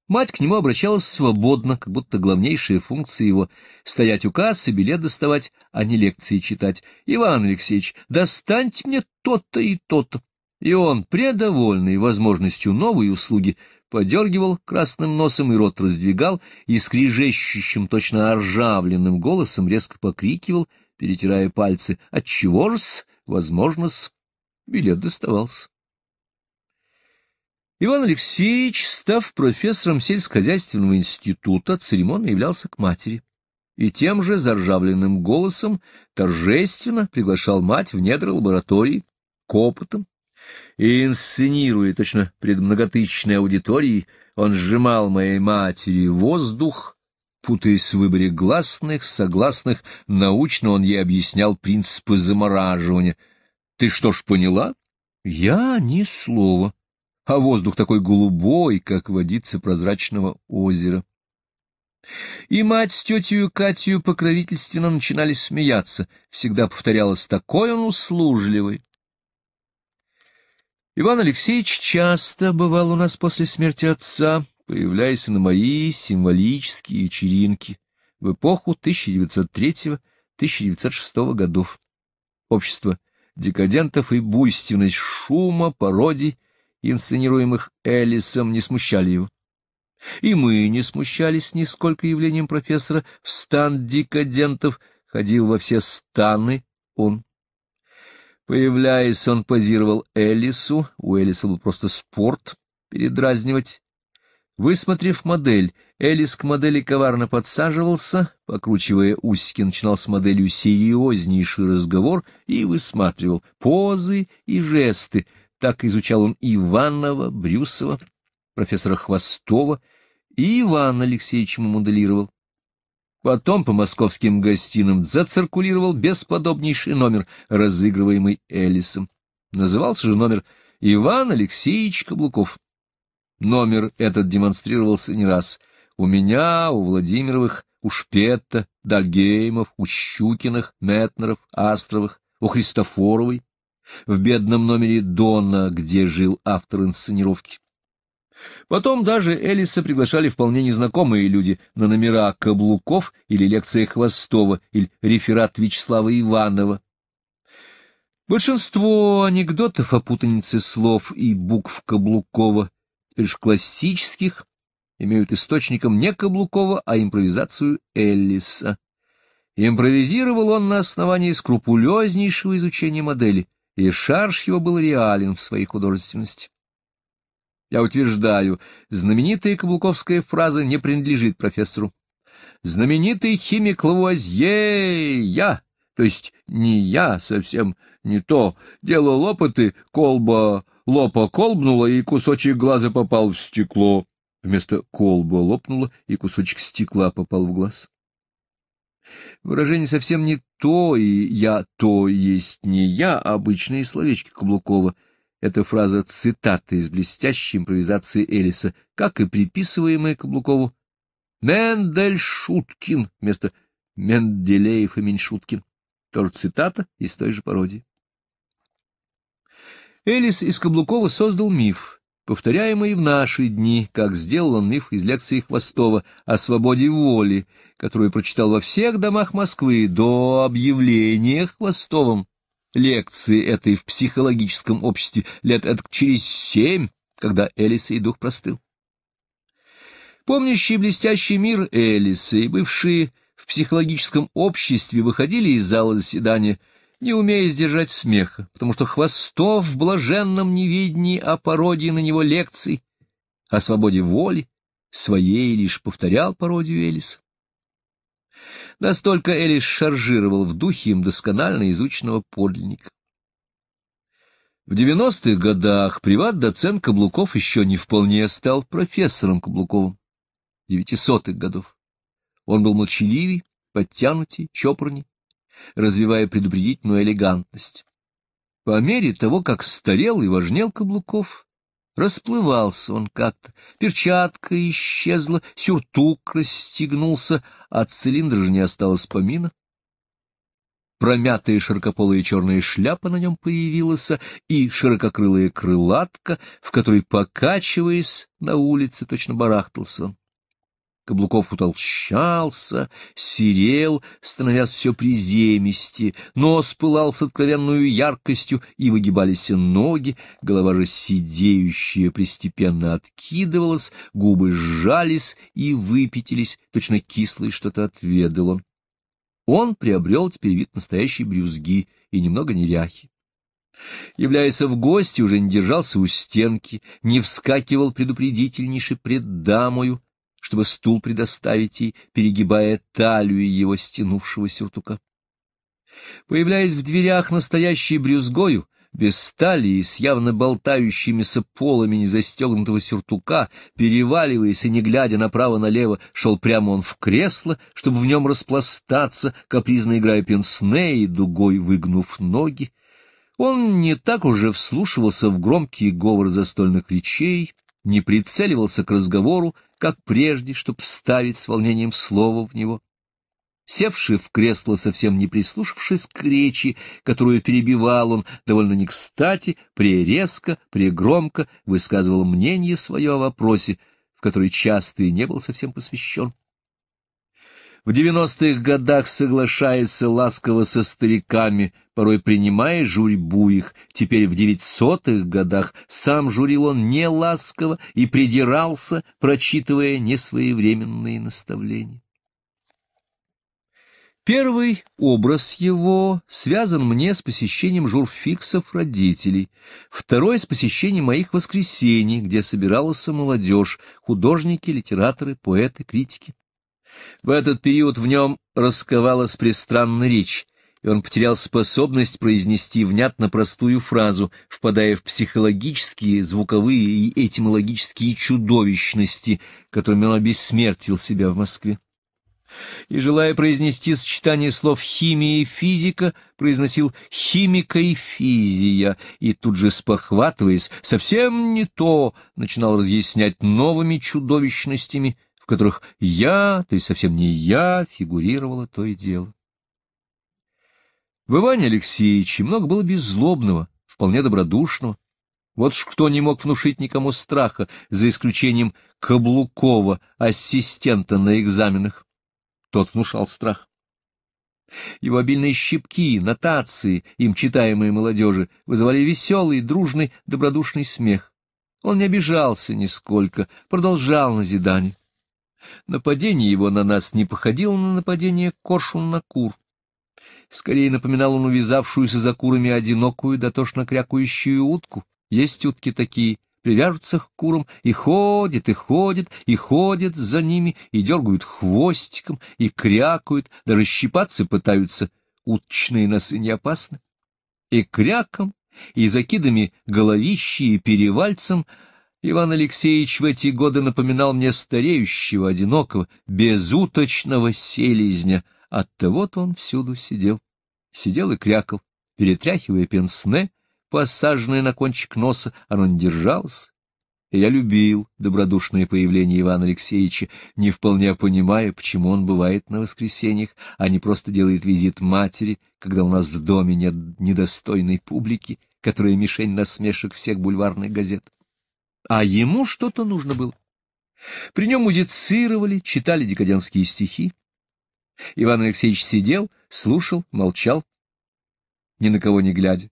Мать к нему обращалась свободно, как будто главнейшая функция его — стоять у кассы, билет доставать, а не лекции читать. «Иван Алексеевич, достаньте мне то-то и то-то». И он, предовольный возможностью новой услуги, подергивал красным носом и рот раздвигал, и скрижещущим, точно оржавленным голосом резко покрикивал, перетирая пальцы, отчего ж-с, возможно-с, билет доставался. Иван Алексеевич, став профессором сельскохозяйственного института, церемонно являлся к матери и тем же заржавленным голосом торжественно приглашал мать в недра лаборатории к опытам и инсценируя точно пред многотысячной аудиторией, он сжимал моей матери воздух, путаясь в выборе гласных, согласных, научно он ей объяснял принципы замораживания. «Ты что ж поняла?» «Я ни слова. А воздух такой голубой, как водица прозрачного озера». И мать с тетью Катью покровительственно начинали смеяться. Всегда повторялось, такой он услужливый. Иван Алексеевич часто бывал у нас после смерти отца, появляясь на мои символические вечеринки в эпоху 1903-1906 годов. Общество декадентов и буйственность шума, пародий, инсценируемых Элисом, не смущали его. И мы не смущались нисколько явлением профессора в стан декадентов, ходил во все станы он. Появляясь, он позировал Элису, у Элиса был просто спорт, передразнивать. Высмотрев модель, Элис к модели коварно подсаживался, покручивая усики, начинал с моделью серьезнейший разговор и высматривал позы и жесты. Так изучал он Иванова, Брюсова, профессора Хвостова, и Иван Алексеевич ему моделировал. Потом по московским гостиным зациркулировал бесподобнейший номер, разыгрываемый Элисом. Назывался же номер «Иван Алексеевич Каблуков». Номер этот демонстрировался не раз. У меня, у Владимировых, у Шпетта, Дальгеймов, у Щукиных, Метнеров, Астровых, у Христофоровой. В бедном номере Дона, где жил автор инсценировки. Потом даже Элиса приглашали вполне незнакомые люди на номера Каблуков или лекция Хвостова или реферат Вячеслава Иванова. Большинство анекдотов о путанице слов и букв Каблукова, теперь классических, имеют источником не Каблукова, а импровизацию Эллиса. Импровизировал он на основании скрупулезнейшего изучения модели, и шарш его был реален в своей художественности. Я утверждаю, знаменитая каблуковская фраза не принадлежит профессору. Знаменитый химик Лавуазье, я, то есть не я совсем, не то, делал опыты, колба лопа колбнула, и кусочек глаза попал в стекло. Вместо колба лопнула, и кусочек стекла попал в глаз. Выражение совсем не то, и я то есть не я, обычные словечки Каблукова — эта фраза — цитата из блестящей импровизации Элиса, как и приписываемая Каблукову. «Мендельшуткин» вместо «Менделеев и Меньшуткин». Тоже цитата из той же пародии. Элис из Каблукова создал миф, повторяемый в наши дни, как сделал он миф из лекции Хвостова о свободе воли, которую прочитал во всех домах Москвы до объявления Хвостовым лекции этой в психологическом обществе лет это через семь, когда Элиса и дух простыл. Помнящие блестящий мир Элисы и бывшие в психологическом обществе выходили из зала заседания, не умея сдержать смеха, потому что Хвостов в блаженном невидении о а пародии на него лекций, о свободе воли, своей лишь повторял пародию Элиса. Настолько Элис шаржировал в духе им досконально изученного подлинника. В 90-х годах приват-доцент Каблуков еще не вполне стал профессором Каблуковым. 900-х годов. Он был молчаливей, подтянутей, чопорней, развивая предупредительную элегантность. По мере того, как старел и важнел Каблуков, Расплывался он как-то, перчатка исчезла, сюртук расстегнулся, от цилиндра же не осталось помина. Промятая широкополая черная шляпа на нем появилась, и ширококрылая крылатка, в которой, покачиваясь на улице, точно барахтался он каблуков утолщался, серел, становясь все приземисти, нос пылал с откровенную яркостью, и выгибались ноги, голова же сидеющая пристепенно откидывалась, губы сжались и выпятились, точно кислое что-то отведал он. Он приобрел теперь вид настоящей брюзги и немного неряхи. Являясь в гости, уже не держался у стенки, не вскакивал предупредительнейше пред дамою, чтобы стул предоставить ей, перегибая талию его стянувшего сюртука. Появляясь в дверях настоящей брюзгою, без стали и с явно болтающимися полами незастегнутого сюртука, переваливаясь и не глядя направо-налево, шел прямо он в кресло, чтобы в нем распластаться, капризно играя пенсне и дугой выгнув ноги. Он не так уже вслушивался в громкий говор застольных речей, не прицеливался к разговору, как прежде, чтобы вставить с волнением слово в него. Севший в кресло, совсем не прислушавшись к речи, которую перебивал он довольно не кстати, пререзко, прегромко высказывал мнение свое о вопросе, в который часто и не был совсем посвящен в девяностых годах соглашается ласково со стариками, порой принимая журьбу их, теперь в девятьсотых годах сам журил он не ласково и придирался, прочитывая несвоевременные наставления. Первый образ его связан мне с посещением журфиксов родителей, второй — с посещением моих воскресений, где собиралась молодежь, художники, литераторы, поэты, критики. В этот период в нем расковалась пристранная речь, и он потерял способность произнести внятно простую фразу, впадая в психологические, звуковые и этимологические чудовищности, которыми он обессмертил себя в Москве. И, желая произнести сочетание слов «химия» и «физика», произносил «химика» и «физия», и тут же, спохватываясь, совсем не то, начинал разъяснять новыми чудовищностями – которых «я», то есть совсем не «я», фигурировало то и дело. В Иване Алексеевиче много было беззлобного, вполне добродушного. Вот ж кто не мог внушить никому страха, за исключением Каблукова, ассистента на экзаменах. Тот внушал страх. Его обильные щипки, нотации, им читаемые молодежи, вызывали веселый, дружный, добродушный смех. Он не обижался нисколько, продолжал назидание. Нападение его на нас не походило на нападение коршун на кур. Скорее напоминал он увязавшуюся за курами одинокую, дотошно крякающую утку. Есть утки такие, привяжутся к курам и ходят, и ходят, и ходят за ними, и дергают хвостиком, и крякают, даже щипаться пытаются. Уточные носы не опасны. И кряком, и закидами головищи, и перевальцем — Иван Алексеевич в эти годы напоминал мне стареющего, одинокого, безуточного селезня. Оттого-то он всюду сидел. Сидел и крякал, перетряхивая пенсне, посаженное на кончик носа, оно не держалось. я любил добродушное появление Ивана Алексеевича, не вполне понимая, почему он бывает на воскресеньях, а не просто делает визит матери, когда у нас в доме нет недостойной публики, которая мишень насмешек всех бульварных газет а ему что-то нужно было. При нем музицировали, читали декаденские стихи. Иван Алексеевич сидел, слушал, молчал, ни на кого не глядя,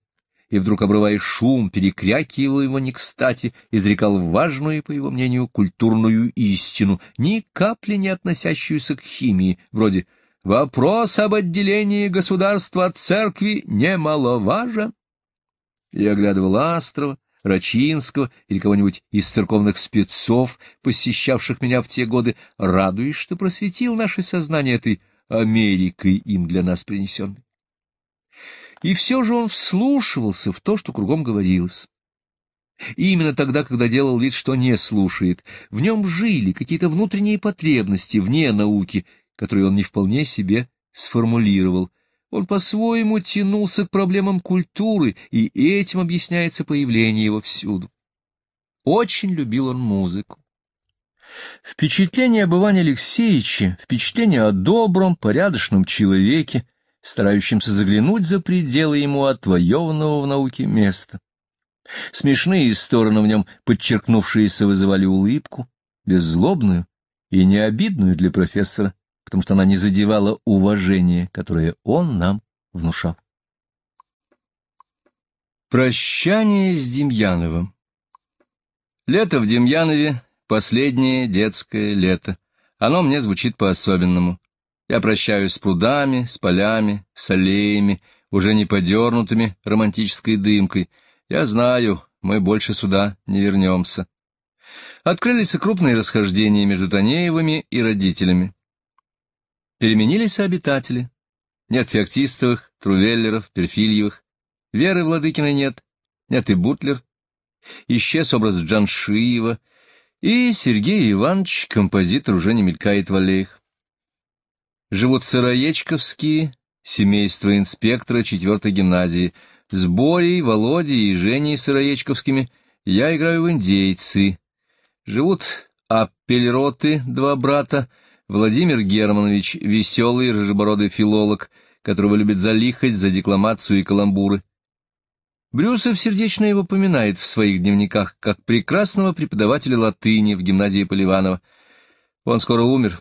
и вдруг, обрывая шум, перекрякивал его не кстати, изрекал важную, по его мнению, культурную истину, ни капли не относящуюся к химии, вроде «Вопрос об отделении государства от церкви немаловажен» и оглядывал Астрова, Рачинского или кого-нибудь из церковных спецов, посещавших меня в те годы, радуясь, что просветил наше сознание этой Америкой им для нас принесенной. И все же он вслушивался в то, что кругом говорилось. И именно тогда, когда делал вид, что не слушает, в нем жили какие-то внутренние потребности вне науки, которые он не вполне себе сформулировал, он по-своему тянулся к проблемам культуры, и этим объясняется появление его всюду. Очень любил он музыку. Впечатление об Иване Алексеевиче, впечатление о добром, порядочном человеке, старающемся заглянуть за пределы ему отвоеванного в науке места. Смешные стороны в нем, подчеркнувшиеся, вызывали улыбку, беззлобную и необидную для профессора, потому что она не задевала уважение, которое он нам внушал. Прощание с Демьяновым Лето в Демьянове — последнее детское лето. Оно мне звучит по-особенному. Я прощаюсь с прудами, с полями, с аллеями, уже не подернутыми романтической дымкой. Я знаю, мы больше сюда не вернемся. Открылись и крупные расхождения между Танеевыми и родителями. Переменились обитатели. Нет феоктистовых, трувеллеров, перфильевых. Веры Владыкиной нет, нет и Бутлер. Исчез образ Джаншиева, и Сергей Иванович, композитор, уже не мелькает в аллеях. Живут сыроечковские, семейство инспектора четвертой гимназии. С Борей, Володей и Женей сыроечковскими я играю в индейцы. Живут аппельроты, два брата — Владимир Германович, веселый, рыжебородый филолог, которого любит за лихость, за декламацию и каламбуры. Брюсов сердечно его поминает в своих дневниках, как прекрасного преподавателя латыни в гимназии Поливанова. Он скоро умер,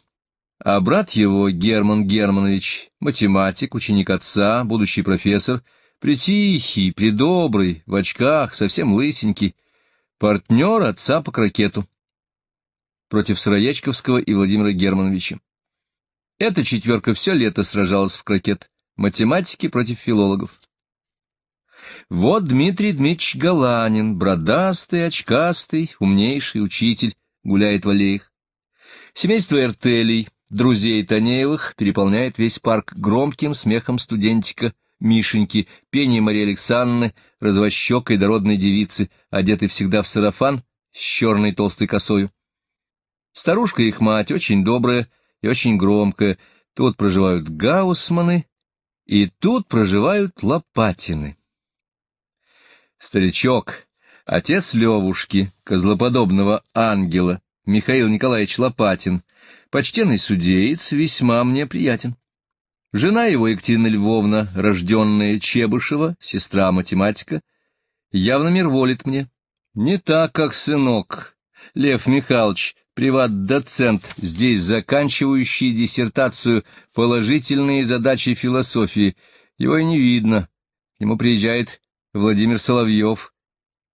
а брат его, Герман Германович, математик, ученик отца, будущий профессор, притихий, придобрый, в очках, совсем лысенький, партнер отца по крокету против Сыроячковского и Владимира Германовича. Эта четверка все лето сражалась в крокет. Математики против филологов. Вот Дмитрий Дмитриевич Галанин, бродастый, очкастый, умнейший учитель, гуляет в аллеях. Семейство Эртелей, друзей Танеевых, переполняет весь парк громким смехом студентика Мишеньки, пением Марии Александровны, развощекой дородной девицы, одетой всегда в сарафан с черной толстой косою. Старушка их мать очень добрая и очень громкая. Тут проживают гаусманы, и тут проживают лопатины. Старичок, отец Левушки, козлоподобного ангела, Михаил Николаевич Лопатин, почтенный судеец, весьма мне приятен. Жена его Екатерина Львовна, рожденная Чебышева, сестра-математика, явно мирволит мне. Не так, как сынок, Лев Михайлович, приват-доцент, здесь заканчивающий диссертацию «Положительные задачи философии». Его и не видно. Ему приезжает Владимир Соловьев.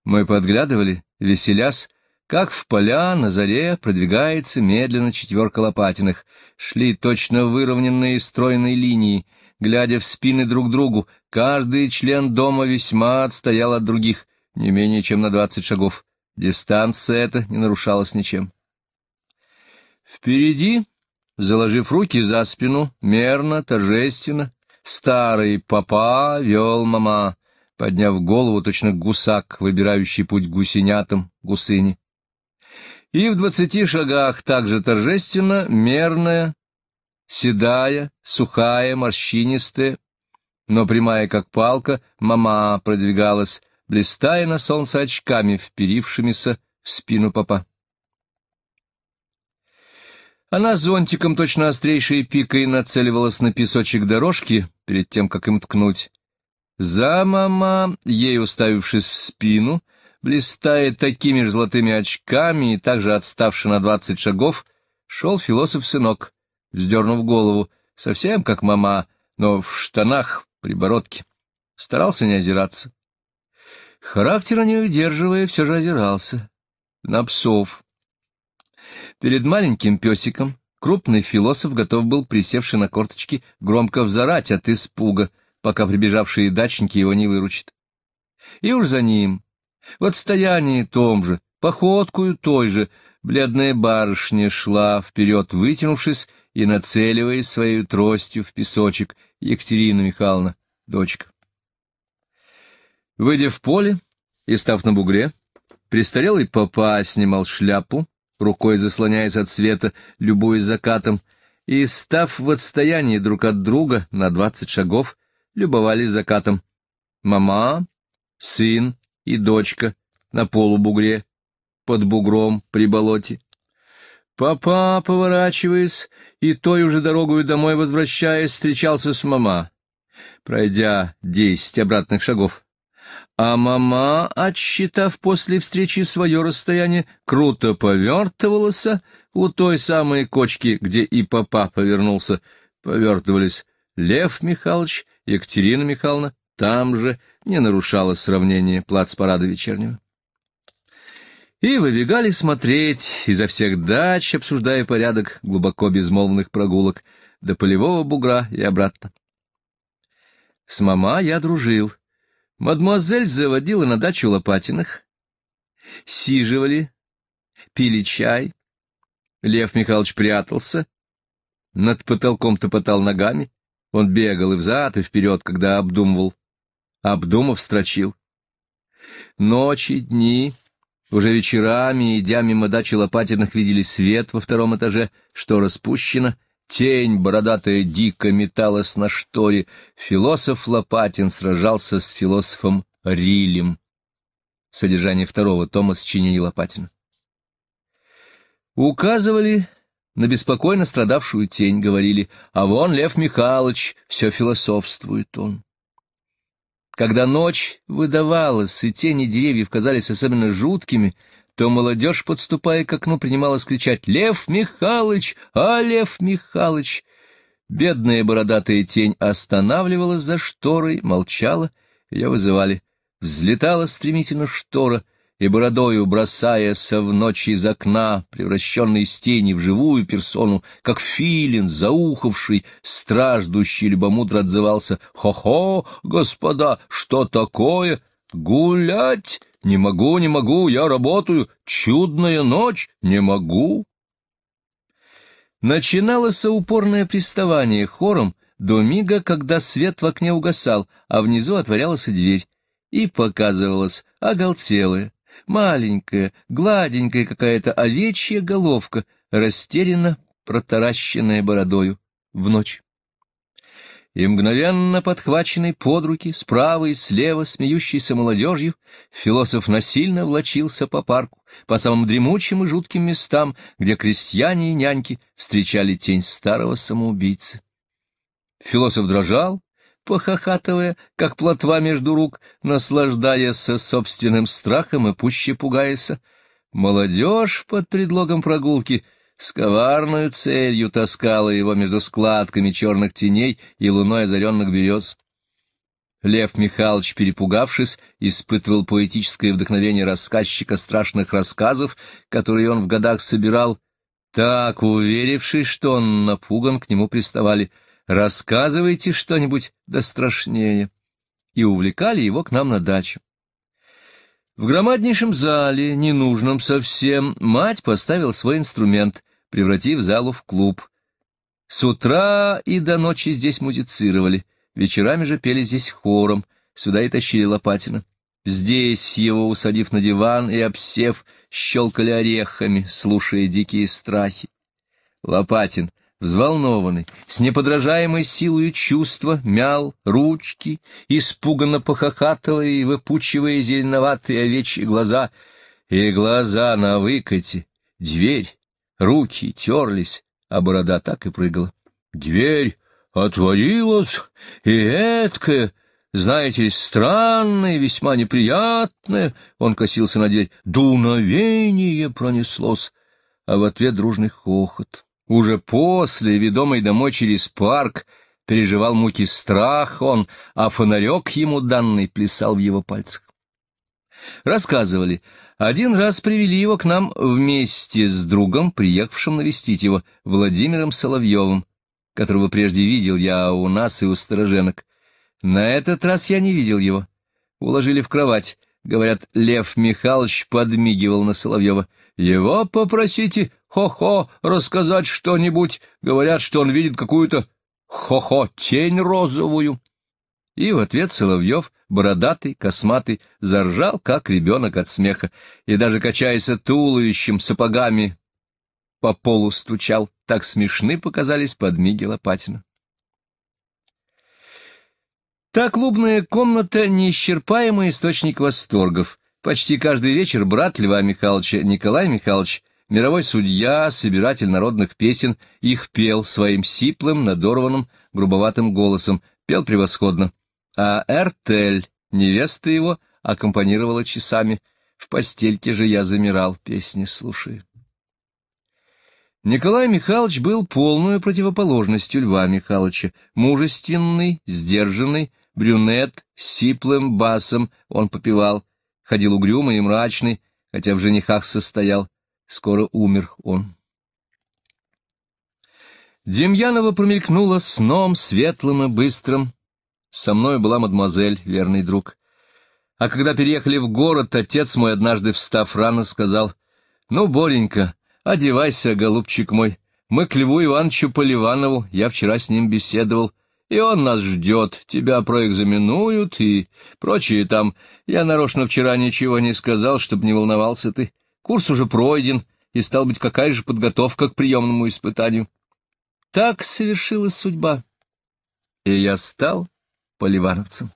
Мы подглядывали, веселясь, как в поля на заре продвигается медленно четверка Лопатиных. Шли точно выровненные стройной линии, глядя в спины друг другу. Каждый член дома весьма отстоял от других, не менее чем на двадцать шагов. Дистанция эта не нарушалась ничем. Впереди, заложив руки за спину, мерно, торжественно, старый папа вел мама, подняв голову точно гусак, выбирающий путь гусенятам, гусыни. И в двадцати шагах также торжественно, мерная, седая, сухая, морщинистая, но прямая как палка, мама продвигалась, блистая на солнце очками, вперившимися в спину папа. Она зонтиком точно острейшей пикой нацеливалась на песочек дорожки перед тем, как им ткнуть. За мама, ей уставившись в спину, блистая такими же золотыми очками и также отставши на двадцать шагов, шел философ-сынок, вздернув голову, совсем как мама, но в штанах, при бородке. Старался не озираться. Характера не выдерживая, все же озирался. На псов. Перед маленьким песиком крупный философ готов был, присевший на корточки, громко взорать от испуга, пока прибежавшие дачники его не выручат. И уж за ним, в отстоянии том же, походкую той же, бледная барышня шла вперед, вытянувшись и нацеливаясь своей тростью в песочек Екатерина Михайловна, дочка. Выйдя в поле и став на бугре, престарелый папа снимал шляпу, рукой заслоняясь от света, любуясь закатом, и, став в отстоянии друг от друга на двадцать шагов, любовались закатом. Мама, сын и дочка на полубугре, под бугром при болоте. Папа, поворачиваясь, и той уже дорогою домой возвращаясь, встречался с мама, пройдя десять обратных шагов. А мама, отсчитав после встречи свое расстояние, круто повертывалась у той самой кочки, где и папа повернулся. Повертывались Лев Михайлович, Екатерина Михайловна, там же не нарушало сравнение плацпарада вечернего. И выбегали смотреть изо всех дач, обсуждая порядок глубоко безмолвных прогулок до полевого бугра и обратно. С мама я дружил. Мадемуазель заводила на дачу Лопатиных. Сиживали, пили чай. Лев Михайлович прятался. Над потолком топотал ногами. Он бегал и взад, и вперед, когда обдумывал. Обдумав, строчил. Ночи, дни, уже вечерами, идя мимо дачи Лопатиных, видели свет во втором этаже, что распущено, Тень бородатая дико металась на шторе. Философ Лопатин сражался с философом Рилем. Содержание второго тома сочинений Лопатина. Указывали на беспокойно страдавшую тень, говорили, а вон Лев Михайлович, все философствует он. Когда ночь выдавалась, и тени деревьев казались особенно жуткими, то молодежь, подступая к окну, принималась кричать «Лев Михалыч, А, Лев Михалыч! Бедная бородатая тень останавливалась за шторой, молчала, ее вызывали. Взлетала стремительно штора, и бородою, бросаяся в ночь из окна, превращенной из тени в живую персону, как филин, зауховший, страждущий любомудро отзывался «Хо-хо, господа, что такое? Гулять!» Не могу, не могу, я работаю. Чудная ночь, не могу. Начиналось упорное приставание хором до мига, когда свет в окне угасал, а внизу отворялась дверь. И показывалась оголтелая, маленькая, гладенькая какая-то овечья головка, растерянно протаращенная бородою в ночь и мгновенно подхваченный под руки, справа и слева смеющийся молодежью, философ насильно влочился по парку, по самым дремучим и жутким местам, где крестьяне и няньки встречали тень старого самоубийцы. Философ дрожал, похохатывая, как плотва между рук, наслаждаясь собственным страхом и пуще пугаясь. Молодежь под предлогом прогулки с коварной целью таскала его между складками черных теней и луной озаренных берез. Лев Михайлович, перепугавшись, испытывал поэтическое вдохновение рассказчика страшных рассказов, которые он в годах собирал, так уверившись, что он напуган, к нему приставали «Рассказывайте что-нибудь да страшнее» и увлекали его к нам на дачу. В громаднейшем зале, ненужном совсем, мать поставила свой инструмент, превратив залу в клуб. С утра и до ночи здесь музицировали, вечерами же пели здесь хором, сюда и тащили Лопатина. Здесь его, усадив на диван и обсев, щелкали орехами, слушая дикие страхи. Лопатин — взволнованный, с неподражаемой силой чувства, мял ручки, испуганно похохатывая и выпучивая зеленоватые овечьи глаза. И глаза на выкате, дверь, руки терлись, а борода так и прыгала. Дверь отворилась, и эткая, знаете, странное, весьма неприятное, он косился на дверь, дуновение пронеслось, а в ответ дружный хохот. Уже после, ведомый домой через парк, переживал муки страх он, а фонарек ему данный плясал в его пальцах. Рассказывали, один раз привели его к нам вместе с другом, приехавшим навестить его, Владимиром Соловьевым, которого прежде видел я у нас и у стороженок. На этот раз я не видел его. Уложили в кровать. Говорят, Лев Михайлович подмигивал на Соловьева. «Его попросите, хо-хо рассказать что-нибудь. Говорят, что он видит какую-то хо-хо тень розовую. И в ответ Соловьев, бородатый, косматый, заржал, как ребенок от смеха, и даже качаясь туловищем, сапогами по полу стучал. Так смешны показались подмиги Лопатина. Та клубная комната — неисчерпаемый источник восторгов. Почти каждый вечер брат Льва Михайловича, Николай Михайлович, мировой судья, собиратель народных песен, их пел своим сиплым, надорванным, грубоватым голосом, пел превосходно. А Эртель, невеста его, аккомпанировала часами. В постельке же я замирал, песни слушая. Николай Михайлович был полную противоположностью Льва Михайловича. Мужественный, сдержанный, брюнет, с сиплым басом он попивал, ходил угрюмый и мрачный, хотя в женихах состоял, Скоро умер он. Демьянова промелькнула сном светлым и быстрым. Со мной была мадемуазель, верный друг. А когда переехали в город, отец мой, однажды встав рано, сказал, «Ну, Боренька, одевайся, голубчик мой, мы к Льву Ивановичу Поливанову, я вчера с ним беседовал, и он нас ждет, тебя проэкзаменуют и прочее там. Я нарочно вчера ничего не сказал, чтобы не волновался ты». Курс уже пройден, и, стал быть, какая же подготовка к приемному испытанию. Так совершилась судьба, и я стал поливановцем.